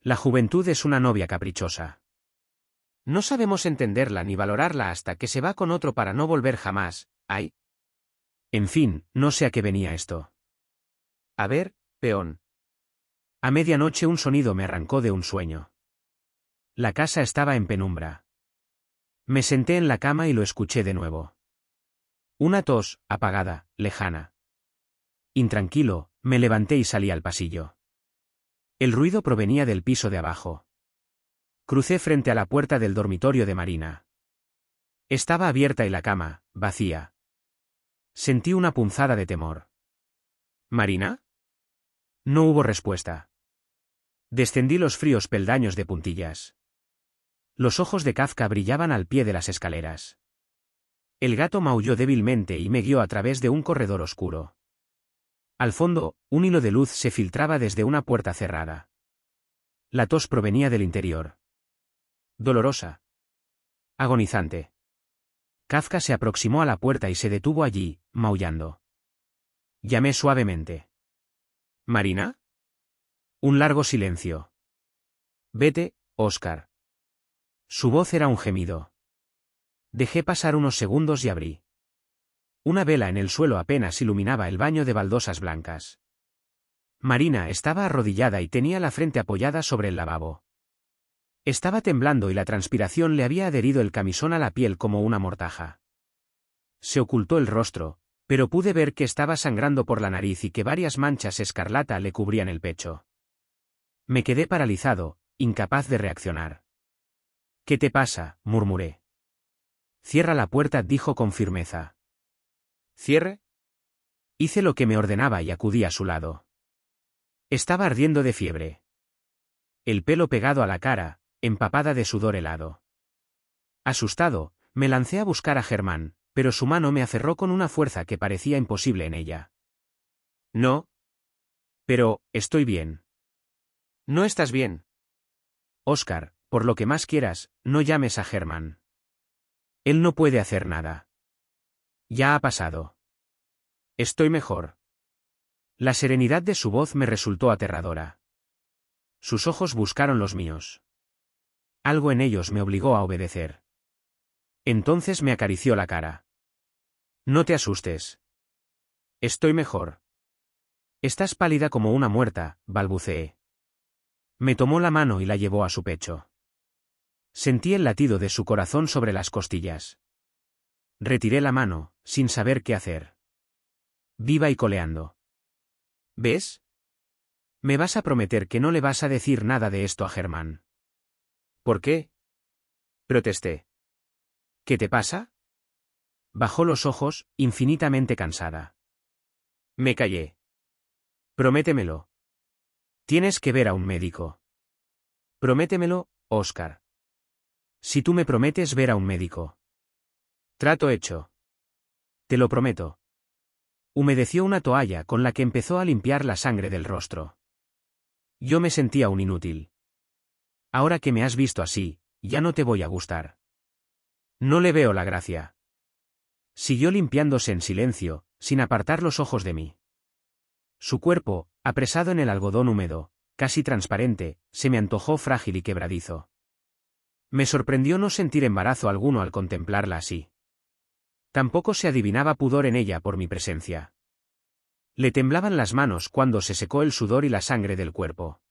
La juventud es una novia caprichosa. No sabemos entenderla ni valorarla hasta que se va con otro para no volver jamás, ay. En fin, no sé a qué venía esto. A ver, peón. A medianoche un sonido me arrancó de un sueño. La casa estaba en penumbra. Me senté en la cama y lo escuché de nuevo. Una tos, apagada, lejana. Intranquilo, me levanté y salí al pasillo. El ruido provenía del piso de abajo. Crucé frente a la puerta del dormitorio de Marina. Estaba abierta y la cama, vacía. Sentí una punzada de temor. ¿Marina? No hubo respuesta. Descendí los fríos peldaños de puntillas. Los ojos de Kafka brillaban al pie de las escaleras. El gato maulló débilmente y me guió a través de un corredor oscuro. Al fondo, un hilo de luz se filtraba desde una puerta cerrada. La tos provenía del interior dolorosa, agonizante. Kafka se aproximó a la puerta y se detuvo allí, maullando. Llamé suavemente. ¿Marina? Un largo silencio. Vete, Oscar. Su voz era un gemido. Dejé pasar unos segundos y abrí. Una vela en el suelo apenas iluminaba el baño de baldosas blancas. Marina estaba arrodillada y tenía la frente apoyada sobre el lavabo. Estaba temblando y la transpiración le había adherido el camisón a la piel como una mortaja. Se ocultó el rostro, pero pude ver que estaba sangrando por la nariz y que varias manchas escarlata le cubrían el pecho. Me quedé paralizado, incapaz de reaccionar. ¿Qué te pasa? murmuré. Cierra la puerta, dijo con firmeza. ¿Cierre? Hice lo que me ordenaba y acudí a su lado. Estaba ardiendo de fiebre. El pelo pegado a la cara, empapada de sudor helado. Asustado, me lancé a buscar a Germán, pero su mano me aferró con una fuerza que parecía imposible en ella. No. Pero, estoy bien. No estás bien. Oscar, por lo que más quieras, no llames a Germán. Él no puede hacer nada. Ya ha pasado. Estoy mejor. La serenidad de su voz me resultó aterradora. Sus ojos buscaron los míos. Algo en ellos me obligó a obedecer. Entonces me acarició la cara. No te asustes. Estoy mejor. Estás pálida como una muerta, balbuceé. Me tomó la mano y la llevó a su pecho. Sentí el latido de su corazón sobre las costillas. Retiré la mano, sin saber qué hacer. Viva y coleando. ¿Ves? Me vas a prometer que no le vas a decir nada de esto a Germán. ¿Por qué? Protesté. ¿Qué te pasa? Bajó los ojos, infinitamente cansada. Me callé. Prométemelo. Tienes que ver a un médico. Prométemelo, Oscar. Si tú me prometes ver a un médico. Trato hecho. Te lo prometo. Humedeció una toalla con la que empezó a limpiar la sangre del rostro. Yo me sentía un inútil. Ahora que me has visto así, ya no te voy a gustar. No le veo la gracia. Siguió limpiándose en silencio, sin apartar los ojos de mí. Su cuerpo, apresado en el algodón húmedo, casi transparente, se me antojó frágil y quebradizo. Me sorprendió no sentir embarazo alguno al contemplarla así. Tampoco se adivinaba pudor en ella por mi presencia. Le temblaban las manos cuando se secó el sudor y la sangre del cuerpo.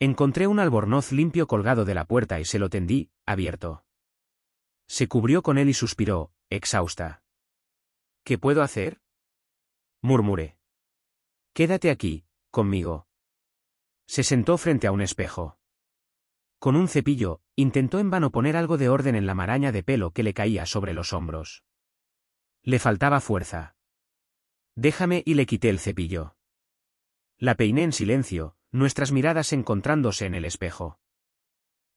Encontré un albornoz limpio colgado de la puerta y se lo tendí, abierto. Se cubrió con él y suspiró, exhausta. ¿Qué puedo hacer? murmuré. Quédate aquí, conmigo. Se sentó frente a un espejo. Con un cepillo, intentó en vano poner algo de orden en la maraña de pelo que le caía sobre los hombros. Le faltaba fuerza. Déjame y le quité el cepillo. La peiné en silencio, nuestras miradas encontrándose en el espejo.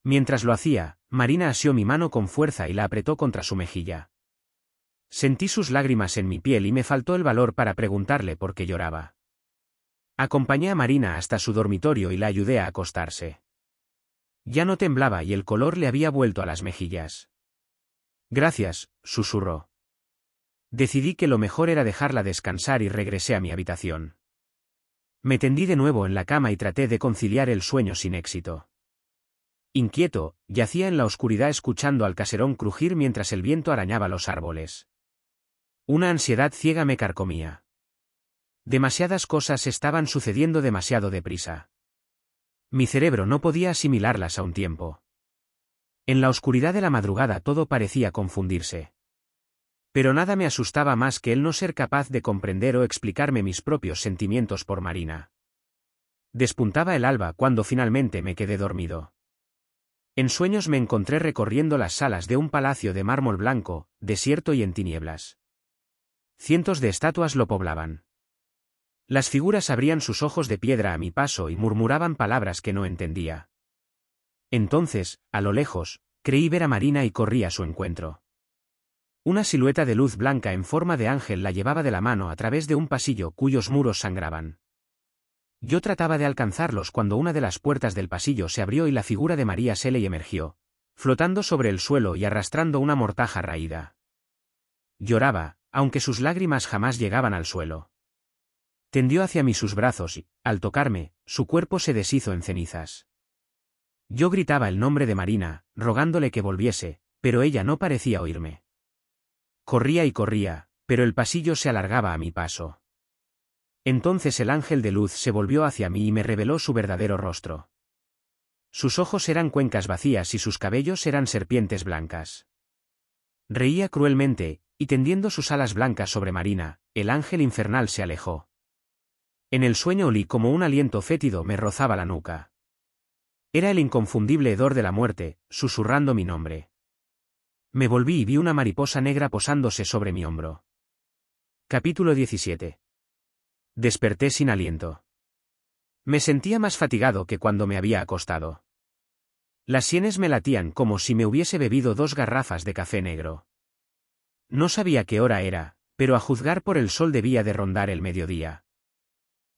Mientras lo hacía, Marina asió mi mano con fuerza y la apretó contra su mejilla. Sentí sus lágrimas en mi piel y me faltó el valor para preguntarle por qué lloraba. Acompañé a Marina hasta su dormitorio y la ayudé a acostarse. Ya no temblaba y el color le había vuelto a las mejillas. Gracias, susurró. Decidí que lo mejor era dejarla descansar y regresé a mi habitación. Me tendí de nuevo en la cama y traté de conciliar el sueño sin éxito. Inquieto, yacía en la oscuridad escuchando al caserón crujir mientras el viento arañaba los árboles. Una ansiedad ciega me carcomía. Demasiadas cosas estaban sucediendo demasiado deprisa. Mi cerebro no podía asimilarlas a un tiempo. En la oscuridad de la madrugada todo parecía confundirse. Pero nada me asustaba más que el no ser capaz de comprender o explicarme mis propios sentimientos por Marina. Despuntaba el alba cuando finalmente me quedé dormido. En sueños me encontré recorriendo las salas de un palacio de mármol blanco, desierto y en tinieblas. Cientos de estatuas lo poblaban. Las figuras abrían sus ojos de piedra a mi paso y murmuraban palabras que no entendía. Entonces, a lo lejos, creí ver a Marina y corrí a su encuentro. Una silueta de luz blanca en forma de ángel la llevaba de la mano a través de un pasillo cuyos muros sangraban. Yo trataba de alcanzarlos cuando una de las puertas del pasillo se abrió y la figura de María Seley emergió, flotando sobre el suelo y arrastrando una mortaja raída. Lloraba, aunque sus lágrimas jamás llegaban al suelo. Tendió hacia mí sus brazos y, al tocarme, su cuerpo se deshizo en cenizas. Yo gritaba el nombre de Marina, rogándole que volviese, pero ella no parecía oírme. Corría y corría, pero el pasillo se alargaba a mi paso. Entonces el ángel de luz se volvió hacia mí y me reveló su verdadero rostro. Sus ojos eran cuencas vacías y sus cabellos eran serpientes blancas. Reía cruelmente, y tendiendo sus alas blancas sobre Marina, el ángel infernal se alejó. En el sueño olí como un aliento fétido me rozaba la nuca. Era el inconfundible hedor de la muerte, susurrando mi nombre. Me volví y vi una mariposa negra posándose sobre mi hombro. Capítulo 17. Desperté sin aliento. Me sentía más fatigado que cuando me había acostado. Las sienes me latían como si me hubiese bebido dos garrafas de café negro. No sabía qué hora era, pero a juzgar por el sol debía de rondar el mediodía.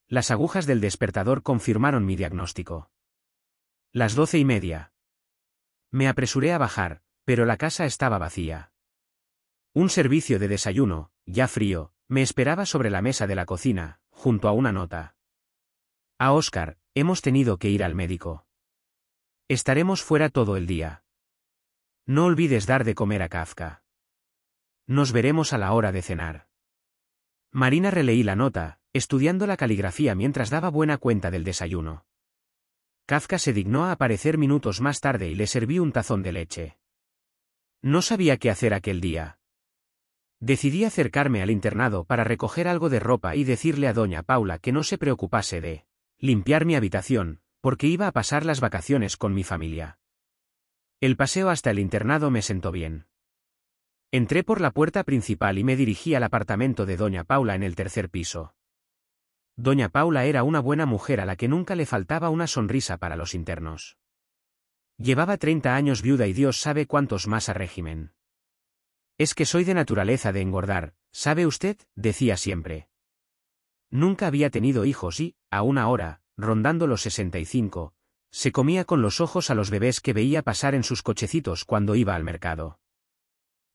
Las agujas del despertador confirmaron mi diagnóstico. Las doce y media. Me apresuré a bajar, pero la casa estaba vacía. Un servicio de desayuno, ya frío, me esperaba sobre la mesa de la cocina, junto a una nota. A Oscar, hemos tenido que ir al médico. Estaremos fuera todo el día. No olvides dar de comer a Kafka. Nos veremos a la hora de cenar. Marina releí la nota, estudiando la caligrafía mientras daba buena cuenta del desayuno. Kafka se dignó a aparecer minutos más tarde y le serví un tazón de leche. No sabía qué hacer aquel día. Decidí acercarme al internado para recoger algo de ropa y decirle a doña Paula que no se preocupase de limpiar mi habitación, porque iba a pasar las vacaciones con mi familia. El paseo hasta el internado me sentó bien. Entré por la puerta principal y me dirigí al apartamento de doña Paula en el tercer piso. Doña Paula era una buena mujer a la que nunca le faltaba una sonrisa para los internos. Llevaba treinta años viuda y Dios sabe cuántos más a régimen. Es que soy de naturaleza de engordar, ¿sabe usted? decía siempre. Nunca había tenido hijos y, una hora, rondando los 65, se comía con los ojos a los bebés que veía pasar en sus cochecitos cuando iba al mercado.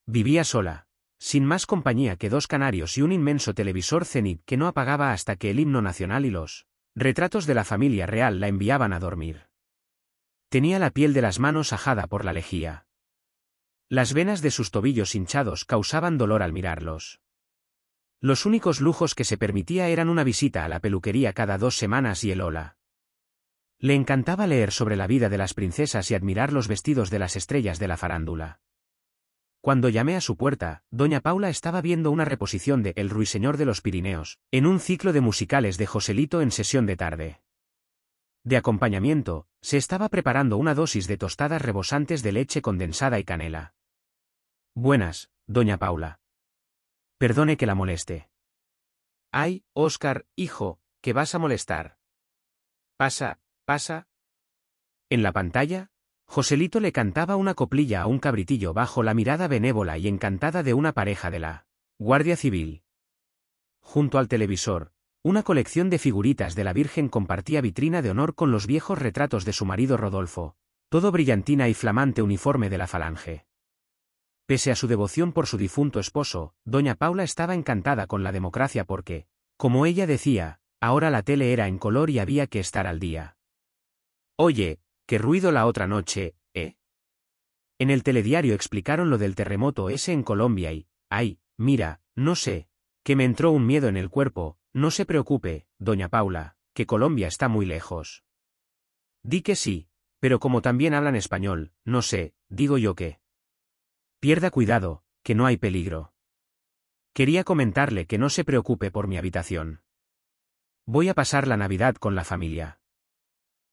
Vivía sola, sin más compañía que dos canarios y un inmenso televisor cenit que no apagaba hasta que el himno nacional y los retratos de la familia real la enviaban a dormir. Tenía la piel de las manos ajada por la lejía. Las venas de sus tobillos hinchados causaban dolor al mirarlos. Los únicos lujos que se permitía eran una visita a la peluquería cada dos semanas y el hola. Le encantaba leer sobre la vida de las princesas y admirar los vestidos de las estrellas de la farándula. Cuando llamé a su puerta, doña Paula estaba viendo una reposición de El Ruiseñor de los Pirineos, en un ciclo de musicales de Joselito en sesión de tarde. De acompañamiento, se estaba preparando una dosis de tostadas rebosantes de leche condensada y canela. Buenas, doña Paula. Perdone que la moleste. Ay, Óscar, hijo, que vas a molestar. Pasa, pasa. En la pantalla, Joselito le cantaba una coplilla a un cabritillo bajo la mirada benévola y encantada de una pareja de la Guardia Civil. Junto al televisor, una colección de figuritas de la Virgen compartía vitrina de honor con los viejos retratos de su marido Rodolfo, todo brillantina y flamante uniforme de la falange. Pese a su devoción por su difunto esposo, doña Paula estaba encantada con la democracia porque, como ella decía, ahora la tele era en color y había que estar al día. Oye, qué ruido la otra noche, ¿eh? En el telediario explicaron lo del terremoto ese en Colombia y, ay, mira, no sé, que me entró un miedo en el cuerpo, no se preocupe, doña Paula, que Colombia está muy lejos. Di que sí, pero como también hablan español, no sé, digo yo que. Pierda cuidado, que no hay peligro. Quería comentarle que no se preocupe por mi habitación. Voy a pasar la Navidad con la familia.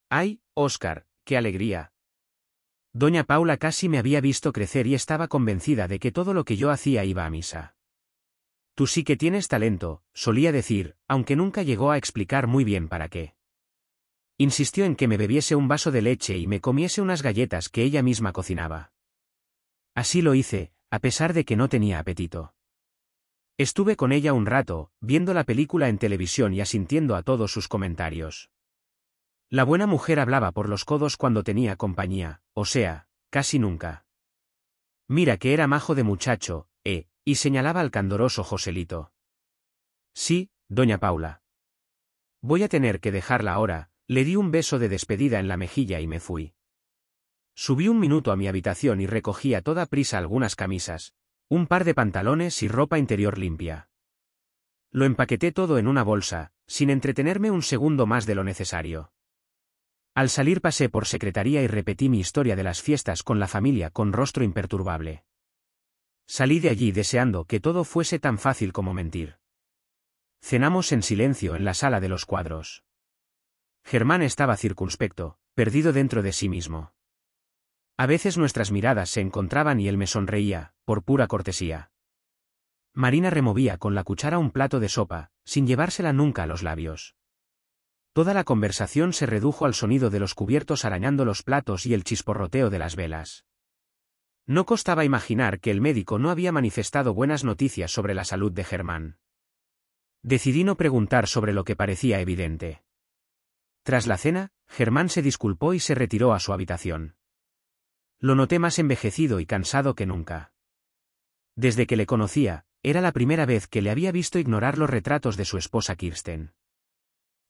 ¡Ay, Oscar, qué alegría! Doña Paula casi me había visto crecer y estaba convencida de que todo lo que yo hacía iba a misa. Tú sí que tienes talento, solía decir, aunque nunca llegó a explicar muy bien para qué. Insistió en que me bebiese un vaso de leche y me comiese unas galletas que ella misma cocinaba. Así lo hice, a pesar de que no tenía apetito. Estuve con ella un rato, viendo la película en televisión y asintiendo a todos sus comentarios. La buena mujer hablaba por los codos cuando tenía compañía, o sea, casi nunca. Mira que era majo de muchacho, eh, y señalaba al candoroso Joselito. Sí, doña Paula. Voy a tener que dejarla ahora, le di un beso de despedida en la mejilla y me fui. Subí un minuto a mi habitación y recogí a toda prisa algunas camisas, un par de pantalones y ropa interior limpia. Lo empaqueté todo en una bolsa, sin entretenerme un segundo más de lo necesario. Al salir pasé por secretaría y repetí mi historia de las fiestas con la familia con rostro imperturbable. Salí de allí deseando que todo fuese tan fácil como mentir. Cenamos en silencio en la sala de los cuadros. Germán estaba circunspecto, perdido dentro de sí mismo. A veces nuestras miradas se encontraban y él me sonreía, por pura cortesía. Marina removía con la cuchara un plato de sopa, sin llevársela nunca a los labios. Toda la conversación se redujo al sonido de los cubiertos arañando los platos y el chisporroteo de las velas. No costaba imaginar que el médico no había manifestado buenas noticias sobre la salud de Germán. Decidí no preguntar sobre lo que parecía evidente. Tras la cena, Germán se disculpó y se retiró a su habitación. Lo noté más envejecido y cansado que nunca. Desde que le conocía, era la primera vez que le había visto ignorar los retratos de su esposa Kirsten.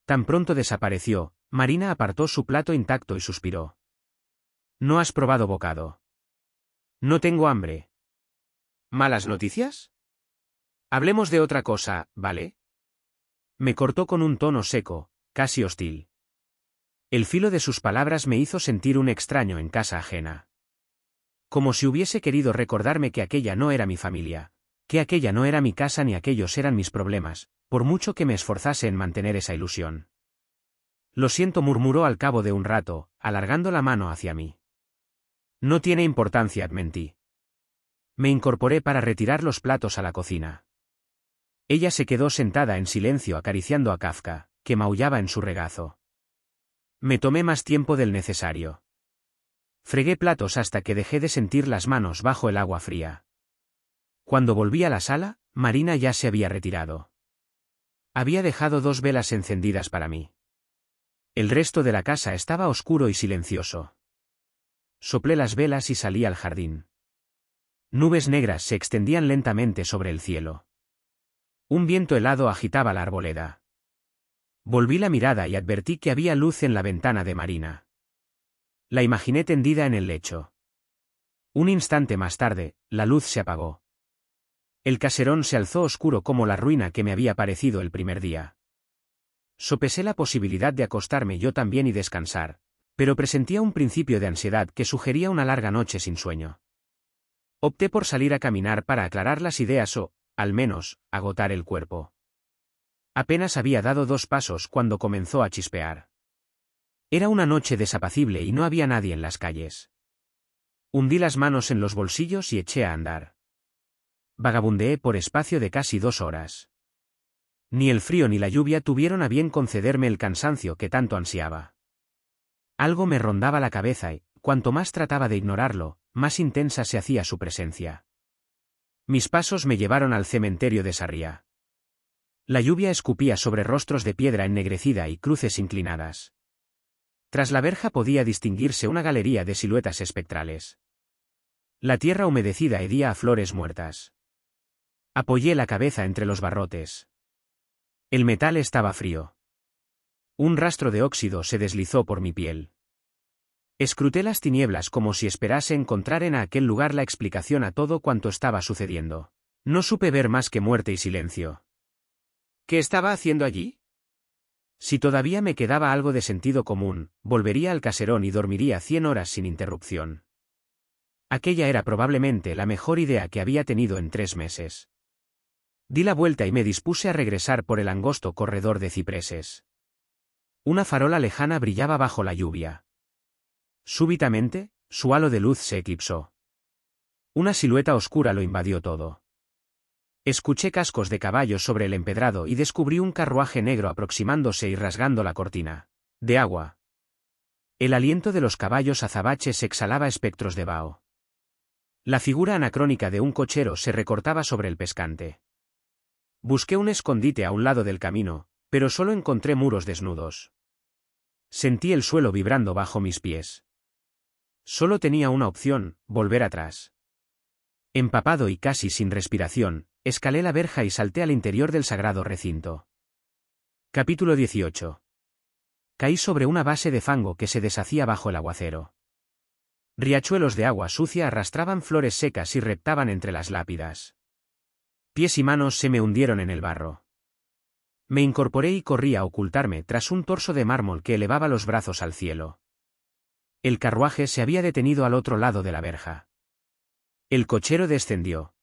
Tan pronto desapareció, Marina apartó su plato intacto y suspiró. No has probado bocado. No tengo hambre. ¿Malas noticias? Hablemos de otra cosa, ¿vale? Me cortó con un tono seco, casi hostil. El filo de sus palabras me hizo sentir un extraño en casa ajena. Como si hubiese querido recordarme que aquella no era mi familia, que aquella no era mi casa ni aquellos eran mis problemas, por mucho que me esforzase en mantener esa ilusión. Lo siento murmuró al cabo de un rato, alargando la mano hacia mí. No tiene importancia, mentí. Me incorporé para retirar los platos a la cocina. Ella se quedó sentada en silencio acariciando a Kafka, que maullaba en su regazo. Me tomé más tiempo del necesario. Fregué platos hasta que dejé de sentir las manos bajo el agua fría. Cuando volví a la sala, Marina ya se había retirado. Había dejado dos velas encendidas para mí. El resto de la casa estaba oscuro y silencioso. Soplé las velas y salí al jardín. Nubes negras se extendían lentamente sobre el cielo. Un viento helado agitaba la arboleda. Volví la mirada y advertí que había luz en la ventana de Marina. La imaginé tendida en el lecho. Un instante más tarde, la luz se apagó. El caserón se alzó oscuro como la ruina que me había parecido el primer día. Sopesé la posibilidad de acostarme yo también y descansar, pero presentía un principio de ansiedad que sugería una larga noche sin sueño. Opté por salir a caminar para aclarar las ideas o, al menos, agotar el cuerpo. Apenas había dado dos pasos cuando comenzó a chispear. Era una noche desapacible y no había nadie en las calles. Hundí las manos en los bolsillos y eché a andar. Vagabundeé por espacio de casi dos horas. Ni el frío ni la lluvia tuvieron a bien concederme el cansancio que tanto ansiaba. Algo me rondaba la cabeza y, cuanto más trataba de ignorarlo, más intensa se hacía su presencia. Mis pasos me llevaron al cementerio de Sarria. La lluvia escupía sobre rostros de piedra ennegrecida y cruces inclinadas. Tras la verja podía distinguirse una galería de siluetas espectrales. La tierra humedecida hedía a flores muertas. Apoyé la cabeza entre los barrotes. El metal estaba frío. Un rastro de óxido se deslizó por mi piel. Escruté las tinieblas como si esperase encontrar en aquel lugar la explicación a todo cuanto estaba sucediendo. No supe ver más que muerte y silencio. ¿Qué estaba haciendo allí? Si todavía me quedaba algo de sentido común, volvería al caserón y dormiría cien horas sin interrupción. Aquella era probablemente la mejor idea que había tenido en tres meses. Di la vuelta y me dispuse a regresar por el angosto corredor de cipreses. Una farola lejana brillaba bajo la lluvia. Súbitamente, su halo de luz se eclipsó. Una silueta oscura lo invadió todo. Escuché cascos de caballos sobre el empedrado y descubrí un carruaje negro aproximándose y rasgando la cortina. De agua. El aliento de los caballos azabaches exhalaba espectros de vaho. La figura anacrónica de un cochero se recortaba sobre el pescante. Busqué un escondite a un lado del camino, pero solo encontré muros desnudos. Sentí el suelo vibrando bajo mis pies. Solo tenía una opción, volver atrás. Empapado y casi sin respiración, escalé la verja y salté al interior del sagrado recinto. Capítulo 18. Caí sobre una base de fango que se deshacía bajo el aguacero. Riachuelos de agua sucia arrastraban flores secas y reptaban entre las lápidas. Pies y manos se me hundieron en el barro. Me incorporé y corrí a ocultarme tras un torso de mármol que elevaba los brazos al cielo. El carruaje se había detenido al otro lado de la verja. El cochero descendió.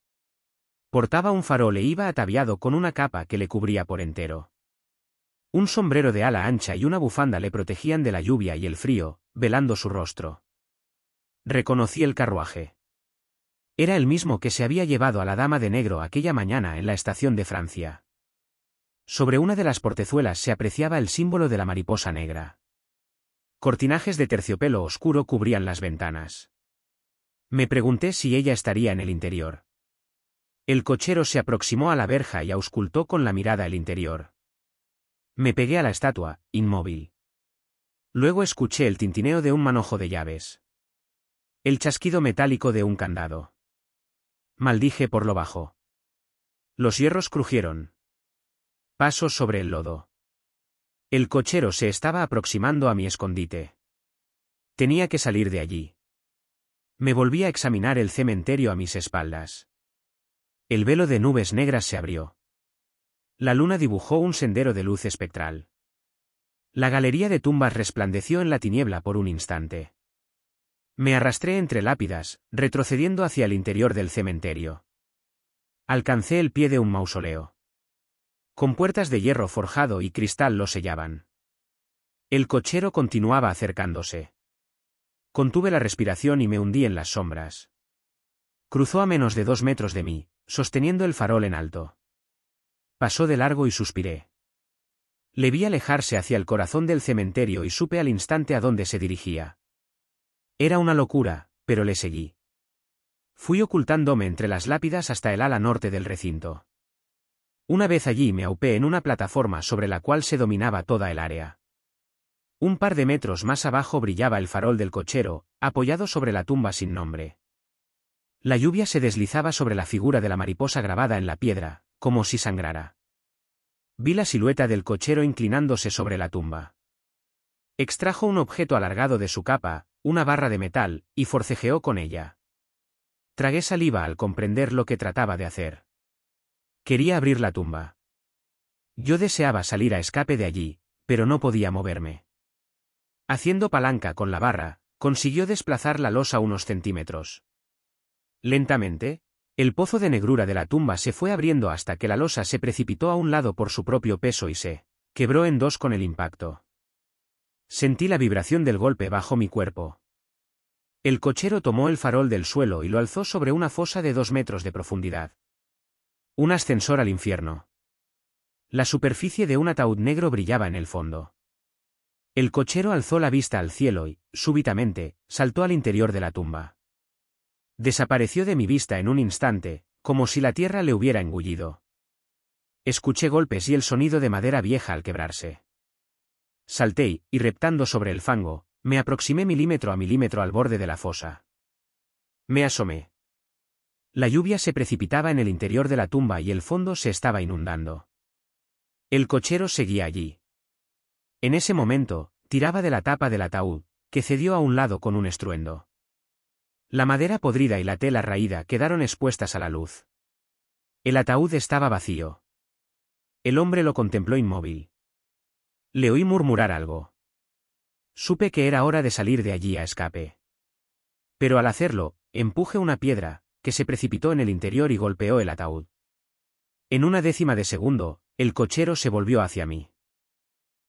Portaba un farol e iba ataviado con una capa que le cubría por entero. Un sombrero de ala ancha y una bufanda le protegían de la lluvia y el frío, velando su rostro. Reconocí el carruaje. Era el mismo que se había llevado a la dama de negro aquella mañana en la estación de Francia. Sobre una de las portezuelas se apreciaba el símbolo de la mariposa negra. Cortinajes de terciopelo oscuro cubrían las ventanas. Me pregunté si ella estaría en el interior. El cochero se aproximó a la verja y auscultó con la mirada el interior. Me pegué a la estatua, inmóvil. Luego escuché el tintineo de un manojo de llaves. El chasquido metálico de un candado. Maldije por lo bajo. Los hierros crujieron, Paso sobre el lodo. El cochero se estaba aproximando a mi escondite. Tenía que salir de allí. Me volví a examinar el cementerio a mis espaldas. El velo de nubes negras se abrió. La luna dibujó un sendero de luz espectral. La galería de tumbas resplandeció en la tiniebla por un instante. Me arrastré entre lápidas, retrocediendo hacia el interior del cementerio. Alcancé el pie de un mausoleo. Con puertas de hierro forjado y cristal lo sellaban. El cochero continuaba acercándose. Contuve la respiración y me hundí en las sombras. Cruzó a menos de dos metros de mí, sosteniendo el farol en alto. Pasó de largo y suspiré. Le vi alejarse hacia el corazón del cementerio y supe al instante a dónde se dirigía. Era una locura, pero le seguí. Fui ocultándome entre las lápidas hasta el ala norte del recinto. Una vez allí me aupé en una plataforma sobre la cual se dominaba toda el área. Un par de metros más abajo brillaba el farol del cochero, apoyado sobre la tumba sin nombre. La lluvia se deslizaba sobre la figura de la mariposa grabada en la piedra, como si sangrara. Vi la silueta del cochero inclinándose sobre la tumba. Extrajo un objeto alargado de su capa, una barra de metal, y forcejeó con ella. Tragué saliva al comprender lo que trataba de hacer. Quería abrir la tumba. Yo deseaba salir a escape de allí, pero no podía moverme. Haciendo palanca con la barra, consiguió desplazar la losa unos centímetros. Lentamente, el pozo de negrura de la tumba se fue abriendo hasta que la losa se precipitó a un lado por su propio peso y se quebró en dos con el impacto. Sentí la vibración del golpe bajo mi cuerpo. El cochero tomó el farol del suelo y lo alzó sobre una fosa de dos metros de profundidad. Un ascensor al infierno. La superficie de un ataúd negro brillaba en el fondo. El cochero alzó la vista al cielo y, súbitamente, saltó al interior de la tumba. Desapareció de mi vista en un instante, como si la tierra le hubiera engullido. Escuché golpes y el sonido de madera vieja al quebrarse. Salté y, reptando sobre el fango, me aproximé milímetro a milímetro al borde de la fosa. Me asomé. La lluvia se precipitaba en el interior de la tumba y el fondo se estaba inundando. El cochero seguía allí. En ese momento, tiraba de la tapa del ataúd, que cedió a un lado con un estruendo. La madera podrida y la tela raída quedaron expuestas a la luz. El ataúd estaba vacío. El hombre lo contempló inmóvil. Le oí murmurar algo. Supe que era hora de salir de allí a escape. Pero al hacerlo, empuje una piedra, que se precipitó en el interior y golpeó el ataúd. En una décima de segundo, el cochero se volvió hacia mí.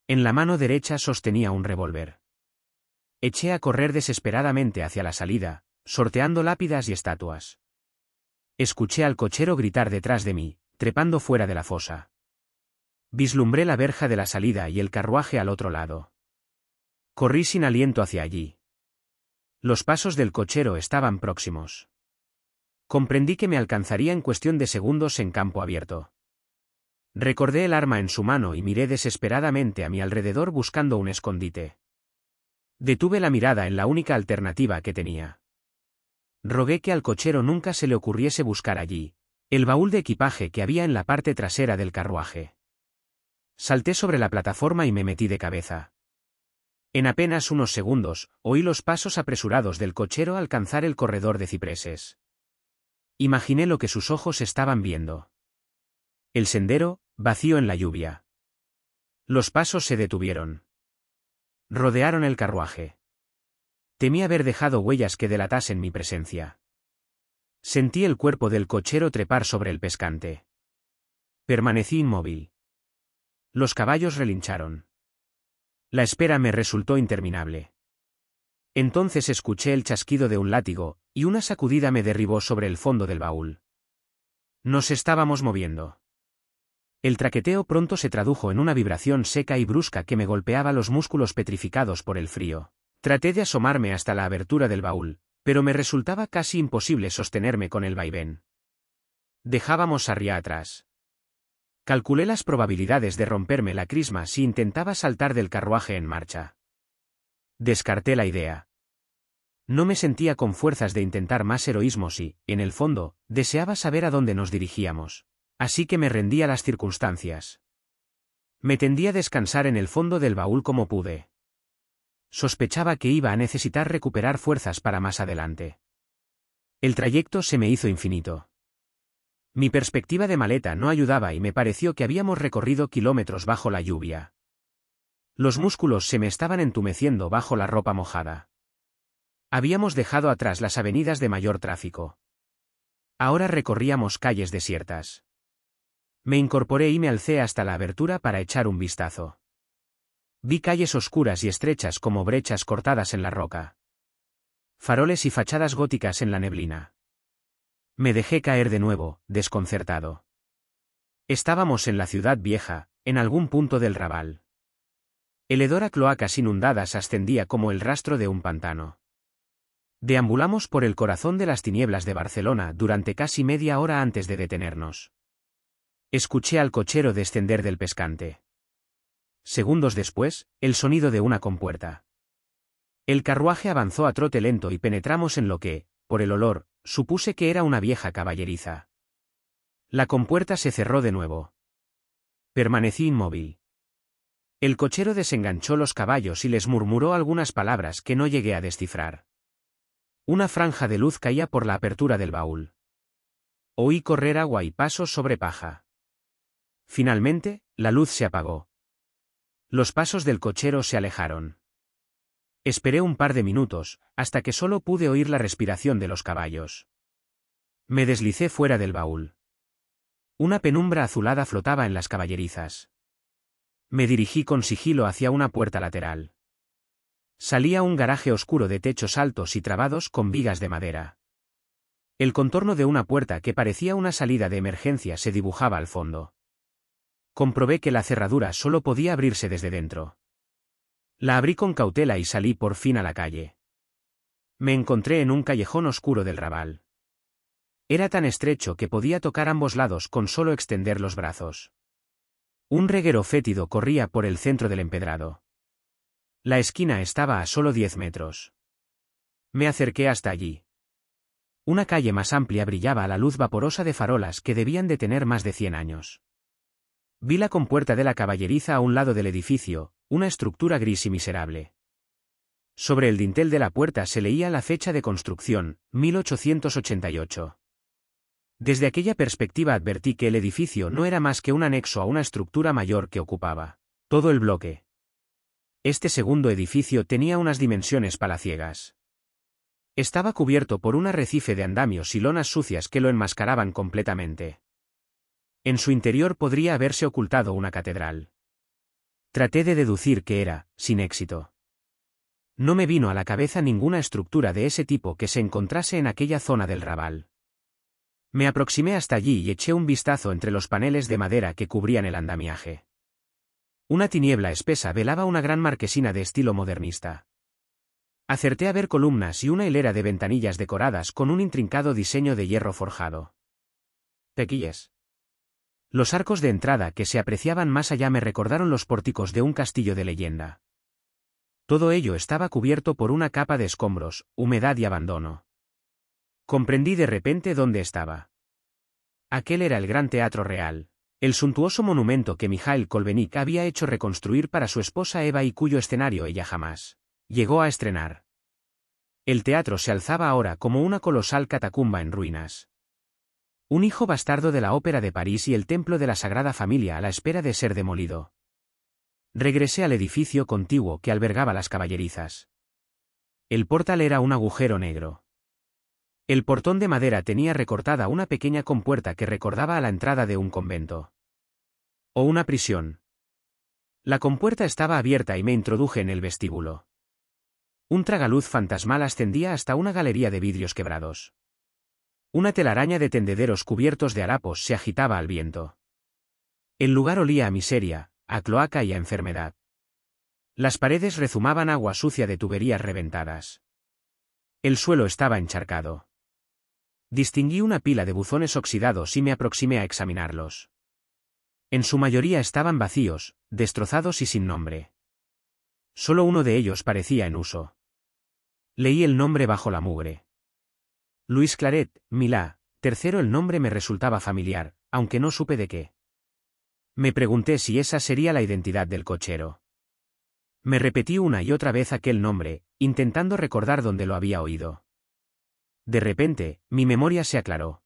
En la mano derecha sostenía un revólver. Eché a correr desesperadamente hacia la salida, sorteando lápidas y estatuas. Escuché al cochero gritar detrás de mí, trepando fuera de la fosa. Vislumbré la verja de la salida y el carruaje al otro lado. Corrí sin aliento hacia allí. Los pasos del cochero estaban próximos. Comprendí que me alcanzaría en cuestión de segundos en campo abierto. Recordé el arma en su mano y miré desesperadamente a mi alrededor buscando un escondite. Detuve la mirada en la única alternativa que tenía. Rogué que al cochero nunca se le ocurriese buscar allí, el baúl de equipaje que había en la parte trasera del carruaje. Salté sobre la plataforma y me metí de cabeza. En apenas unos segundos, oí los pasos apresurados del cochero alcanzar el corredor de cipreses. Imaginé lo que sus ojos estaban viendo. El sendero, vacío en la lluvia. Los pasos se detuvieron. Rodearon el carruaje. Temí haber dejado huellas que delatasen mi presencia. Sentí el cuerpo del cochero trepar sobre el pescante. Permanecí inmóvil. Los caballos relincharon. La espera me resultó interminable. Entonces escuché el chasquido de un látigo, y una sacudida me derribó sobre el fondo del baúl. Nos estábamos moviendo. El traqueteo pronto se tradujo en una vibración seca y brusca que me golpeaba los músculos petrificados por el frío. Traté de asomarme hasta la abertura del baúl, pero me resultaba casi imposible sostenerme con el vaivén. Dejábamos arriba atrás. Calculé las probabilidades de romperme la crisma si intentaba saltar del carruaje en marcha. Descarté la idea. No me sentía con fuerzas de intentar más heroísmos y, en el fondo, deseaba saber a dónde nos dirigíamos. Así que me rendía las circunstancias. Me tendí a descansar en el fondo del baúl como pude. Sospechaba que iba a necesitar recuperar fuerzas para más adelante. El trayecto se me hizo infinito. Mi perspectiva de maleta no ayudaba y me pareció que habíamos recorrido kilómetros bajo la lluvia. Los músculos se me estaban entumeciendo bajo la ropa mojada. Habíamos dejado atrás las avenidas de mayor tráfico. Ahora recorríamos calles desiertas. Me incorporé y me alcé hasta la abertura para echar un vistazo. Vi calles oscuras y estrechas como brechas cortadas en la roca. Faroles y fachadas góticas en la neblina. Me dejé caer de nuevo, desconcertado. Estábamos en la ciudad vieja, en algún punto del rabal. El hedor a cloacas inundadas ascendía como el rastro de un pantano. Deambulamos por el corazón de las tinieblas de Barcelona durante casi media hora antes de detenernos. Escuché al cochero descender del pescante. Segundos después, el sonido de una compuerta. El carruaje avanzó a trote lento y penetramos en lo que, por el olor, supuse que era una vieja caballeriza. La compuerta se cerró de nuevo. Permanecí inmóvil. El cochero desenganchó los caballos y les murmuró algunas palabras que no llegué a descifrar. Una franja de luz caía por la apertura del baúl. Oí correr agua y pasos sobre paja. Finalmente, la luz se apagó. Los pasos del cochero se alejaron. Esperé un par de minutos, hasta que solo pude oír la respiración de los caballos. Me deslicé fuera del baúl. Una penumbra azulada flotaba en las caballerizas. Me dirigí con sigilo hacia una puerta lateral. Salía un garaje oscuro de techos altos y trabados con vigas de madera. El contorno de una puerta que parecía una salida de emergencia se dibujaba al fondo. Comprobé que la cerradura solo podía abrirse desde dentro. La abrí con cautela y salí por fin a la calle. Me encontré en un callejón oscuro del rabal. Era tan estrecho que podía tocar ambos lados con solo extender los brazos. Un reguero fétido corría por el centro del empedrado. La esquina estaba a solo diez metros. Me acerqué hasta allí. Una calle más amplia brillaba a la luz vaporosa de farolas que debían de tener más de cien años. Vi la compuerta de la caballeriza a un lado del edificio, una estructura gris y miserable. Sobre el dintel de la puerta se leía la fecha de construcción, 1888. Desde aquella perspectiva advertí que el edificio no era más que un anexo a una estructura mayor que ocupaba todo el bloque. Este segundo edificio tenía unas dimensiones palaciegas. Estaba cubierto por un arrecife de andamios y lonas sucias que lo enmascaraban completamente. En su interior podría haberse ocultado una catedral. Traté de deducir que era, sin éxito. No me vino a la cabeza ninguna estructura de ese tipo que se encontrase en aquella zona del rabal. Me aproximé hasta allí y eché un vistazo entre los paneles de madera que cubrían el andamiaje. Una tiniebla espesa velaba una gran marquesina de estilo modernista. Acerté a ver columnas y una hilera de ventanillas decoradas con un intrincado diseño de hierro forjado. Pequilles. Los arcos de entrada que se apreciaban más allá me recordaron los pórticos de un castillo de leyenda. Todo ello estaba cubierto por una capa de escombros, humedad y abandono. Comprendí de repente dónde estaba. Aquel era el gran teatro real. El suntuoso monumento que Mijail Kolbenik había hecho reconstruir para su esposa Eva y cuyo escenario ella jamás llegó a estrenar. El teatro se alzaba ahora como una colosal catacumba en ruinas. Un hijo bastardo de la Ópera de París y el templo de la Sagrada Familia a la espera de ser demolido. Regresé al edificio contiguo que albergaba las caballerizas. El portal era un agujero negro. El portón de madera tenía recortada una pequeña compuerta que recordaba a la entrada de un convento. O una prisión. La compuerta estaba abierta y me introduje en el vestíbulo. Un tragaluz fantasmal ascendía hasta una galería de vidrios quebrados. Una telaraña de tendederos cubiertos de harapos se agitaba al viento. El lugar olía a miseria, a cloaca y a enfermedad. Las paredes rezumaban agua sucia de tuberías reventadas. El suelo estaba encharcado. Distinguí una pila de buzones oxidados y me aproximé a examinarlos. En su mayoría estaban vacíos, destrozados y sin nombre. Solo uno de ellos parecía en uso. Leí el nombre bajo la mugre. Luis Claret, Milá, tercero el nombre me resultaba familiar, aunque no supe de qué. Me pregunté si esa sería la identidad del cochero. Me repetí una y otra vez aquel nombre, intentando recordar dónde lo había oído. De repente, mi memoria se aclaró.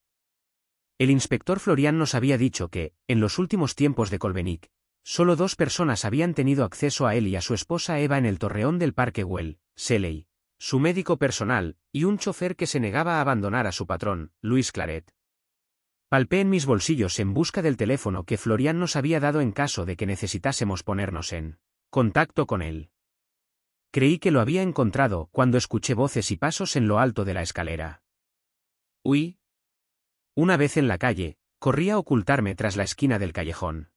El inspector Florian nos había dicho que, en los últimos tiempos de Colbenic, solo dos personas habían tenido acceso a él y a su esposa Eva en el torreón del Parque Well, Seley, su médico personal, y un chofer que se negaba a abandonar a su patrón, Luis Claret. Palpé en mis bolsillos en busca del teléfono que Florian nos había dado en caso de que necesitásemos ponernos en contacto con él. Creí que lo había encontrado cuando escuché voces y pasos en lo alto de la escalera. ¡Uy! Una vez en la calle, corrí a ocultarme tras la esquina del callejón.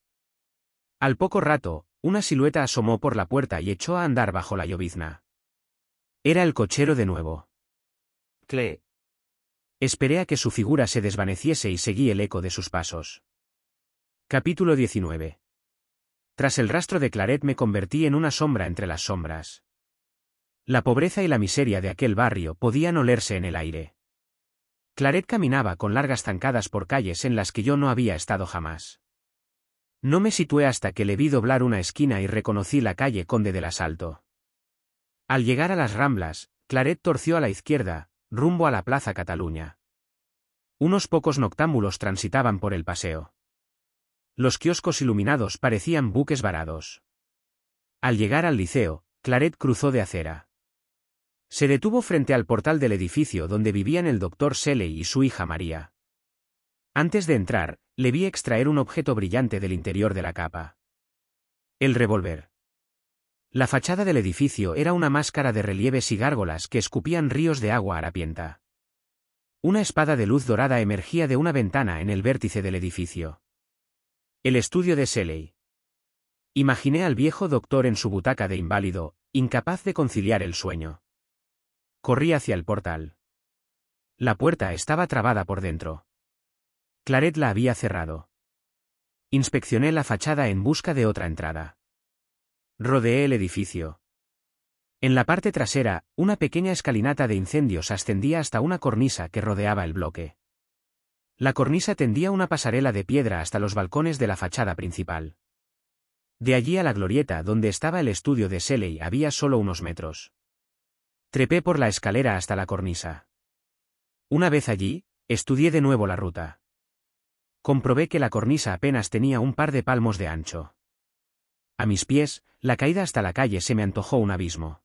Al poco rato, una silueta asomó por la puerta y echó a andar bajo la llovizna. Era el cochero de nuevo. Cle. Esperé a que su figura se desvaneciese y seguí el eco de sus pasos. Capítulo 19. Tras el rastro de Claret me convertí en una sombra entre las sombras. La pobreza y la miseria de aquel barrio podían olerse en el aire. Claret caminaba con largas zancadas por calles en las que yo no había estado jamás. No me situé hasta que le vi doblar una esquina y reconocí la calle Conde del Asalto. Al llegar a las Ramblas, Claret torció a la izquierda, rumbo a la Plaza Cataluña. Unos pocos noctámbulos transitaban por el paseo. Los kioscos iluminados parecían buques varados. Al llegar al liceo, Claret cruzó de acera. Se detuvo frente al portal del edificio donde vivían el doctor Seley y su hija María. Antes de entrar, le vi extraer un objeto brillante del interior de la capa. El revólver. La fachada del edificio era una máscara de relieves y gárgolas que escupían ríos de agua harapienta. Una espada de luz dorada emergía de una ventana en el vértice del edificio. El estudio de Seley. Imaginé al viejo doctor en su butaca de inválido, incapaz de conciliar el sueño. Corrí hacia el portal. La puerta estaba trabada por dentro. Claret la había cerrado. Inspeccioné la fachada en busca de otra entrada. Rodeé el edificio. En la parte trasera, una pequeña escalinata de incendios ascendía hasta una cornisa que rodeaba el bloque. La cornisa tendía una pasarela de piedra hasta los balcones de la fachada principal. De allí a la glorieta donde estaba el estudio de Seley había solo unos metros. Trepé por la escalera hasta la cornisa. Una vez allí, estudié de nuevo la ruta. Comprobé que la cornisa apenas tenía un par de palmos de ancho. A mis pies, la caída hasta la calle se me antojó un abismo.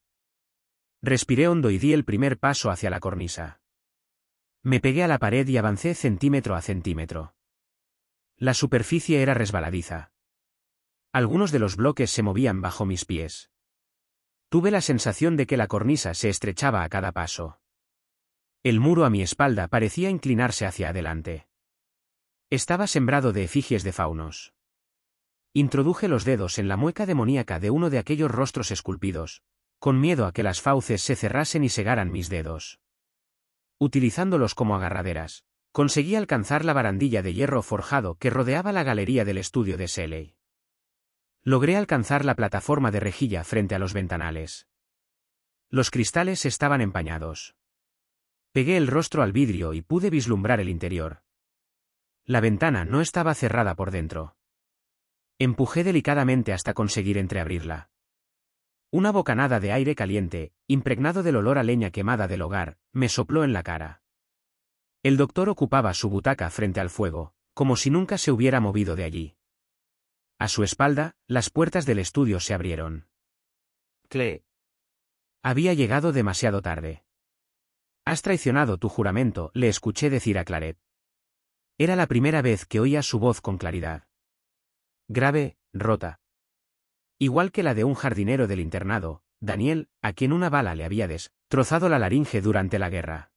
Respiré hondo y di el primer paso hacia la cornisa. Me pegué a la pared y avancé centímetro a centímetro. La superficie era resbaladiza. Algunos de los bloques se movían bajo mis pies. Tuve la sensación de que la cornisa se estrechaba a cada paso. El muro a mi espalda parecía inclinarse hacia adelante. Estaba sembrado de efigies de faunos. Introduje los dedos en la mueca demoníaca de uno de aquellos rostros esculpidos, con miedo a que las fauces se cerrasen y segaran mis dedos. Utilizándolos como agarraderas, conseguí alcanzar la barandilla de hierro forjado que rodeaba la galería del estudio de Seley. Logré alcanzar la plataforma de rejilla frente a los ventanales. Los cristales estaban empañados. Pegué el rostro al vidrio y pude vislumbrar el interior. La ventana no estaba cerrada por dentro. Empujé delicadamente hasta conseguir entreabrirla. Una bocanada de aire caliente, impregnado del olor a leña quemada del hogar, me sopló en la cara. El doctor ocupaba su butaca frente al fuego, como si nunca se hubiera movido de allí. A su espalda, las puertas del estudio se abrieron. Cle. Había llegado demasiado tarde. Has traicionado tu juramento, le escuché decir a Claret. Era la primera vez que oía su voz con claridad. Grave, rota. Igual que la de un jardinero del internado, Daniel, a quien una bala le había destrozado la laringe durante la guerra.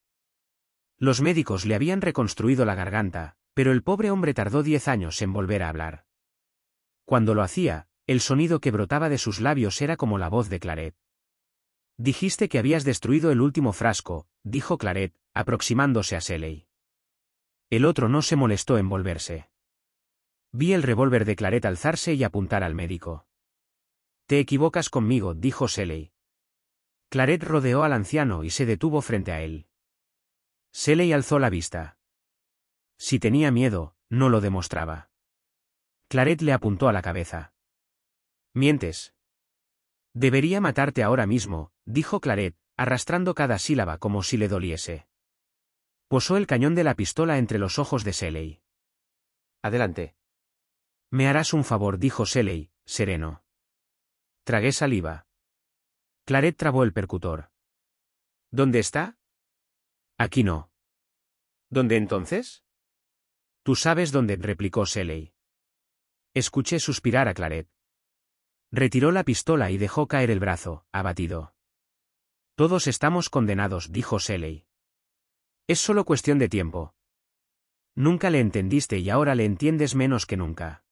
Los médicos le habían reconstruido la garganta, pero el pobre hombre tardó diez años en volver a hablar. Cuando lo hacía, el sonido que brotaba de sus labios era como la voz de Claret. Dijiste que habías destruido el último frasco, dijo Claret, aproximándose a Seley. El otro no se molestó en volverse. Vi el revólver de Claret alzarse y apuntar al médico. Te equivocas conmigo, dijo Seley. Claret rodeó al anciano y se detuvo frente a él. Seley alzó la vista. Si tenía miedo, no lo demostraba. Claret le apuntó a la cabeza. Mientes. Debería matarte ahora mismo, dijo Claret, arrastrando cada sílaba como si le doliese. Posó el cañón de la pistola entre los ojos de Seley. Adelante. Me harás un favor, dijo Seley, sereno. Tragué saliva. Claret trabó el percutor. ¿Dónde está? Aquí no. ¿Dónde entonces? Tú sabes dónde, replicó Seley. Escuché suspirar a Claret. Retiró la pistola y dejó caer el brazo, abatido. Todos estamos condenados, dijo Selley. Es solo cuestión de tiempo. Nunca le entendiste y ahora le entiendes menos que nunca.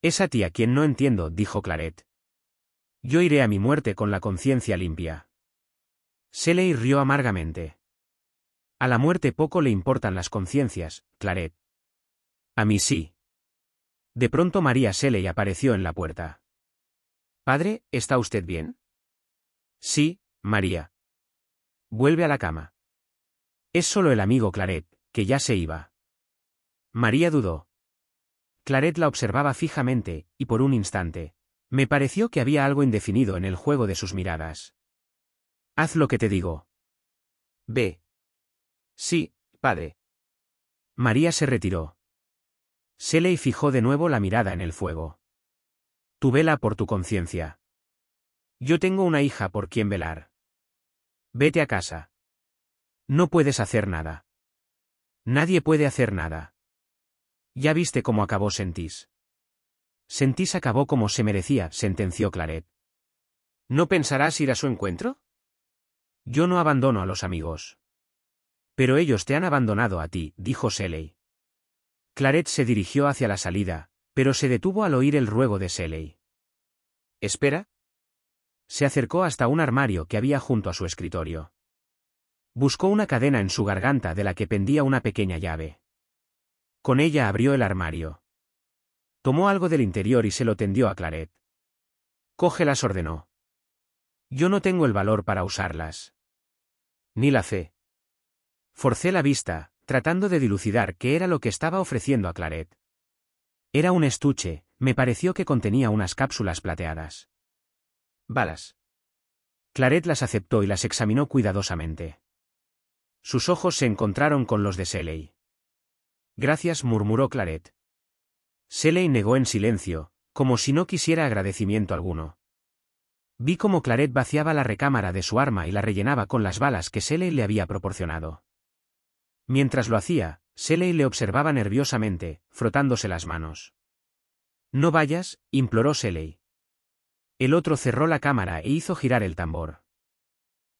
Es a ti a quien no entiendo, dijo Claret. Yo iré a mi muerte con la conciencia limpia. Selley rió amargamente. A la muerte poco le importan las conciencias, Claret. A mí sí. De pronto María Seley apareció en la puerta. Padre, ¿está usted bien? Sí, María. Vuelve a la cama. Es solo el amigo Claret, que ya se iba. María dudó. Claret la observaba fijamente, y por un instante, me pareció que había algo indefinido en el juego de sus miradas. Haz lo que te digo. Ve. Sí, padre. María se retiró. Seley fijó de nuevo la mirada en el fuego. Tu vela por tu conciencia. Yo tengo una hija por quien velar. Vete a casa. No puedes hacer nada. Nadie puede hacer nada. Ya viste cómo acabó Sentís. Sentís acabó como se merecía, sentenció Claret. ¿No pensarás ir a su encuentro? Yo no abandono a los amigos. Pero ellos te han abandonado a ti, dijo Seley. Claret se dirigió hacia la salida, pero se detuvo al oír el ruego de Seley. ¿Espera? Se acercó hasta un armario que había junto a su escritorio. Buscó una cadena en su garganta de la que pendía una pequeña llave. Con ella abrió el armario. Tomó algo del interior y se lo tendió a Claret. Cógelas ordenó. Yo no tengo el valor para usarlas. Ni la fe. Forcé la vista, tratando de dilucidar qué era lo que estaba ofreciendo a Claret. Era un estuche, me pareció que contenía unas cápsulas plateadas. Balas. Claret las aceptó y las examinó cuidadosamente. Sus ojos se encontraron con los de Seley. Gracias, murmuró Claret. Seley negó en silencio, como si no quisiera agradecimiento alguno. Vi cómo Claret vaciaba la recámara de su arma y la rellenaba con las balas que Seley le había proporcionado. Mientras lo hacía, Seley le observaba nerviosamente, frotándose las manos. No vayas, imploró Seley. El otro cerró la cámara e hizo girar el tambor.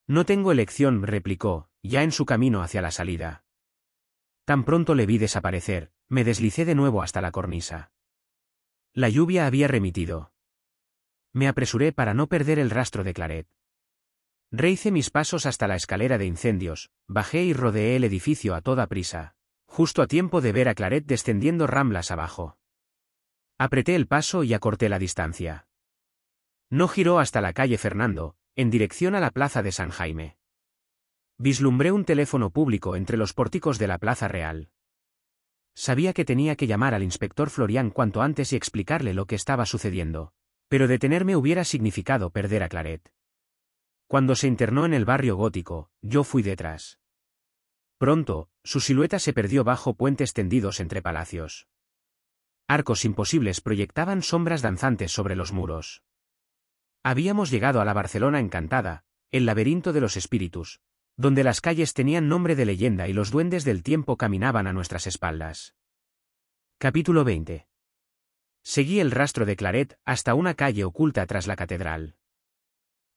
No tengo elección, replicó, ya en su camino hacia la salida. Tan pronto le vi desaparecer, me deslicé de nuevo hasta la cornisa. La lluvia había remitido. Me apresuré para no perder el rastro de Claret. Rehice mis pasos hasta la escalera de incendios, bajé y rodeé el edificio a toda prisa, justo a tiempo de ver a Claret descendiendo ramblas abajo. Apreté el paso y acorté la distancia. No giró hasta la calle Fernando, en dirección a la plaza de San Jaime. Vislumbré un teléfono público entre los pórticos de la Plaza Real. Sabía que tenía que llamar al inspector Florian cuanto antes y explicarle lo que estaba sucediendo, pero detenerme hubiera significado perder a Claret. Cuando se internó en el barrio gótico, yo fui detrás. Pronto, su silueta se perdió bajo puentes tendidos entre palacios. Arcos imposibles proyectaban sombras danzantes sobre los muros. Habíamos llegado a la Barcelona encantada, el laberinto de los espíritus, donde las calles tenían nombre de leyenda y los duendes del tiempo caminaban a nuestras espaldas. Capítulo 20. Seguí el rastro de Claret hasta una calle oculta tras la catedral.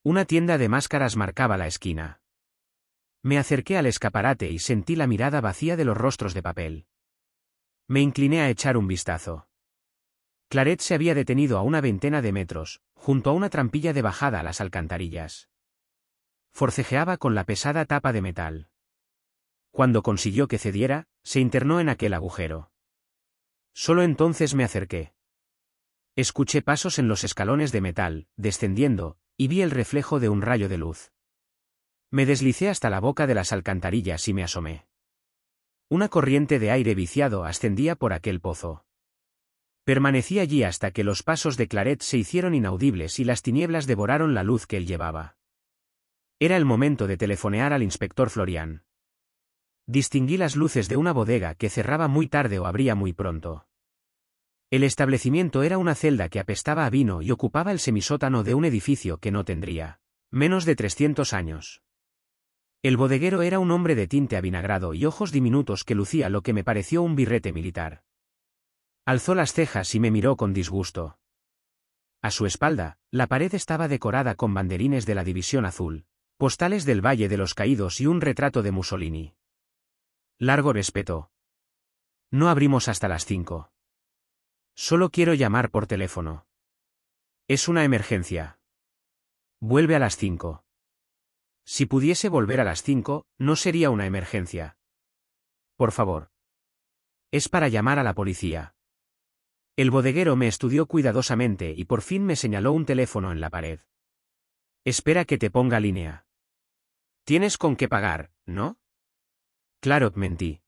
Una tienda de máscaras marcaba la esquina. Me acerqué al escaparate y sentí la mirada vacía de los rostros de papel. Me incliné a echar un vistazo. Claret se había detenido a una veintena de metros, junto a una trampilla de bajada a las alcantarillas. Forcejeaba con la pesada tapa de metal. Cuando consiguió que cediera, se internó en aquel agujero. Solo entonces me acerqué. Escuché pasos en los escalones de metal, descendiendo, y vi el reflejo de un rayo de luz. Me deslicé hasta la boca de las alcantarillas y me asomé. Una corriente de aire viciado ascendía por aquel pozo. Permanecí allí hasta que los pasos de Claret se hicieron inaudibles y las tinieblas devoraron la luz que él llevaba. Era el momento de telefonear al inspector Florian. Distinguí las luces de una bodega que cerraba muy tarde o abría muy pronto. El establecimiento era una celda que apestaba a vino y ocupaba el semisótano de un edificio que no tendría menos de 300 años. El bodeguero era un hombre de tinte avinagrado y ojos diminutos que lucía lo que me pareció un birrete militar. Alzó las cejas y me miró con disgusto. A su espalda, la pared estaba decorada con banderines de la División Azul, postales del Valle de los Caídos y un retrato de Mussolini. Largo respeto. No abrimos hasta las cinco. Solo quiero llamar por teléfono. Es una emergencia. Vuelve a las 5. Si pudiese volver a las 5, no sería una emergencia. Por favor. Es para llamar a la policía. El bodeguero me estudió cuidadosamente y por fin me señaló un teléfono en la pared. Espera que te ponga línea. Tienes con qué pagar, ¿no? Claro, mentí.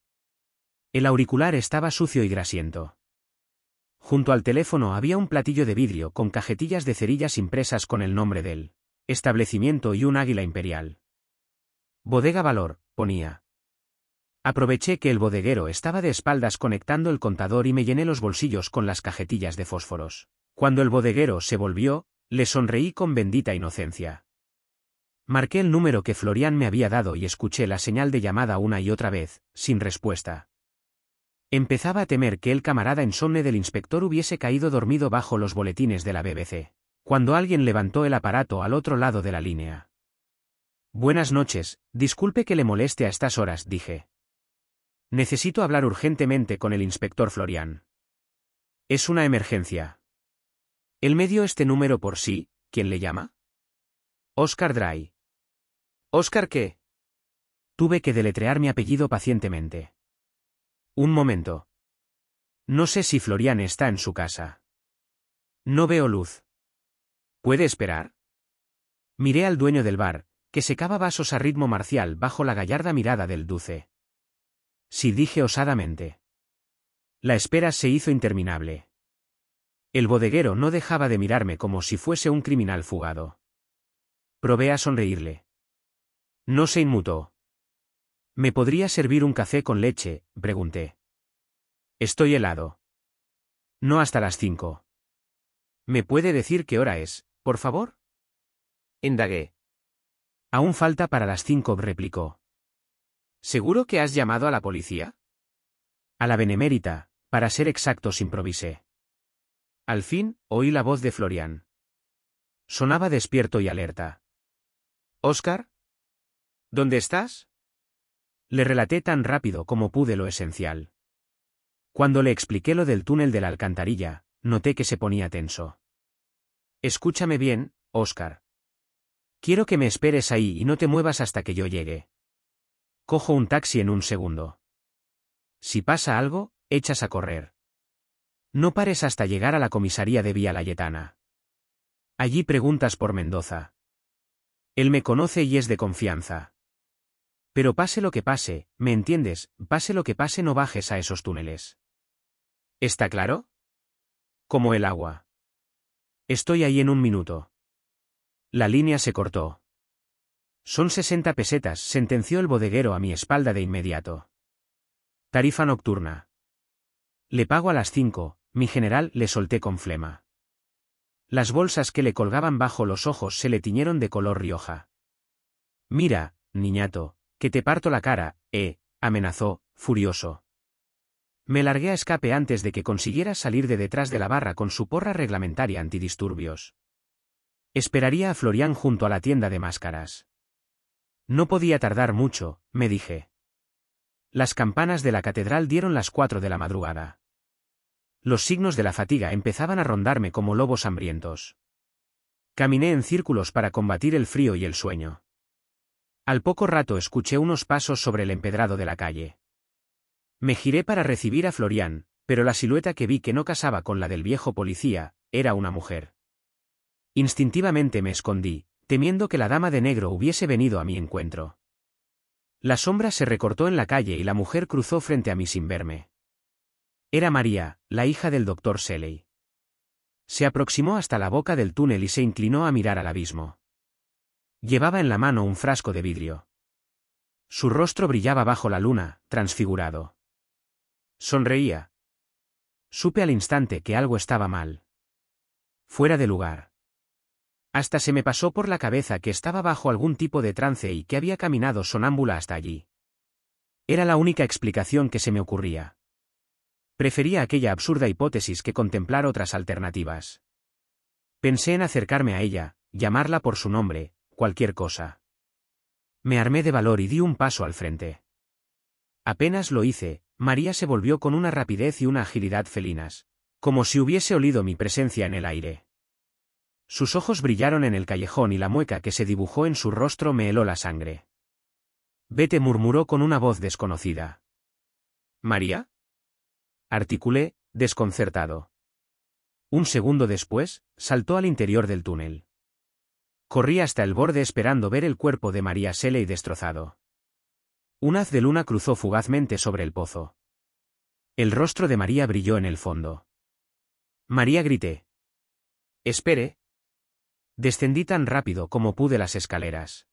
El auricular estaba sucio y grasiento. Junto al teléfono había un platillo de vidrio con cajetillas de cerillas impresas con el nombre del establecimiento y un águila imperial. Bodega Valor, ponía. Aproveché que el bodeguero estaba de espaldas conectando el contador y me llené los bolsillos con las cajetillas de fósforos. Cuando el bodeguero se volvió, le sonreí con bendita inocencia. Marqué el número que Florian me había dado y escuché la señal de llamada una y otra vez, sin respuesta. Empezaba a temer que el camarada insomne del inspector hubiese caído dormido bajo los boletines de la BBC, cuando alguien levantó el aparato al otro lado de la línea. Buenas noches, disculpe que le moleste a estas horas, dije. Necesito hablar urgentemente con el inspector Florian. Es una emergencia. El medio este número por sí, ¿quién le llama? Oscar Dry. ¿Oscar qué? Tuve que deletrear mi apellido pacientemente. Un momento. No sé si Florian está en su casa. No veo luz. ¿Puede esperar? Miré al dueño del bar, que secaba vasos a ritmo marcial bajo la gallarda mirada del duce. Si dije osadamente. La espera se hizo interminable. El bodeguero no dejaba de mirarme como si fuese un criminal fugado. Probé a sonreírle. No se inmutó. ¿Me podría servir un café con leche? pregunté. Estoy helado. No hasta las cinco. ¿Me puede decir qué hora es, por favor? Indagué. Aún falta para las cinco, replicó. ¿Seguro que has llamado a la policía? A la benemérita, para ser exactos, improvisé. Al fin, oí la voz de Florian. Sonaba despierto y alerta. Oscar? ¿Dónde estás? Le relaté tan rápido como pude lo esencial. Cuando le expliqué lo del túnel de la alcantarilla, noté que se ponía tenso. Escúchame bien, Oscar. Quiero que me esperes ahí y no te muevas hasta que yo llegue. Cojo un taxi en un segundo. Si pasa algo, echas a correr. No pares hasta llegar a la comisaría de Vía Layetana. Allí preguntas por Mendoza. Él me conoce y es de confianza. Pero pase lo que pase, ¿me entiendes? Pase lo que pase no bajes a esos túneles. ¿Está claro? Como el agua. Estoy ahí en un minuto. La línea se cortó. Son 60 pesetas, sentenció el bodeguero a mi espalda de inmediato. Tarifa nocturna. Le pago a las cinco. mi general le solté con flema. Las bolsas que le colgaban bajo los ojos se le tiñeron de color rioja. Mira, niñato, que te parto la cara, eh, amenazó, furioso. Me largué a escape antes de que consiguiera salir de detrás de la barra con su porra reglamentaria antidisturbios. Esperaría a Florian junto a la tienda de máscaras. No podía tardar mucho, me dije. Las campanas de la catedral dieron las cuatro de la madrugada. Los signos de la fatiga empezaban a rondarme como lobos hambrientos. Caminé en círculos para combatir el frío y el sueño. Al poco rato escuché unos pasos sobre el empedrado de la calle. Me giré para recibir a Florian, pero la silueta que vi que no casaba con la del viejo policía, era una mujer. Instintivamente me escondí, temiendo que la dama de negro hubiese venido a mi encuentro. La sombra se recortó en la calle y la mujer cruzó frente a mí sin verme. Era María, la hija del doctor Seley. Se aproximó hasta la boca del túnel y se inclinó a mirar al abismo. Llevaba en la mano un frasco de vidrio. Su rostro brillaba bajo la luna, transfigurado. Sonreía. Supe al instante que algo estaba mal. Fuera de lugar. Hasta se me pasó por la cabeza que estaba bajo algún tipo de trance y que había caminado sonámbula hasta allí. Era la única explicación que se me ocurría. Prefería aquella absurda hipótesis que contemplar otras alternativas. Pensé en acercarme a ella, llamarla por su nombre, cualquier cosa. Me armé de valor y di un paso al frente. Apenas lo hice, María se volvió con una rapidez y una agilidad felinas, como si hubiese olido mi presencia en el aire. Sus ojos brillaron en el callejón y la mueca que se dibujó en su rostro me heló la sangre. Vete murmuró con una voz desconocida. ¿María? Articulé, desconcertado. Un segundo después, saltó al interior del túnel. Corrí hasta el borde esperando ver el cuerpo de María y destrozado. Un haz de luna cruzó fugazmente sobre el pozo. El rostro de María brilló en el fondo. María grité. Espere. Descendí tan rápido como pude las escaleras.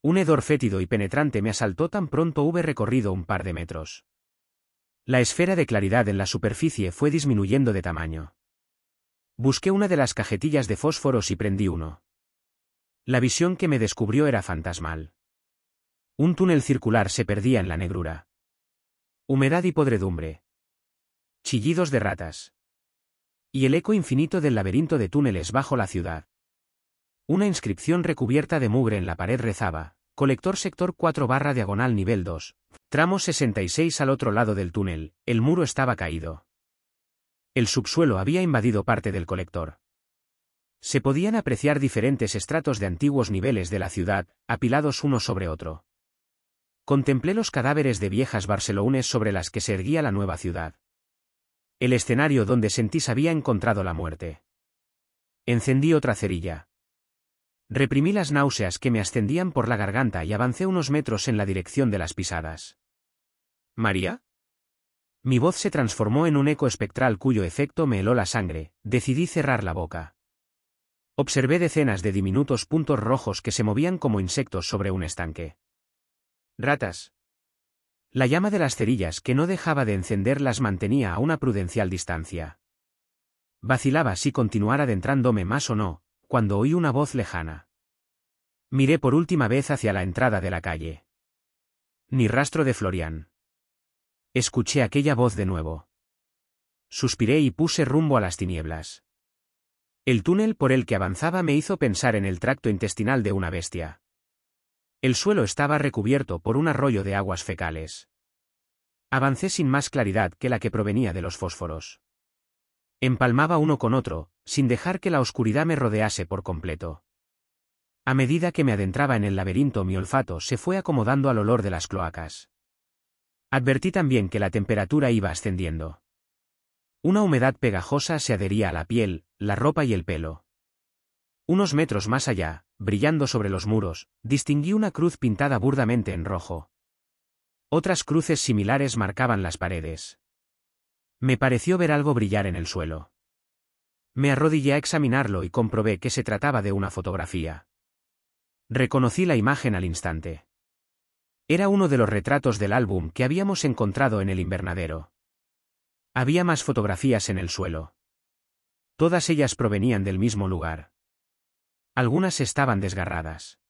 Un hedor fétido y penetrante me asaltó tan pronto hube recorrido un par de metros. La esfera de claridad en la superficie fue disminuyendo de tamaño. Busqué una de las cajetillas de fósforos y prendí uno. La visión que me descubrió era fantasmal. Un túnel circular se perdía en la negrura. Humedad y podredumbre. Chillidos de ratas. Y el eco infinito del laberinto de túneles bajo la ciudad. Una inscripción recubierta de mugre en la pared rezaba, colector sector 4 barra diagonal nivel 2, tramo 66 al otro lado del túnel, el muro estaba caído. El subsuelo había invadido parte del colector. Se podían apreciar diferentes estratos de antiguos niveles de la ciudad, apilados uno sobre otro. Contemplé los cadáveres de viejas barcelones sobre las que se erguía la nueva ciudad. El escenario donde Sentís había encontrado la muerte. Encendí otra cerilla. Reprimí las náuseas que me ascendían por la garganta y avancé unos metros en la dirección de las pisadas. ¿María? Mi voz se transformó en un eco espectral cuyo efecto me heló la sangre, decidí cerrar la boca. Observé decenas de diminutos puntos rojos que se movían como insectos sobre un estanque. Ratas. La llama de las cerillas que no dejaba de encender las mantenía a una prudencial distancia. Vacilaba si continuara adentrándome más o no, cuando oí una voz lejana. Miré por última vez hacia la entrada de la calle. Ni rastro de Florian. Escuché aquella voz de nuevo. Suspiré y puse rumbo a las tinieblas. El túnel por el que avanzaba me hizo pensar en el tracto intestinal de una bestia. El suelo estaba recubierto por un arroyo de aguas fecales. Avancé sin más claridad que la que provenía de los fósforos. Empalmaba uno con otro, sin dejar que la oscuridad me rodease por completo. A medida que me adentraba en el laberinto mi olfato se fue acomodando al olor de las cloacas. Advertí también que la temperatura iba ascendiendo. Una humedad pegajosa se adhería a la piel, la ropa y el pelo. Unos metros más allá, brillando sobre los muros, distinguí una cruz pintada burdamente en rojo. Otras cruces similares marcaban las paredes. Me pareció ver algo brillar en el suelo. Me arrodillé a examinarlo y comprobé que se trataba de una fotografía. Reconocí la imagen al instante. Era uno de los retratos del álbum que habíamos encontrado en el invernadero. Había más fotografías en el suelo. Todas ellas provenían del mismo lugar. Algunas estaban desgarradas.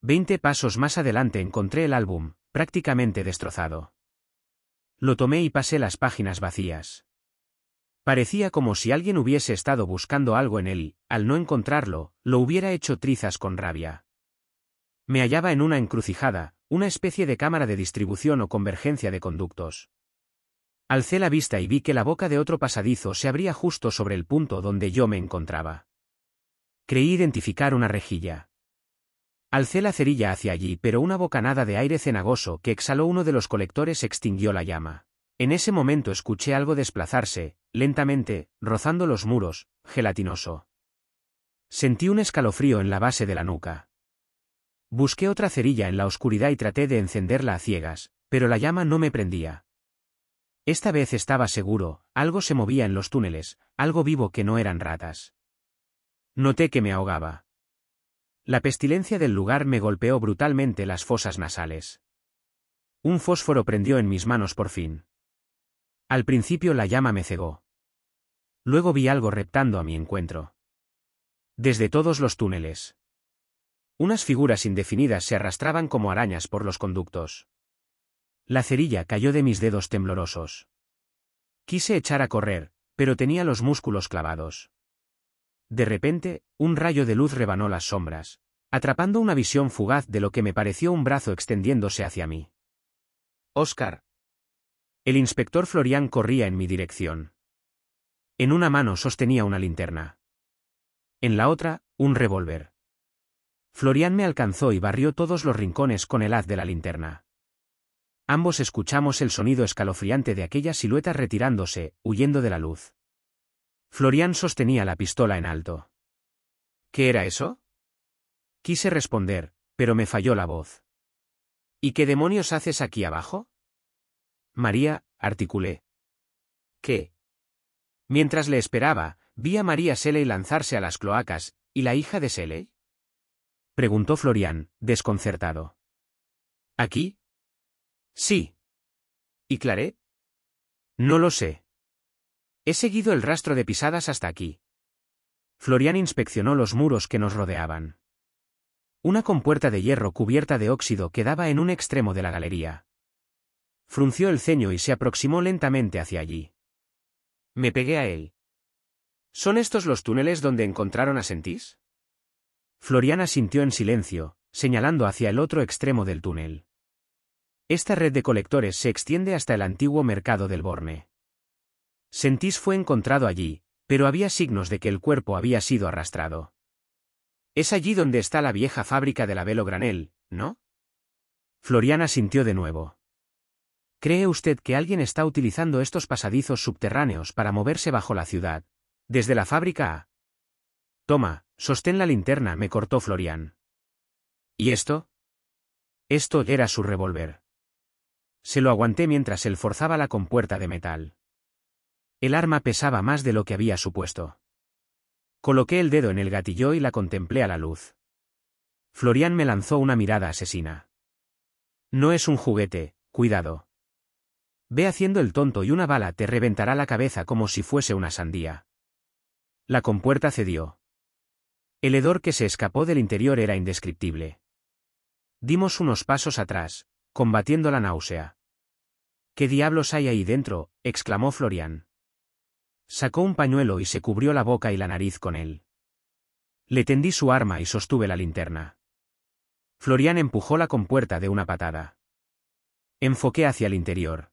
Veinte pasos más adelante encontré el álbum, prácticamente destrozado. Lo tomé y pasé las páginas vacías. Parecía como si alguien hubiese estado buscando algo en él, al no encontrarlo, lo hubiera hecho trizas con rabia. Me hallaba en una encrucijada, una especie de cámara de distribución o convergencia de conductos. Alcé la vista y vi que la boca de otro pasadizo se abría justo sobre el punto donde yo me encontraba. Creí identificar una rejilla. Alcé la cerilla hacia allí, pero una bocanada de aire cenagoso que exhaló uno de los colectores extinguió la llama. En ese momento escuché algo desplazarse, lentamente, rozando los muros, gelatinoso. Sentí un escalofrío en la base de la nuca. Busqué otra cerilla en la oscuridad y traté de encenderla a ciegas, pero la llama no me prendía. Esta vez estaba seguro, algo se movía en los túneles, algo vivo que no eran ratas. Noté que me ahogaba. La pestilencia del lugar me golpeó brutalmente las fosas nasales. Un fósforo prendió en mis manos por fin. Al principio la llama me cegó. Luego vi algo reptando a mi encuentro. Desde todos los túneles. Unas figuras indefinidas se arrastraban como arañas por los conductos. La cerilla cayó de mis dedos temblorosos. Quise echar a correr, pero tenía los músculos clavados. De repente, un rayo de luz rebanó las sombras, atrapando una visión fugaz de lo que me pareció un brazo extendiéndose hacia mí. Oscar. El inspector Florian corría en mi dirección. En una mano sostenía una linterna. En la otra, un revólver. Florian me alcanzó y barrió todos los rincones con el haz de la linterna. Ambos escuchamos el sonido escalofriante de aquella silueta retirándose, huyendo de la luz. Florian sostenía la pistola en alto. ¿Qué era eso? Quise responder, pero me falló la voz. ¿Y qué demonios haces aquí abajo? María, articulé. ¿Qué? Mientras le esperaba, vi a María Seley lanzarse a las cloacas, ¿y la hija de Seley? Preguntó Florian, desconcertado. Aquí, Sí. ¿Y Claré? No lo sé. He seguido el rastro de pisadas hasta aquí. Florian inspeccionó los muros que nos rodeaban. Una compuerta de hierro cubierta de óxido quedaba en un extremo de la galería. Frunció el ceño y se aproximó lentamente hacia allí. Me pegué a él. ¿Son estos los túneles donde encontraron a Sentís? Florian asintió en silencio, señalando hacia el otro extremo del túnel. Esta red de colectores se extiende hasta el antiguo mercado del Borne. Sentís fue encontrado allí, pero había signos de que el cuerpo había sido arrastrado. Es allí donde está la vieja fábrica de la Velo Granel, ¿no? Floriana sintió de nuevo. ¿Cree usted que alguien está utilizando estos pasadizos subterráneos para moverse bajo la ciudad? Desde la fábrica a... Toma, sostén la linterna, me cortó Florian. ¿Y esto? Esto era su revólver. Se lo aguanté mientras él forzaba la compuerta de metal. El arma pesaba más de lo que había supuesto. Coloqué el dedo en el gatillo y la contemplé a la luz. Florian me lanzó una mirada asesina. No es un juguete, cuidado. Ve haciendo el tonto y una bala te reventará la cabeza como si fuese una sandía. La compuerta cedió. El hedor que se escapó del interior era indescriptible. Dimos unos pasos atrás, combatiendo la náusea. ¿Qué diablos hay ahí dentro? exclamó Florian. Sacó un pañuelo y se cubrió la boca y la nariz con él. Le tendí su arma y sostuve la linterna. Florian empujó la compuerta de una patada. Enfoqué hacia el interior.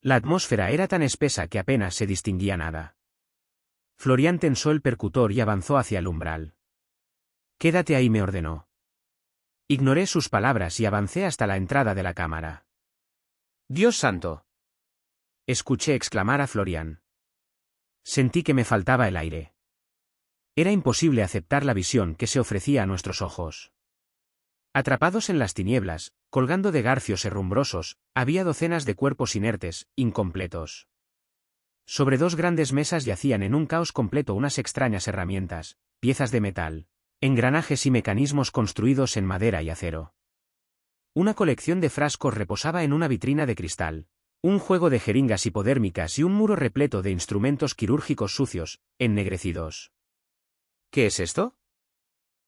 La atmósfera era tan espesa que apenas se distinguía nada. Florian tensó el percutor y avanzó hacia el umbral. Quédate ahí, me ordenó. Ignoré sus palabras y avancé hasta la entrada de la cámara. Dios santo. Escuché exclamar a Florian. Sentí que me faltaba el aire. Era imposible aceptar la visión que se ofrecía a nuestros ojos. Atrapados en las tinieblas, colgando de garfios herrumbrosos, había docenas de cuerpos inertes, incompletos. Sobre dos grandes mesas yacían en un caos completo unas extrañas herramientas, piezas de metal, engranajes y mecanismos construidos en madera y acero. Una colección de frascos reposaba en una vitrina de cristal, un juego de jeringas hipodérmicas y un muro repleto de instrumentos quirúrgicos sucios, ennegrecidos. ¿Qué es esto?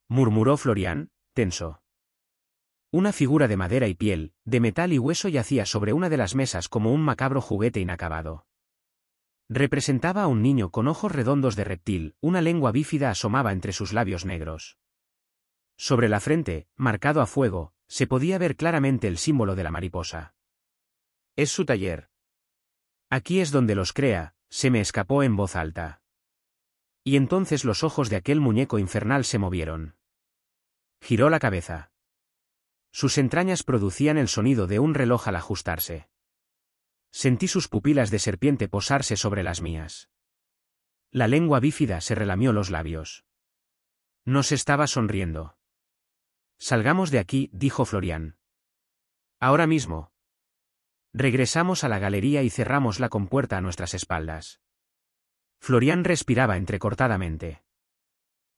murmuró Florian, tenso. Una figura de madera y piel, de metal y hueso yacía sobre una de las mesas como un macabro juguete inacabado. Representaba a un niño con ojos redondos de reptil, una lengua bífida asomaba entre sus labios negros. Sobre la frente, marcado a fuego, se podía ver claramente el símbolo de la mariposa. Es su taller. Aquí es donde los crea, se me escapó en voz alta. Y entonces los ojos de aquel muñeco infernal se movieron. Giró la cabeza. Sus entrañas producían el sonido de un reloj al ajustarse. Sentí sus pupilas de serpiente posarse sobre las mías. La lengua bífida se relamió los labios. Nos estaba sonriendo. Salgamos de aquí, dijo Florian. Ahora mismo. Regresamos a la galería y cerramos la compuerta a nuestras espaldas. Florian respiraba entrecortadamente.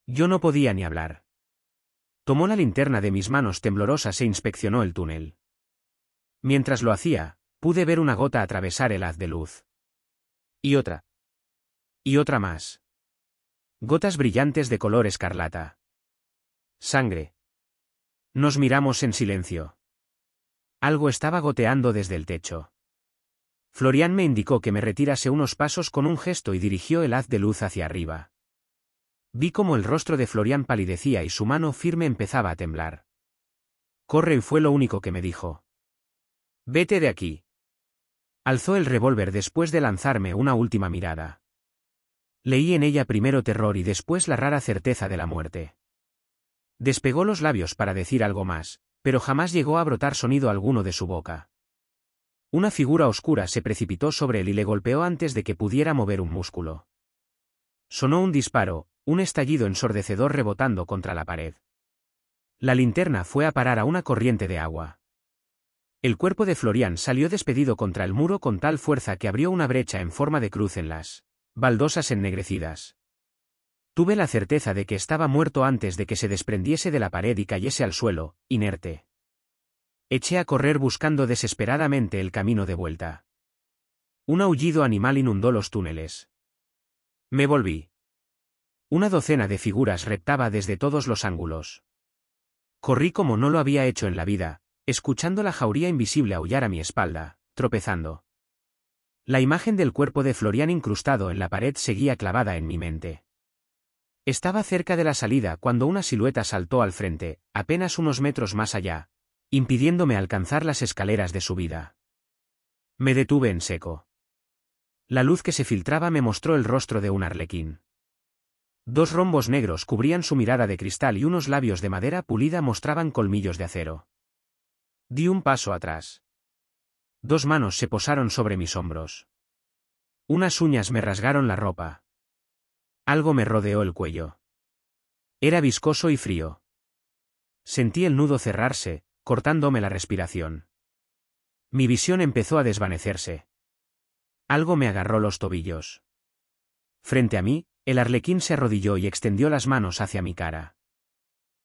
Yo no podía ni hablar. Tomó la linterna de mis manos temblorosas e inspeccionó el túnel. Mientras lo hacía, pude ver una gota atravesar el haz de luz. Y otra. Y otra más. Gotas brillantes de color escarlata. Sangre, nos miramos en silencio. Algo estaba goteando desde el techo. Florian me indicó que me retirase unos pasos con un gesto y dirigió el haz de luz hacia arriba. Vi cómo el rostro de Florian palidecía y su mano firme empezaba a temblar. Corre y fue lo único que me dijo. Vete de aquí. Alzó el revólver después de lanzarme una última mirada. Leí en ella primero terror y después la rara certeza de la muerte. Despegó los labios para decir algo más, pero jamás llegó a brotar sonido alguno de su boca. Una figura oscura se precipitó sobre él y le golpeó antes de que pudiera mover un músculo. Sonó un disparo, un estallido ensordecedor rebotando contra la pared. La linterna fue a parar a una corriente de agua. El cuerpo de Florian salió despedido contra el muro con tal fuerza que abrió una brecha en forma de cruz en las baldosas ennegrecidas. Tuve la certeza de que estaba muerto antes de que se desprendiese de la pared y cayese al suelo, inerte. Eché a correr buscando desesperadamente el camino de vuelta. Un aullido animal inundó los túneles. Me volví. Una docena de figuras reptaba desde todos los ángulos. Corrí como no lo había hecho en la vida, escuchando la jauría invisible aullar a mi espalda, tropezando. La imagen del cuerpo de Florian incrustado en la pared seguía clavada en mi mente. Estaba cerca de la salida cuando una silueta saltó al frente, apenas unos metros más allá, impidiéndome alcanzar las escaleras de subida. Me detuve en seco. La luz que se filtraba me mostró el rostro de un arlequín. Dos rombos negros cubrían su mirada de cristal y unos labios de madera pulida mostraban colmillos de acero. Di un paso atrás. Dos manos se posaron sobre mis hombros. Unas uñas me rasgaron la ropa. Algo me rodeó el cuello. Era viscoso y frío. Sentí el nudo cerrarse, cortándome la respiración. Mi visión empezó a desvanecerse. Algo me agarró los tobillos. Frente a mí, el arlequín se arrodilló y extendió las manos hacia mi cara.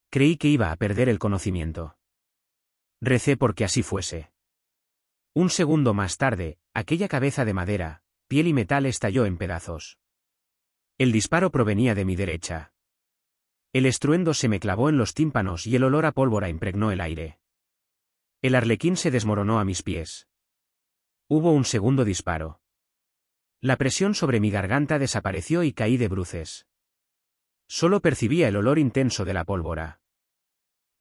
Creí que iba a perder el conocimiento. Recé porque así fuese. Un segundo más tarde, aquella cabeza de madera, piel y metal estalló en pedazos. El disparo provenía de mi derecha. El estruendo se me clavó en los tímpanos y el olor a pólvora impregnó el aire. El arlequín se desmoronó a mis pies. Hubo un segundo disparo. La presión sobre mi garganta desapareció y caí de bruces. Solo percibía el olor intenso de la pólvora.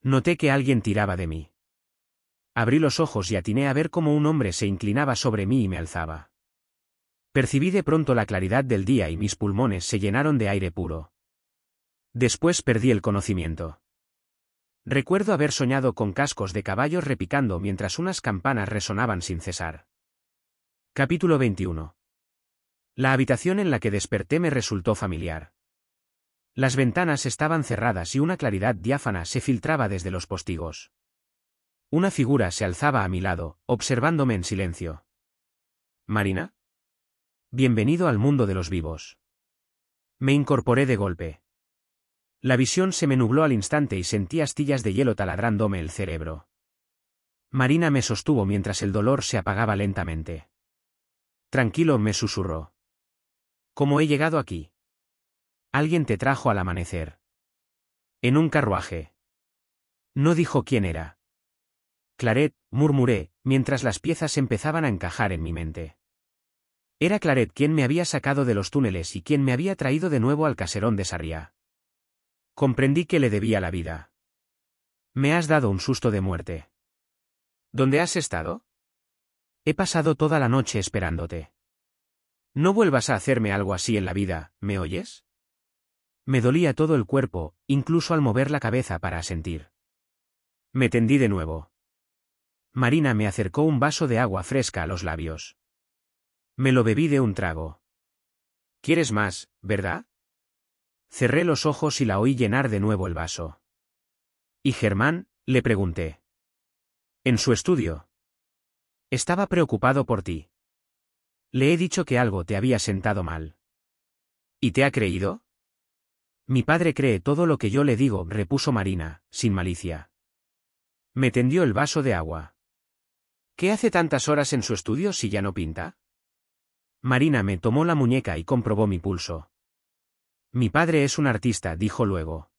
Noté que alguien tiraba de mí. Abrí los ojos y atiné a ver cómo un hombre se inclinaba sobre mí y me alzaba. Percibí de pronto la claridad del día y mis pulmones se llenaron de aire puro. Después perdí el conocimiento. Recuerdo haber soñado con cascos de caballos repicando mientras unas campanas resonaban sin cesar. Capítulo 21. La habitación en la que desperté me resultó familiar. Las ventanas estaban cerradas y una claridad diáfana se filtraba desde los postigos. Una figura se alzaba a mi lado, observándome en silencio. Marina. Bienvenido al mundo de los vivos. Me incorporé de golpe. La visión se me nubló al instante y sentí astillas de hielo taladrándome el cerebro. Marina me sostuvo mientras el dolor se apagaba lentamente. Tranquilo, me susurró. ¿Cómo he llegado aquí? Alguien te trajo al amanecer. En un carruaje. No dijo quién era. Claret, murmuré, mientras las piezas empezaban a encajar en mi mente. Era Claret quien me había sacado de los túneles y quien me había traído de nuevo al caserón de Sarriá. Comprendí que le debía la vida. Me has dado un susto de muerte. ¿Dónde has estado? He pasado toda la noche esperándote. No vuelvas a hacerme algo así en la vida, ¿me oyes? Me dolía todo el cuerpo, incluso al mover la cabeza para sentir. Me tendí de nuevo. Marina me acercó un vaso de agua fresca a los labios. Me lo bebí de un trago. ¿Quieres más, verdad? Cerré los ojos y la oí llenar de nuevo el vaso. ¿Y Germán? le pregunté. En su estudio. Estaba preocupado por ti. Le he dicho que algo te había sentado mal. ¿Y te ha creído? Mi padre cree todo lo que yo le digo, repuso Marina, sin malicia. Me tendió el vaso de agua. ¿Qué hace tantas horas en su estudio si ya no pinta? Marina me tomó la muñeca y comprobó mi pulso. Mi padre es un artista, dijo luego.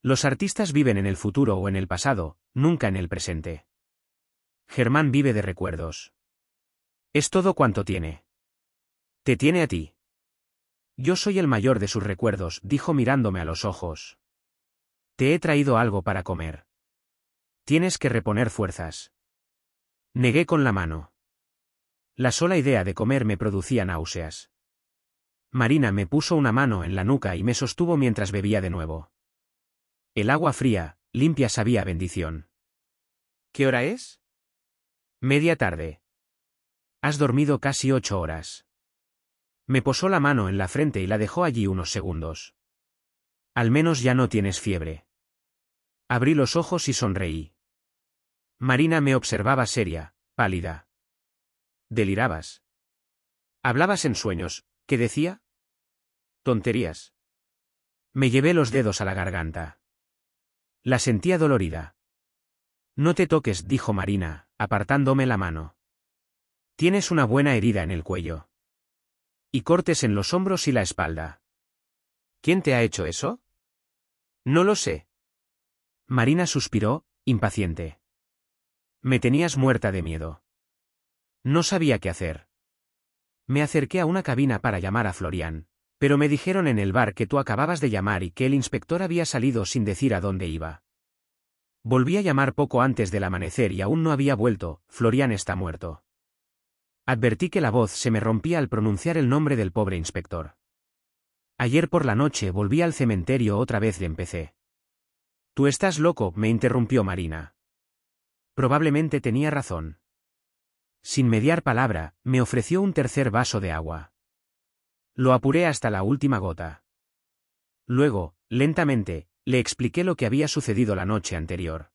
Los artistas viven en el futuro o en el pasado, nunca en el presente. Germán vive de recuerdos. Es todo cuanto tiene. Te tiene a ti. Yo soy el mayor de sus recuerdos, dijo mirándome a los ojos. Te he traído algo para comer. Tienes que reponer fuerzas. Negué con la mano. La sola idea de comer me producía náuseas. Marina me puso una mano en la nuca y me sostuvo mientras bebía de nuevo. El agua fría, limpia sabía bendición. ¿Qué hora es? Media tarde. Has dormido casi ocho horas. Me posó la mano en la frente y la dejó allí unos segundos. Al menos ya no tienes fiebre. Abrí los ojos y sonreí. Marina me observaba seria, pálida. Delirabas. Hablabas en sueños, ¿qué decía? Tonterías. Me llevé los dedos a la garganta. La sentía dolorida. No te toques, dijo Marina, apartándome la mano. Tienes una buena herida en el cuello. Y cortes en los hombros y la espalda. ¿Quién te ha hecho eso? No lo sé. Marina suspiró, impaciente. Me tenías muerta de miedo. No sabía qué hacer. Me acerqué a una cabina para llamar a Florian, pero me dijeron en el bar que tú acababas de llamar y que el inspector había salido sin decir a dónde iba. Volví a llamar poco antes del amanecer y aún no había vuelto, Florian está muerto. Advertí que la voz se me rompía al pronunciar el nombre del pobre inspector. Ayer por la noche volví al cementerio otra vez y empecé. Tú estás loco, me interrumpió Marina. Probablemente tenía razón. Sin mediar palabra, me ofreció un tercer vaso de agua. Lo apuré hasta la última gota. Luego, lentamente, le expliqué lo que había sucedido la noche anterior.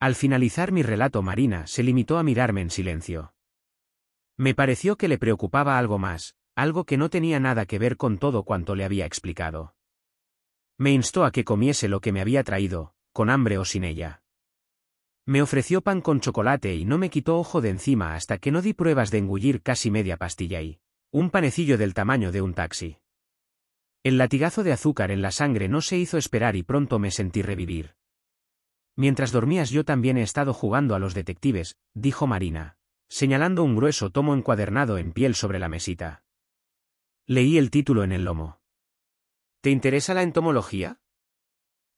Al finalizar mi relato Marina se limitó a mirarme en silencio. Me pareció que le preocupaba algo más, algo que no tenía nada que ver con todo cuanto le había explicado. Me instó a que comiese lo que me había traído, con hambre o sin ella. Me ofreció pan con chocolate y no me quitó ojo de encima hasta que no di pruebas de engullir casi media pastilla y un panecillo del tamaño de un taxi. El latigazo de azúcar en la sangre no se hizo esperar y pronto me sentí revivir. Mientras dormías yo también he estado jugando a los detectives, dijo Marina, señalando un grueso tomo encuadernado en piel sobre la mesita. Leí el título en el lomo. ¿Te interesa la entomología?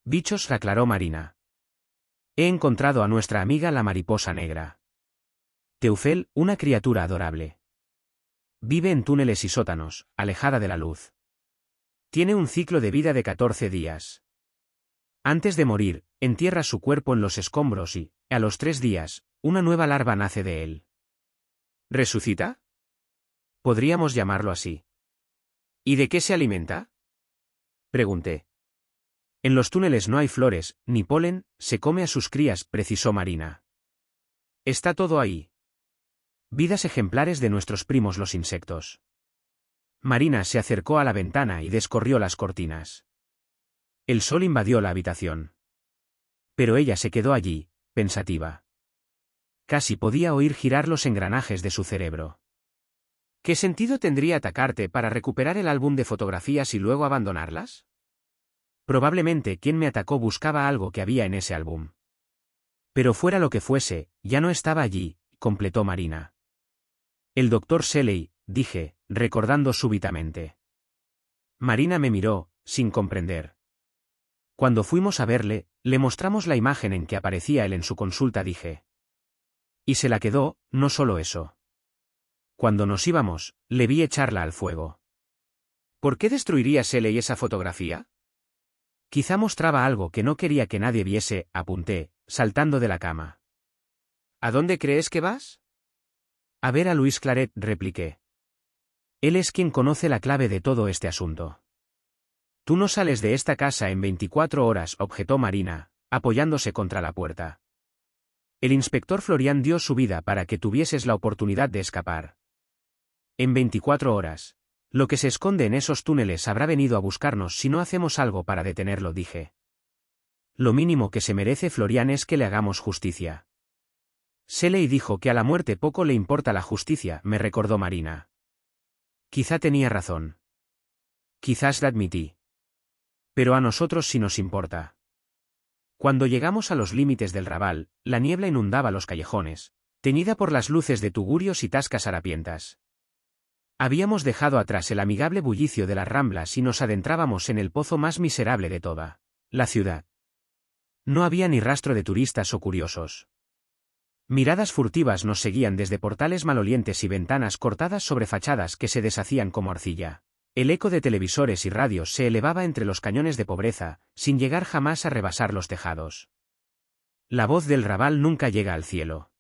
Bichos, aclaró Marina. He encontrado a nuestra amiga la mariposa negra. Teufel, una criatura adorable. Vive en túneles y sótanos, alejada de la luz. Tiene un ciclo de vida de 14 días. Antes de morir, entierra su cuerpo en los escombros y, a los tres días, una nueva larva nace de él. ¿Resucita? Podríamos llamarlo así. ¿Y de qué se alimenta? Pregunté. En los túneles no hay flores, ni polen, se come a sus crías, precisó Marina. Está todo ahí. Vidas ejemplares de nuestros primos los insectos. Marina se acercó a la ventana y descorrió las cortinas. El sol invadió la habitación. Pero ella se quedó allí, pensativa. Casi podía oír girar los engranajes de su cerebro. ¿Qué sentido tendría atacarte para recuperar el álbum de fotografías y luego abandonarlas? Probablemente quien me atacó buscaba algo que había en ese álbum. Pero fuera lo que fuese, ya no estaba allí, completó Marina. El doctor seley dije, recordando súbitamente. Marina me miró, sin comprender. Cuando fuimos a verle, le mostramos la imagen en que aparecía él en su consulta, dije. Y se la quedó, no solo eso. Cuando nos íbamos, le vi echarla al fuego. ¿Por qué destruiría Seley esa fotografía? Quizá mostraba algo que no quería que nadie viese, apunté, saltando de la cama. ¿A dónde crees que vas? A ver a Luis Claret, repliqué. Él es quien conoce la clave de todo este asunto. Tú no sales de esta casa en 24 horas, objetó Marina, apoyándose contra la puerta. El inspector Florian dio su vida para que tuvieses la oportunidad de escapar. En 24 horas, lo que se esconde en esos túneles habrá venido a buscarnos si no hacemos algo para detenerlo, dije. Lo mínimo que se merece Florian es que le hagamos justicia. Seley dijo que a la muerte poco le importa la justicia, me recordó Marina. Quizá tenía razón. Quizás la admití. Pero a nosotros sí nos importa. Cuando llegamos a los límites del rabal, la niebla inundaba los callejones, teñida por las luces de tugurios y tascas harapientas. Habíamos dejado atrás el amigable bullicio de las ramblas y nos adentrábamos en el pozo más miserable de toda la ciudad. No había ni rastro de turistas o curiosos. Miradas furtivas nos seguían desde portales malolientes y ventanas cortadas sobre fachadas que se deshacían como arcilla. El eco de televisores y radios se elevaba entre los cañones de pobreza, sin llegar jamás a rebasar los tejados. La voz del rabal nunca llega al cielo.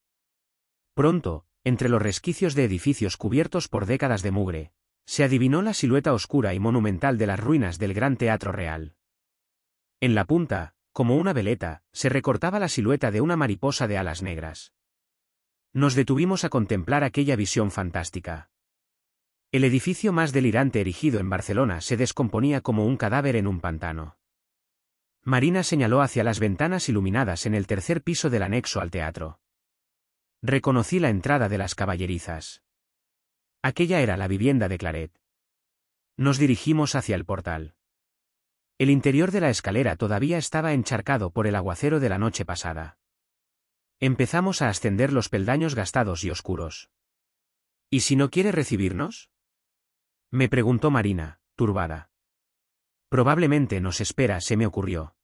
Pronto, entre los resquicios de edificios cubiertos por décadas de mugre, se adivinó la silueta oscura y monumental de las ruinas del Gran Teatro Real. En la punta, como una veleta, se recortaba la silueta de una mariposa de alas negras. Nos detuvimos a contemplar aquella visión fantástica. El edificio más delirante erigido en Barcelona se descomponía como un cadáver en un pantano. Marina señaló hacia las ventanas iluminadas en el tercer piso del anexo al teatro. Reconocí la entrada de las caballerizas. Aquella era la vivienda de Claret. Nos dirigimos hacia el portal. El interior de la escalera todavía estaba encharcado por el aguacero de la noche pasada. Empezamos a ascender los peldaños gastados y oscuros. ¿Y si no quiere recibirnos? Me preguntó Marina, turbada. Probablemente nos espera, se me ocurrió.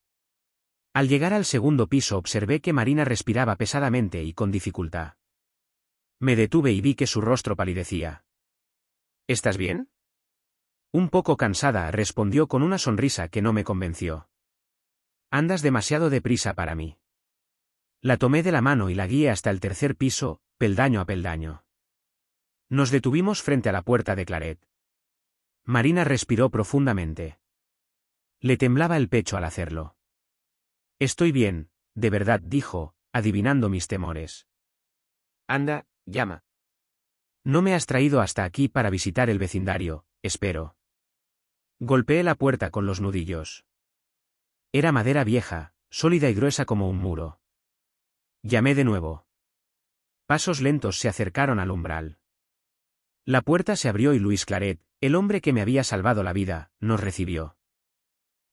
Al llegar al segundo piso observé que Marina respiraba pesadamente y con dificultad. Me detuve y vi que su rostro palidecía. ¿Estás bien? Un poco cansada, respondió con una sonrisa que no me convenció. Andas demasiado deprisa para mí. La tomé de la mano y la guié hasta el tercer piso, peldaño a peldaño. Nos detuvimos frente a la puerta de Claret. Marina respiró profundamente. Le temblaba el pecho al hacerlo. Estoy bien, de verdad dijo, adivinando mis temores. Anda, llama. No me has traído hasta aquí para visitar el vecindario, espero. Golpeé la puerta con los nudillos. Era madera vieja, sólida y gruesa como un muro. Llamé de nuevo. Pasos lentos se acercaron al umbral. La puerta se abrió y Luis Claret, el hombre que me había salvado la vida, nos recibió.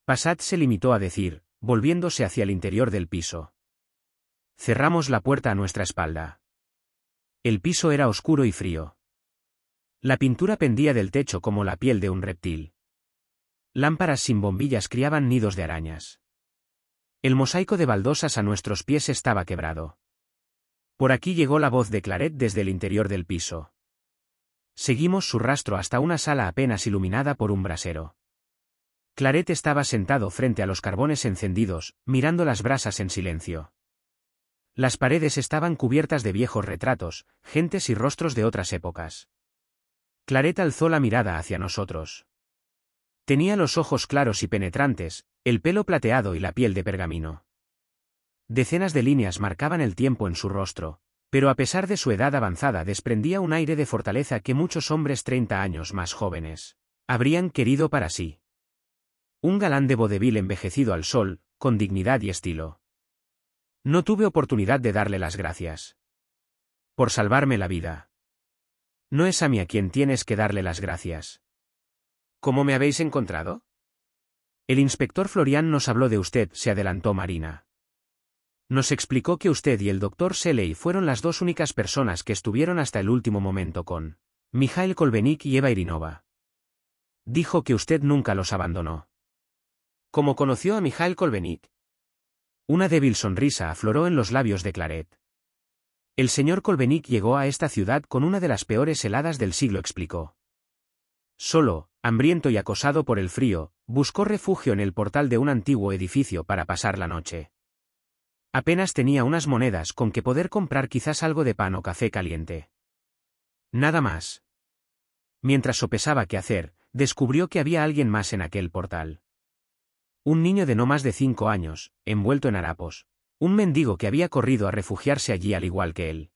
Passat se limitó a decir, volviéndose hacia el interior del piso. Cerramos la puerta a nuestra espalda. El piso era oscuro y frío. La pintura pendía del techo como la piel de un reptil. Lámparas sin bombillas criaban nidos de arañas. El mosaico de baldosas a nuestros pies estaba quebrado. Por aquí llegó la voz de Claret desde el interior del piso. Seguimos su rastro hasta una sala apenas iluminada por un brasero. Claret estaba sentado frente a los carbones encendidos, mirando las brasas en silencio. Las paredes estaban cubiertas de viejos retratos, gentes y rostros de otras épocas. Claret alzó la mirada hacia nosotros. Tenía los ojos claros y penetrantes, el pelo plateado y la piel de pergamino. Decenas de líneas marcaban el tiempo en su rostro, pero a pesar de su edad avanzada desprendía un aire de fortaleza que muchos hombres treinta años más jóvenes habrían querido para sí. Un galán de vodevil envejecido al sol, con dignidad y estilo. No tuve oportunidad de darle las gracias. Por salvarme la vida. No es a mí a quien tienes que darle las gracias. ¿Cómo me habéis encontrado? El inspector Florian nos habló de usted, se adelantó Marina. Nos explicó que usted y el doctor Seley fueron las dos únicas personas que estuvieron hasta el último momento con Mijael Kolbenik y Eva Irinova. Dijo que usted nunca los abandonó. Como conoció a Mijael Kolbenik, Una débil sonrisa afloró en los labios de Claret. El señor Colbenic llegó a esta ciudad con una de las peores heladas del siglo, explicó. Solo, hambriento y acosado por el frío, buscó refugio en el portal de un antiguo edificio para pasar la noche. Apenas tenía unas monedas con que poder comprar quizás algo de pan o café caliente. Nada más. Mientras sopesaba qué hacer, descubrió que había alguien más en aquel portal. Un niño de no más de cinco años, envuelto en harapos. Un mendigo que había corrido a refugiarse allí al igual que él.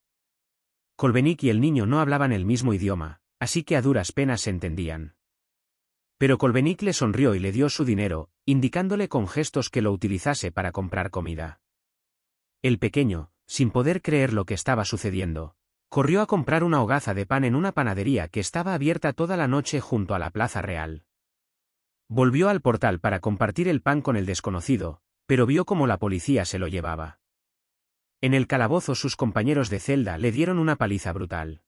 Colbenic y el niño no hablaban el mismo idioma, así que a duras penas se entendían. Pero Colbenic le sonrió y le dio su dinero, indicándole con gestos que lo utilizase para comprar comida. El pequeño, sin poder creer lo que estaba sucediendo, corrió a comprar una hogaza de pan en una panadería que estaba abierta toda la noche junto a la Plaza Real. Volvió al portal para compartir el pan con el desconocido, pero vio cómo la policía se lo llevaba. En el calabozo sus compañeros de celda le dieron una paliza brutal.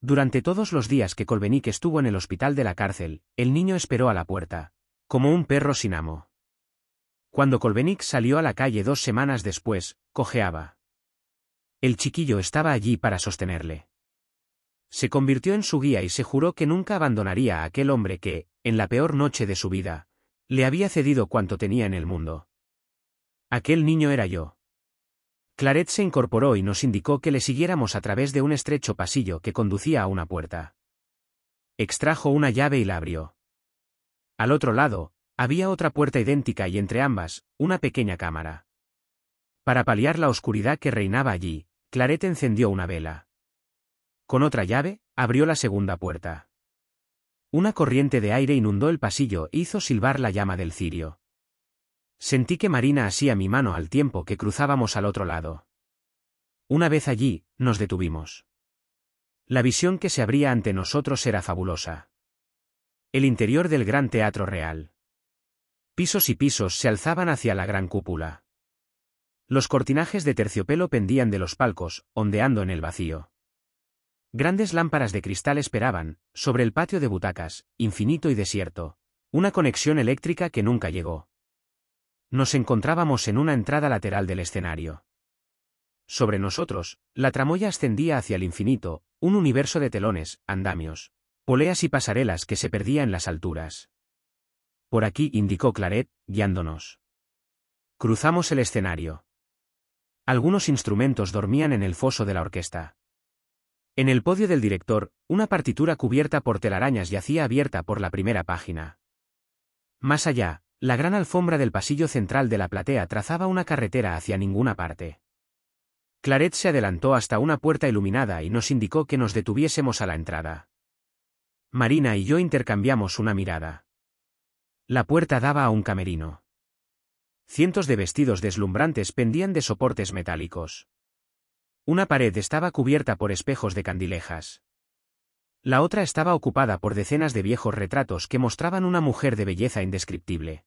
Durante todos los días que Colbenic estuvo en el hospital de la cárcel, el niño esperó a la puerta, como un perro sin amo. Cuando Colbenic salió a la calle dos semanas después, cojeaba. El chiquillo estaba allí para sostenerle se convirtió en su guía y se juró que nunca abandonaría a aquel hombre que, en la peor noche de su vida, le había cedido cuanto tenía en el mundo. Aquel niño era yo. Claret se incorporó y nos indicó que le siguiéramos a través de un estrecho pasillo que conducía a una puerta. Extrajo una llave y la abrió. Al otro lado, había otra puerta idéntica y entre ambas, una pequeña cámara. Para paliar la oscuridad que reinaba allí, Claret encendió una vela. Con otra llave, abrió la segunda puerta. Una corriente de aire inundó el pasillo e hizo silbar la llama del cirio. Sentí que Marina hacía mi mano al tiempo que cruzábamos al otro lado. Una vez allí, nos detuvimos. La visión que se abría ante nosotros era fabulosa. El interior del gran teatro real. Pisos y pisos se alzaban hacia la gran cúpula. Los cortinajes de terciopelo pendían de los palcos, ondeando en el vacío. Grandes lámparas de cristal esperaban, sobre el patio de butacas, infinito y desierto, una conexión eléctrica que nunca llegó. Nos encontrábamos en una entrada lateral del escenario. Sobre nosotros, la tramoya ascendía hacia el infinito, un universo de telones, andamios, poleas y pasarelas que se perdía en las alturas. Por aquí indicó Claret, guiándonos. Cruzamos el escenario. Algunos instrumentos dormían en el foso de la orquesta. En el podio del director, una partitura cubierta por telarañas yacía abierta por la primera página. Más allá, la gran alfombra del pasillo central de la platea trazaba una carretera hacia ninguna parte. Claret se adelantó hasta una puerta iluminada y nos indicó que nos detuviésemos a la entrada. Marina y yo intercambiamos una mirada. La puerta daba a un camerino. Cientos de vestidos deslumbrantes pendían de soportes metálicos. Una pared estaba cubierta por espejos de candilejas. La otra estaba ocupada por decenas de viejos retratos que mostraban una mujer de belleza indescriptible.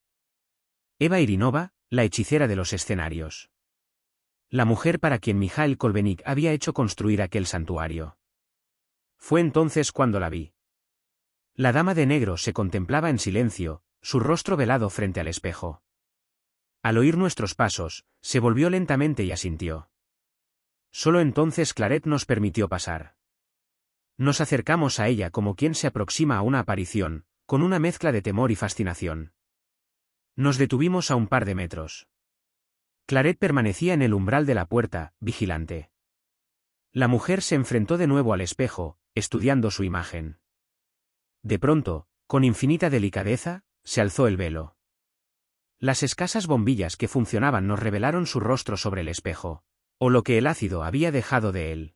Eva Irinova, la hechicera de los escenarios. La mujer para quien Mijael Kolbenik había hecho construir aquel santuario. Fue entonces cuando la vi. La dama de negro se contemplaba en silencio, su rostro velado frente al espejo. Al oír nuestros pasos, se volvió lentamente y asintió. Solo entonces Claret nos permitió pasar. Nos acercamos a ella como quien se aproxima a una aparición, con una mezcla de temor y fascinación. Nos detuvimos a un par de metros. Claret permanecía en el umbral de la puerta, vigilante. La mujer se enfrentó de nuevo al espejo, estudiando su imagen. De pronto, con infinita delicadeza, se alzó el velo. Las escasas bombillas que funcionaban nos revelaron su rostro sobre el espejo o lo que el ácido había dejado de él.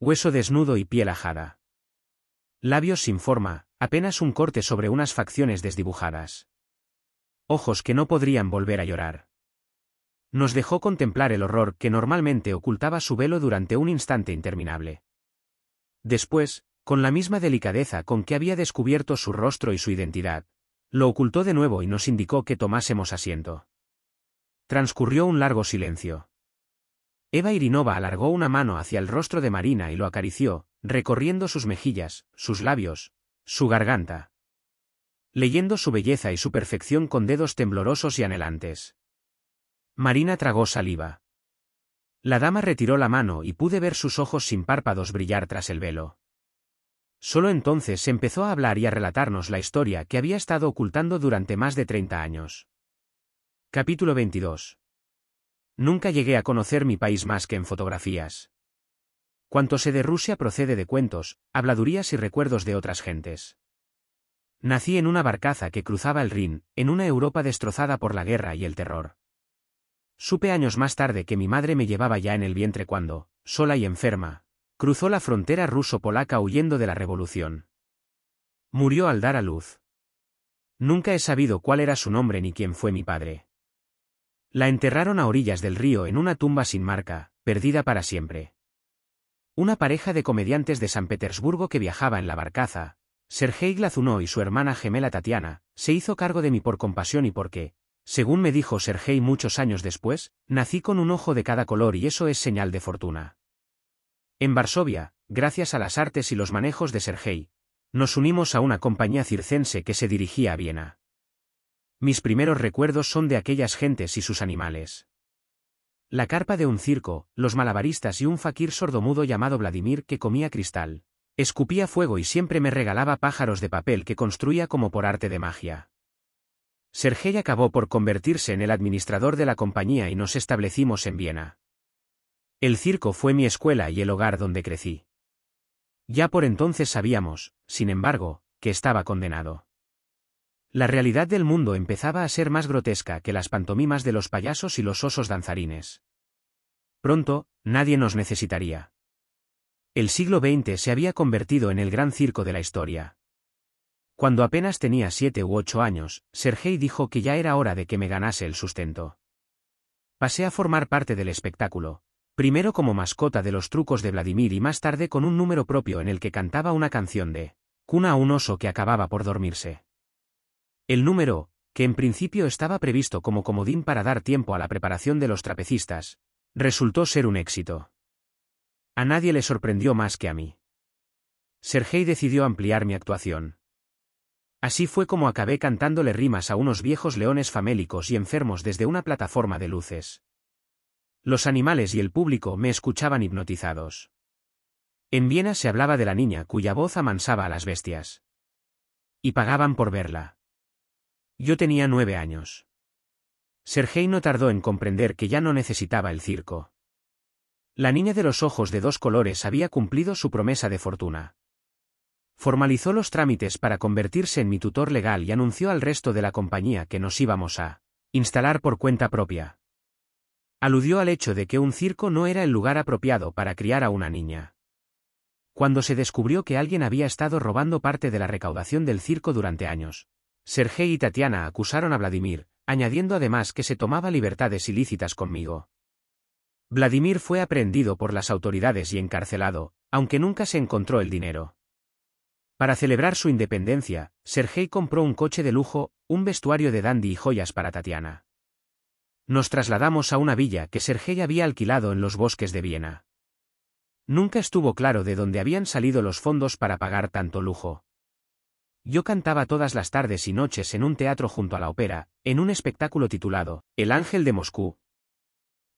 Hueso desnudo y piel ajada. Labios sin forma, apenas un corte sobre unas facciones desdibujadas. Ojos que no podrían volver a llorar. Nos dejó contemplar el horror que normalmente ocultaba su velo durante un instante interminable. Después, con la misma delicadeza con que había descubierto su rostro y su identidad, lo ocultó de nuevo y nos indicó que tomásemos asiento. Transcurrió un largo silencio. Eva Irinova alargó una mano hacia el rostro de Marina y lo acarició, recorriendo sus mejillas, sus labios, su garganta. Leyendo su belleza y su perfección con dedos temblorosos y anhelantes. Marina tragó saliva. La dama retiró la mano y pude ver sus ojos sin párpados brillar tras el velo. Solo entonces empezó a hablar y a relatarnos la historia que había estado ocultando durante más de treinta años. Capítulo 22. Nunca llegué a conocer mi país más que en fotografías. Cuanto sé de Rusia procede de cuentos, habladurías y recuerdos de otras gentes. Nací en una barcaza que cruzaba el Rin, en una Europa destrozada por la guerra y el terror. Supe años más tarde que mi madre me llevaba ya en el vientre cuando, sola y enferma, cruzó la frontera ruso-polaca huyendo de la revolución. Murió al dar a luz. Nunca he sabido cuál era su nombre ni quién fue mi padre. La enterraron a orillas del río en una tumba sin marca, perdida para siempre. Una pareja de comediantes de San Petersburgo que viajaba en la barcaza, Sergei Glazunó y su hermana gemela Tatiana, se hizo cargo de mí por compasión y porque, según me dijo Sergei muchos años después, nací con un ojo de cada color y eso es señal de fortuna. En Varsovia, gracias a las artes y los manejos de Sergei, nos unimos a una compañía circense que se dirigía a Viena. Mis primeros recuerdos son de aquellas gentes y sus animales. La carpa de un circo, los malabaristas y un fakir sordomudo llamado Vladimir que comía cristal. Escupía fuego y siempre me regalaba pájaros de papel que construía como por arte de magia. Sergei acabó por convertirse en el administrador de la compañía y nos establecimos en Viena. El circo fue mi escuela y el hogar donde crecí. Ya por entonces sabíamos, sin embargo, que estaba condenado. La realidad del mundo empezaba a ser más grotesca que las pantomimas de los payasos y los osos danzarines. Pronto, nadie nos necesitaría. El siglo XX se había convertido en el gran circo de la historia. Cuando apenas tenía siete u ocho años, Sergei dijo que ya era hora de que me ganase el sustento. Pasé a formar parte del espectáculo, primero como mascota de los trucos de Vladimir y más tarde con un número propio en el que cantaba una canción de cuna a un oso que acababa por dormirse. El número, que en principio estaba previsto como comodín para dar tiempo a la preparación de los trapecistas, resultó ser un éxito. A nadie le sorprendió más que a mí. Sergei decidió ampliar mi actuación. Así fue como acabé cantándole rimas a unos viejos leones famélicos y enfermos desde una plataforma de luces. Los animales y el público me escuchaban hipnotizados. En Viena se hablaba de la niña cuya voz amansaba a las bestias. Y pagaban por verla. Yo tenía nueve años. Sergei no tardó en comprender que ya no necesitaba el circo. La niña de los ojos de dos colores había cumplido su promesa de fortuna. Formalizó los trámites para convertirse en mi tutor legal y anunció al resto de la compañía que nos íbamos a instalar por cuenta propia. Aludió al hecho de que un circo no era el lugar apropiado para criar a una niña. Cuando se descubrió que alguien había estado robando parte de la recaudación del circo durante años, Sergei y Tatiana acusaron a Vladimir, añadiendo además que se tomaba libertades ilícitas conmigo. Vladimir fue aprehendido por las autoridades y encarcelado, aunque nunca se encontró el dinero. Para celebrar su independencia, Sergei compró un coche de lujo, un vestuario de dandy y joyas para Tatiana. Nos trasladamos a una villa que Sergei había alquilado en los bosques de Viena. Nunca estuvo claro de dónde habían salido los fondos para pagar tanto lujo. Yo cantaba todas las tardes y noches en un teatro junto a la ópera, en un espectáculo titulado El Ángel de Moscú.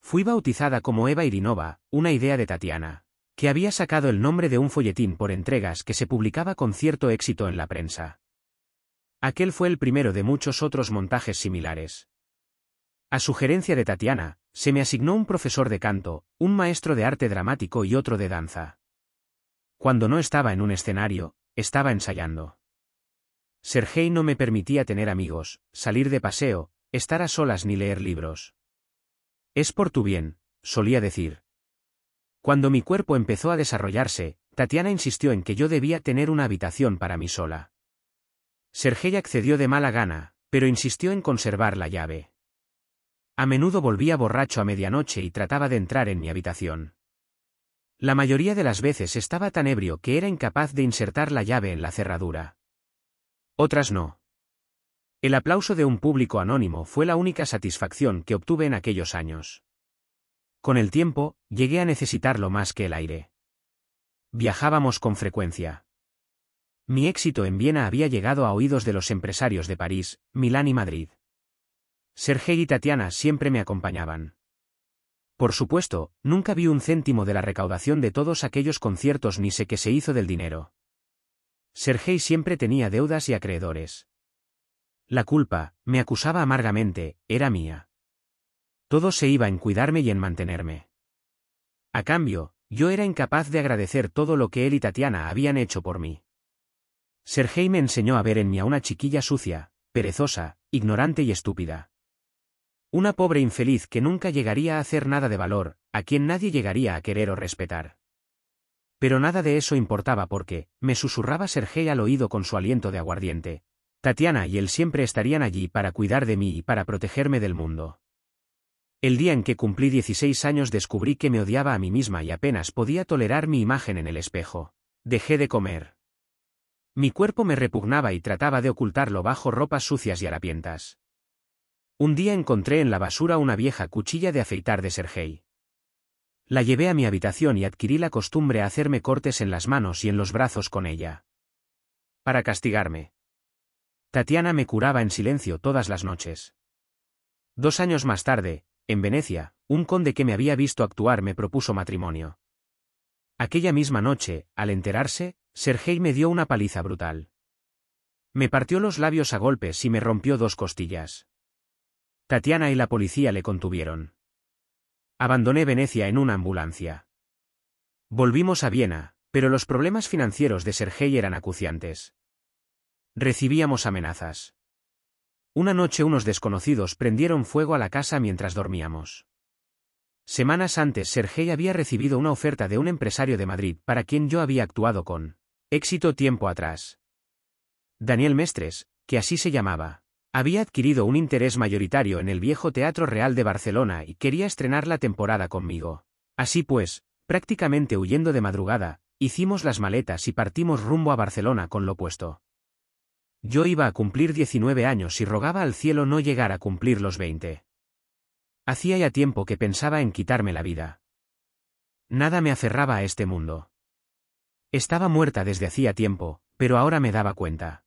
Fui bautizada como Eva Irinova, una idea de Tatiana, que había sacado el nombre de un folletín por entregas que se publicaba con cierto éxito en la prensa. Aquel fue el primero de muchos otros montajes similares. A sugerencia de Tatiana, se me asignó un profesor de canto, un maestro de arte dramático y otro de danza. Cuando no estaba en un escenario, estaba ensayando. Sergei no me permitía tener amigos, salir de paseo, estar a solas ni leer libros. Es por tu bien, solía decir. Cuando mi cuerpo empezó a desarrollarse, Tatiana insistió en que yo debía tener una habitación para mí sola. Sergei accedió de mala gana, pero insistió en conservar la llave. A menudo volvía borracho a medianoche y trataba de entrar en mi habitación. La mayoría de las veces estaba tan ebrio que era incapaz de insertar la llave en la cerradura. Otras no. El aplauso de un público anónimo fue la única satisfacción que obtuve en aquellos años. Con el tiempo, llegué a necesitarlo más que el aire. Viajábamos con frecuencia. Mi éxito en Viena había llegado a oídos de los empresarios de París, Milán y Madrid. Sergei y Tatiana siempre me acompañaban. Por supuesto, nunca vi un céntimo de la recaudación de todos aquellos conciertos ni sé qué se hizo del dinero. Sergei siempre tenía deudas y acreedores. La culpa, me acusaba amargamente, era mía. Todo se iba en cuidarme y en mantenerme. A cambio, yo era incapaz de agradecer todo lo que él y Tatiana habían hecho por mí. Sergei me enseñó a ver en mí a una chiquilla sucia, perezosa, ignorante y estúpida. Una pobre infeliz que nunca llegaría a hacer nada de valor, a quien nadie llegaría a querer o respetar. Pero nada de eso importaba porque, me susurraba Sergei al oído con su aliento de aguardiente. Tatiana y él siempre estarían allí para cuidar de mí y para protegerme del mundo. El día en que cumplí 16 años descubrí que me odiaba a mí misma y apenas podía tolerar mi imagen en el espejo. Dejé de comer. Mi cuerpo me repugnaba y trataba de ocultarlo bajo ropas sucias y harapientas. Un día encontré en la basura una vieja cuchilla de afeitar de Sergei. La llevé a mi habitación y adquirí la costumbre a hacerme cortes en las manos y en los brazos con ella. Para castigarme. Tatiana me curaba en silencio todas las noches. Dos años más tarde, en Venecia, un conde que me había visto actuar me propuso matrimonio. Aquella misma noche, al enterarse, Sergei me dio una paliza brutal. Me partió los labios a golpes y me rompió dos costillas. Tatiana y la policía le contuvieron. Abandoné Venecia en una ambulancia. Volvimos a Viena, pero los problemas financieros de Sergei eran acuciantes. Recibíamos amenazas. Una noche unos desconocidos prendieron fuego a la casa mientras dormíamos. Semanas antes Sergei había recibido una oferta de un empresario de Madrid para quien yo había actuado con éxito tiempo atrás. Daniel Mestres, que así se llamaba, había adquirido un interés mayoritario en el viejo Teatro Real de Barcelona y quería estrenar la temporada conmigo. Así pues, prácticamente huyendo de madrugada, hicimos las maletas y partimos rumbo a Barcelona con lo puesto. Yo iba a cumplir 19 años y rogaba al cielo no llegar a cumplir los 20. Hacía ya tiempo que pensaba en quitarme la vida. Nada me aferraba a este mundo. Estaba muerta desde hacía tiempo, pero ahora me daba cuenta.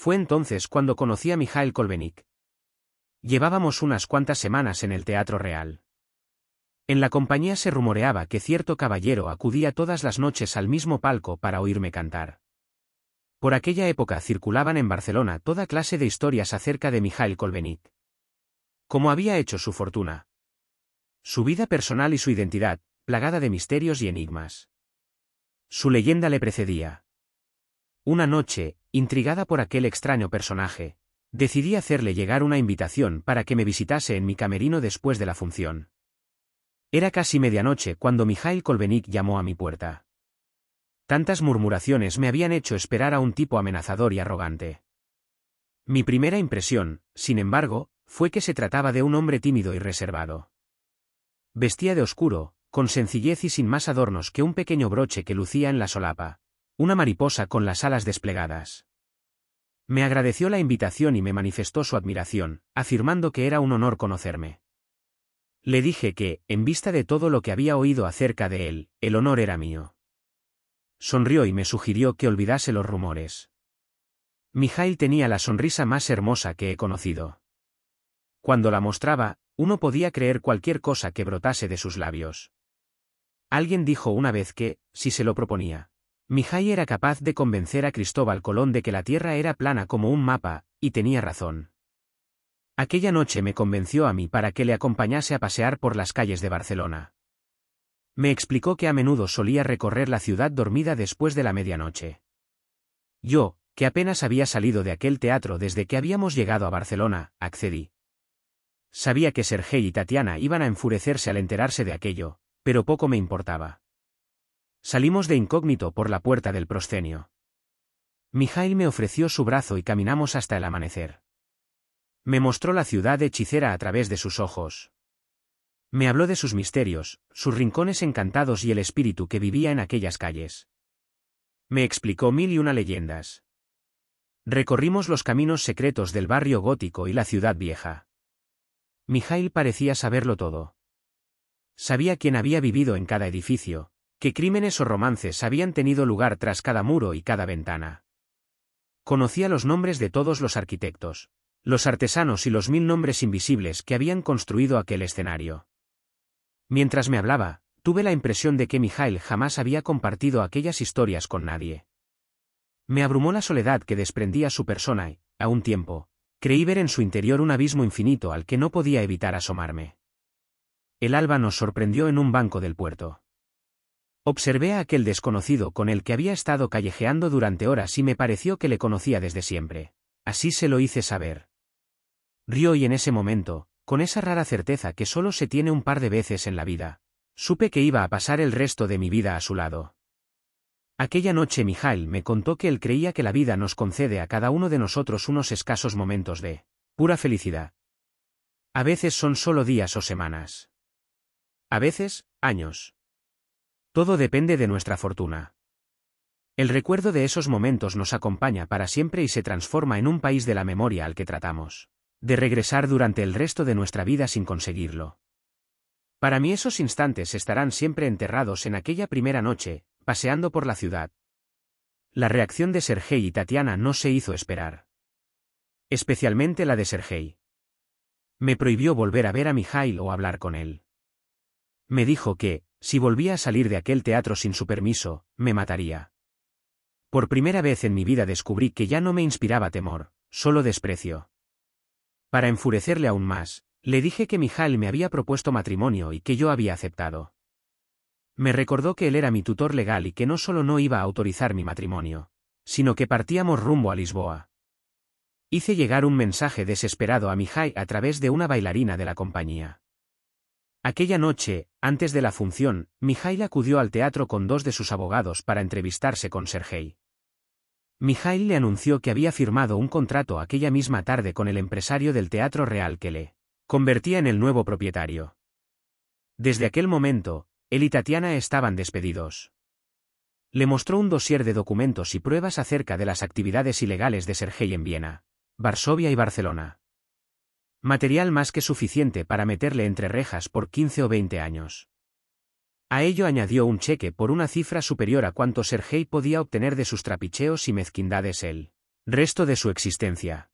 Fue entonces cuando conocí a Mijael Kolbenik. Llevábamos unas cuantas semanas en el Teatro Real. En la compañía se rumoreaba que cierto caballero acudía todas las noches al mismo palco para oírme cantar. Por aquella época circulaban en Barcelona toda clase de historias acerca de Mijael Kolbenik. Cómo había hecho su fortuna. Su vida personal y su identidad, plagada de misterios y enigmas. Su leyenda le precedía. Una noche, Intrigada por aquel extraño personaje, decidí hacerle llegar una invitación para que me visitase en mi camerino después de la función. Era casi medianoche cuando Mijail Kolbenik llamó a mi puerta. Tantas murmuraciones me habían hecho esperar a un tipo amenazador y arrogante. Mi primera impresión, sin embargo, fue que se trataba de un hombre tímido y reservado. Vestía de oscuro, con sencillez y sin más adornos que un pequeño broche que lucía en la solapa, una mariposa con las alas desplegadas. Me agradeció la invitación y me manifestó su admiración, afirmando que era un honor conocerme. Le dije que, en vista de todo lo que había oído acerca de él, el honor era mío. Sonrió y me sugirió que olvidase los rumores. Mijail tenía la sonrisa más hermosa que he conocido. Cuando la mostraba, uno podía creer cualquier cosa que brotase de sus labios. Alguien dijo una vez que, si se lo proponía, Mijay era capaz de convencer a Cristóbal Colón de que la Tierra era plana como un mapa, y tenía razón. Aquella noche me convenció a mí para que le acompañase a pasear por las calles de Barcelona. Me explicó que a menudo solía recorrer la ciudad dormida después de la medianoche. Yo, que apenas había salido de aquel teatro desde que habíamos llegado a Barcelona, accedí. Sabía que Sergei y Tatiana iban a enfurecerse al enterarse de aquello, pero poco me importaba. Salimos de incógnito por la puerta del proscenio. Mijail me ofreció su brazo y caminamos hasta el amanecer. Me mostró la ciudad hechicera a través de sus ojos. Me habló de sus misterios, sus rincones encantados y el espíritu que vivía en aquellas calles. Me explicó mil y una leyendas. Recorrimos los caminos secretos del barrio gótico y la ciudad vieja. Mijail parecía saberlo todo. Sabía quién había vivido en cada edificio, qué crímenes o romances habían tenido lugar tras cada muro y cada ventana. Conocía los nombres de todos los arquitectos, los artesanos y los mil nombres invisibles que habían construido aquel escenario. Mientras me hablaba, tuve la impresión de que Mijail jamás había compartido aquellas historias con nadie. Me abrumó la soledad que desprendía su persona y, a un tiempo, creí ver en su interior un abismo infinito al que no podía evitar asomarme. El alba nos sorprendió en un banco del puerto. Observé a aquel desconocido con el que había estado callejeando durante horas y me pareció que le conocía desde siempre. Así se lo hice saber. Río y en ese momento, con esa rara certeza que solo se tiene un par de veces en la vida, supe que iba a pasar el resto de mi vida a su lado. Aquella noche Mijail me contó que él creía que la vida nos concede a cada uno de nosotros unos escasos momentos de pura felicidad. A veces son solo días o semanas. A veces, años. Todo depende de nuestra fortuna. El recuerdo de esos momentos nos acompaña para siempre y se transforma en un país de la memoria al que tratamos de regresar durante el resto de nuestra vida sin conseguirlo. Para mí esos instantes estarán siempre enterrados en aquella primera noche, paseando por la ciudad. La reacción de Sergei y Tatiana no se hizo esperar. Especialmente la de Sergei. Me prohibió volver a ver a Mijail o hablar con él. Me dijo que, si volvía a salir de aquel teatro sin su permiso, me mataría. Por primera vez en mi vida descubrí que ya no me inspiraba temor, solo desprecio. Para enfurecerle aún más, le dije que Mijal me había propuesto matrimonio y que yo había aceptado. Me recordó que él era mi tutor legal y que no solo no iba a autorizar mi matrimonio, sino que partíamos rumbo a Lisboa. Hice llegar un mensaje desesperado a Mijai a través de una bailarina de la compañía. Aquella noche, antes de la función, Mijail acudió al teatro con dos de sus abogados para entrevistarse con Sergei. Mijail le anunció que había firmado un contrato aquella misma tarde con el empresario del Teatro Real que le convertía en el nuevo propietario. Desde aquel momento, él y Tatiana estaban despedidos. Le mostró un dosier de documentos y pruebas acerca de las actividades ilegales de Sergei en Viena, Varsovia y Barcelona. Material más que suficiente para meterle entre rejas por 15 o 20 años. A ello añadió un cheque por una cifra superior a cuanto Sergei podía obtener de sus trapicheos y mezquindades el resto de su existencia.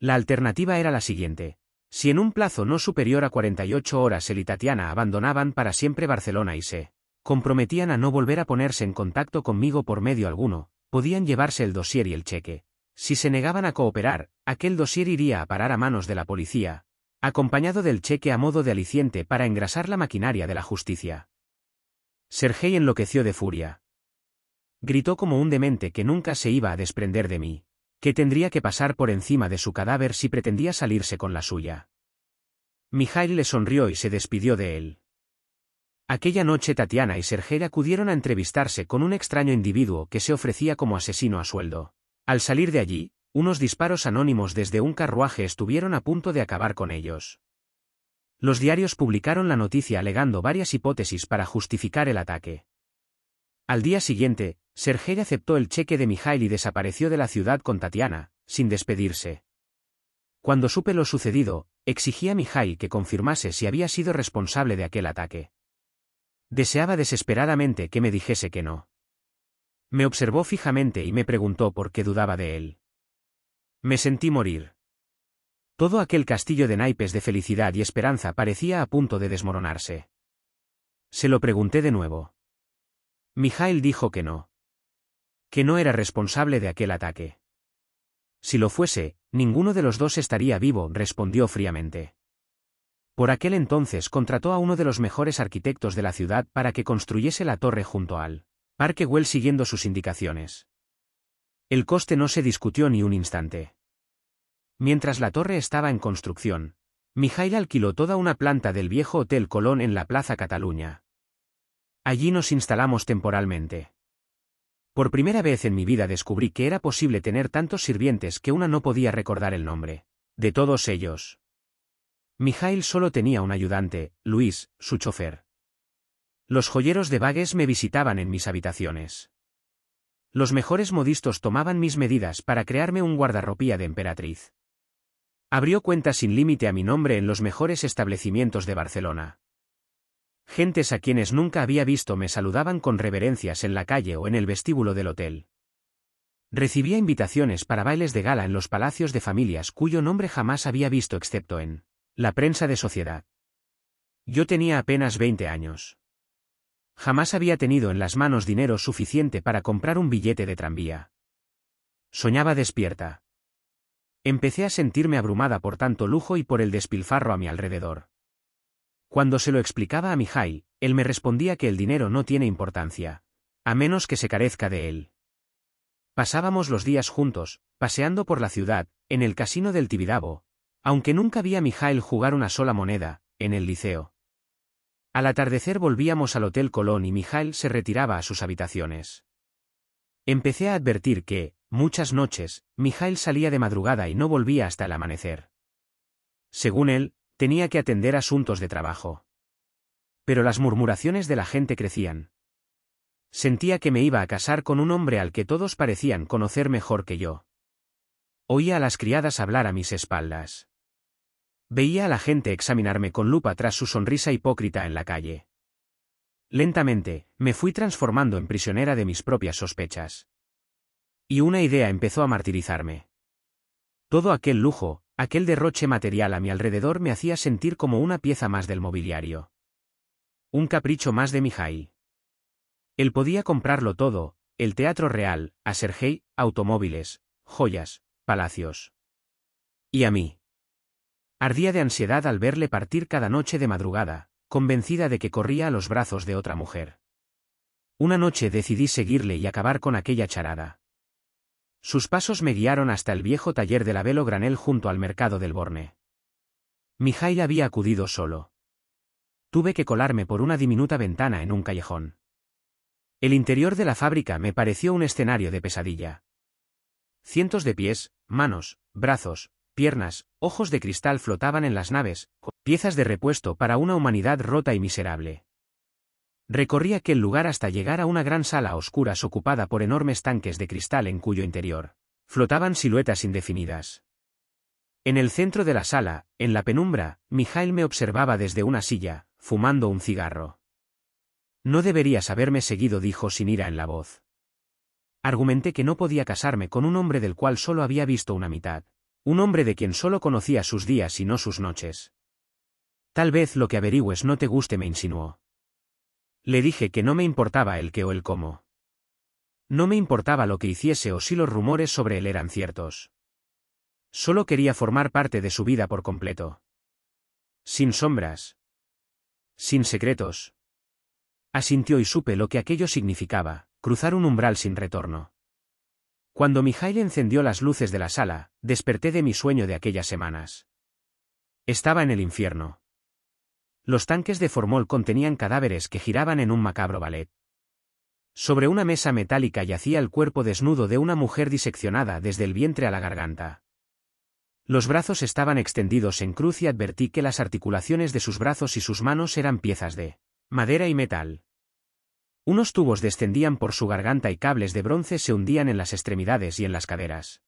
La alternativa era la siguiente. Si en un plazo no superior a 48 horas él y Tatiana abandonaban para siempre Barcelona y se comprometían a no volver a ponerse en contacto conmigo por medio alguno, podían llevarse el dossier y el cheque. Si se negaban a cooperar, aquel dosier iría a parar a manos de la policía, acompañado del cheque a modo de aliciente para engrasar la maquinaria de la justicia. Sergei enloqueció de furia. Gritó como un demente que nunca se iba a desprender de mí, que tendría que pasar por encima de su cadáver si pretendía salirse con la suya. Mijail le sonrió y se despidió de él. Aquella noche Tatiana y Sergei acudieron a entrevistarse con un extraño individuo que se ofrecía como asesino a sueldo. Al salir de allí, unos disparos anónimos desde un carruaje estuvieron a punto de acabar con ellos. Los diarios publicaron la noticia alegando varias hipótesis para justificar el ataque. Al día siguiente, Sergei aceptó el cheque de Mijail y desapareció de la ciudad con Tatiana, sin despedirse. Cuando supe lo sucedido, exigí a Mijail que confirmase si había sido responsable de aquel ataque. Deseaba desesperadamente que me dijese que no. Me observó fijamente y me preguntó por qué dudaba de él. Me sentí morir. Todo aquel castillo de naipes de felicidad y esperanza parecía a punto de desmoronarse. Se lo pregunté de nuevo. Mikhail dijo que no. Que no era responsable de aquel ataque. Si lo fuese, ninguno de los dos estaría vivo, respondió fríamente. Por aquel entonces contrató a uno de los mejores arquitectos de la ciudad para que construyese la torre junto al Parque Well siguiendo sus indicaciones. El coste no se discutió ni un instante. Mientras la torre estaba en construcción, Mijail alquiló toda una planta del viejo Hotel Colón en la Plaza Cataluña. Allí nos instalamos temporalmente. Por primera vez en mi vida descubrí que era posible tener tantos sirvientes que una no podía recordar el nombre. De todos ellos. Mijail solo tenía un ayudante, Luis, su chofer. Los joyeros de Vagues me visitaban en mis habitaciones. Los mejores modistos tomaban mis medidas para crearme un guardarropía de emperatriz. Abrió cuentas sin límite a mi nombre en los mejores establecimientos de Barcelona. Gentes a quienes nunca había visto me saludaban con reverencias en la calle o en el vestíbulo del hotel. Recibía invitaciones para bailes de gala en los palacios de familias cuyo nombre jamás había visto excepto en la prensa de sociedad. Yo tenía apenas 20 años. Jamás había tenido en las manos dinero suficiente para comprar un billete de tranvía. Soñaba despierta. Empecé a sentirme abrumada por tanto lujo y por el despilfarro a mi alrededor. Cuando se lo explicaba a Mijail, él me respondía que el dinero no tiene importancia, a menos que se carezca de él. Pasábamos los días juntos, paseando por la ciudad, en el casino del Tibidabo, aunque nunca vi a Mijail jugar una sola moneda, en el liceo. Al atardecer volvíamos al Hotel Colón y Mijail se retiraba a sus habitaciones. Empecé a advertir que, Muchas noches, Mijail salía de madrugada y no volvía hasta el amanecer. Según él, tenía que atender asuntos de trabajo. Pero las murmuraciones de la gente crecían. Sentía que me iba a casar con un hombre al que todos parecían conocer mejor que yo. Oía a las criadas hablar a mis espaldas. Veía a la gente examinarme con lupa tras su sonrisa hipócrita en la calle. Lentamente, me fui transformando en prisionera de mis propias sospechas. Y una idea empezó a martirizarme. Todo aquel lujo, aquel derroche material a mi alrededor me hacía sentir como una pieza más del mobiliario. Un capricho más de Mijai. Él podía comprarlo todo, el teatro real, a Sergei, automóviles, joyas, palacios. Y a mí. Ardía de ansiedad al verle partir cada noche de madrugada, convencida de que corría a los brazos de otra mujer. Una noche decidí seguirle y acabar con aquella charada. Sus pasos me guiaron hasta el viejo taller de la Velo Granel junto al mercado del Borne. Mijail había acudido solo. Tuve que colarme por una diminuta ventana en un callejón. El interior de la fábrica me pareció un escenario de pesadilla. Cientos de pies, manos, brazos, piernas, ojos de cristal flotaban en las naves, piezas de repuesto para una humanidad rota y miserable. Recorrí aquel lugar hasta llegar a una gran sala a oscuras ocupada por enormes tanques de cristal en cuyo interior flotaban siluetas indefinidas. En el centro de la sala, en la penumbra, Mijail me observaba desde una silla, fumando un cigarro. No deberías haberme seguido, dijo sin ira en la voz. Argumenté que no podía casarme con un hombre del cual solo había visto una mitad, un hombre de quien solo conocía sus días y no sus noches. Tal vez lo que averigües no te guste, me insinuó. Le dije que no me importaba el qué o el cómo. No me importaba lo que hiciese o si los rumores sobre él eran ciertos. Solo quería formar parte de su vida por completo. Sin sombras. Sin secretos. Asintió y supe lo que aquello significaba, cruzar un umbral sin retorno. Cuando Mijail encendió las luces de la sala, desperté de mi sueño de aquellas semanas. Estaba en el infierno. Los tanques de formol contenían cadáveres que giraban en un macabro ballet. Sobre una mesa metálica yacía el cuerpo desnudo de una mujer diseccionada desde el vientre a la garganta. Los brazos estaban extendidos en cruz y advertí que las articulaciones de sus brazos y sus manos eran piezas de madera y metal. Unos tubos descendían por su garganta y cables de bronce se hundían en las extremidades y en las caderas.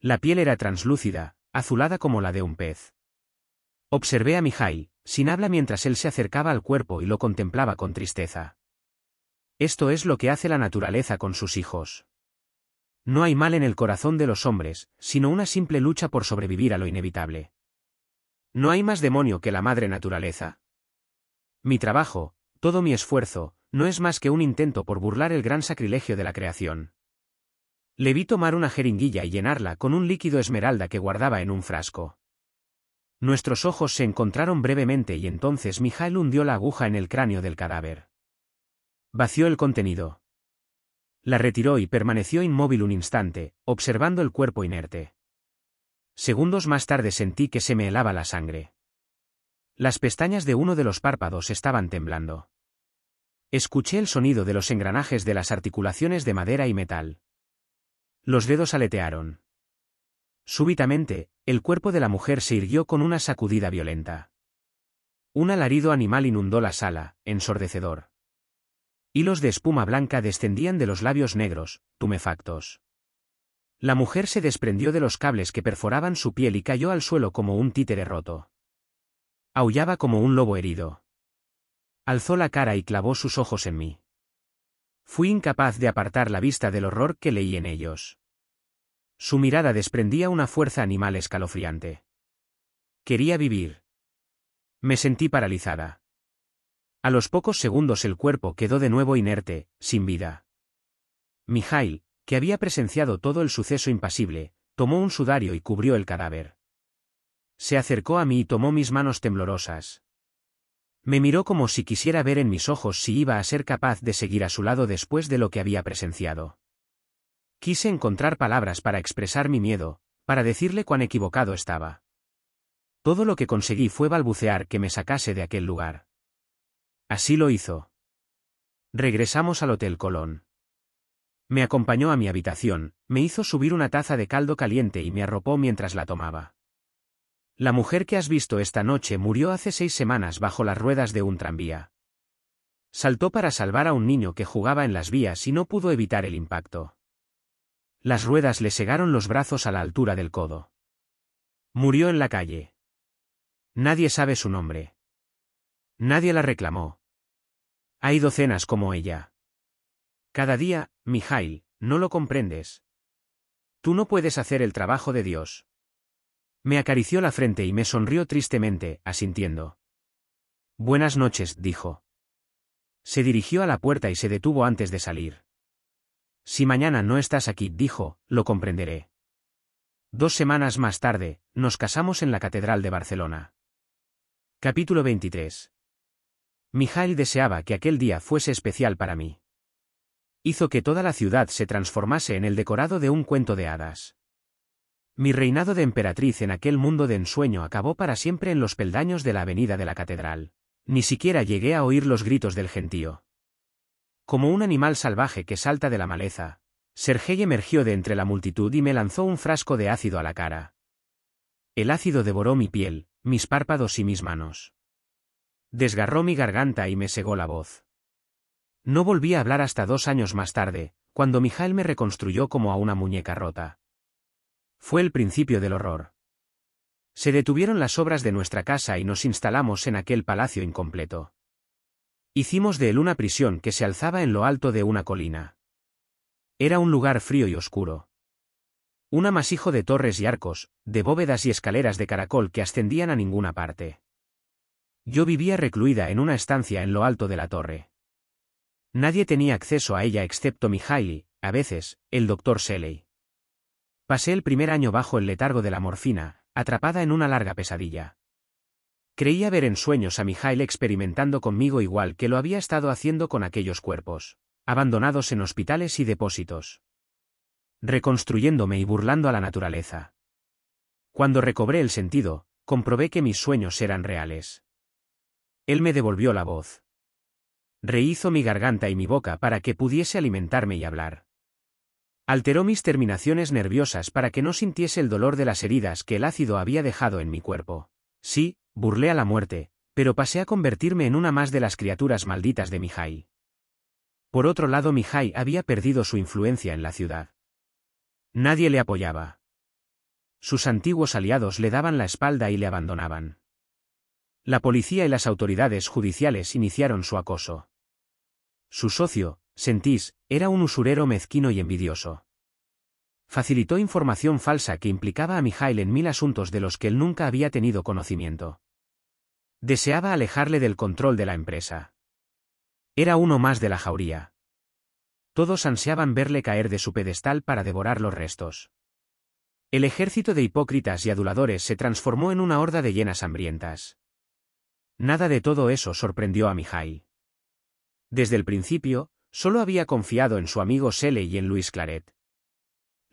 La piel era translúcida, azulada como la de un pez. Observé a Mihai, sin habla mientras él se acercaba al cuerpo y lo contemplaba con tristeza. Esto es lo que hace la naturaleza con sus hijos. No hay mal en el corazón de los hombres, sino una simple lucha por sobrevivir a lo inevitable. No hay más demonio que la madre naturaleza. Mi trabajo, todo mi esfuerzo, no es más que un intento por burlar el gran sacrilegio de la creación. Le vi tomar una jeringuilla y llenarla con un líquido esmeralda que guardaba en un frasco. Nuestros ojos se encontraron brevemente y entonces Mijael hundió la aguja en el cráneo del cadáver. Vació el contenido. La retiró y permaneció inmóvil un instante, observando el cuerpo inerte. Segundos más tarde sentí que se me helaba la sangre. Las pestañas de uno de los párpados estaban temblando. Escuché el sonido de los engranajes de las articulaciones de madera y metal. Los dedos aletearon. Súbitamente, el cuerpo de la mujer se irguió con una sacudida violenta. Un alarido animal inundó la sala, ensordecedor. Hilos de espuma blanca descendían de los labios negros, tumefactos. La mujer se desprendió de los cables que perforaban su piel y cayó al suelo como un títere roto. Aullaba como un lobo herido. Alzó la cara y clavó sus ojos en mí. Fui incapaz de apartar la vista del horror que leí en ellos. Su mirada desprendía una fuerza animal escalofriante. Quería vivir. Me sentí paralizada. A los pocos segundos el cuerpo quedó de nuevo inerte, sin vida. Mijail, que había presenciado todo el suceso impasible, tomó un sudario y cubrió el cadáver. Se acercó a mí y tomó mis manos temblorosas. Me miró como si quisiera ver en mis ojos si iba a ser capaz de seguir a su lado después de lo que había presenciado. Quise encontrar palabras para expresar mi miedo, para decirle cuán equivocado estaba. Todo lo que conseguí fue balbucear que me sacase de aquel lugar. Así lo hizo. Regresamos al Hotel Colón. Me acompañó a mi habitación, me hizo subir una taza de caldo caliente y me arropó mientras la tomaba. La mujer que has visto esta noche murió hace seis semanas bajo las ruedas de un tranvía. Saltó para salvar a un niño que jugaba en las vías y no pudo evitar el impacto. Las ruedas le segaron los brazos a la altura del codo. Murió en la calle. Nadie sabe su nombre. Nadie la reclamó. Hay docenas como ella. Cada día, Mijail, no lo comprendes. Tú no puedes hacer el trabajo de Dios. Me acarició la frente y me sonrió tristemente, asintiendo. Buenas noches, dijo. Se dirigió a la puerta y se detuvo antes de salir. Si mañana no estás aquí, dijo, lo comprenderé. Dos semanas más tarde, nos casamos en la Catedral de Barcelona. Capítulo 23. Mijail deseaba que aquel día fuese especial para mí. Hizo que toda la ciudad se transformase en el decorado de un cuento de hadas. Mi reinado de emperatriz en aquel mundo de ensueño acabó para siempre en los peldaños de la avenida de la catedral. Ni siquiera llegué a oír los gritos del gentío. Como un animal salvaje que salta de la maleza, Sergei emergió de entre la multitud y me lanzó un frasco de ácido a la cara. El ácido devoró mi piel, mis párpados y mis manos. Desgarró mi garganta y me cegó la voz. No volví a hablar hasta dos años más tarde, cuando Mijael me reconstruyó como a una muñeca rota. Fue el principio del horror. Se detuvieron las obras de nuestra casa y nos instalamos en aquel palacio incompleto. Hicimos de él una prisión que se alzaba en lo alto de una colina. Era un lugar frío y oscuro. Un amasijo de torres y arcos, de bóvedas y escaleras de caracol que ascendían a ninguna parte. Yo vivía recluida en una estancia en lo alto de la torre. Nadie tenía acceso a ella excepto Mihaly, a veces, el doctor Seley. Pasé el primer año bajo el letargo de la morfina, atrapada en una larga pesadilla. Creía ver en sueños a Mijail experimentando conmigo igual que lo había estado haciendo con aquellos cuerpos, abandonados en hospitales y depósitos. Reconstruyéndome y burlando a la naturaleza. Cuando recobré el sentido, comprobé que mis sueños eran reales. Él me devolvió la voz. Rehizo mi garganta y mi boca para que pudiese alimentarme y hablar. Alteró mis terminaciones nerviosas para que no sintiese el dolor de las heridas que el ácido había dejado en mi cuerpo. Sí, Burlé a la muerte, pero pasé a convertirme en una más de las criaturas malditas de Mijai. Por otro lado, Mijai había perdido su influencia en la ciudad. Nadie le apoyaba. Sus antiguos aliados le daban la espalda y le abandonaban. La policía y las autoridades judiciales iniciaron su acoso. Su socio, Sentís, era un usurero mezquino y envidioso facilitó información falsa que implicaba a Mijail en mil asuntos de los que él nunca había tenido conocimiento. Deseaba alejarle del control de la empresa. Era uno más de la jauría. Todos ansiaban verle caer de su pedestal para devorar los restos. El ejército de hipócritas y aduladores se transformó en una horda de llenas hambrientas. Nada de todo eso sorprendió a Mijail. Desde el principio, solo había confiado en su amigo Sele y en Luis Claret.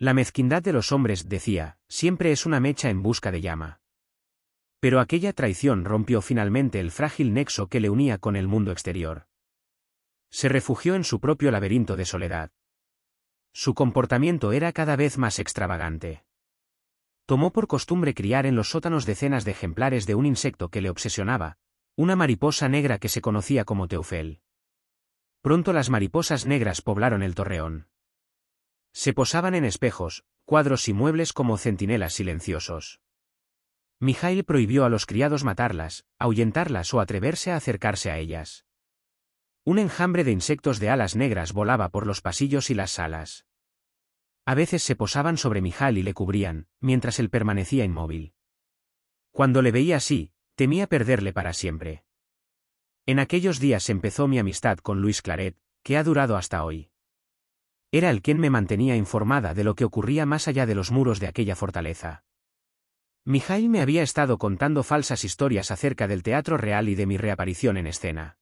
La mezquindad de los hombres, decía, siempre es una mecha en busca de llama. Pero aquella traición rompió finalmente el frágil nexo que le unía con el mundo exterior. Se refugió en su propio laberinto de soledad. Su comportamiento era cada vez más extravagante. Tomó por costumbre criar en los sótanos decenas de ejemplares de un insecto que le obsesionaba, una mariposa negra que se conocía como Teufel. Pronto las mariposas negras poblaron el torreón. Se posaban en espejos, cuadros y muebles como centinelas silenciosos. Mijail prohibió a los criados matarlas, ahuyentarlas o atreverse a acercarse a ellas. Un enjambre de insectos de alas negras volaba por los pasillos y las salas. A veces se posaban sobre Mijal y le cubrían, mientras él permanecía inmóvil. Cuando le veía así, temía perderle para siempre. En aquellos días empezó mi amistad con Luis Claret, que ha durado hasta hoy. Era el quien me mantenía informada de lo que ocurría más allá de los muros de aquella fortaleza. Mijail me había estado contando falsas historias acerca del teatro real y de mi reaparición en escena.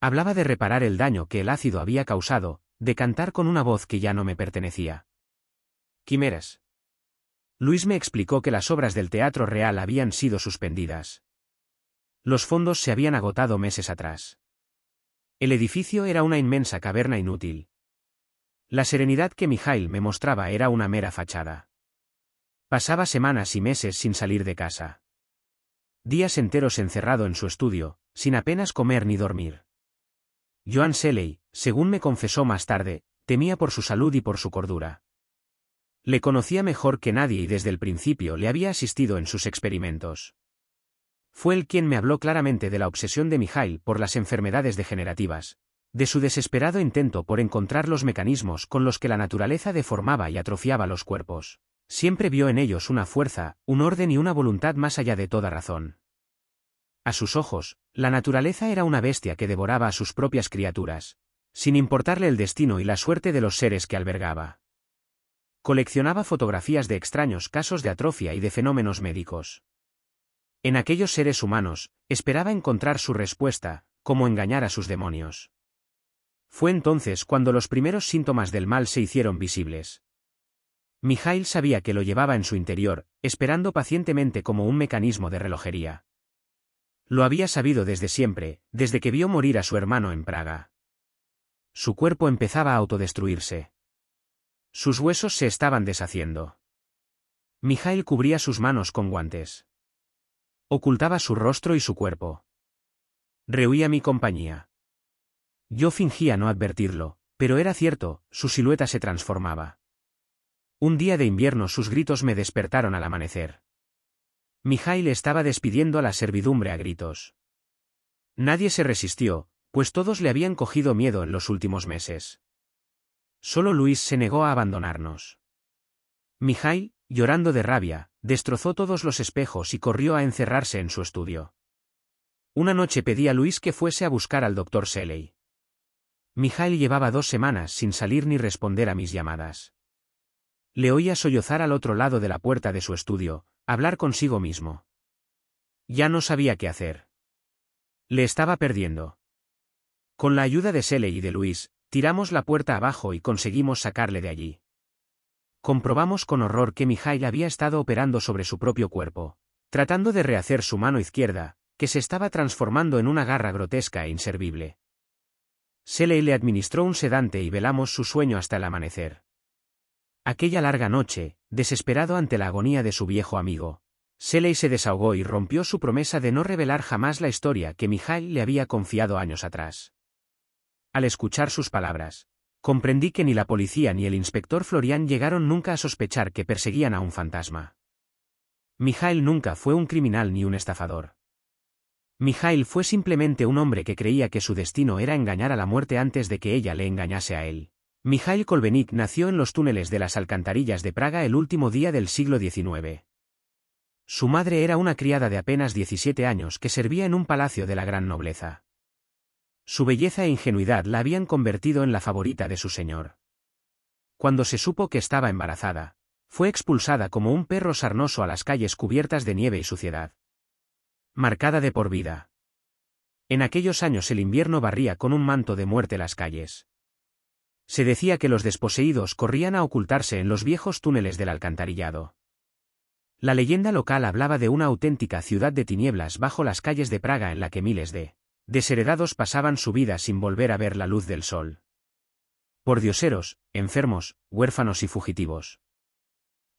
Hablaba de reparar el daño que el ácido había causado, de cantar con una voz que ya no me pertenecía. Quimeras. Luis me explicó que las obras del teatro real habían sido suspendidas. Los fondos se habían agotado meses atrás. El edificio era una inmensa caverna inútil, la serenidad que Mijail me mostraba era una mera fachada. Pasaba semanas y meses sin salir de casa. Días enteros encerrado en su estudio, sin apenas comer ni dormir. Joan Seley, según me confesó más tarde, temía por su salud y por su cordura. Le conocía mejor que nadie y desde el principio le había asistido en sus experimentos. Fue él quien me habló claramente de la obsesión de Mijail por las enfermedades degenerativas, de su desesperado intento por encontrar los mecanismos con los que la naturaleza deformaba y atrofiaba los cuerpos. Siempre vio en ellos una fuerza, un orden y una voluntad más allá de toda razón. A sus ojos, la naturaleza era una bestia que devoraba a sus propias criaturas, sin importarle el destino y la suerte de los seres que albergaba. Coleccionaba fotografías de extraños casos de atrofia y de fenómenos médicos. En aquellos seres humanos, esperaba encontrar su respuesta, como engañar a sus demonios. Fue entonces cuando los primeros síntomas del mal se hicieron visibles. Mijail sabía que lo llevaba en su interior, esperando pacientemente como un mecanismo de relojería. Lo había sabido desde siempre, desde que vio morir a su hermano en Praga. Su cuerpo empezaba a autodestruirse. Sus huesos se estaban deshaciendo. Mijail cubría sus manos con guantes. Ocultaba su rostro y su cuerpo. Rehuía mi compañía. Yo fingía no advertirlo, pero era cierto, su silueta se transformaba. Un día de invierno sus gritos me despertaron al amanecer. Mijail estaba despidiendo a la servidumbre a gritos. Nadie se resistió, pues todos le habían cogido miedo en los últimos meses. Solo Luis se negó a abandonarnos. Mijail, llorando de rabia, destrozó todos los espejos y corrió a encerrarse en su estudio. Una noche pedí a Luis que fuese a buscar al doctor Seley. Mijail llevaba dos semanas sin salir ni responder a mis llamadas. Le oía sollozar al otro lado de la puerta de su estudio, hablar consigo mismo. Ya no sabía qué hacer. Le estaba perdiendo. Con la ayuda de Sele y de Luis, tiramos la puerta abajo y conseguimos sacarle de allí. Comprobamos con horror que Mijail había estado operando sobre su propio cuerpo, tratando de rehacer su mano izquierda, que se estaba transformando en una garra grotesca e inservible. Seley le administró un sedante y velamos su sueño hasta el amanecer. Aquella larga noche, desesperado ante la agonía de su viejo amigo, Seley se desahogó y rompió su promesa de no revelar jamás la historia que Mijail le había confiado años atrás. Al escuchar sus palabras, comprendí que ni la policía ni el inspector Florian llegaron nunca a sospechar que perseguían a un fantasma. Mijail nunca fue un criminal ni un estafador. Mijail fue simplemente un hombre que creía que su destino era engañar a la muerte antes de que ella le engañase a él. Mijail Kolbenik nació en los túneles de las alcantarillas de Praga el último día del siglo XIX. Su madre era una criada de apenas 17 años que servía en un palacio de la gran nobleza. Su belleza e ingenuidad la habían convertido en la favorita de su señor. Cuando se supo que estaba embarazada, fue expulsada como un perro sarnoso a las calles cubiertas de nieve y suciedad marcada de por vida. En aquellos años el invierno barría con un manto de muerte las calles. Se decía que los desposeídos corrían a ocultarse en los viejos túneles del alcantarillado. La leyenda local hablaba de una auténtica ciudad de tinieblas bajo las calles de Praga en la que miles de desheredados pasaban su vida sin volver a ver la luz del sol. Por dioseros, enfermos, huérfanos y fugitivos.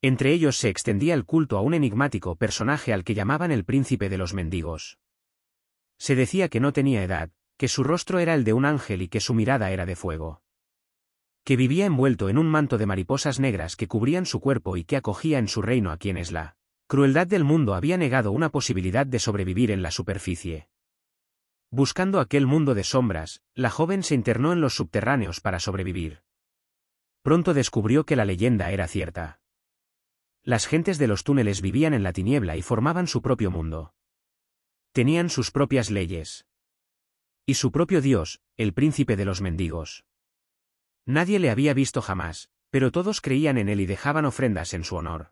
Entre ellos se extendía el culto a un enigmático personaje al que llamaban el príncipe de los mendigos. Se decía que no tenía edad, que su rostro era el de un ángel y que su mirada era de fuego. Que vivía envuelto en un manto de mariposas negras que cubrían su cuerpo y que acogía en su reino a quienes la crueldad del mundo había negado una posibilidad de sobrevivir en la superficie. Buscando aquel mundo de sombras, la joven se internó en los subterráneos para sobrevivir. Pronto descubrió que la leyenda era cierta. Las gentes de los túneles vivían en la tiniebla y formaban su propio mundo. Tenían sus propias leyes. Y su propio Dios, el príncipe de los mendigos. Nadie le había visto jamás, pero todos creían en él y dejaban ofrendas en su honor.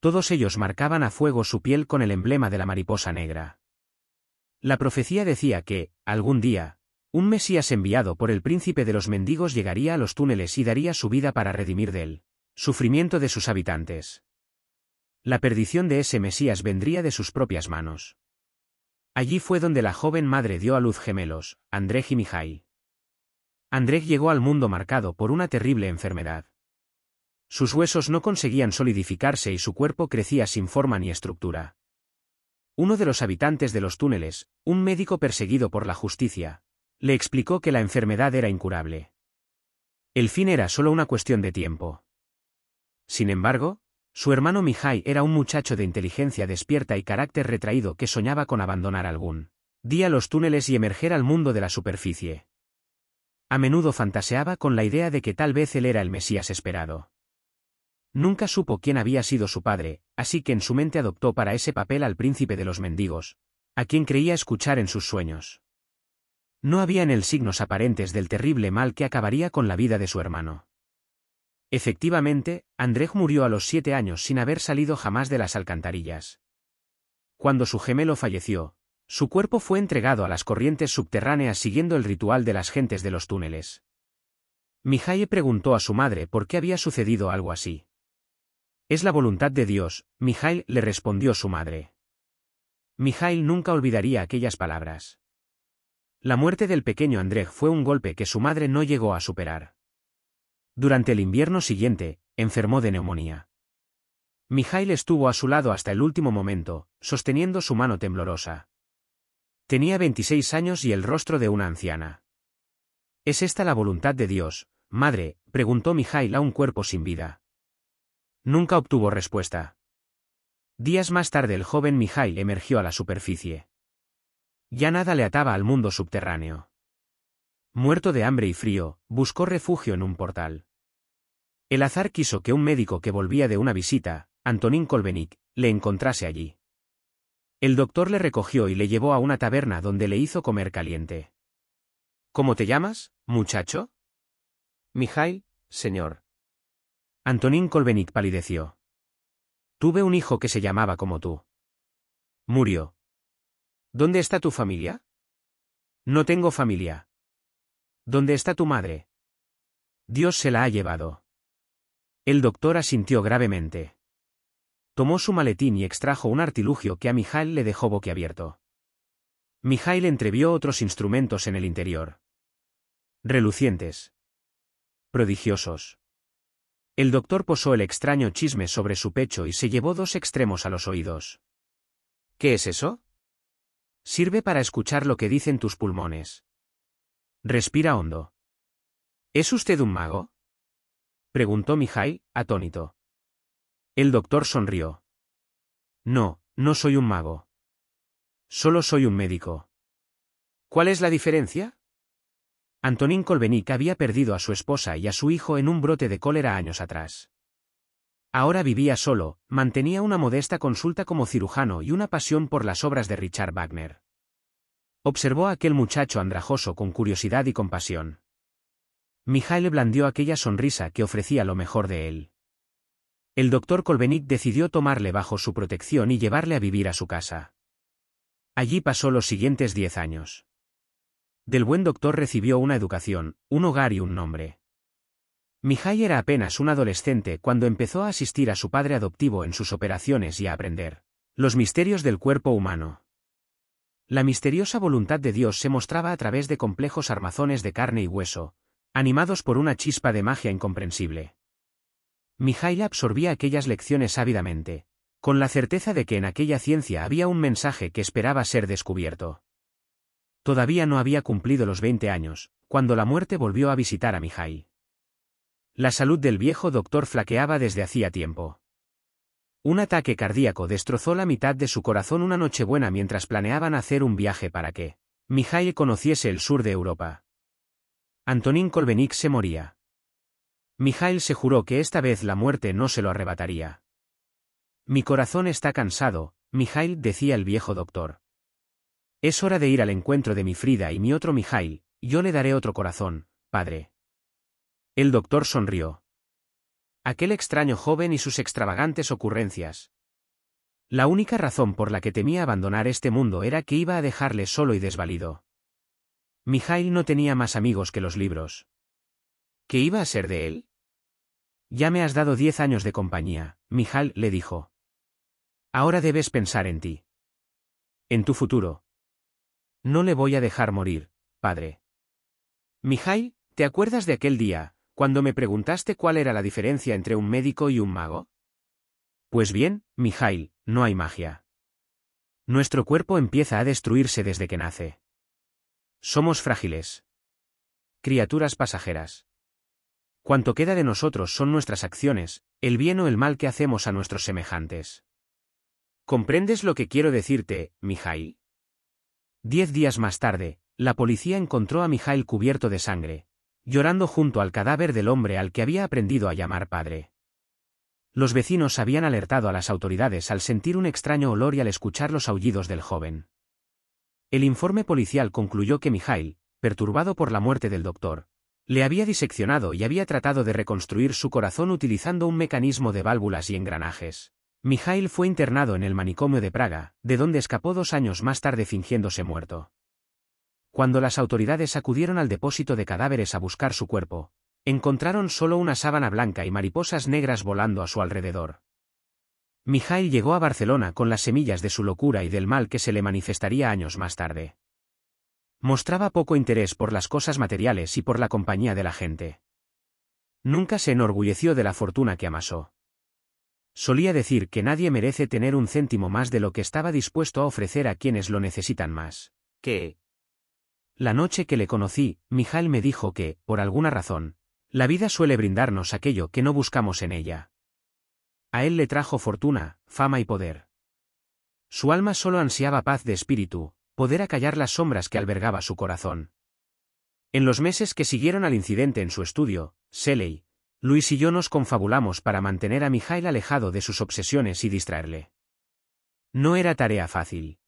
Todos ellos marcaban a fuego su piel con el emblema de la mariposa negra. La profecía decía que, algún día, un Mesías enviado por el príncipe de los mendigos llegaría a los túneles y daría su vida para redimir de él. Sufrimiento de sus habitantes. La perdición de ese Mesías vendría de sus propias manos. Allí fue donde la joven madre dio a luz gemelos, Andrej y Mijai. Andrej llegó al mundo marcado por una terrible enfermedad. Sus huesos no conseguían solidificarse y su cuerpo crecía sin forma ni estructura. Uno de los habitantes de los túneles, un médico perseguido por la justicia, le explicó que la enfermedad era incurable. El fin era solo una cuestión de tiempo. Sin embargo, su hermano Mihai era un muchacho de inteligencia despierta y carácter retraído que soñaba con abandonar algún día los túneles y emerger al mundo de la superficie. A menudo fantaseaba con la idea de que tal vez él era el Mesías esperado. Nunca supo quién había sido su padre, así que en su mente adoptó para ese papel al príncipe de los mendigos, a quien creía escuchar en sus sueños. No había en él signos aparentes del terrible mal que acabaría con la vida de su hermano. Efectivamente, Andrej murió a los siete años sin haber salido jamás de las alcantarillas. Cuando su gemelo falleció, su cuerpo fue entregado a las corrientes subterráneas siguiendo el ritual de las gentes de los túneles. Mijaye preguntó a su madre por qué había sucedido algo así. Es la voluntad de Dios, Mijail le respondió su madre. Mijail nunca olvidaría aquellas palabras. La muerte del pequeño Andrej fue un golpe que su madre no llegó a superar. Durante el invierno siguiente, enfermó de neumonía. Mijail estuvo a su lado hasta el último momento, sosteniendo su mano temblorosa. Tenía 26 años y el rostro de una anciana. ¿Es esta la voluntad de Dios, madre? preguntó Mijail a un cuerpo sin vida. Nunca obtuvo respuesta. Días más tarde el joven Mijail emergió a la superficie. Ya nada le ataba al mundo subterráneo. Muerto de hambre y frío, buscó refugio en un portal. El azar quiso que un médico que volvía de una visita, Antonín Kolbenik, le encontrase allí. El doctor le recogió y le llevó a una taberna donde le hizo comer caliente. ¿Cómo te llamas, muchacho? Mijail, señor. Antonín Kolbenik palideció. Tuve un hijo que se llamaba como tú. Murió. ¿Dónde está tu familia? No tengo familia, ¿Dónde está tu madre? Dios se la ha llevado. El doctor asintió gravemente. Tomó su maletín y extrajo un artilugio que a Mijail le dejó boquiabierto. Mijail entrevió otros instrumentos en el interior. Relucientes. Prodigiosos. El doctor posó el extraño chisme sobre su pecho y se llevó dos extremos a los oídos. ¿Qué es eso? Sirve para escuchar lo que dicen tus pulmones. Respira hondo. ¿Es usted un mago? preguntó Mihai, atónito. El doctor sonrió. No, no soy un mago. Solo soy un médico. ¿Cuál es la diferencia? Antonín Kolbenik había perdido a su esposa y a su hijo en un brote de cólera años atrás. Ahora vivía solo, mantenía una modesta consulta como cirujano y una pasión por las obras de Richard Wagner. Observó a aquel muchacho andrajoso con curiosidad y compasión. le blandió aquella sonrisa que ofrecía lo mejor de él. El doctor Kolbenik decidió tomarle bajo su protección y llevarle a vivir a su casa. Allí pasó los siguientes diez años. Del buen doctor recibió una educación, un hogar y un nombre. Mijai era apenas un adolescente cuando empezó a asistir a su padre adoptivo en sus operaciones y a aprender los misterios del cuerpo humano. La misteriosa voluntad de Dios se mostraba a través de complejos armazones de carne y hueso, animados por una chispa de magia incomprensible. Mijail absorbía aquellas lecciones ávidamente, con la certeza de que en aquella ciencia había un mensaje que esperaba ser descubierto. Todavía no había cumplido los veinte años, cuando la muerte volvió a visitar a Mijail. La salud del viejo doctor flaqueaba desde hacía tiempo. Un ataque cardíaco destrozó la mitad de su corazón una nochebuena mientras planeaban hacer un viaje para que Mijail conociese el sur de Europa. Antonín Kolbenik se moría. Mijail se juró que esta vez la muerte no se lo arrebataría. Mi corazón está cansado, Mijail decía el viejo doctor. Es hora de ir al encuentro de mi Frida y mi otro Mijail, yo le daré otro corazón, padre. El doctor sonrió aquel extraño joven y sus extravagantes ocurrencias. La única razón por la que temía abandonar este mundo era que iba a dejarle solo y desvalido. Mijail no tenía más amigos que los libros. ¿Qué iba a ser de él? Ya me has dado diez años de compañía, Mijail le dijo. Ahora debes pensar en ti. En tu futuro. No le voy a dejar morir, padre. Mijail, ¿te acuerdas de aquel día, cuando me preguntaste cuál era la diferencia entre un médico y un mago? Pues bien, Mijail, no hay magia. Nuestro cuerpo empieza a destruirse desde que nace. Somos frágiles. Criaturas pasajeras. Cuanto queda de nosotros son nuestras acciones, el bien o el mal que hacemos a nuestros semejantes. ¿Comprendes lo que quiero decirte, Mijail? Diez días más tarde, la policía encontró a Mijail cubierto de sangre, llorando junto al cadáver del hombre al que había aprendido a llamar padre. Los vecinos habían alertado a las autoridades al sentir un extraño olor y al escuchar los aullidos del joven. El informe policial concluyó que Mijail, perturbado por la muerte del doctor, le había diseccionado y había tratado de reconstruir su corazón utilizando un mecanismo de válvulas y engranajes. Mijail fue internado en el manicomio de Praga, de donde escapó dos años más tarde fingiéndose muerto. Cuando las autoridades acudieron al depósito de cadáveres a buscar su cuerpo, encontraron solo una sábana blanca y mariposas negras volando a su alrededor. Mijail llegó a Barcelona con las semillas de su locura y del mal que se le manifestaría años más tarde. Mostraba poco interés por las cosas materiales y por la compañía de la gente. Nunca se enorgulleció de la fortuna que amasó. Solía decir que nadie merece tener un céntimo más de lo que estaba dispuesto a ofrecer a quienes lo necesitan más. ¿Qué? La noche que le conocí, Mijal me dijo que, por alguna razón, la vida suele brindarnos aquello que no buscamos en ella. A él le trajo fortuna, fama y poder. Su alma solo ansiaba paz de espíritu, poder acallar las sombras que albergaba su corazón. En los meses que siguieron al incidente en su estudio, Seley, Luis y yo nos confabulamos para mantener a Mijail alejado de sus obsesiones y distraerle. No era tarea fácil.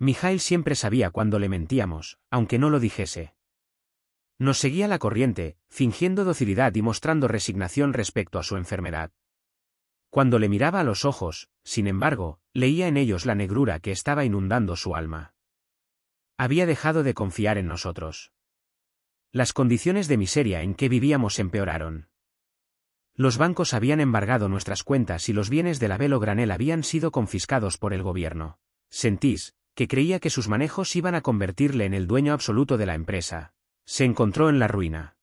Mijail siempre sabía cuando le mentíamos, aunque no lo dijese. Nos seguía la corriente, fingiendo docilidad y mostrando resignación respecto a su enfermedad. Cuando le miraba a los ojos, sin embargo, leía en ellos la negrura que estaba inundando su alma. Había dejado de confiar en nosotros. Las condiciones de miseria en que vivíamos empeoraron. Los bancos habían embargado nuestras cuentas y los bienes de la Velo Granel habían sido confiscados por el gobierno. Sentís, que creía que sus manejos iban a convertirle en el dueño absoluto de la empresa, se encontró en la ruina.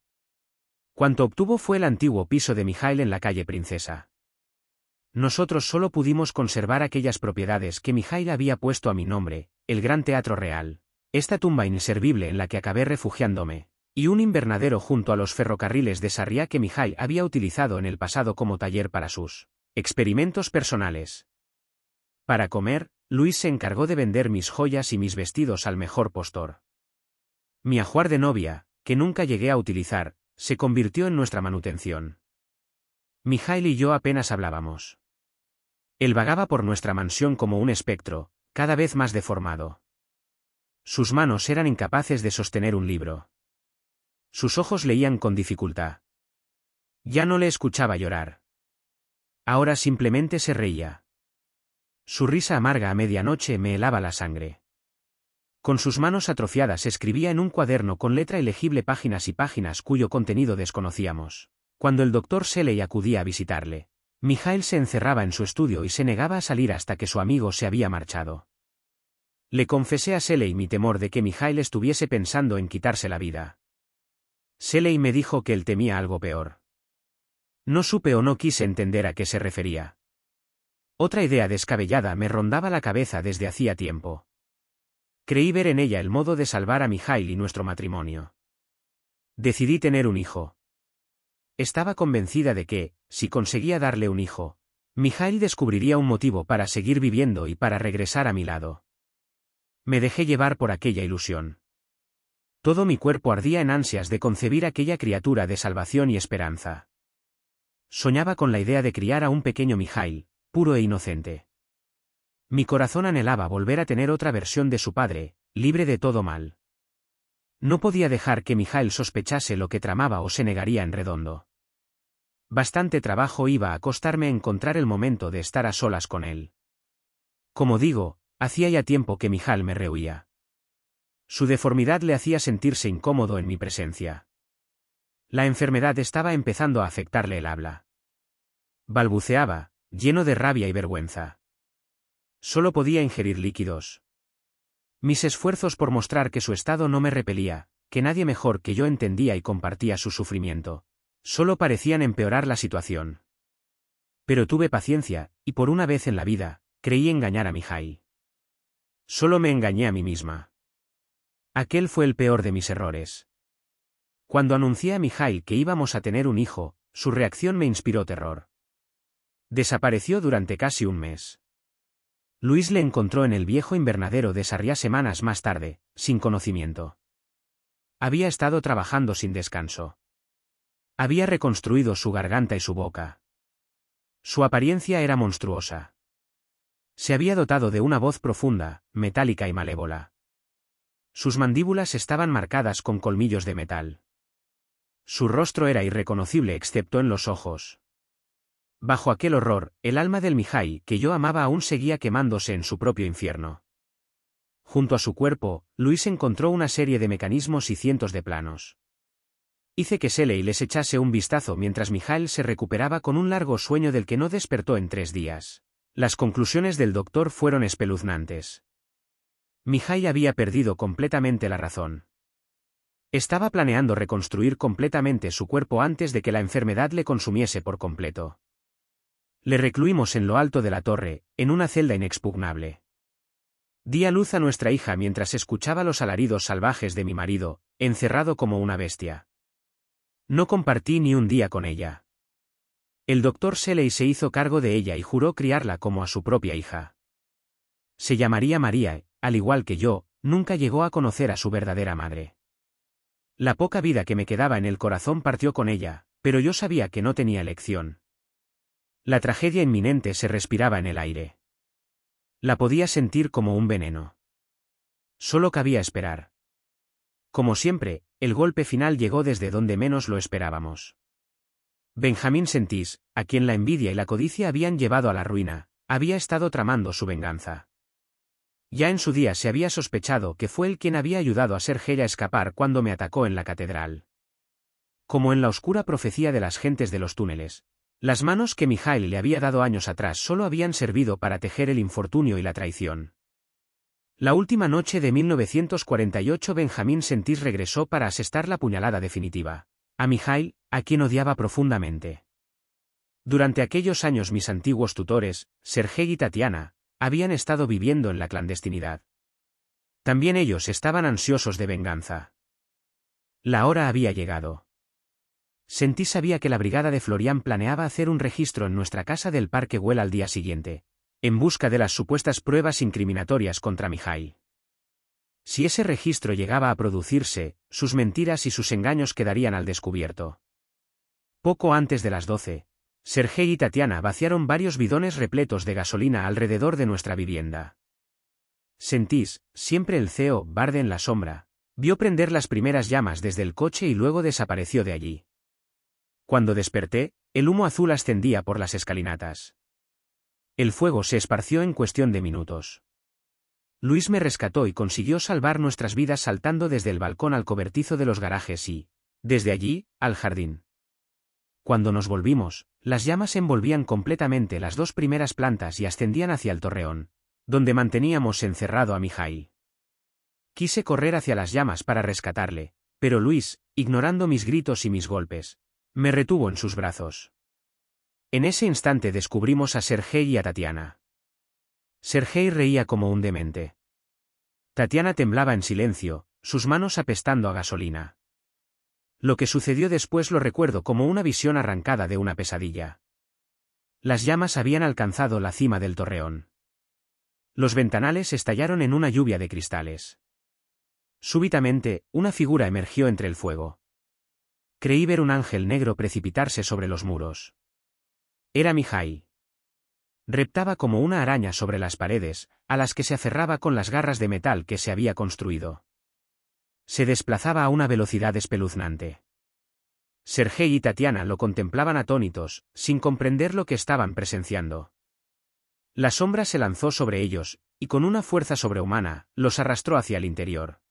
Cuanto obtuvo fue el antiguo piso de Mijail en la calle Princesa. Nosotros solo pudimos conservar aquellas propiedades que Mijail había puesto a mi nombre, el Gran Teatro Real, esta tumba inservible en la que acabé refugiándome, y un invernadero junto a los ferrocarriles de Sarriá que Mijail había utilizado en el pasado como taller para sus experimentos personales. Para comer, Luis se encargó de vender mis joyas y mis vestidos al mejor postor. Mi ajuar de novia, que nunca llegué a utilizar, se convirtió en nuestra manutención. Mijail y yo apenas hablábamos. Él vagaba por nuestra mansión como un espectro, cada vez más deformado. Sus manos eran incapaces de sostener un libro. Sus ojos leían con dificultad. Ya no le escuchaba llorar. Ahora simplemente se reía. Su risa amarga a medianoche me helaba la sangre. Con sus manos atrofiadas escribía en un cuaderno con letra elegible páginas y páginas cuyo contenido desconocíamos. Cuando el doctor Seley acudía a visitarle, mijail se encerraba en su estudio y se negaba a salir hasta que su amigo se había marchado. Le confesé a Seley mi temor de que mijail estuviese pensando en quitarse la vida. Seley me dijo que él temía algo peor. No supe o no quise entender a qué se refería. Otra idea descabellada me rondaba la cabeza desde hacía tiempo. Creí ver en ella el modo de salvar a Mijail y nuestro matrimonio. Decidí tener un hijo. Estaba convencida de que, si conseguía darle un hijo, Mijail descubriría un motivo para seguir viviendo y para regresar a mi lado. Me dejé llevar por aquella ilusión. Todo mi cuerpo ardía en ansias de concebir aquella criatura de salvación y esperanza. Soñaba con la idea de criar a un pequeño Mijail, puro e inocente. Mi corazón anhelaba volver a tener otra versión de su padre, libre de todo mal. No podía dejar que Mijal sospechase lo que tramaba o se negaría en redondo. Bastante trabajo iba a costarme encontrar el momento de estar a solas con él. Como digo, hacía ya tiempo que Mijal me rehuía. Su deformidad le hacía sentirse incómodo en mi presencia. La enfermedad estaba empezando a afectarle el habla. Balbuceaba, lleno de rabia y vergüenza. Solo podía ingerir líquidos. Mis esfuerzos por mostrar que su estado no me repelía, que nadie mejor que yo entendía y compartía su sufrimiento, solo parecían empeorar la situación. Pero tuve paciencia, y por una vez en la vida, creí engañar a mijail Solo me engañé a mí misma. Aquel fue el peor de mis errores. Cuando anuncié a Mijail que íbamos a tener un hijo, su reacción me inspiró terror. Desapareció durante casi un mes. Luis le encontró en el viejo invernadero de Sarriá semanas más tarde, sin conocimiento. Había estado trabajando sin descanso. Había reconstruido su garganta y su boca. Su apariencia era monstruosa. Se había dotado de una voz profunda, metálica y malévola. Sus mandíbulas estaban marcadas con colmillos de metal. Su rostro era irreconocible excepto en los ojos. Bajo aquel horror, el alma del Mihai que yo amaba aún seguía quemándose en su propio infierno. Junto a su cuerpo, Luis encontró una serie de mecanismos y cientos de planos. Hice que Seley les echase un vistazo mientras Mijael se recuperaba con un largo sueño del que no despertó en tres días. Las conclusiones del doctor fueron espeluznantes. Mijai había perdido completamente la razón. Estaba planeando reconstruir completamente su cuerpo antes de que la enfermedad le consumiese por completo. Le recluimos en lo alto de la torre, en una celda inexpugnable. Día a luz a nuestra hija mientras escuchaba los alaridos salvajes de mi marido, encerrado como una bestia. No compartí ni un día con ella. El doctor Seley se hizo cargo de ella y juró criarla como a su propia hija. Se llamaría María, al igual que yo, nunca llegó a conocer a su verdadera madre. La poca vida que me quedaba en el corazón partió con ella, pero yo sabía que no tenía elección. La tragedia inminente se respiraba en el aire. La podía sentir como un veneno. Solo cabía esperar. Como siempre, el golpe final llegó desde donde menos lo esperábamos. Benjamín Sentís, a quien la envidia y la codicia habían llevado a la ruina, había estado tramando su venganza. Ya en su día se había sospechado que fue él quien había ayudado a Sergei a escapar cuando me atacó en la catedral. Como en la oscura profecía de las gentes de los túneles, las manos que Mijail le había dado años atrás solo habían servido para tejer el infortunio y la traición. La última noche de 1948 Benjamín Sentís regresó para asestar la puñalada definitiva. A Mijail, a quien odiaba profundamente. Durante aquellos años mis antiguos tutores, Sergei y Tatiana, habían estado viviendo en la clandestinidad. También ellos estaban ansiosos de venganza. La hora había llegado. Sentí sabía que la brigada de Florian planeaba hacer un registro en nuestra casa del Parque huela al día siguiente, en busca de las supuestas pruebas incriminatorias contra Mijail. Si ese registro llegaba a producirse, sus mentiras y sus engaños quedarían al descubierto. Poco antes de las doce, Sergei y Tatiana vaciaron varios bidones repletos de gasolina alrededor de nuestra vivienda. Sentís, siempre el CEO, barde en la sombra, vio prender las primeras llamas desde el coche y luego desapareció de allí. Cuando desperté, el humo azul ascendía por las escalinatas. El fuego se esparció en cuestión de minutos. Luis me rescató y consiguió salvar nuestras vidas saltando desde el balcón al cobertizo de los garajes y, desde allí, al jardín. Cuando nos volvimos, las llamas envolvían completamente las dos primeras plantas y ascendían hacia el torreón, donde manteníamos encerrado a Mijai. Quise correr hacia las llamas para rescatarle, pero Luis, ignorando mis gritos y mis golpes, me retuvo en sus brazos. En ese instante descubrimos a Sergei y a Tatiana. Sergei reía como un demente. Tatiana temblaba en silencio, sus manos apestando a gasolina. Lo que sucedió después lo recuerdo como una visión arrancada de una pesadilla. Las llamas habían alcanzado la cima del torreón. Los ventanales estallaron en una lluvia de cristales. Súbitamente, una figura emergió entre el fuego. Creí ver un ángel negro precipitarse sobre los muros. Era Mihai. Reptaba como una araña sobre las paredes, a las que se aferraba con las garras de metal que se había construido. Se desplazaba a una velocidad espeluznante. Sergei y Tatiana lo contemplaban atónitos, sin comprender lo que estaban presenciando. La sombra se lanzó sobre ellos, y con una fuerza sobrehumana, los arrastró hacia el interior.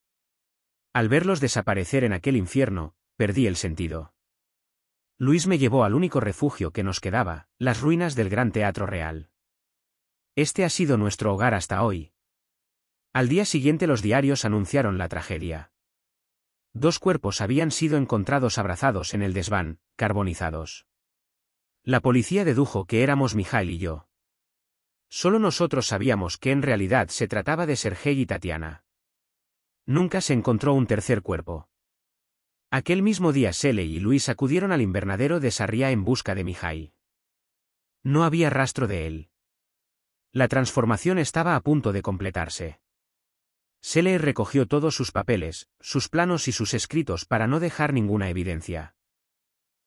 Al verlos desaparecer en aquel infierno, perdí el sentido. Luis me llevó al único refugio que nos quedaba, las ruinas del Gran Teatro Real. Este ha sido nuestro hogar hasta hoy. Al día siguiente los diarios anunciaron la tragedia. Dos cuerpos habían sido encontrados abrazados en el desván, carbonizados. La policía dedujo que éramos Mijail y yo. Solo nosotros sabíamos que en realidad se trataba de Sergei y Tatiana. Nunca se encontró un tercer cuerpo. Aquel mismo día Sele y Luis acudieron al invernadero de Sarria en busca de Mihai. No había rastro de él. La transformación estaba a punto de completarse. Sele recogió todos sus papeles, sus planos y sus escritos para no dejar ninguna evidencia.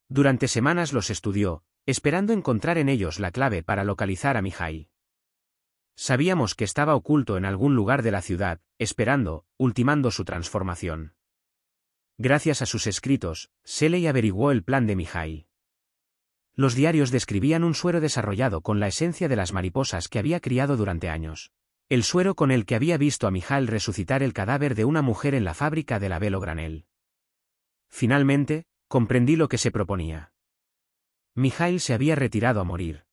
Durante semanas los estudió, esperando encontrar en ellos la clave para localizar a Mihai. Sabíamos que estaba oculto en algún lugar de la ciudad, esperando, ultimando su transformación. Gracias a sus escritos, Seley averiguó el plan de Mijail. Los diarios describían un suero desarrollado con la esencia de las mariposas que había criado durante años. El suero con el que había visto a Mijail resucitar el cadáver de una mujer en la fábrica de la Velo Granel. Finalmente, comprendí lo que se proponía. Mijail se había retirado a morir.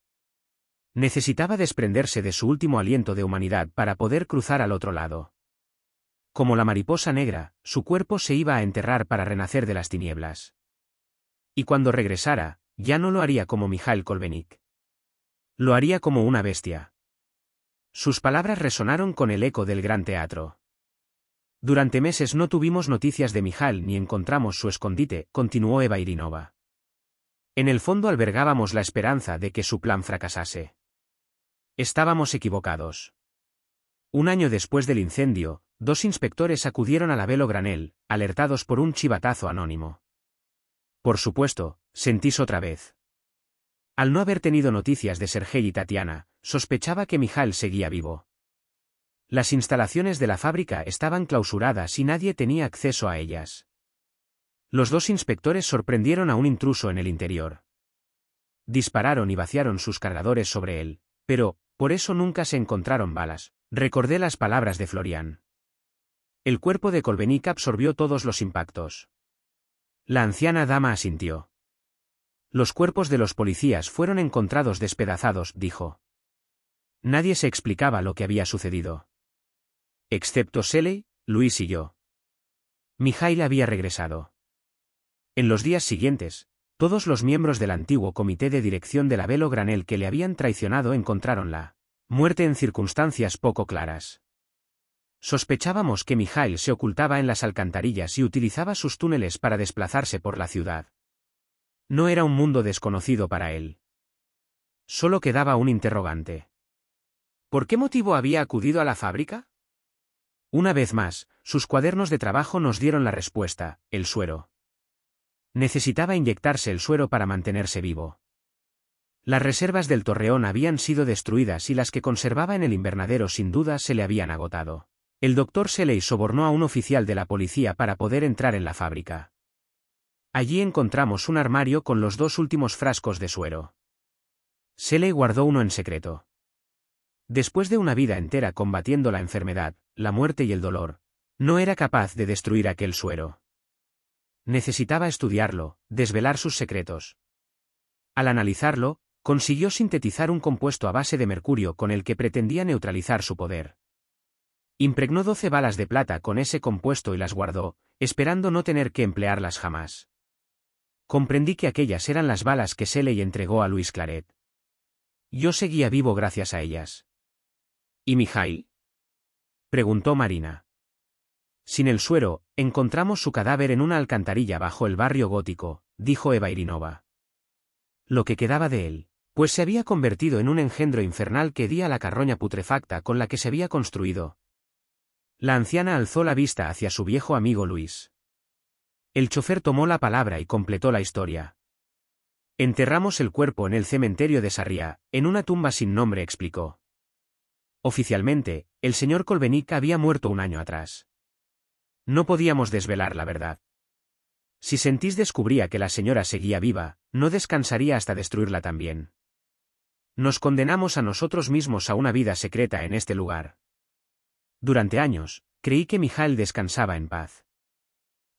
Necesitaba desprenderse de su último aliento de humanidad para poder cruzar al otro lado. Como la mariposa negra, su cuerpo se iba a enterrar para renacer de las tinieblas. Y cuando regresara, ya no lo haría como Mijal Kolbenik. Lo haría como una bestia. Sus palabras resonaron con el eco del gran teatro. Durante meses no tuvimos noticias de Mijal ni encontramos su escondite, continuó Eva Irinova. En el fondo albergábamos la esperanza de que su plan fracasase. Estábamos equivocados. Un año después del incendio, dos inspectores acudieron a la Velo Granel, alertados por un chivatazo anónimo. Por supuesto, sentís otra vez. Al no haber tenido noticias de Sergei y Tatiana, sospechaba que Mijal seguía vivo. Las instalaciones de la fábrica estaban clausuradas y nadie tenía acceso a ellas. Los dos inspectores sorprendieron a un intruso en el interior. Dispararon y vaciaron sus cargadores sobre él, pero, por eso nunca se encontraron balas. Recordé las palabras de Florian. El cuerpo de Kolbenik absorbió todos los impactos. La anciana dama asintió. Los cuerpos de los policías fueron encontrados despedazados, dijo. Nadie se explicaba lo que había sucedido. Excepto Seley, Luis y yo. Mijail había regresado. En los días siguientes, todos los miembros del antiguo comité de dirección de la Velo Granel que le habían traicionado encontraron la muerte en circunstancias poco claras. Sospechábamos que Mijail se ocultaba en las alcantarillas y utilizaba sus túneles para desplazarse por la ciudad. No era un mundo desconocido para él. Solo quedaba un interrogante. ¿Por qué motivo había acudido a la fábrica? Una vez más, sus cuadernos de trabajo nos dieron la respuesta, el suero. Necesitaba inyectarse el suero para mantenerse vivo. Las reservas del torreón habían sido destruidas y las que conservaba en el invernadero sin duda se le habían agotado. El doctor Seley sobornó a un oficial de la policía para poder entrar en la fábrica. Allí encontramos un armario con los dos últimos frascos de suero. Seley guardó uno en secreto. Después de una vida entera combatiendo la enfermedad, la muerte y el dolor, no era capaz de destruir aquel suero. Necesitaba estudiarlo, desvelar sus secretos. Al analizarlo, consiguió sintetizar un compuesto a base de mercurio con el que pretendía neutralizar su poder. Impregnó doce balas de plata con ese compuesto y las guardó, esperando no tener que emplearlas jamás. Comprendí que aquellas eran las balas que Seley entregó a Luis Claret. Yo seguía vivo gracias a ellas. ¿Y Mijail? preguntó Marina. Sin el suero, encontramos su cadáver en una alcantarilla bajo el barrio gótico, dijo Eva Irinova. Lo que quedaba de él, pues se había convertido en un engendro infernal que día la carroña putrefacta con la que se había construido, la anciana alzó la vista hacia su viejo amigo Luis. El chofer tomó la palabra y completó la historia. Enterramos el cuerpo en el cementerio de Sarria, en una tumba sin nombre, explicó. Oficialmente, el señor Colbenic había muerto un año atrás. No podíamos desvelar la verdad. Si Sentís descubría que la señora seguía viva, no descansaría hasta destruirla también. Nos condenamos a nosotros mismos a una vida secreta en este lugar. Durante años, creí que Mijael descansaba en paz.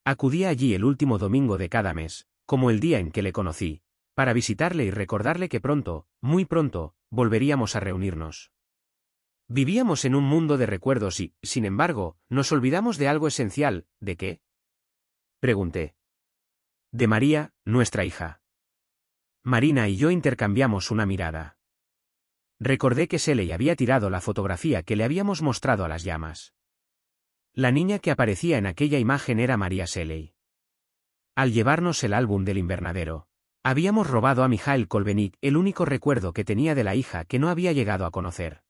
Acudía allí el último domingo de cada mes, como el día en que le conocí, para visitarle y recordarle que pronto, muy pronto, volveríamos a reunirnos. Vivíamos en un mundo de recuerdos y, sin embargo, nos olvidamos de algo esencial, ¿de qué? Pregunté. De María, nuestra hija. Marina y yo intercambiamos una mirada. Recordé que Seley había tirado la fotografía que le habíamos mostrado a las llamas. La niña que aparecía en aquella imagen era María Seley. Al llevarnos el álbum del invernadero, habíamos robado a Mijael Kolbenik el único recuerdo que tenía de la hija que no había llegado a conocer.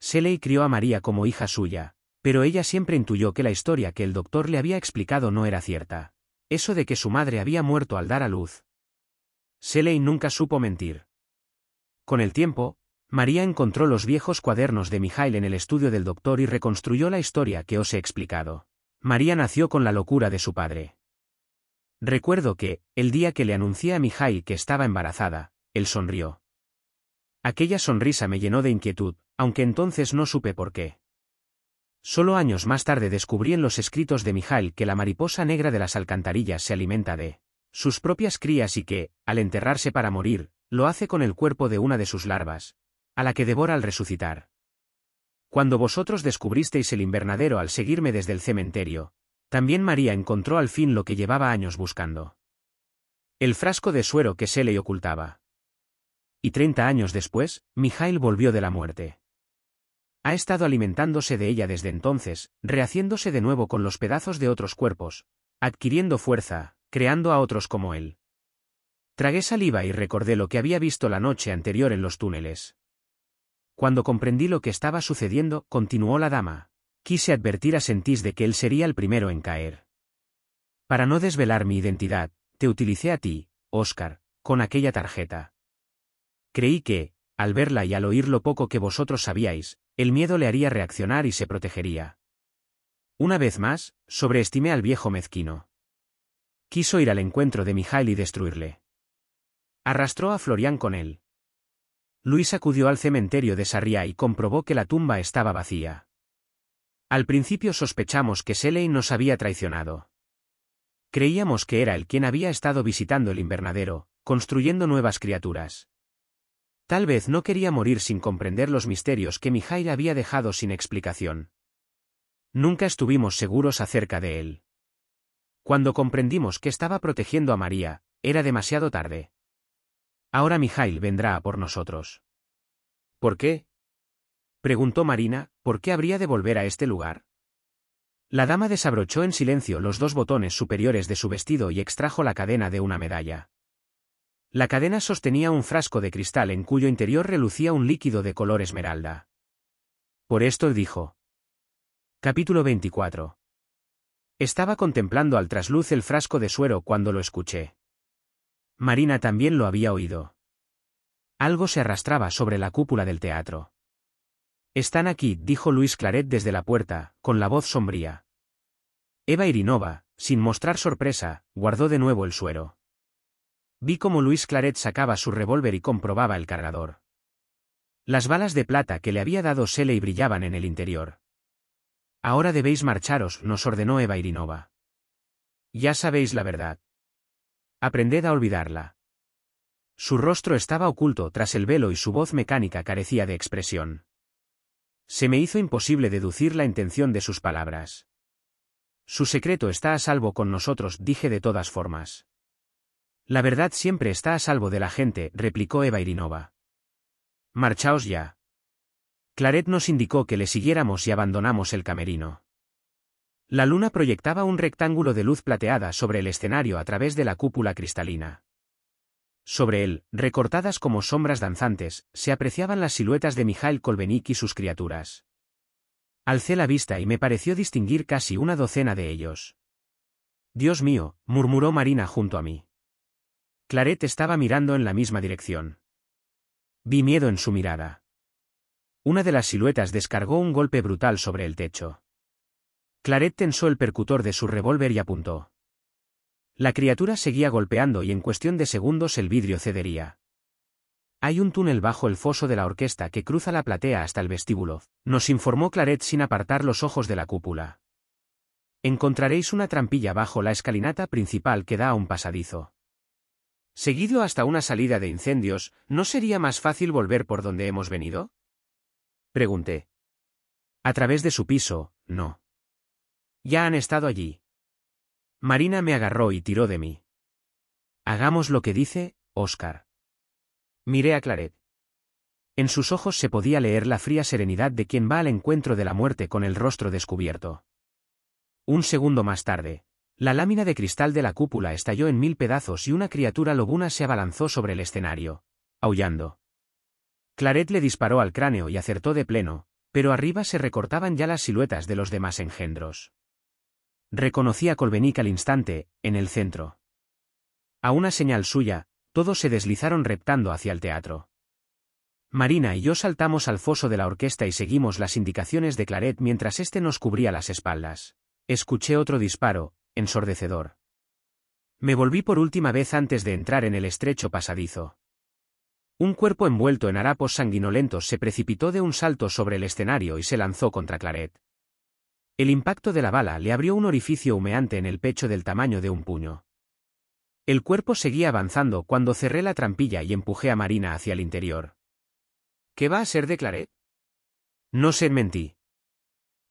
Seley crió a María como hija suya, pero ella siempre intuyó que la historia que el doctor le había explicado no era cierta. Eso de que su madre había muerto al dar a luz. Seley nunca supo mentir. Con el tiempo, María encontró los viejos cuadernos de Mijail en el estudio del doctor y reconstruyó la historia que os he explicado. María nació con la locura de su padre. Recuerdo que, el día que le anuncié a Mijail que estaba embarazada, él sonrió. Aquella sonrisa me llenó de inquietud, aunque entonces no supe por qué. Solo años más tarde descubrí en los escritos de Mijail que la mariposa negra de las alcantarillas se alimenta de sus propias crías y que, al enterrarse para morir, lo hace con el cuerpo de una de sus larvas, a la que devora al resucitar. Cuando vosotros descubristeis el invernadero al seguirme desde el cementerio, también María encontró al fin lo que llevaba años buscando. El frasco de suero que se le ocultaba. Y treinta años después, Mijail volvió de la muerte. Ha estado alimentándose de ella desde entonces, rehaciéndose de nuevo con los pedazos de otros cuerpos, adquiriendo fuerza, creando a otros como él. Tragué saliva y recordé lo que había visto la noche anterior en los túneles. Cuando comprendí lo que estaba sucediendo, continuó la dama, quise advertir a Sentís de que él sería el primero en caer. Para no desvelar mi identidad, te utilicé a ti, Óscar, con aquella tarjeta. Creí que, al verla y al oír lo poco que vosotros sabíais, el miedo le haría reaccionar y se protegería. Una vez más, sobreestimé al viejo mezquino. Quiso ir al encuentro de Mijail y destruirle. Arrastró a Florian con él, Luis acudió al cementerio de Sarriá y comprobó que la tumba estaba vacía. Al principio sospechamos que Seley nos había traicionado. Creíamos que era el quien había estado visitando el invernadero, construyendo nuevas criaturas. Tal vez no quería morir sin comprender los misterios que Mijail había dejado sin explicación. Nunca estuvimos seguros acerca de él. Cuando comprendimos que estaba protegiendo a María, era demasiado tarde. Ahora Mijail vendrá a por nosotros. ¿Por qué? Preguntó Marina, ¿por qué habría de volver a este lugar? La dama desabrochó en silencio los dos botones superiores de su vestido y extrajo la cadena de una medalla. La cadena sostenía un frasco de cristal en cuyo interior relucía un líquido de color esmeralda. Por esto dijo. Capítulo 24. Estaba contemplando al trasluz el frasco de suero cuando lo escuché. Marina también lo había oído. Algo se arrastraba sobre la cúpula del teatro. Están aquí, dijo Luis Claret desde la puerta, con la voz sombría. Eva Irinova, sin mostrar sorpresa, guardó de nuevo el suero. Vi cómo Luis Claret sacaba su revólver y comprobaba el cargador. Las balas de plata que le había dado Sele brillaban en el interior. Ahora debéis marcharos, nos ordenó Eva Irinova. Ya sabéis la verdad. Aprended a olvidarla. Su rostro estaba oculto tras el velo y su voz mecánica carecía de expresión. Se me hizo imposible deducir la intención de sus palabras. Su secreto está a salvo con nosotros, dije de todas formas. La verdad siempre está a salvo de la gente, replicó Eva Irinova. Marchaos ya. Claret nos indicó que le siguiéramos y abandonamos el camerino. La luna proyectaba un rectángulo de luz plateada sobre el escenario a través de la cúpula cristalina. Sobre él, recortadas como sombras danzantes, se apreciaban las siluetas de Mijail Kolbenik y sus criaturas. Alcé la vista y me pareció distinguir casi una docena de ellos. Dios mío, murmuró Marina junto a mí. Claret estaba mirando en la misma dirección. Vi miedo en su mirada. Una de las siluetas descargó un golpe brutal sobre el techo. Claret tensó el percutor de su revólver y apuntó. La criatura seguía golpeando y en cuestión de segundos el vidrio cedería. Hay un túnel bajo el foso de la orquesta que cruza la platea hasta el vestíbulo, nos informó Claret sin apartar los ojos de la cúpula. Encontraréis una trampilla bajo la escalinata principal que da a un pasadizo. Seguido hasta una salida de incendios, ¿no sería más fácil volver por donde hemos venido? Pregunté. A través de su piso, no. Ya han estado allí. Marina me agarró y tiró de mí. Hagamos lo que dice, Oscar. Miré a Claret. En sus ojos se podía leer la fría serenidad de quien va al encuentro de la muerte con el rostro descubierto. Un segundo más tarde, la lámina de cristal de la cúpula estalló en mil pedazos y una criatura lobuna se abalanzó sobre el escenario, aullando. Claret le disparó al cráneo y acertó de pleno, pero arriba se recortaban ya las siluetas de los demás engendros. Reconocí a Colbenic al instante, en el centro. A una señal suya, todos se deslizaron reptando hacia el teatro. Marina y yo saltamos al foso de la orquesta y seguimos las indicaciones de Claret mientras éste nos cubría las espaldas. Escuché otro disparo, ensordecedor. Me volví por última vez antes de entrar en el estrecho pasadizo. Un cuerpo envuelto en harapos sanguinolentos se precipitó de un salto sobre el escenario y se lanzó contra Claret. El impacto de la bala le abrió un orificio humeante en el pecho del tamaño de un puño. El cuerpo seguía avanzando cuando cerré la trampilla y empujé a Marina hacia el interior. ¿Qué va a ser? declaré. No se mentí.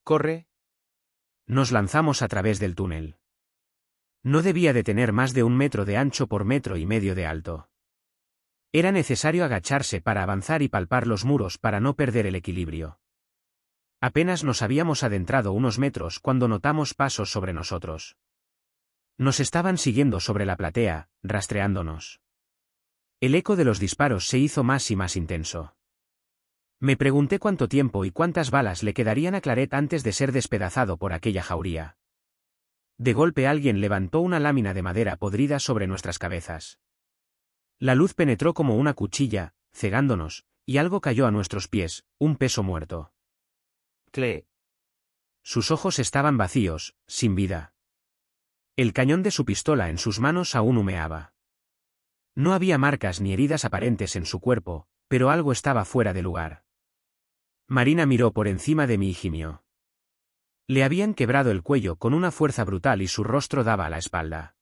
Corre. Nos lanzamos a través del túnel. No debía de tener más de un metro de ancho por metro y medio de alto. Era necesario agacharse para avanzar y palpar los muros para no perder el equilibrio. Apenas nos habíamos adentrado unos metros cuando notamos pasos sobre nosotros. Nos estaban siguiendo sobre la platea, rastreándonos. El eco de los disparos se hizo más y más intenso. Me pregunté cuánto tiempo y cuántas balas le quedarían a Claret antes de ser despedazado por aquella jauría. De golpe alguien levantó una lámina de madera podrida sobre nuestras cabezas. La luz penetró como una cuchilla, cegándonos, y algo cayó a nuestros pies, un peso muerto. Sus ojos estaban vacíos, sin vida. El cañón de su pistola en sus manos aún humeaba. No había marcas ni heridas aparentes en su cuerpo, pero algo estaba fuera de lugar. Marina miró por encima de mí y gimió. Le habían quebrado el cuello con una fuerza brutal y su rostro daba a la espalda.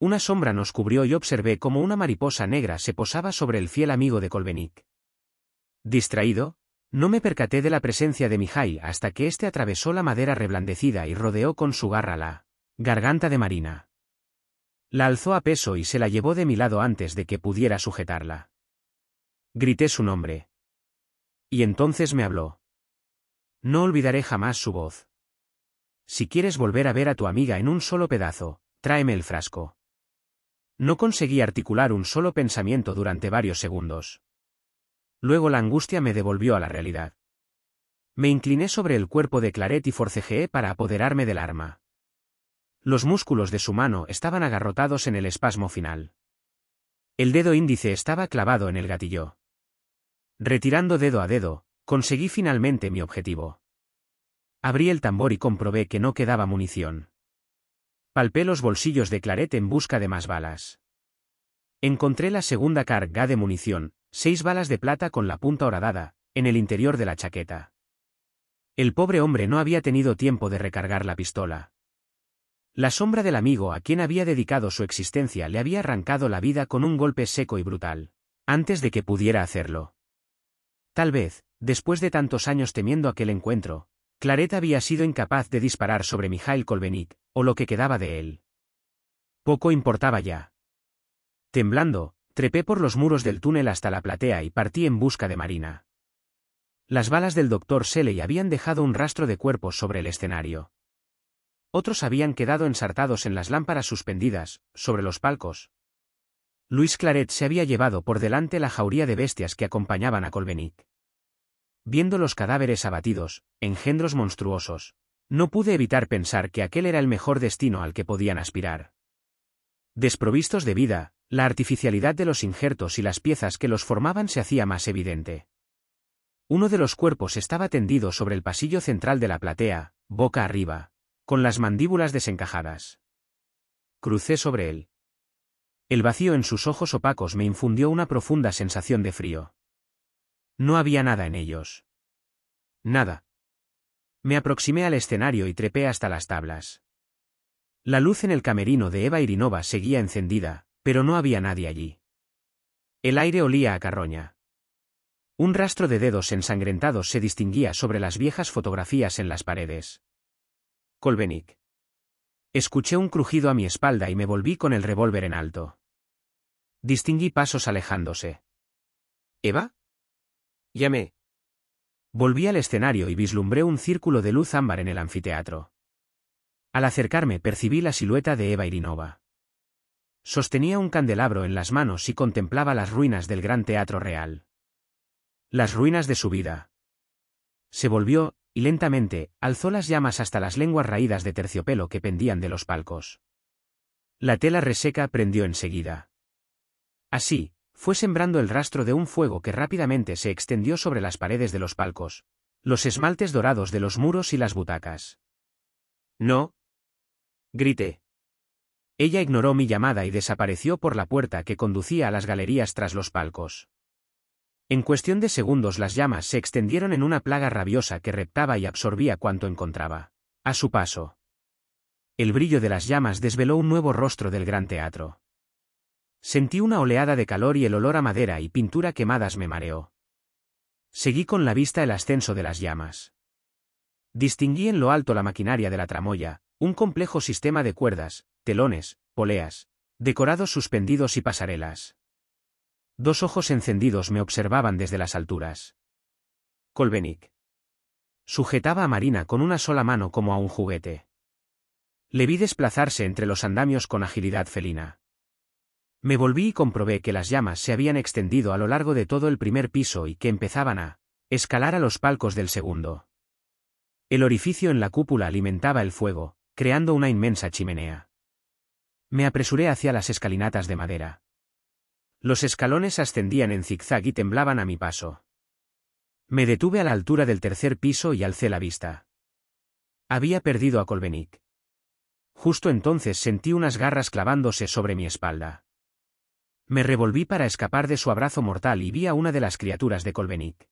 Una sombra nos cubrió y observé cómo una mariposa negra se posaba sobre el fiel amigo de Colbenic. Distraído, no me percaté de la presencia de Mihai hasta que éste atravesó la madera reblandecida y rodeó con su garra la garganta de Marina. La alzó a peso y se la llevó de mi lado antes de que pudiera sujetarla. Grité su nombre. Y entonces me habló. No olvidaré jamás su voz. Si quieres volver a ver a tu amiga en un solo pedazo, tráeme el frasco. No conseguí articular un solo pensamiento durante varios segundos. Luego la angustia me devolvió a la realidad. Me incliné sobre el cuerpo de Claret y forcejeé para apoderarme del arma. Los músculos de su mano estaban agarrotados en el espasmo final. El dedo índice estaba clavado en el gatillo. Retirando dedo a dedo, conseguí finalmente mi objetivo. Abrí el tambor y comprobé que no quedaba munición. Palpé los bolsillos de Claret en busca de más balas. Encontré la segunda carga de munición, seis balas de plata con la punta horadada, en el interior de la chaqueta. El pobre hombre no había tenido tiempo de recargar la pistola. La sombra del amigo a quien había dedicado su existencia le había arrancado la vida con un golpe seco y brutal, antes de que pudiera hacerlo. Tal vez, después de tantos años temiendo aquel encuentro, Claret había sido incapaz de disparar sobre Mijail Kolbenik, o lo que quedaba de él. Poco importaba ya. Temblando, Trepé por los muros del túnel hasta la platea y partí en busca de Marina. Las balas del doctor Seley habían dejado un rastro de cuerpos sobre el escenario. Otros habían quedado ensartados en las lámparas suspendidas, sobre los palcos. Luis Claret se había llevado por delante la jauría de bestias que acompañaban a Colbenic. Viendo los cadáveres abatidos, engendros monstruosos, no pude evitar pensar que aquel era el mejor destino al que podían aspirar. Desprovistos de vida, la artificialidad de los injertos y las piezas que los formaban se hacía más evidente. Uno de los cuerpos estaba tendido sobre el pasillo central de la platea, boca arriba, con las mandíbulas desencajadas. Crucé sobre él. El vacío en sus ojos opacos me infundió una profunda sensación de frío. No había nada en ellos. Nada. Me aproximé al escenario y trepé hasta las tablas. La luz en el camerino de Eva Irinova seguía encendida, pero no había nadie allí. El aire olía a carroña. Un rastro de dedos ensangrentados se distinguía sobre las viejas fotografías en las paredes. Kolbenik. Escuché un crujido a mi espalda y me volví con el revólver en alto. Distinguí pasos alejándose. ¿Eva? Llamé. Volví al escenario y vislumbré un círculo de luz ámbar en el anfiteatro. Al acercarme percibí la silueta de Eva Irinova. Sostenía un candelabro en las manos y contemplaba las ruinas del gran teatro real. Las ruinas de su vida. Se volvió, y lentamente, alzó las llamas hasta las lenguas raídas de terciopelo que pendían de los palcos. La tela reseca prendió enseguida. Así, fue sembrando el rastro de un fuego que rápidamente se extendió sobre las paredes de los palcos, los esmaltes dorados de los muros y las butacas. No. Grité. Ella ignoró mi llamada y desapareció por la puerta que conducía a las galerías tras los palcos. En cuestión de segundos las llamas se extendieron en una plaga rabiosa que reptaba y absorbía cuanto encontraba. A su paso. El brillo de las llamas desveló un nuevo rostro del gran teatro. Sentí una oleada de calor y el olor a madera y pintura quemadas me mareó. Seguí con la vista el ascenso de las llamas. Distinguí en lo alto la maquinaria de la tramoya, un complejo sistema de cuerdas, telones, poleas, decorados suspendidos y pasarelas. Dos ojos encendidos me observaban desde las alturas. Kolbenik. Sujetaba a Marina con una sola mano como a un juguete. Le vi desplazarse entre los andamios con agilidad felina. Me volví y comprobé que las llamas se habían extendido a lo largo de todo el primer piso y que empezaban a escalar a los palcos del segundo. El orificio en la cúpula alimentaba el fuego, creando una inmensa chimenea. Me apresuré hacia las escalinatas de madera. Los escalones ascendían en zigzag y temblaban a mi paso. Me detuve a la altura del tercer piso y alcé la vista. Había perdido a Colbenic. Justo entonces sentí unas garras clavándose sobre mi espalda. Me revolví para escapar de su abrazo mortal y vi a una de las criaturas de Colbenic.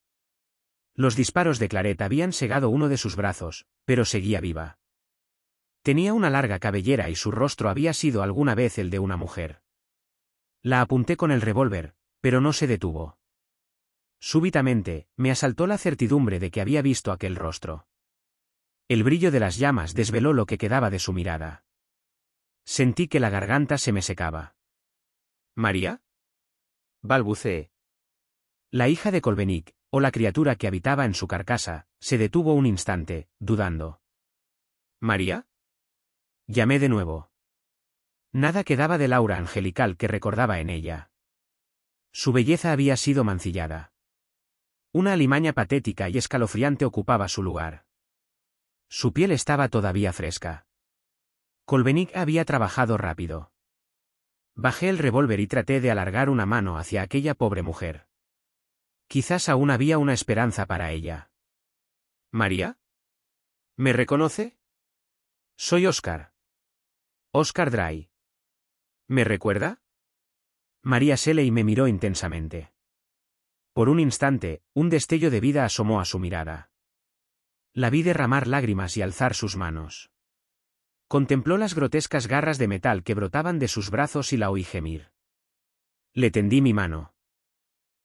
Los disparos de Claret habían segado uno de sus brazos, pero seguía viva. Tenía una larga cabellera y su rostro había sido alguna vez el de una mujer. La apunté con el revólver, pero no se detuvo. Súbitamente, me asaltó la certidumbre de que había visto aquel rostro. El brillo de las llamas desveló lo que quedaba de su mirada. Sentí que la garganta se me secaba. ¿María? Balbucé. La hija de Colbenic, o la criatura que habitaba en su carcasa, se detuvo un instante, dudando. ¿María? Llamé de nuevo. Nada quedaba de aura angelical que recordaba en ella. Su belleza había sido mancillada. Una alimaña patética y escalofriante ocupaba su lugar. Su piel estaba todavía fresca. Colbenic había trabajado rápido. Bajé el revólver y traté de alargar una mano hacia aquella pobre mujer. Quizás aún había una esperanza para ella. ¿María? ¿Me reconoce? Soy Oscar. Oscar Dry. ¿Me recuerda? María Seley me miró intensamente. Por un instante, un destello de vida asomó a su mirada. La vi derramar lágrimas y alzar sus manos. Contempló las grotescas garras de metal que brotaban de sus brazos y la oí gemir. Le tendí mi mano.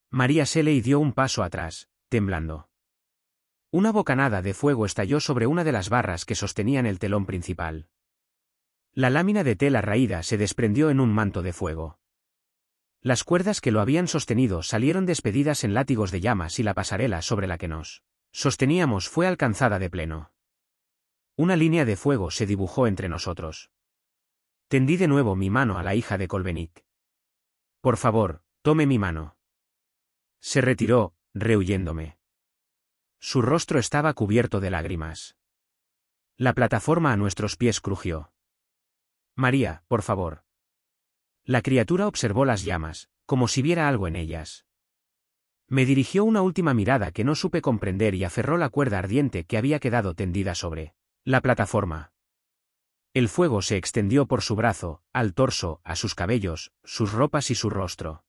María Seley dio un paso atrás, temblando. Una bocanada de fuego estalló sobre una de las barras que sostenían el telón principal. La lámina de tela raída se desprendió en un manto de fuego. Las cuerdas que lo habían sostenido salieron despedidas en látigos de llamas y la pasarela sobre la que nos sosteníamos fue alcanzada de pleno. Una línea de fuego se dibujó entre nosotros. Tendí de nuevo mi mano a la hija de Colbenic. Por favor, tome mi mano. Se retiró, rehuyéndome. Su rostro estaba cubierto de lágrimas. La plataforma a nuestros pies crujió. María, por favor. La criatura observó las llamas, como si viera algo en ellas. Me dirigió una última mirada que no supe comprender y aferró la cuerda ardiente que había quedado tendida sobre la plataforma. El fuego se extendió por su brazo, al torso, a sus cabellos, sus ropas y su rostro.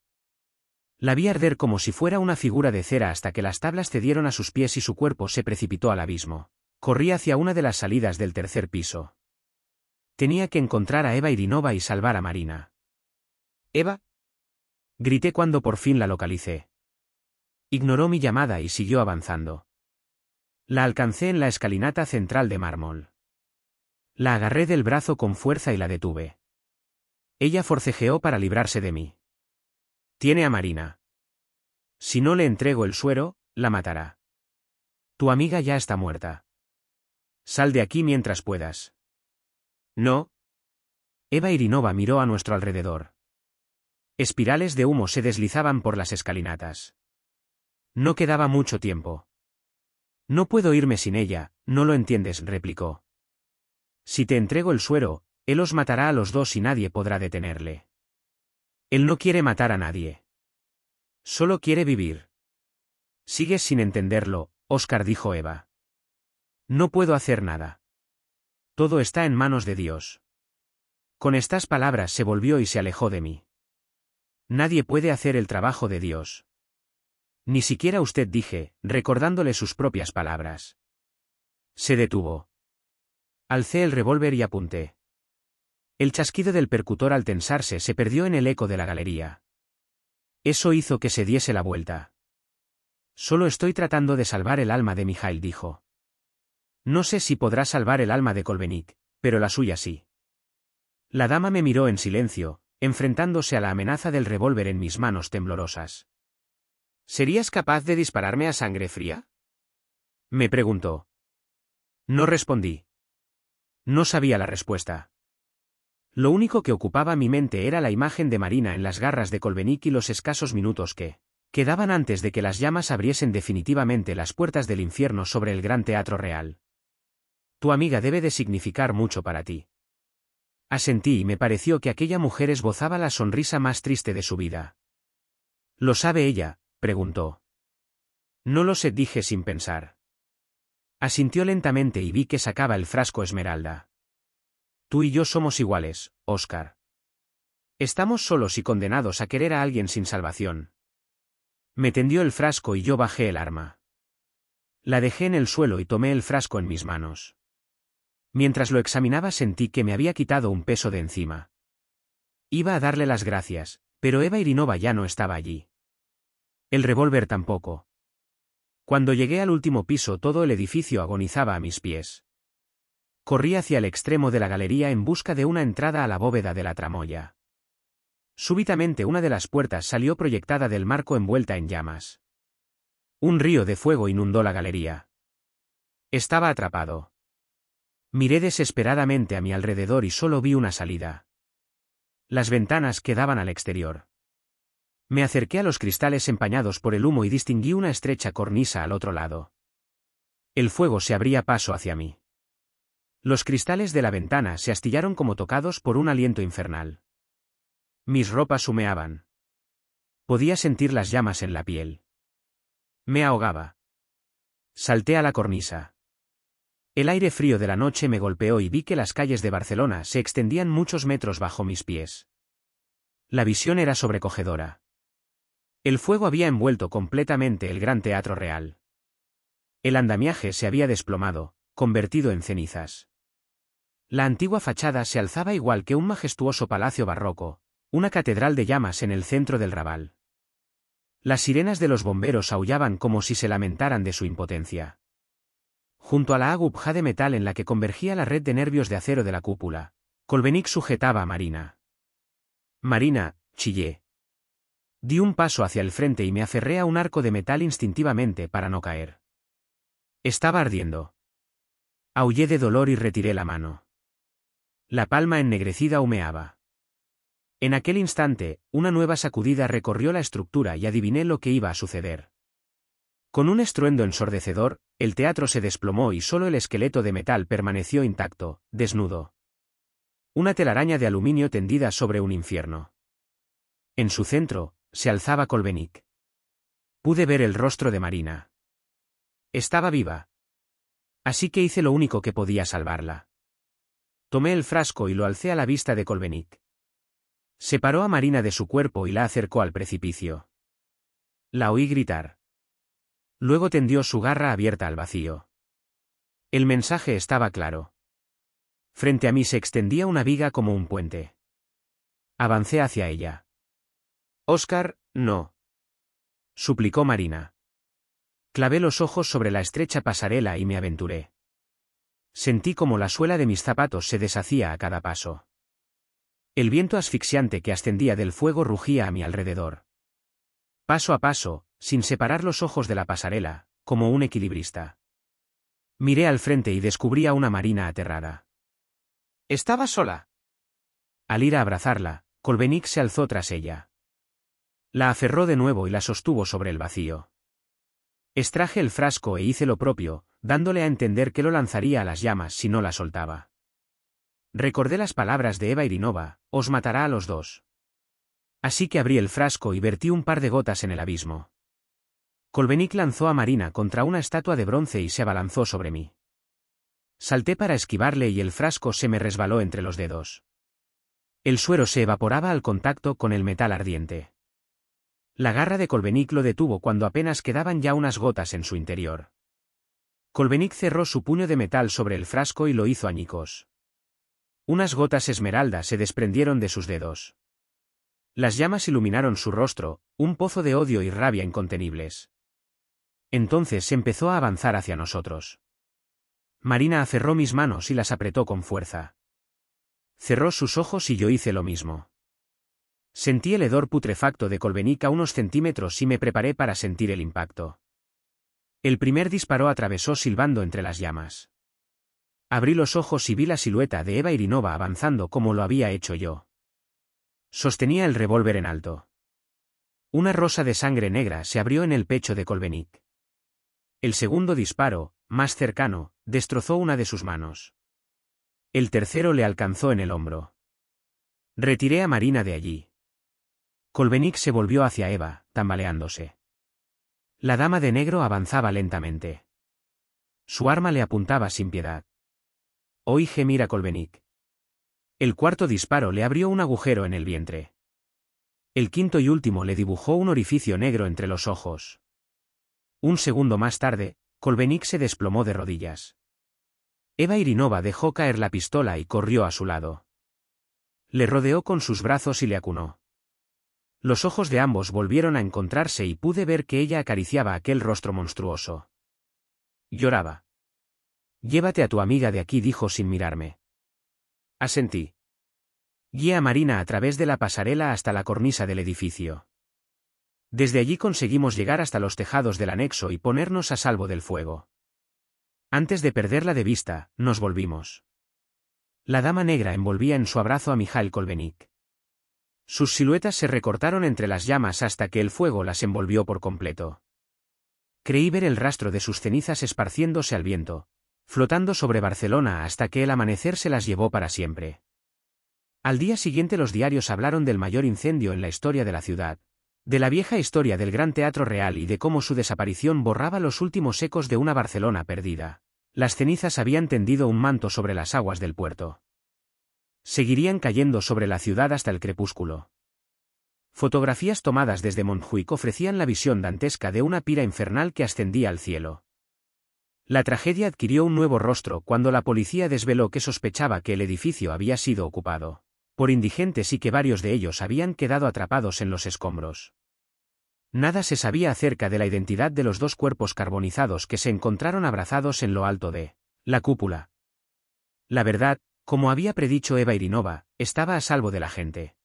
La vi arder como si fuera una figura de cera hasta que las tablas cedieron a sus pies y su cuerpo se precipitó al abismo. Corrí hacia una de las salidas del tercer piso. Tenía que encontrar a Eva Irinova y salvar a Marina. ¿Eva? Grité cuando por fin la localicé. Ignoró mi llamada y siguió avanzando. La alcancé en la escalinata central de mármol. La agarré del brazo con fuerza y la detuve. Ella forcejeó para librarse de mí. Tiene a Marina. Si no le entrego el suero, la matará. Tu amiga ya está muerta. Sal de aquí mientras puedas. No. Eva Irinova miró a nuestro alrededor. Espirales de humo se deslizaban por las escalinatas. No quedaba mucho tiempo. No puedo irme sin ella, no lo entiendes, replicó. Si te entrego el suero, él os matará a los dos y nadie podrá detenerle. Él no quiere matar a nadie. Solo quiere vivir. Sigues sin entenderlo, Oscar dijo Eva. No puedo hacer nada. Todo está en manos de Dios. Con estas palabras se volvió y se alejó de mí. Nadie puede hacer el trabajo de Dios. Ni siquiera usted dije, recordándole sus propias palabras. Se detuvo. Alcé el revólver y apunté. El chasquido del percutor al tensarse se perdió en el eco de la galería. Eso hizo que se diese la vuelta. Solo estoy tratando de salvar el alma de Mijail, dijo. No sé si podrá salvar el alma de Colbenic, pero la suya sí. La dama me miró en silencio, enfrentándose a la amenaza del revólver en mis manos temblorosas. ¿Serías capaz de dispararme a sangre fría? Me preguntó. No respondí. No sabía la respuesta. Lo único que ocupaba mi mente era la imagen de Marina en las garras de Colbenic y los escasos minutos que quedaban antes de que las llamas abriesen definitivamente las puertas del infierno sobre el gran teatro real. Tu amiga debe de significar mucho para ti. Asentí y me pareció que aquella mujer esbozaba la sonrisa más triste de su vida. ¿Lo sabe ella? preguntó. No lo sé, dije sin pensar. Asintió lentamente y vi que sacaba el frasco Esmeralda. Tú y yo somos iguales, Oscar. Estamos solos y condenados a querer a alguien sin salvación. Me tendió el frasco y yo bajé el arma. La dejé en el suelo y tomé el frasco en mis manos. Mientras lo examinaba sentí que me había quitado un peso de encima. Iba a darle las gracias, pero Eva Irinova ya no estaba allí. El revólver tampoco. Cuando llegué al último piso todo el edificio agonizaba a mis pies. Corrí hacia el extremo de la galería en busca de una entrada a la bóveda de la tramoya. Súbitamente una de las puertas salió proyectada del marco envuelta en llamas. Un río de fuego inundó la galería. Estaba atrapado. Miré desesperadamente a mi alrededor y solo vi una salida. Las ventanas quedaban al exterior. Me acerqué a los cristales empañados por el humo y distinguí una estrecha cornisa al otro lado. El fuego se abría paso hacia mí. Los cristales de la ventana se astillaron como tocados por un aliento infernal. Mis ropas humeaban. Podía sentir las llamas en la piel. Me ahogaba. Salté a la cornisa. El aire frío de la noche me golpeó y vi que las calles de Barcelona se extendían muchos metros bajo mis pies. La visión era sobrecogedora. El fuego había envuelto completamente el gran teatro real. El andamiaje se había desplomado, convertido en cenizas. La antigua fachada se alzaba igual que un majestuoso palacio barroco, una catedral de llamas en el centro del rabal. Las sirenas de los bomberos aullaban como si se lamentaran de su impotencia. Junto a la aguja de metal en la que convergía la red de nervios de acero de la cúpula, Colbenic sujetaba a Marina. Marina, chillé. Di un paso hacia el frente y me aferré a un arco de metal instintivamente para no caer. Estaba ardiendo. Aullé de dolor y retiré la mano. La palma ennegrecida humeaba. En aquel instante, una nueva sacudida recorrió la estructura y adiviné lo que iba a suceder. Con un estruendo ensordecedor, el teatro se desplomó y solo el esqueleto de metal permaneció intacto, desnudo. Una telaraña de aluminio tendida sobre un infierno. En su centro, se alzaba Colbenic. Pude ver el rostro de Marina. Estaba viva. Así que hice lo único que podía salvarla. Tomé el frasco y lo alcé a la vista de Colbenic. Separó a Marina de su cuerpo y la acercó al precipicio. La oí gritar. Luego tendió su garra abierta al vacío. El mensaje estaba claro. Frente a mí se extendía una viga como un puente. Avancé hacia ella. Oscar, no. Suplicó Marina. Clavé los ojos sobre la estrecha pasarela y me aventuré. Sentí como la suela de mis zapatos se deshacía a cada paso. El viento asfixiante que ascendía del fuego rugía a mi alrededor. Paso a paso, sin separar los ojos de la pasarela, como un equilibrista. Miré al frente y descubrí a una marina aterrada. Estaba sola. Al ir a abrazarla, Colbenic se alzó tras ella. La aferró de nuevo y la sostuvo sobre el vacío. Extraje el frasco e hice lo propio, dándole a entender que lo lanzaría a las llamas si no la soltaba. Recordé las palabras de Eva Irinova, os matará a los dos. Así que abrí el frasco y vertí un par de gotas en el abismo. Colbenic lanzó a Marina contra una estatua de bronce y se abalanzó sobre mí. Salté para esquivarle y el frasco se me resbaló entre los dedos. El suero se evaporaba al contacto con el metal ardiente. La garra de Colbenic lo detuvo cuando apenas quedaban ya unas gotas en su interior. Colvenic cerró su puño de metal sobre el frasco y lo hizo añicos. Unas gotas esmeralda se desprendieron de sus dedos. Las llamas iluminaron su rostro, un pozo de odio y rabia incontenibles. Entonces empezó a avanzar hacia nosotros. Marina aferró mis manos y las apretó con fuerza. Cerró sus ojos y yo hice lo mismo. Sentí el hedor putrefacto de a unos centímetros y me preparé para sentir el impacto. El primer disparo atravesó silbando entre las llamas. Abrí los ojos y vi la silueta de Eva Irinova avanzando como lo había hecho yo. Sostenía el revólver en alto. Una rosa de sangre negra se abrió en el pecho de Colbenic. El segundo disparo, más cercano, destrozó una de sus manos. El tercero le alcanzó en el hombro. Retiré a Marina de allí. Kolbenik se volvió hacia Eva, tambaleándose. La dama de negro avanzaba lentamente. Su arma le apuntaba sin piedad. Oí gemir a Kolbenik. El cuarto disparo le abrió un agujero en el vientre. El quinto y último le dibujó un orificio negro entre los ojos. Un segundo más tarde, Kolbenik se desplomó de rodillas. Eva Irinova dejó caer la pistola y corrió a su lado. Le rodeó con sus brazos y le acunó. Los ojos de ambos volvieron a encontrarse y pude ver que ella acariciaba aquel rostro monstruoso. Lloraba. Llévate a tu amiga de aquí, dijo sin mirarme. Asentí. Guía a Marina a través de la pasarela hasta la cornisa del edificio. Desde allí conseguimos llegar hasta los tejados del anexo y ponernos a salvo del fuego. Antes de perderla de vista, nos volvimos. La dama negra envolvía en su abrazo a Mijal Kolbenik. Sus siluetas se recortaron entre las llamas hasta que el fuego las envolvió por completo. Creí ver el rastro de sus cenizas esparciéndose al viento, flotando sobre Barcelona hasta que el amanecer se las llevó para siempre. Al día siguiente los diarios hablaron del mayor incendio en la historia de la ciudad, de la vieja historia del Gran Teatro Real y de cómo su desaparición borraba los últimos ecos de una Barcelona perdida. Las cenizas habían tendido un manto sobre las aguas del puerto. Seguirían cayendo sobre la ciudad hasta el crepúsculo. Fotografías tomadas desde Montjuic ofrecían la visión dantesca de una pira infernal que ascendía al cielo. La tragedia adquirió un nuevo rostro cuando la policía desveló que sospechaba que el edificio había sido ocupado por indigentes y que varios de ellos habían quedado atrapados en los escombros. Nada se sabía acerca de la identidad de los dos cuerpos carbonizados que se encontraron abrazados en lo alto de la cúpula. La verdad, como había predicho Eva Irinova, estaba a salvo de la gente.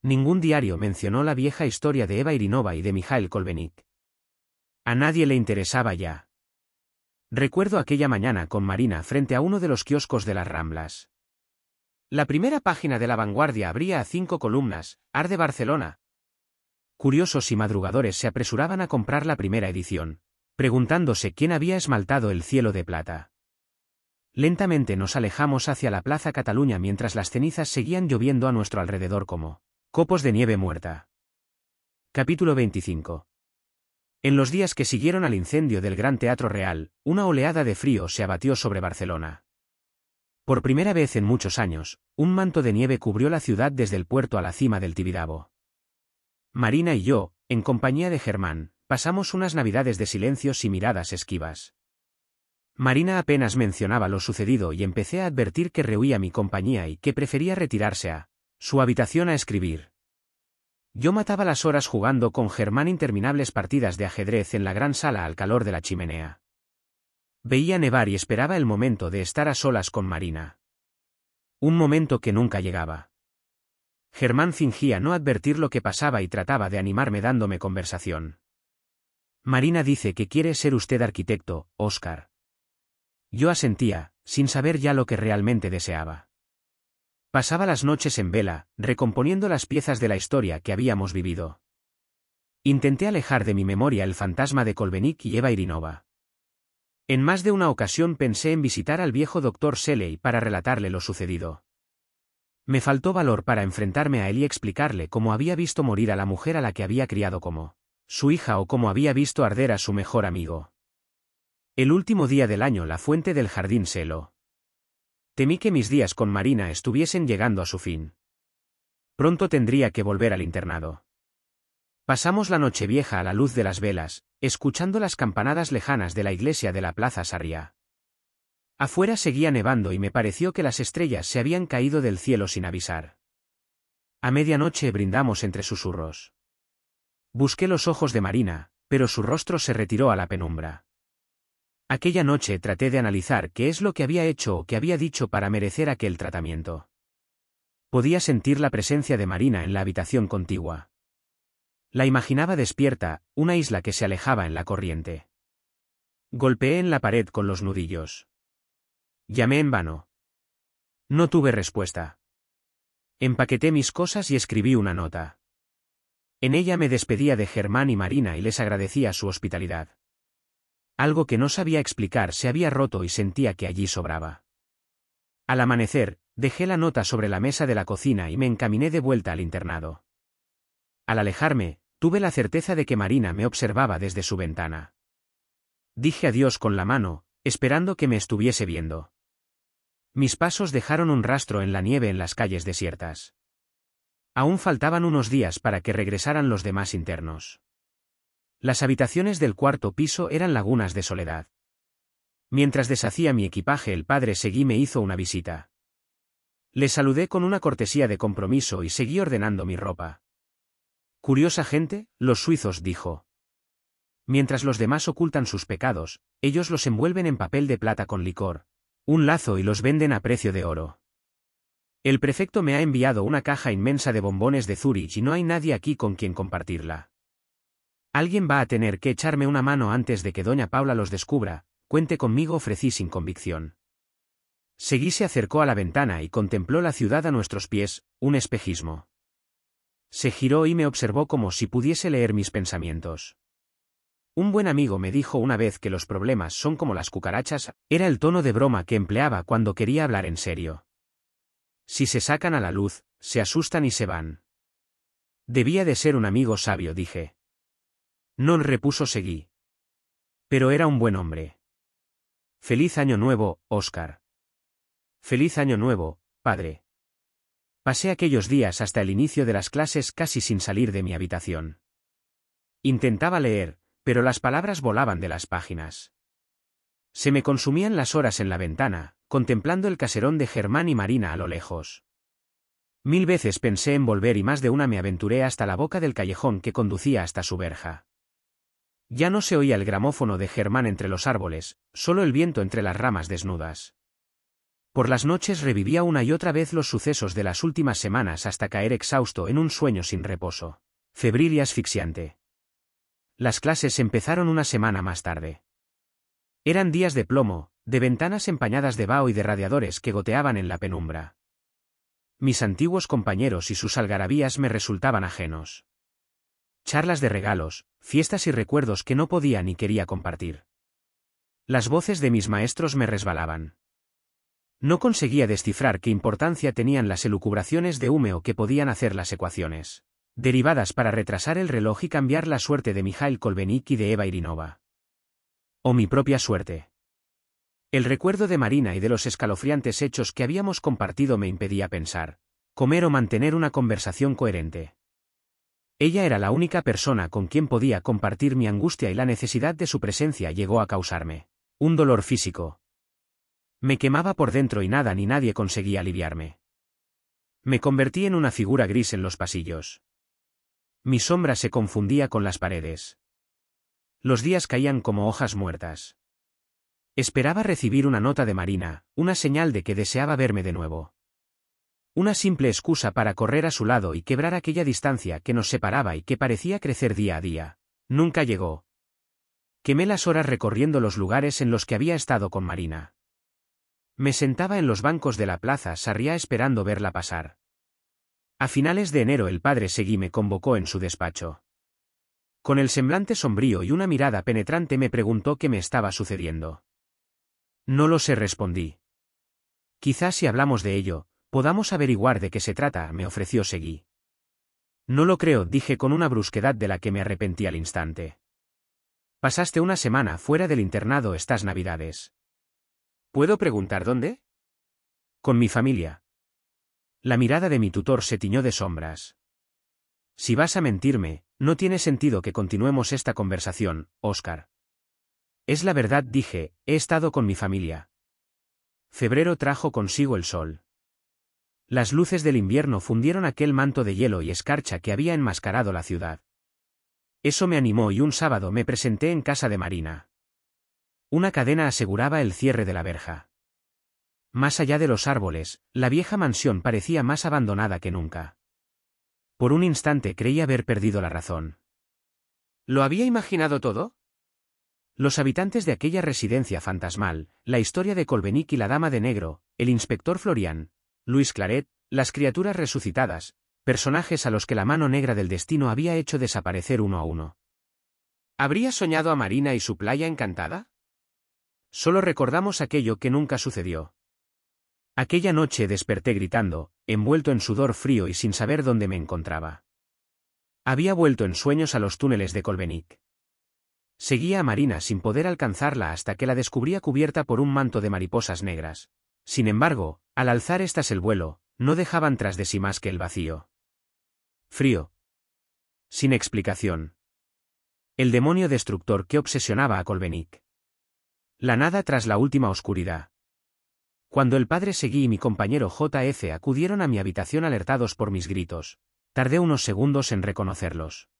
Ningún diario mencionó la vieja historia de Eva Irinova y de Mijael Kolbenik. A nadie le interesaba ya. Recuerdo aquella mañana con Marina frente a uno de los kioscos de las Ramblas. La primera página de La Vanguardia abría a cinco columnas, de Barcelona. Curiosos y madrugadores se apresuraban a comprar la primera edición, preguntándose quién había esmaltado el cielo de plata. Lentamente nos alejamos hacia la Plaza Cataluña mientras las cenizas seguían lloviendo a nuestro alrededor como copos de nieve muerta. Capítulo 25. En los días que siguieron al incendio del Gran Teatro Real, una oleada de frío se abatió sobre Barcelona. Por primera vez en muchos años, un manto de nieve cubrió la ciudad desde el puerto a la cima del Tibidabo. Marina y yo, en compañía de Germán, pasamos unas navidades de silencios y miradas esquivas. Marina apenas mencionaba lo sucedido y empecé a advertir que rehuía mi compañía y que prefería retirarse a su habitación a escribir. Yo mataba las horas jugando con Germán interminables partidas de ajedrez en la gran sala al calor de la chimenea. Veía nevar y esperaba el momento de estar a solas con Marina. Un momento que nunca llegaba. Germán fingía no advertir lo que pasaba y trataba de animarme dándome conversación. Marina dice que quiere ser usted arquitecto, Oscar. Yo asentía, sin saber ya lo que realmente deseaba. Pasaba las noches en vela, recomponiendo las piezas de la historia que habíamos vivido. Intenté alejar de mi memoria el fantasma de Kolbenik y Eva Irinova. En más de una ocasión pensé en visitar al viejo doctor Seley para relatarle lo sucedido. Me faltó valor para enfrentarme a él y explicarle cómo había visto morir a la mujer a la que había criado como su hija o cómo había visto arder a su mejor amigo. El último día del año la fuente del jardín se lo. Temí que mis días con Marina estuviesen llegando a su fin. Pronto tendría que volver al internado. Pasamos la noche vieja a la luz de las velas, escuchando las campanadas lejanas de la iglesia de la Plaza Sarriá. Afuera seguía nevando y me pareció que las estrellas se habían caído del cielo sin avisar. A medianoche brindamos entre susurros. Busqué los ojos de Marina, pero su rostro se retiró a la penumbra. Aquella noche traté de analizar qué es lo que había hecho o qué había dicho para merecer aquel tratamiento. Podía sentir la presencia de Marina en la habitación contigua. La imaginaba despierta, una isla que se alejaba en la corriente. Golpeé en la pared con los nudillos. Llamé en vano. No tuve respuesta. Empaqueté mis cosas y escribí una nota. En ella me despedía de Germán y Marina y les agradecía su hospitalidad. Algo que no sabía explicar se había roto y sentía que allí sobraba. Al amanecer, dejé la nota sobre la mesa de la cocina y me encaminé de vuelta al internado. Al alejarme, Tuve la certeza de que Marina me observaba desde su ventana. Dije adiós con la mano, esperando que me estuviese viendo. Mis pasos dejaron un rastro en la nieve en las calles desiertas. Aún faltaban unos días para que regresaran los demás internos. Las habitaciones del cuarto piso eran lagunas de soledad. Mientras deshacía mi equipaje el padre Seguí me hizo una visita. Le saludé con una cortesía de compromiso y seguí ordenando mi ropa. Curiosa gente, los suizos dijo. Mientras los demás ocultan sus pecados, ellos los envuelven en papel de plata con licor, un lazo y los venden a precio de oro. El prefecto me ha enviado una caja inmensa de bombones de Zurich y no hay nadie aquí con quien compartirla. Alguien va a tener que echarme una mano antes de que doña Paula los descubra, cuente conmigo ofrecí sin convicción. Seguí se acercó a la ventana y contempló la ciudad a nuestros pies, un espejismo. Se giró y me observó como si pudiese leer mis pensamientos. Un buen amigo me dijo una vez que los problemas son como las cucarachas, era el tono de broma que empleaba cuando quería hablar en serio. Si se sacan a la luz, se asustan y se van. Debía de ser un amigo sabio, dije. Non repuso seguí. Pero era un buen hombre. Feliz año nuevo, Oscar. Feliz año nuevo, padre. Pasé aquellos días hasta el inicio de las clases casi sin salir de mi habitación. Intentaba leer, pero las palabras volaban de las páginas. Se me consumían las horas en la ventana, contemplando el caserón de Germán y Marina a lo lejos. Mil veces pensé en volver y más de una me aventuré hasta la boca del callejón que conducía hasta su verja. Ya no se oía el gramófono de Germán entre los árboles, solo el viento entre las ramas desnudas. Por las noches revivía una y otra vez los sucesos de las últimas semanas hasta caer exhausto en un sueño sin reposo, febril y asfixiante. Las clases empezaron una semana más tarde. Eran días de plomo, de ventanas empañadas de vaho y de radiadores que goteaban en la penumbra. Mis antiguos compañeros y sus algarabías me resultaban ajenos. Charlas de regalos, fiestas y recuerdos que no podía ni quería compartir. Las voces de mis maestros me resbalaban. No conseguía descifrar qué importancia tenían las elucubraciones de Húmeo que podían hacer las ecuaciones. Derivadas para retrasar el reloj y cambiar la suerte de Mijail Kolbenik y de Eva Irinova. O mi propia suerte. El recuerdo de Marina y de los escalofriantes hechos que habíamos compartido me impedía pensar, comer o mantener una conversación coherente. Ella era la única persona con quien podía compartir mi angustia y la necesidad de su presencia llegó a causarme un dolor físico, me quemaba por dentro y nada ni nadie conseguía aliviarme. Me convertí en una figura gris en los pasillos. Mi sombra se confundía con las paredes. Los días caían como hojas muertas. Esperaba recibir una nota de Marina, una señal de que deseaba verme de nuevo. Una simple excusa para correr a su lado y quebrar aquella distancia que nos separaba y que parecía crecer día a día. Nunca llegó. Quemé las horas recorriendo los lugares en los que había estado con Marina. Me sentaba en los bancos de la plaza Sarriá esperando verla pasar. A finales de enero el padre Seguí me convocó en su despacho. Con el semblante sombrío y una mirada penetrante me preguntó qué me estaba sucediendo. No lo sé, respondí. Quizás si hablamos de ello, podamos averiguar de qué se trata, me ofreció Seguí. No lo creo, dije con una brusquedad de la que me arrepentí al instante. Pasaste una semana fuera del internado estas navidades. ¿Puedo preguntar dónde? Con mi familia. La mirada de mi tutor se tiñó de sombras. Si vas a mentirme, no tiene sentido que continuemos esta conversación, Oscar. Es la verdad, dije, he estado con mi familia. Febrero trajo consigo el sol. Las luces del invierno fundieron aquel manto de hielo y escarcha que había enmascarado la ciudad. Eso me animó y un sábado me presenté en casa de Marina. Una cadena aseguraba el cierre de la verja. Más allá de los árboles, la vieja mansión parecía más abandonada que nunca. Por un instante creí haber perdido la razón. ¿Lo había imaginado todo? Los habitantes de aquella residencia fantasmal, la historia de Colbenic y la Dama de Negro, el inspector Florian, Luis Claret, las criaturas resucitadas, personajes a los que la mano negra del destino había hecho desaparecer uno a uno. ¿Habría soñado a Marina y su playa encantada? Solo recordamos aquello que nunca sucedió. Aquella noche desperté gritando, envuelto en sudor frío y sin saber dónde me encontraba. Había vuelto en sueños a los túneles de Colbenic. Seguía a Marina sin poder alcanzarla hasta que la descubría cubierta por un manto de mariposas negras. Sin embargo, al alzar estas el vuelo, no dejaban tras de sí más que el vacío. Frío. Sin explicación. El demonio destructor que obsesionaba a Colbenic. La nada tras la última oscuridad. Cuando el padre Seguí y mi compañero JF acudieron a mi habitación alertados por mis gritos, tardé unos segundos en reconocerlos.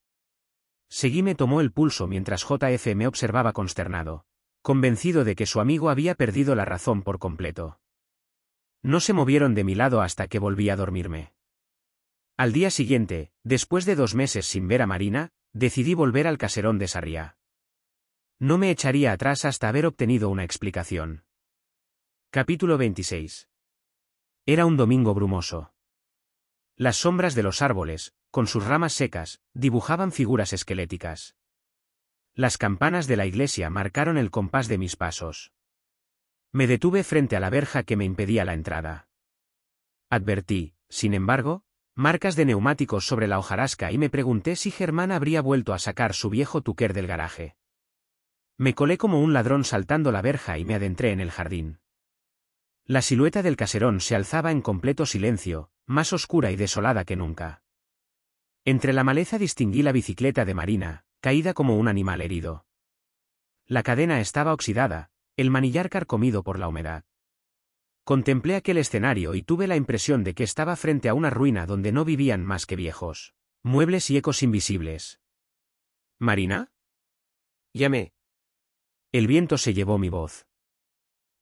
Seguí me tomó el pulso mientras JF me observaba consternado, convencido de que su amigo había perdido la razón por completo. No se movieron de mi lado hasta que volví a dormirme. Al día siguiente, después de dos meses sin ver a Marina, decidí volver al caserón de Sarriá. No me echaría atrás hasta haber obtenido una explicación. Capítulo 26. Era un domingo brumoso. Las sombras de los árboles, con sus ramas secas, dibujaban figuras esqueléticas. Las campanas de la iglesia marcaron el compás de mis pasos. Me detuve frente a la verja que me impedía la entrada. Advertí, sin embargo, marcas de neumáticos sobre la hojarasca y me pregunté si Germán habría vuelto a sacar su viejo tuquer del garaje. Me colé como un ladrón saltando la verja y me adentré en el jardín. La silueta del caserón se alzaba en completo silencio, más oscura y desolada que nunca. Entre la maleza distinguí la bicicleta de Marina, caída como un animal herido. La cadena estaba oxidada, el manillar carcomido por la humedad. Contemplé aquel escenario y tuve la impresión de que estaba frente a una ruina donde no vivían más que viejos, muebles y ecos invisibles. ¿Marina? Llamé, el viento se llevó mi voz.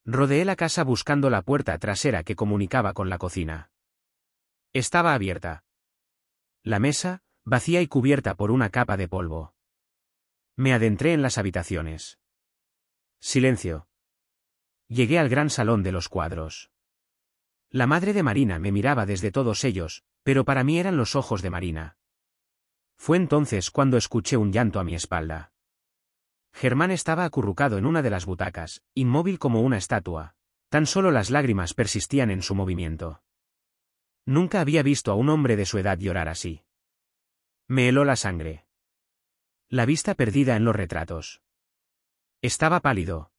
Rodeé la casa buscando la puerta trasera que comunicaba con la cocina. Estaba abierta. La mesa, vacía y cubierta por una capa de polvo. Me adentré en las habitaciones. Silencio. Llegué al gran salón de los cuadros. La madre de Marina me miraba desde todos ellos, pero para mí eran los ojos de Marina. Fue entonces cuando escuché un llanto a mi espalda. Germán estaba acurrucado en una de las butacas, inmóvil como una estatua. Tan solo las lágrimas persistían en su movimiento. Nunca había visto a un hombre de su edad llorar así. Me heló la sangre. La vista perdida en los retratos. Estaba pálido.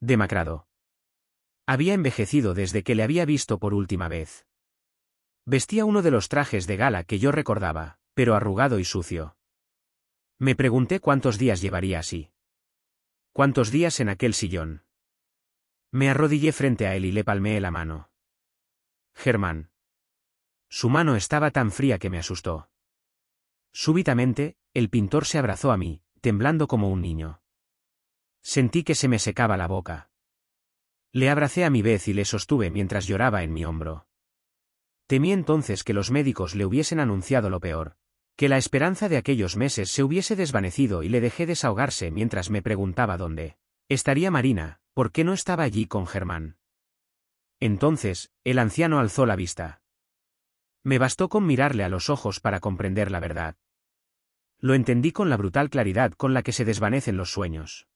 Demacrado. Había envejecido desde que le había visto por última vez. Vestía uno de los trajes de gala que yo recordaba, pero arrugado y sucio. Me pregunté cuántos días llevaría así. ¿Cuántos días en aquel sillón? Me arrodillé frente a él y le palmé la mano. Germán. Su mano estaba tan fría que me asustó. Súbitamente, el pintor se abrazó a mí, temblando como un niño. Sentí que se me secaba la boca. Le abracé a mi vez y le sostuve mientras lloraba en mi hombro. Temí entonces que los médicos le hubiesen anunciado lo peor, que la esperanza de aquellos meses se hubiese desvanecido y le dejé desahogarse mientras me preguntaba dónde estaría Marina, por qué no estaba allí con Germán. Entonces, el anciano alzó la vista. Me bastó con mirarle a los ojos para comprender la verdad. Lo entendí con la brutal claridad con la que se desvanecen los sueños.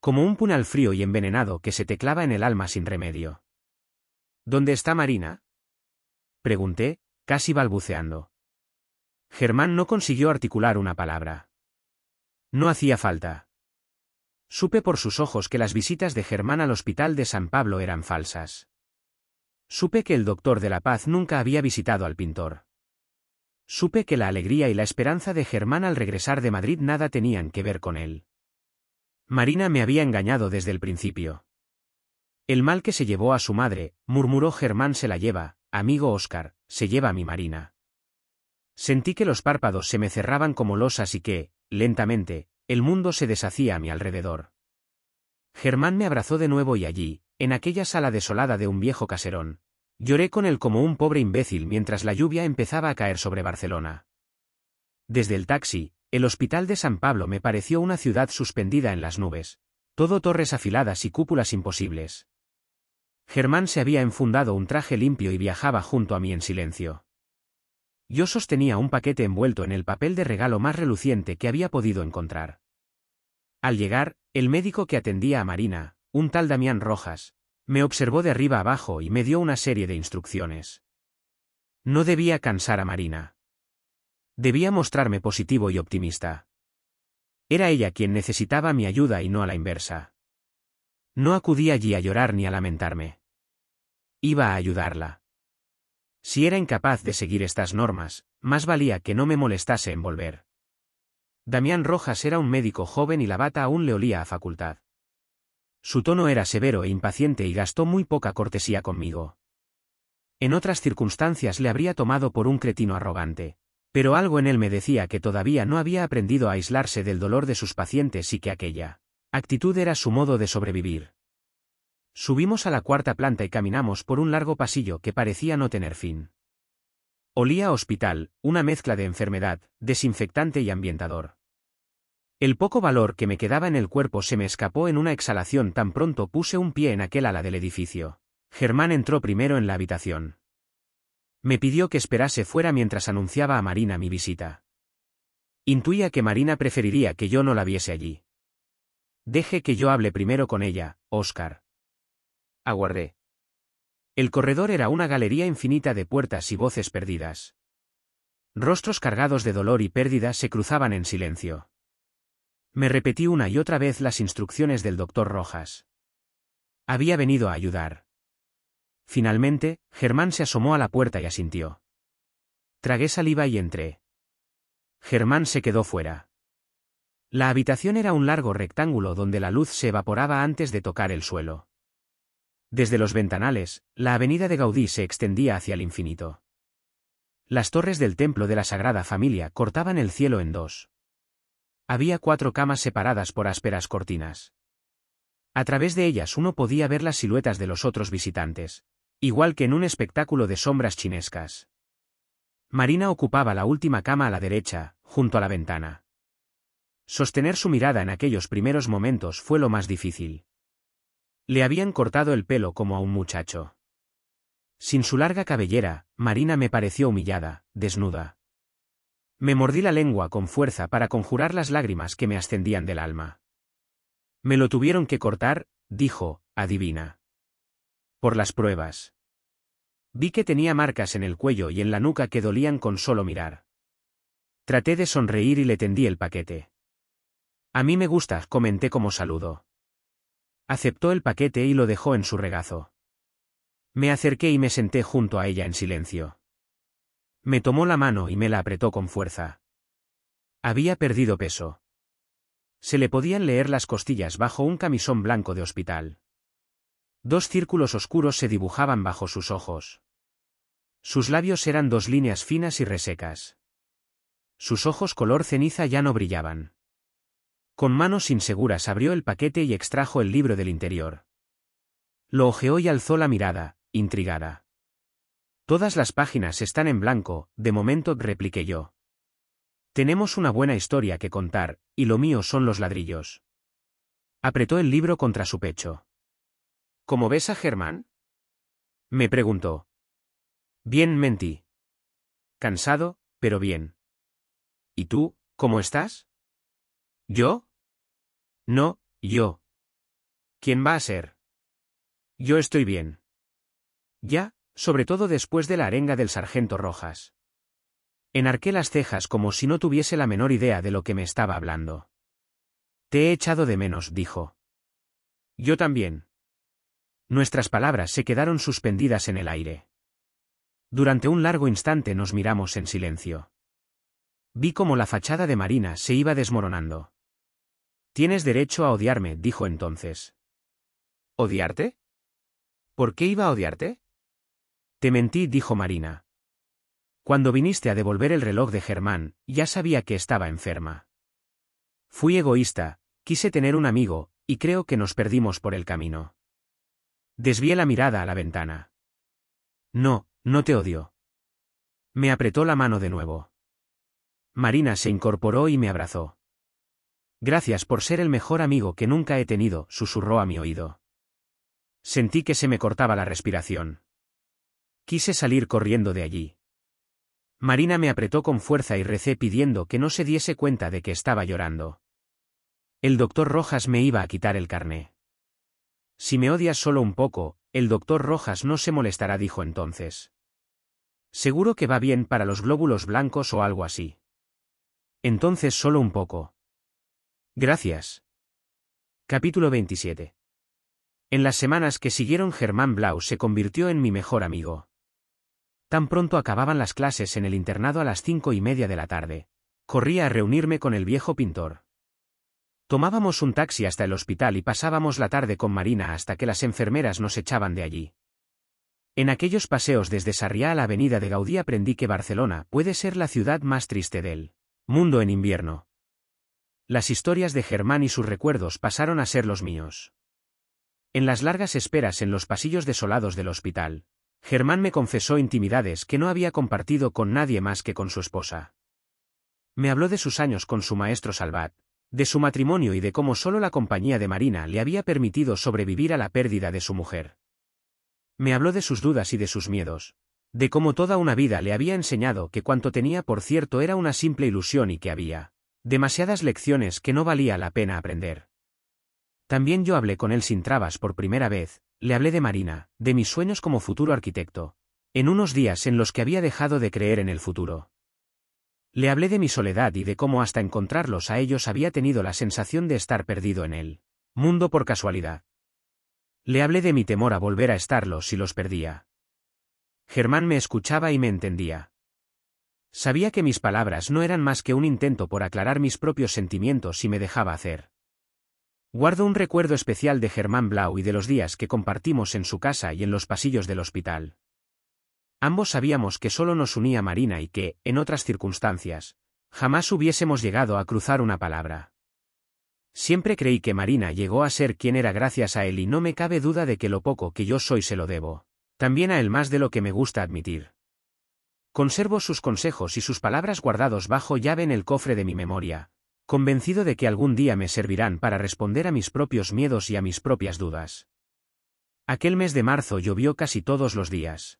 Como un punal frío y envenenado que se te clava en el alma sin remedio. ¿Dónde está Marina? Pregunté, casi balbuceando. Germán no consiguió articular una palabra. No hacía falta. Supe por sus ojos que las visitas de Germán al hospital de San Pablo eran falsas. Supe que el doctor de la paz nunca había visitado al pintor. Supe que la alegría y la esperanza de Germán al regresar de Madrid nada tenían que ver con él. Marina me había engañado desde el principio. El mal que se llevó a su madre, murmuró Germán se la lleva, amigo Oscar, se lleva a mi Marina. Sentí que los párpados se me cerraban como losas y que, lentamente, el mundo se deshacía a mi alrededor. Germán me abrazó de nuevo y allí, en aquella sala desolada de un viejo caserón, lloré con él como un pobre imbécil mientras la lluvia empezaba a caer sobre Barcelona. Desde el taxi, el hospital de San Pablo me pareció una ciudad suspendida en las nubes, todo torres afiladas y cúpulas imposibles. Germán se había enfundado un traje limpio y viajaba junto a mí en silencio. Yo sostenía un paquete envuelto en el papel de regalo más reluciente que había podido encontrar. Al llegar, el médico que atendía a Marina, un tal Damián Rojas, me observó de arriba abajo y me dio una serie de instrucciones. No debía cansar a Marina. Debía mostrarme positivo y optimista. Era ella quien necesitaba mi ayuda y no a la inversa. No acudí allí a llorar ni a lamentarme. Iba a ayudarla. Si era incapaz de seguir estas normas, más valía que no me molestase en volver. Damián Rojas era un médico joven y la bata aún le olía a facultad. Su tono era severo e impaciente y gastó muy poca cortesía conmigo. En otras circunstancias le habría tomado por un cretino arrogante, pero algo en él me decía que todavía no había aprendido a aislarse del dolor de sus pacientes y que aquella actitud era su modo de sobrevivir. Subimos a la cuarta planta y caminamos por un largo pasillo que parecía no tener fin. Olía a hospital, una mezcla de enfermedad, desinfectante y ambientador. El poco valor que me quedaba en el cuerpo se me escapó en una exhalación tan pronto puse un pie en aquel ala del edificio. Germán entró primero en la habitación. Me pidió que esperase fuera mientras anunciaba a Marina mi visita. Intuía que Marina preferiría que yo no la viese allí. Deje que yo hable primero con ella, Oscar aguardé. El corredor era una galería infinita de puertas y voces perdidas. Rostros cargados de dolor y pérdida se cruzaban en silencio. Me repetí una y otra vez las instrucciones del doctor Rojas. Había venido a ayudar. Finalmente, Germán se asomó a la puerta y asintió. Tragué saliva y entré. Germán se quedó fuera. La habitación era un largo rectángulo donde la luz se evaporaba antes de tocar el suelo. Desde los ventanales, la avenida de Gaudí se extendía hacia el infinito. Las torres del templo de la Sagrada Familia cortaban el cielo en dos. Había cuatro camas separadas por ásperas cortinas. A través de ellas uno podía ver las siluetas de los otros visitantes, igual que en un espectáculo de sombras chinescas. Marina ocupaba la última cama a la derecha, junto a la ventana. Sostener su mirada en aquellos primeros momentos fue lo más difícil. Le habían cortado el pelo como a un muchacho. Sin su larga cabellera, Marina me pareció humillada, desnuda. Me mordí la lengua con fuerza para conjurar las lágrimas que me ascendían del alma. Me lo tuvieron que cortar, dijo, adivina. Por las pruebas. Vi que tenía marcas en el cuello y en la nuca que dolían con solo mirar. Traté de sonreír y le tendí el paquete. A mí me gusta, comenté como saludo. Aceptó el paquete y lo dejó en su regazo. Me acerqué y me senté junto a ella en silencio. Me tomó la mano y me la apretó con fuerza. Había perdido peso. Se le podían leer las costillas bajo un camisón blanco de hospital. Dos círculos oscuros se dibujaban bajo sus ojos. Sus labios eran dos líneas finas y resecas. Sus ojos color ceniza ya no brillaban. Con manos inseguras abrió el paquete y extrajo el libro del interior. Lo ojeó y alzó la mirada, intrigada. Todas las páginas están en blanco, de momento repliqué yo. Tenemos una buena historia que contar, y lo mío son los ladrillos. Apretó el libro contra su pecho. ¿Cómo ves a Germán? Me preguntó. Bien mentí. Cansado, pero bien. ¿Y tú, cómo estás? ¿Yo? No, yo. ¿Quién va a ser? Yo estoy bien. Ya, sobre todo después de la arenga del sargento Rojas. Enarqué las cejas como si no tuviese la menor idea de lo que me estaba hablando. Te he echado de menos, dijo. Yo también. Nuestras palabras se quedaron suspendidas en el aire. Durante un largo instante nos miramos en silencio. Vi cómo la fachada de Marina se iba desmoronando. Tienes derecho a odiarme, dijo entonces. ¿Odiarte? ¿Por qué iba a odiarte? Te mentí, dijo Marina. Cuando viniste a devolver el reloj de Germán, ya sabía que estaba enferma. Fui egoísta, quise tener un amigo, y creo que nos perdimos por el camino. Desvié la mirada a la ventana. No, no te odio. Me apretó la mano de nuevo. Marina se incorporó y me abrazó. Gracias por ser el mejor amigo que nunca he tenido, susurró a mi oído. Sentí que se me cortaba la respiración. Quise salir corriendo de allí. Marina me apretó con fuerza y recé pidiendo que no se diese cuenta de que estaba llorando. El doctor Rojas me iba a quitar el carné. Si me odias solo un poco, el doctor Rojas no se molestará, dijo entonces. Seguro que va bien para los glóbulos blancos o algo así. Entonces solo un poco. Gracias. Capítulo 27. En las semanas que siguieron Germán Blau se convirtió en mi mejor amigo. Tan pronto acababan las clases en el internado a las cinco y media de la tarde. Corría a reunirme con el viejo pintor. Tomábamos un taxi hasta el hospital y pasábamos la tarde con Marina hasta que las enfermeras nos echaban de allí. En aquellos paseos desde Sarriá a la avenida de Gaudí aprendí que Barcelona puede ser la ciudad más triste del mundo en invierno. Las historias de Germán y sus recuerdos pasaron a ser los míos. En las largas esperas en los pasillos desolados del hospital, Germán me confesó intimidades que no había compartido con nadie más que con su esposa. Me habló de sus años con su maestro Salvat, de su matrimonio y de cómo solo la compañía de Marina le había permitido sobrevivir a la pérdida de su mujer. Me habló de sus dudas y de sus miedos, de cómo toda una vida le había enseñado que cuanto tenía por cierto era una simple ilusión y que había Demasiadas lecciones que no valía la pena aprender. También yo hablé con él sin trabas por primera vez, le hablé de Marina, de mis sueños como futuro arquitecto, en unos días en los que había dejado de creer en el futuro. Le hablé de mi soledad y de cómo hasta encontrarlos a ellos había tenido la sensación de estar perdido en él. Mundo por casualidad. Le hablé de mi temor a volver a estarlos si los perdía. Germán me escuchaba y me entendía. Sabía que mis palabras no eran más que un intento por aclarar mis propios sentimientos y me dejaba hacer. Guardo un recuerdo especial de Germán Blau y de los días que compartimos en su casa y en los pasillos del hospital. Ambos sabíamos que solo nos unía Marina y que, en otras circunstancias, jamás hubiésemos llegado a cruzar una palabra. Siempre creí que Marina llegó a ser quien era gracias a él y no me cabe duda de que lo poco que yo soy se lo debo. También a él más de lo que me gusta admitir. Conservo sus consejos y sus palabras guardados bajo llave en el cofre de mi memoria, convencido de que algún día me servirán para responder a mis propios miedos y a mis propias dudas. Aquel mes de marzo llovió casi todos los días.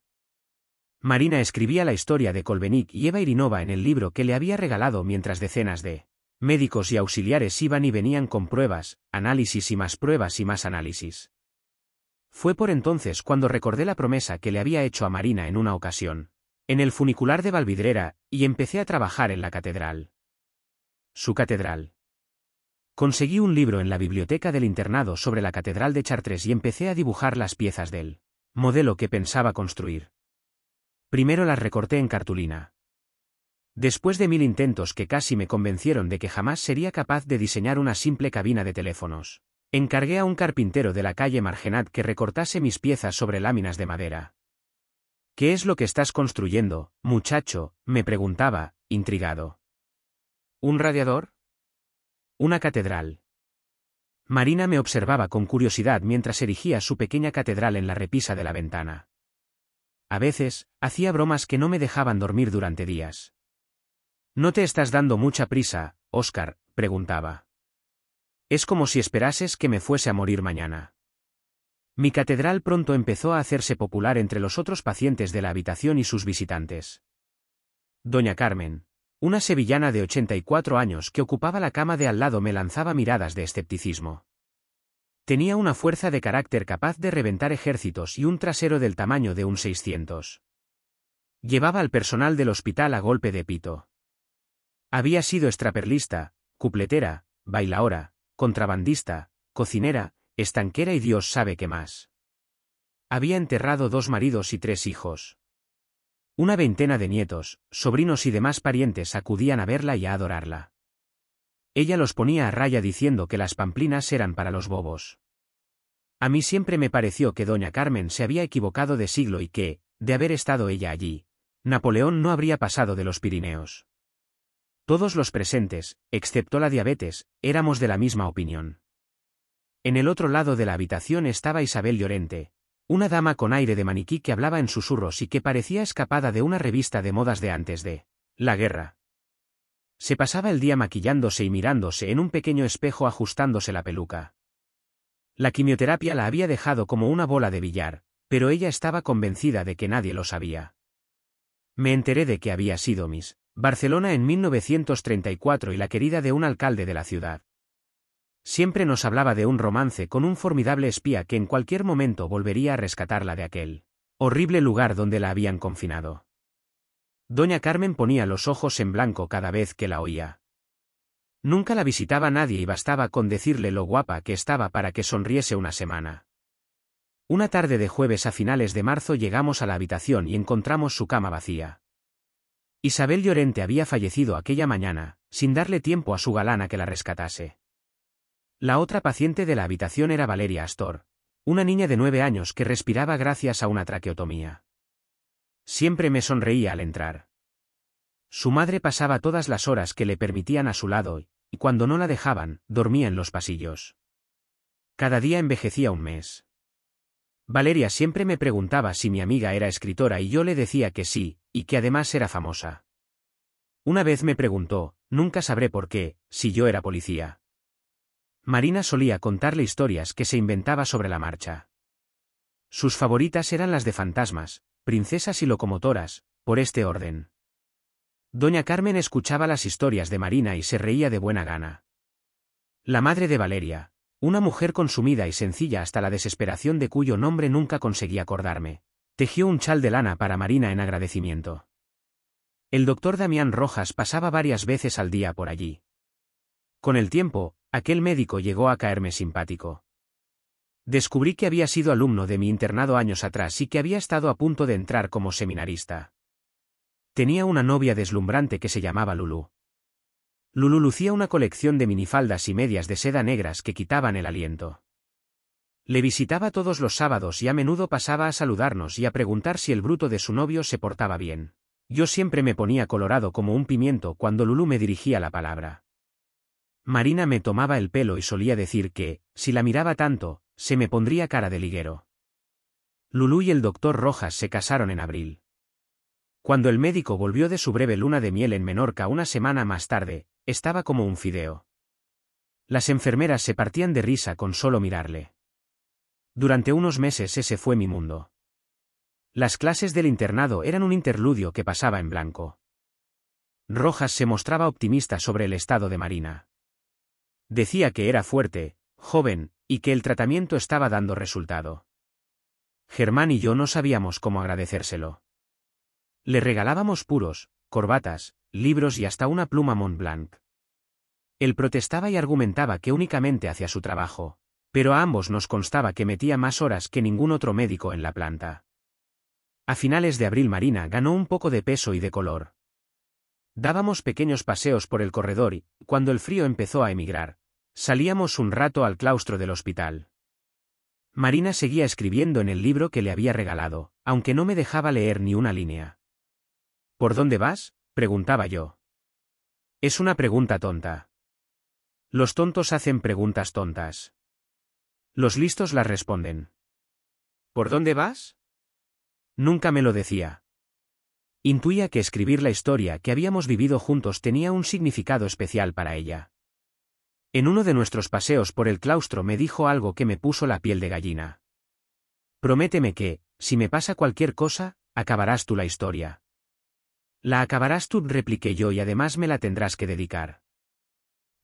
Marina escribía la historia de Kolbenik y Eva Irinova en el libro que le había regalado mientras decenas de médicos y auxiliares iban y venían con pruebas, análisis y más pruebas y más análisis. Fue por entonces cuando recordé la promesa que le había hecho a Marina en una ocasión en el funicular de Valvidrera y empecé a trabajar en la catedral. Su catedral. Conseguí un libro en la biblioteca del internado sobre la catedral de Chartres y empecé a dibujar las piezas del modelo que pensaba construir. Primero las recorté en cartulina. Después de mil intentos que casi me convencieron de que jamás sería capaz de diseñar una simple cabina de teléfonos, encargué a un carpintero de la calle Margenat que recortase mis piezas sobre láminas de madera. ¿Qué es lo que estás construyendo, muchacho? me preguntaba, intrigado. ¿Un radiador? Una catedral. Marina me observaba con curiosidad mientras erigía su pequeña catedral en la repisa de la ventana. A veces, hacía bromas que no me dejaban dormir durante días. ¿No te estás dando mucha prisa, Oscar? preguntaba. Es como si esperases que me fuese a morir mañana. Mi catedral pronto empezó a hacerse popular entre los otros pacientes de la habitación y sus visitantes. Doña Carmen, una sevillana de 84 años que ocupaba la cama de al lado me lanzaba miradas de escepticismo. Tenía una fuerza de carácter capaz de reventar ejércitos y un trasero del tamaño de un 600. Llevaba al personal del hospital a golpe de pito. Había sido extraperlista, cupletera, bailaora, contrabandista, cocinera, estanquera y Dios sabe qué más. Había enterrado dos maridos y tres hijos. Una veintena de nietos, sobrinos y demás parientes acudían a verla y a adorarla. Ella los ponía a raya diciendo que las pamplinas eran para los bobos. A mí siempre me pareció que doña Carmen se había equivocado de siglo y que, de haber estado ella allí, Napoleón no habría pasado de los Pirineos. Todos los presentes, excepto la diabetes, éramos de la misma opinión. En el otro lado de la habitación estaba Isabel Llorente, una dama con aire de maniquí que hablaba en susurros y que parecía escapada de una revista de modas de antes de la guerra. Se pasaba el día maquillándose y mirándose en un pequeño espejo ajustándose la peluca. La quimioterapia la había dejado como una bola de billar, pero ella estaba convencida de que nadie lo sabía. Me enteré de que había sido Miss Barcelona en 1934 y la querida de un alcalde de la ciudad. Siempre nos hablaba de un romance con un formidable espía que en cualquier momento volvería a rescatarla de aquel horrible lugar donde la habían confinado. Doña Carmen ponía los ojos en blanco cada vez que la oía. Nunca la visitaba nadie y bastaba con decirle lo guapa que estaba para que sonriese una semana. Una tarde de jueves a finales de marzo llegamos a la habitación y encontramos su cama vacía. Isabel Llorente había fallecido aquella mañana, sin darle tiempo a su galana que la rescatase. La otra paciente de la habitación era Valeria Astor, una niña de nueve años que respiraba gracias a una traqueotomía. Siempre me sonreía al entrar. Su madre pasaba todas las horas que le permitían a su lado y cuando no la dejaban, dormía en los pasillos. Cada día envejecía un mes. Valeria siempre me preguntaba si mi amiga era escritora y yo le decía que sí, y que además era famosa. Una vez me preguntó, nunca sabré por qué, si yo era policía. Marina solía contarle historias que se inventaba sobre la marcha. Sus favoritas eran las de fantasmas, princesas y locomotoras, por este orden. Doña Carmen escuchaba las historias de Marina y se reía de buena gana. La madre de Valeria, una mujer consumida y sencilla hasta la desesperación de cuyo nombre nunca conseguí acordarme, tejió un chal de lana para Marina en agradecimiento. El doctor Damián Rojas pasaba varias veces al día por allí. Con el tiempo, Aquel médico llegó a caerme simpático. Descubrí que había sido alumno de mi internado años atrás y que había estado a punto de entrar como seminarista. Tenía una novia deslumbrante que se llamaba Lulú. Lulú lucía una colección de minifaldas y medias de seda negras que quitaban el aliento. Le visitaba todos los sábados y a menudo pasaba a saludarnos y a preguntar si el bruto de su novio se portaba bien. Yo siempre me ponía colorado como un pimiento cuando Lulú me dirigía la palabra. Marina me tomaba el pelo y solía decir que, si la miraba tanto, se me pondría cara de liguero. Lulú y el doctor Rojas se casaron en abril. Cuando el médico volvió de su breve luna de miel en Menorca una semana más tarde, estaba como un fideo. Las enfermeras se partían de risa con solo mirarle. Durante unos meses ese fue mi mundo. Las clases del internado eran un interludio que pasaba en blanco. Rojas se mostraba optimista sobre el estado de Marina. Decía que era fuerte, joven, y que el tratamiento estaba dando resultado. Germán y yo no sabíamos cómo agradecérselo. Le regalábamos puros, corbatas, libros y hasta una pluma Mont Blanc. Él protestaba y argumentaba que únicamente hacía su trabajo, pero a ambos nos constaba que metía más horas que ningún otro médico en la planta. A finales de abril Marina ganó un poco de peso y de color. Dábamos pequeños paseos por el corredor y, cuando el frío empezó a emigrar, salíamos un rato al claustro del hospital. Marina seguía escribiendo en el libro que le había regalado, aunque no me dejaba leer ni una línea. ¿Por dónde vas? preguntaba yo. Es una pregunta tonta. Los tontos hacen preguntas tontas. Los listos las responden. ¿Por dónde vas? Nunca me lo decía. Intuía que escribir la historia que habíamos vivido juntos tenía un significado especial para ella. En uno de nuestros paseos por el claustro me dijo algo que me puso la piel de gallina. Prométeme que, si me pasa cualquier cosa, acabarás tú la historia. La acabarás tú, repliqué yo, y además me la tendrás que dedicar.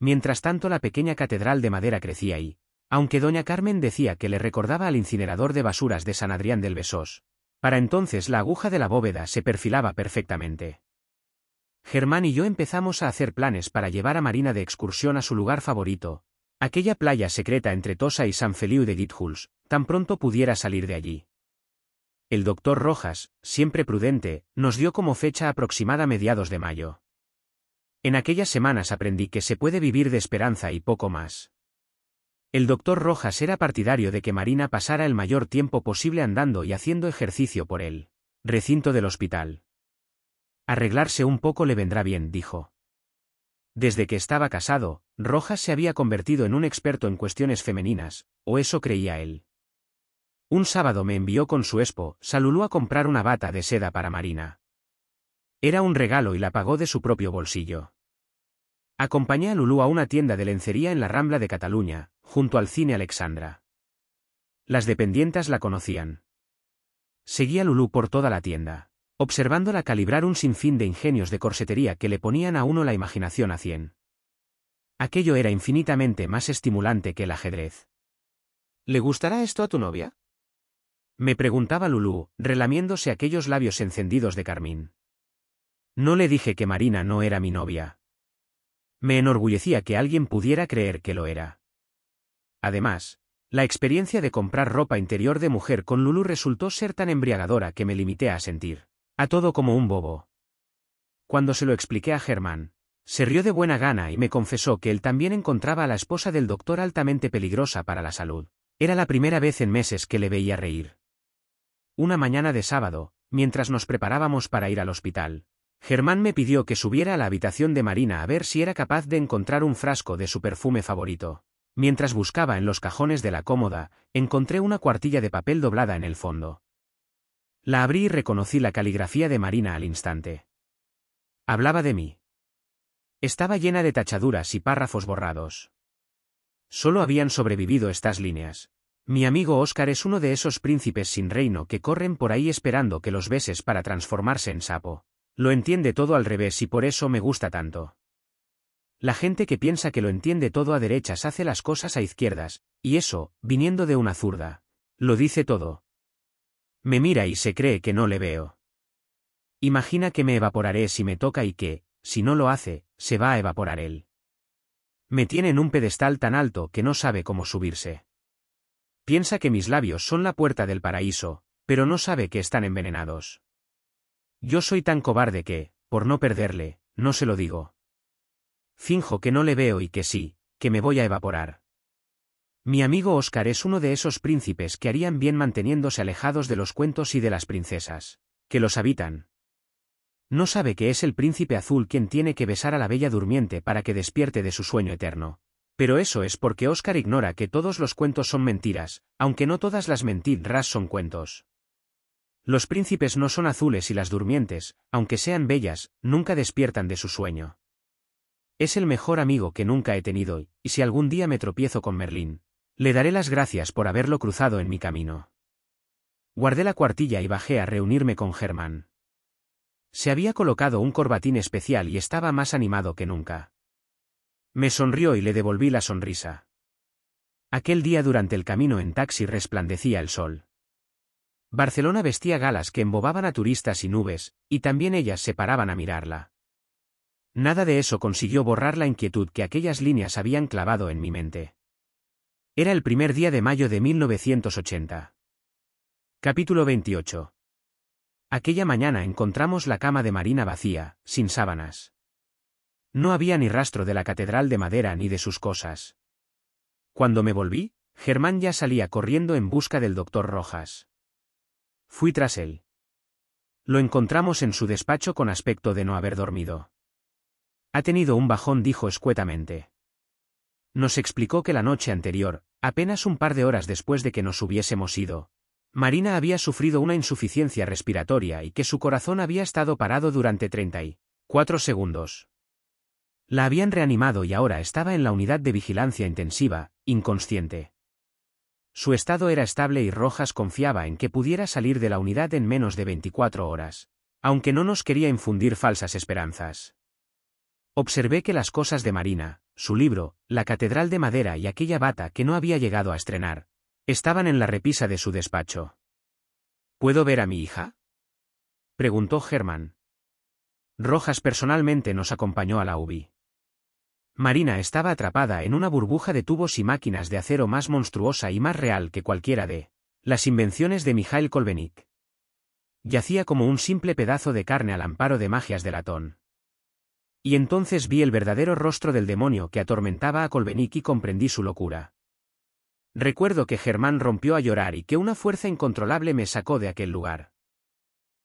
Mientras tanto la pequeña catedral de madera crecía y, aunque doña Carmen decía que le recordaba al incinerador de basuras de San Adrián del Besós, para entonces la aguja de la bóveda se perfilaba perfectamente. Germán y yo empezamos a hacer planes para llevar a Marina de excursión a su lugar favorito, aquella playa secreta entre Tosa y San Feliu de Githuls, tan pronto pudiera salir de allí. El doctor Rojas, siempre prudente, nos dio como fecha aproximada mediados de mayo. En aquellas semanas aprendí que se puede vivir de esperanza y poco más. El doctor Rojas era partidario de que Marina pasara el mayor tiempo posible andando y haciendo ejercicio por el recinto del hospital. Arreglarse un poco le vendrá bien, dijo. Desde que estaba casado, Rojas se había convertido en un experto en cuestiones femeninas, o eso creía él. Un sábado me envió con su expo Salulú a comprar una bata de seda para Marina. Era un regalo y la pagó de su propio bolsillo. Acompañé a Lulú a una tienda de lencería en la Rambla de Cataluña, junto al cine Alexandra. Las dependientas la conocían. Seguía Lulú por toda la tienda, observándola calibrar un sinfín de ingenios de corsetería que le ponían a uno la imaginación a cien. Aquello era infinitamente más estimulante que el ajedrez. ¿Le gustará esto a tu novia? Me preguntaba Lulú, relamiéndose aquellos labios encendidos de carmín. No le dije que Marina no era mi novia. Me enorgullecía que alguien pudiera creer que lo era. Además, la experiencia de comprar ropa interior de mujer con Lulu resultó ser tan embriagadora que me limité a sentir. A todo como un bobo. Cuando se lo expliqué a Germán, se rió de buena gana y me confesó que él también encontraba a la esposa del doctor altamente peligrosa para la salud. Era la primera vez en meses que le veía reír. Una mañana de sábado, mientras nos preparábamos para ir al hospital, Germán me pidió que subiera a la habitación de Marina a ver si era capaz de encontrar un frasco de su perfume favorito. Mientras buscaba en los cajones de la cómoda, encontré una cuartilla de papel doblada en el fondo. La abrí y reconocí la caligrafía de Marina al instante. Hablaba de mí. Estaba llena de tachaduras y párrafos borrados. Solo habían sobrevivido estas líneas. Mi amigo Óscar es uno de esos príncipes sin reino que corren por ahí esperando que los beses para transformarse en sapo. Lo entiende todo al revés y por eso me gusta tanto. La gente que piensa que lo entiende todo a derechas hace las cosas a izquierdas, y eso, viniendo de una zurda. Lo dice todo. Me mira y se cree que no le veo. Imagina que me evaporaré si me toca y que, si no lo hace, se va a evaporar él. Me tiene en un pedestal tan alto que no sabe cómo subirse. Piensa que mis labios son la puerta del paraíso, pero no sabe que están envenenados. Yo soy tan cobarde que, por no perderle, no se lo digo finjo que no le veo y que sí, que me voy a evaporar. Mi amigo Oscar es uno de esos príncipes que harían bien manteniéndose alejados de los cuentos y de las princesas, que los habitan. No sabe que es el príncipe azul quien tiene que besar a la bella durmiente para que despierte de su sueño eterno. Pero eso es porque Oscar ignora que todos los cuentos son mentiras, aunque no todas las mentiras son cuentos. Los príncipes no son azules y las durmientes, aunque sean bellas, nunca despiertan de su sueño. Es el mejor amigo que nunca he tenido, y si algún día me tropiezo con Merlín, le daré las gracias por haberlo cruzado en mi camino. Guardé la cuartilla y bajé a reunirme con Germán. Se había colocado un corbatín especial y estaba más animado que nunca. Me sonrió y le devolví la sonrisa. Aquel día durante el camino en taxi resplandecía el sol. Barcelona vestía galas que embobaban a turistas y nubes, y también ellas se paraban a mirarla. Nada de eso consiguió borrar la inquietud que aquellas líneas habían clavado en mi mente. Era el primer día de mayo de 1980. Capítulo 28. Aquella mañana encontramos la cama de Marina vacía, sin sábanas. No había ni rastro de la catedral de madera ni de sus cosas. Cuando me volví, Germán ya salía corriendo en busca del doctor Rojas. Fui tras él. Lo encontramos en su despacho con aspecto de no haber dormido. Ha tenido un bajón, dijo escuetamente. Nos explicó que la noche anterior, apenas un par de horas después de que nos hubiésemos ido, Marina había sufrido una insuficiencia respiratoria y que su corazón había estado parado durante 34 segundos. La habían reanimado y ahora estaba en la unidad de vigilancia intensiva, inconsciente. Su estado era estable y Rojas confiaba en que pudiera salir de la unidad en menos de 24 horas, aunque no nos quería infundir falsas esperanzas. Observé que las cosas de Marina, su libro, la catedral de madera y aquella bata que no había llegado a estrenar, estaban en la repisa de su despacho. ¿Puedo ver a mi hija? preguntó Germán. Rojas personalmente nos acompañó a la UBI. Marina estaba atrapada en una burbuja de tubos y máquinas de acero más monstruosa y más real que cualquiera de las invenciones de Mijail Kolbenik. Yacía como un simple pedazo de carne al amparo de magias de latón. Y entonces vi el verdadero rostro del demonio que atormentaba a Colbenic y comprendí su locura. Recuerdo que Germán rompió a llorar y que una fuerza incontrolable me sacó de aquel lugar.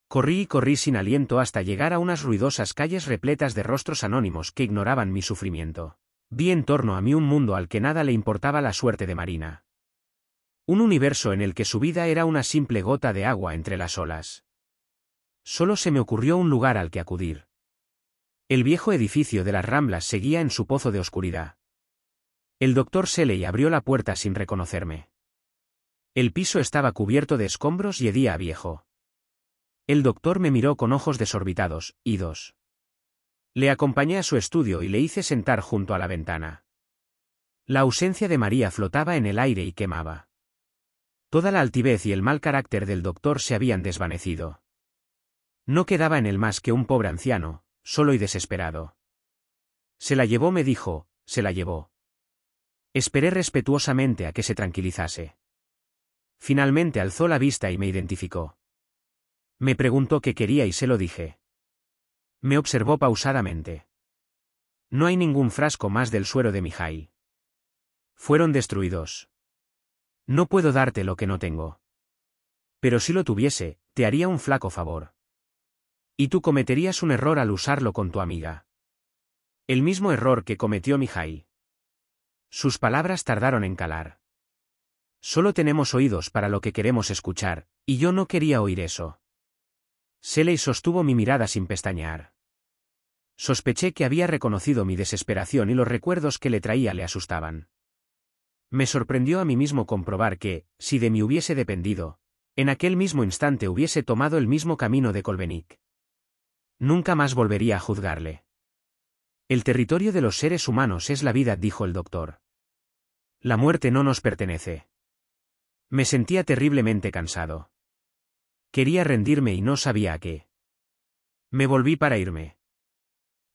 Corrí y corrí sin aliento hasta llegar a unas ruidosas calles repletas de rostros anónimos que ignoraban mi sufrimiento. Vi en torno a mí un mundo al que nada le importaba la suerte de Marina. Un universo en el que su vida era una simple gota de agua entre las olas. Solo se me ocurrió un lugar al que acudir. El viejo edificio de las Ramblas seguía en su pozo de oscuridad. El doctor Seley abrió la puerta sin reconocerme. El piso estaba cubierto de escombros y hedía a viejo. El doctor me miró con ojos desorbitados, idos. Le acompañé a su estudio y le hice sentar junto a la ventana. La ausencia de María flotaba en el aire y quemaba. Toda la altivez y el mal carácter del doctor se habían desvanecido. No quedaba en él más que un pobre anciano, solo y desesperado. Se la llevó, me dijo, se la llevó. Esperé respetuosamente a que se tranquilizase. Finalmente alzó la vista y me identificó. Me preguntó qué quería y se lo dije. Me observó pausadamente. No hay ningún frasco más del suero de Mijai. Fueron destruidos. No puedo darte lo que no tengo. Pero si lo tuviese, te haría un flaco favor. Y tú cometerías un error al usarlo con tu amiga. El mismo error que cometió Mijai. Sus palabras tardaron en calar. Solo tenemos oídos para lo que queremos escuchar, y yo no quería oír eso. Seley sostuvo mi mirada sin pestañear. Sospeché que había reconocido mi desesperación y los recuerdos que le traía le asustaban. Me sorprendió a mí mismo comprobar que, si de mí hubiese dependido, en aquel mismo instante hubiese tomado el mismo camino de Nunca más volvería a juzgarle. El territorio de los seres humanos es la vida, dijo el doctor. La muerte no nos pertenece. Me sentía terriblemente cansado. Quería rendirme y no sabía a qué. Me volví para irme.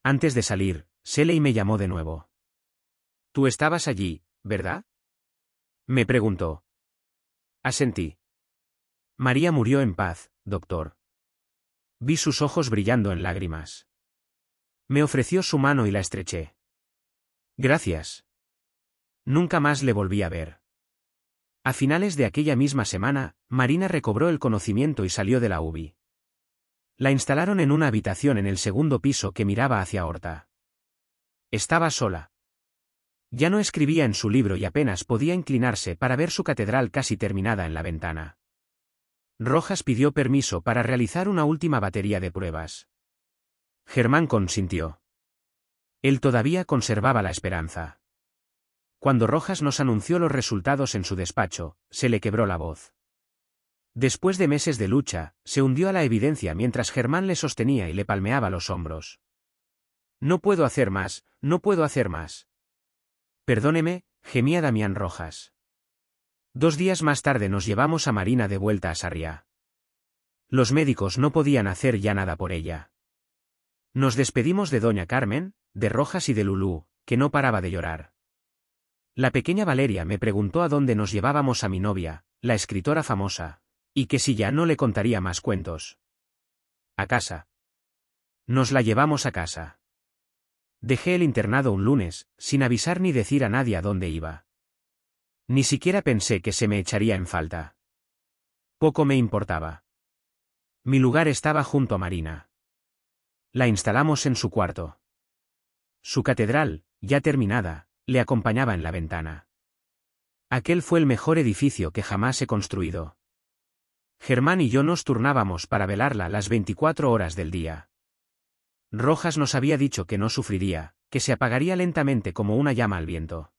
Antes de salir, Seley me llamó de nuevo. Tú estabas allí, ¿verdad? Me preguntó. Asentí. María murió en paz, doctor. Vi sus ojos brillando en lágrimas. Me ofreció su mano y la estreché. Gracias. Nunca más le volví a ver. A finales de aquella misma semana, Marina recobró el conocimiento y salió de la UBI. La instalaron en una habitación en el segundo piso que miraba hacia Horta. Estaba sola. Ya no escribía en su libro y apenas podía inclinarse para ver su catedral casi terminada en la ventana. Rojas pidió permiso para realizar una última batería de pruebas. Germán consintió. Él todavía conservaba la esperanza. Cuando Rojas nos anunció los resultados en su despacho, se le quebró la voz. Después de meses de lucha, se hundió a la evidencia mientras Germán le sostenía y le palmeaba los hombros. No puedo hacer más, no puedo hacer más. Perdóneme, gemía Damián Rojas. Dos días más tarde nos llevamos a Marina de vuelta a Sarriá. Los médicos no podían hacer ya nada por ella. Nos despedimos de doña Carmen, de Rojas y de Lulú, que no paraba de llorar. La pequeña Valeria me preguntó a dónde nos llevábamos a mi novia, la escritora famosa, y que si ya no le contaría más cuentos. A casa. Nos la llevamos a casa. Dejé el internado un lunes, sin avisar ni decir a nadie a dónde iba. Ni siquiera pensé que se me echaría en falta. Poco me importaba. Mi lugar estaba junto a Marina. La instalamos en su cuarto. Su catedral, ya terminada, le acompañaba en la ventana. Aquel fue el mejor edificio que jamás he construido. Germán y yo nos turnábamos para velarla las 24 horas del día. Rojas nos había dicho que no sufriría, que se apagaría lentamente como una llama al viento.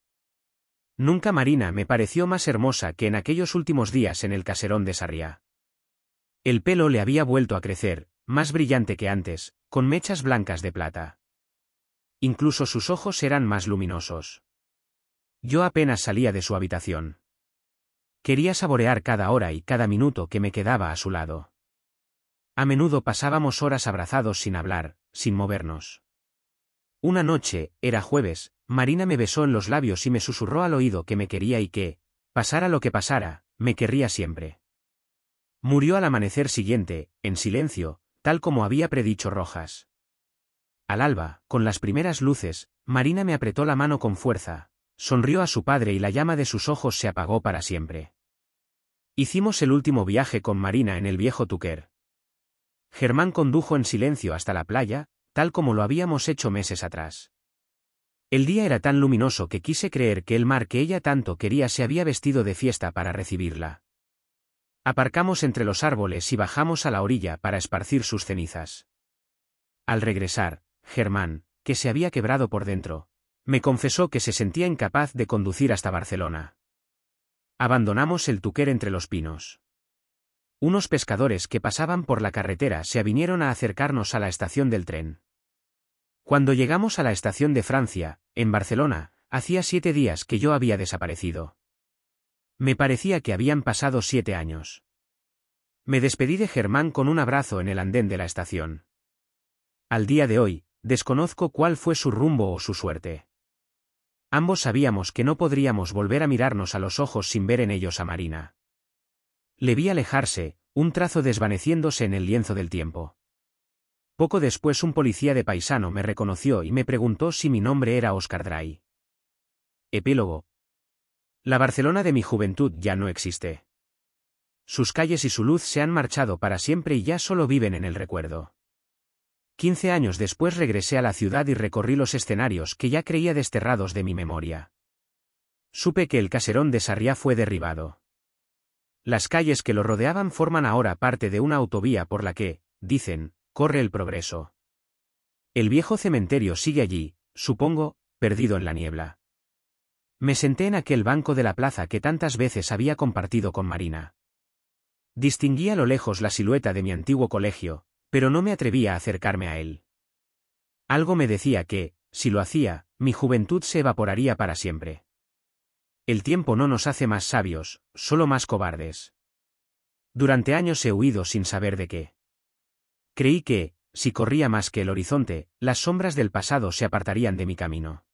Nunca Marina me pareció más hermosa que en aquellos últimos días en el caserón de Sarriá. El pelo le había vuelto a crecer, más brillante que antes, con mechas blancas de plata. Incluso sus ojos eran más luminosos. Yo apenas salía de su habitación. Quería saborear cada hora y cada minuto que me quedaba a su lado. A menudo pasábamos horas abrazados sin hablar, sin movernos. Una noche, era jueves, Marina me besó en los labios y me susurró al oído que me quería y que, pasara lo que pasara, me querría siempre. Murió al amanecer siguiente, en silencio, tal como había predicho Rojas. Al alba, con las primeras luces, Marina me apretó la mano con fuerza, sonrió a su padre y la llama de sus ojos se apagó para siempre. Hicimos el último viaje con Marina en el viejo Tuquer. Germán condujo en silencio hasta la playa, tal como lo habíamos hecho meses atrás. El día era tan luminoso que quise creer que el mar que ella tanto quería se había vestido de fiesta para recibirla. Aparcamos entre los árboles y bajamos a la orilla para esparcir sus cenizas. Al regresar, Germán, que se había quebrado por dentro, me confesó que se sentía incapaz de conducir hasta Barcelona. Abandonamos el tuquer entre los pinos. Unos pescadores que pasaban por la carretera se avinieron a acercarnos a la estación del tren. Cuando llegamos a la estación de Francia, en Barcelona, hacía siete días que yo había desaparecido. Me parecía que habían pasado siete años. Me despedí de Germán con un abrazo en el andén de la estación. Al día de hoy, desconozco cuál fue su rumbo o su suerte. Ambos sabíamos que no podríamos volver a mirarnos a los ojos sin ver en ellos a Marina. Le vi alejarse, un trazo desvaneciéndose en el lienzo del tiempo. Poco después un policía de paisano me reconoció y me preguntó si mi nombre era Oscar Dray. Epílogo. La Barcelona de mi juventud ya no existe. Sus calles y su luz se han marchado para siempre y ya solo viven en el recuerdo. Quince años después regresé a la ciudad y recorrí los escenarios que ya creía desterrados de mi memoria. Supe que el caserón de Sarriá fue derribado. Las calles que lo rodeaban forman ahora parte de una autovía por la que, dicen, corre el progreso. El viejo cementerio sigue allí, supongo, perdido en la niebla. Me senté en aquel banco de la plaza que tantas veces había compartido con Marina. Distinguí a lo lejos la silueta de mi antiguo colegio, pero no me atrevía a acercarme a él. Algo me decía que, si lo hacía, mi juventud se evaporaría para siempre. El tiempo no nos hace más sabios, solo más cobardes. Durante años he huido sin saber de qué. Creí que, si corría más que el horizonte, las sombras del pasado se apartarían de mi camino.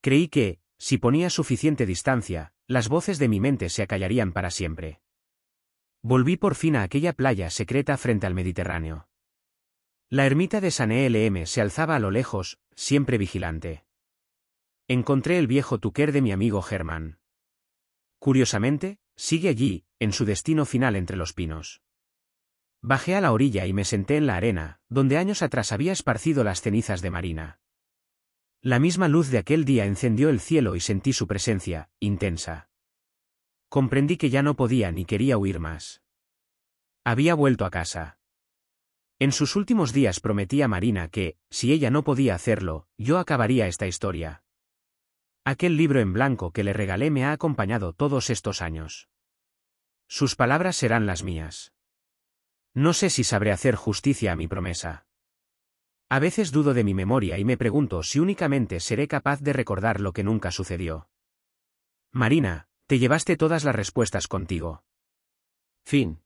Creí que, si ponía suficiente distancia, las voces de mi mente se acallarían para siempre. Volví por fin a aquella playa secreta frente al Mediterráneo. La ermita de San ELM se alzaba a lo lejos, siempre vigilante. Encontré el viejo tuquer de mi amigo Germán. Curiosamente, sigue allí, en su destino final entre los pinos. Bajé a la orilla y me senté en la arena, donde años atrás había esparcido las cenizas de Marina. La misma luz de aquel día encendió el cielo y sentí su presencia, intensa. Comprendí que ya no podía ni quería huir más. Había vuelto a casa. En sus últimos días prometí a Marina que, si ella no podía hacerlo, yo acabaría esta historia. Aquel libro en blanco que le regalé me ha acompañado todos estos años. Sus palabras serán las mías. No sé si sabré hacer justicia a mi promesa. A veces dudo de mi memoria y me pregunto si únicamente seré capaz de recordar lo que nunca sucedió. Marina, te llevaste todas las respuestas contigo. Fin.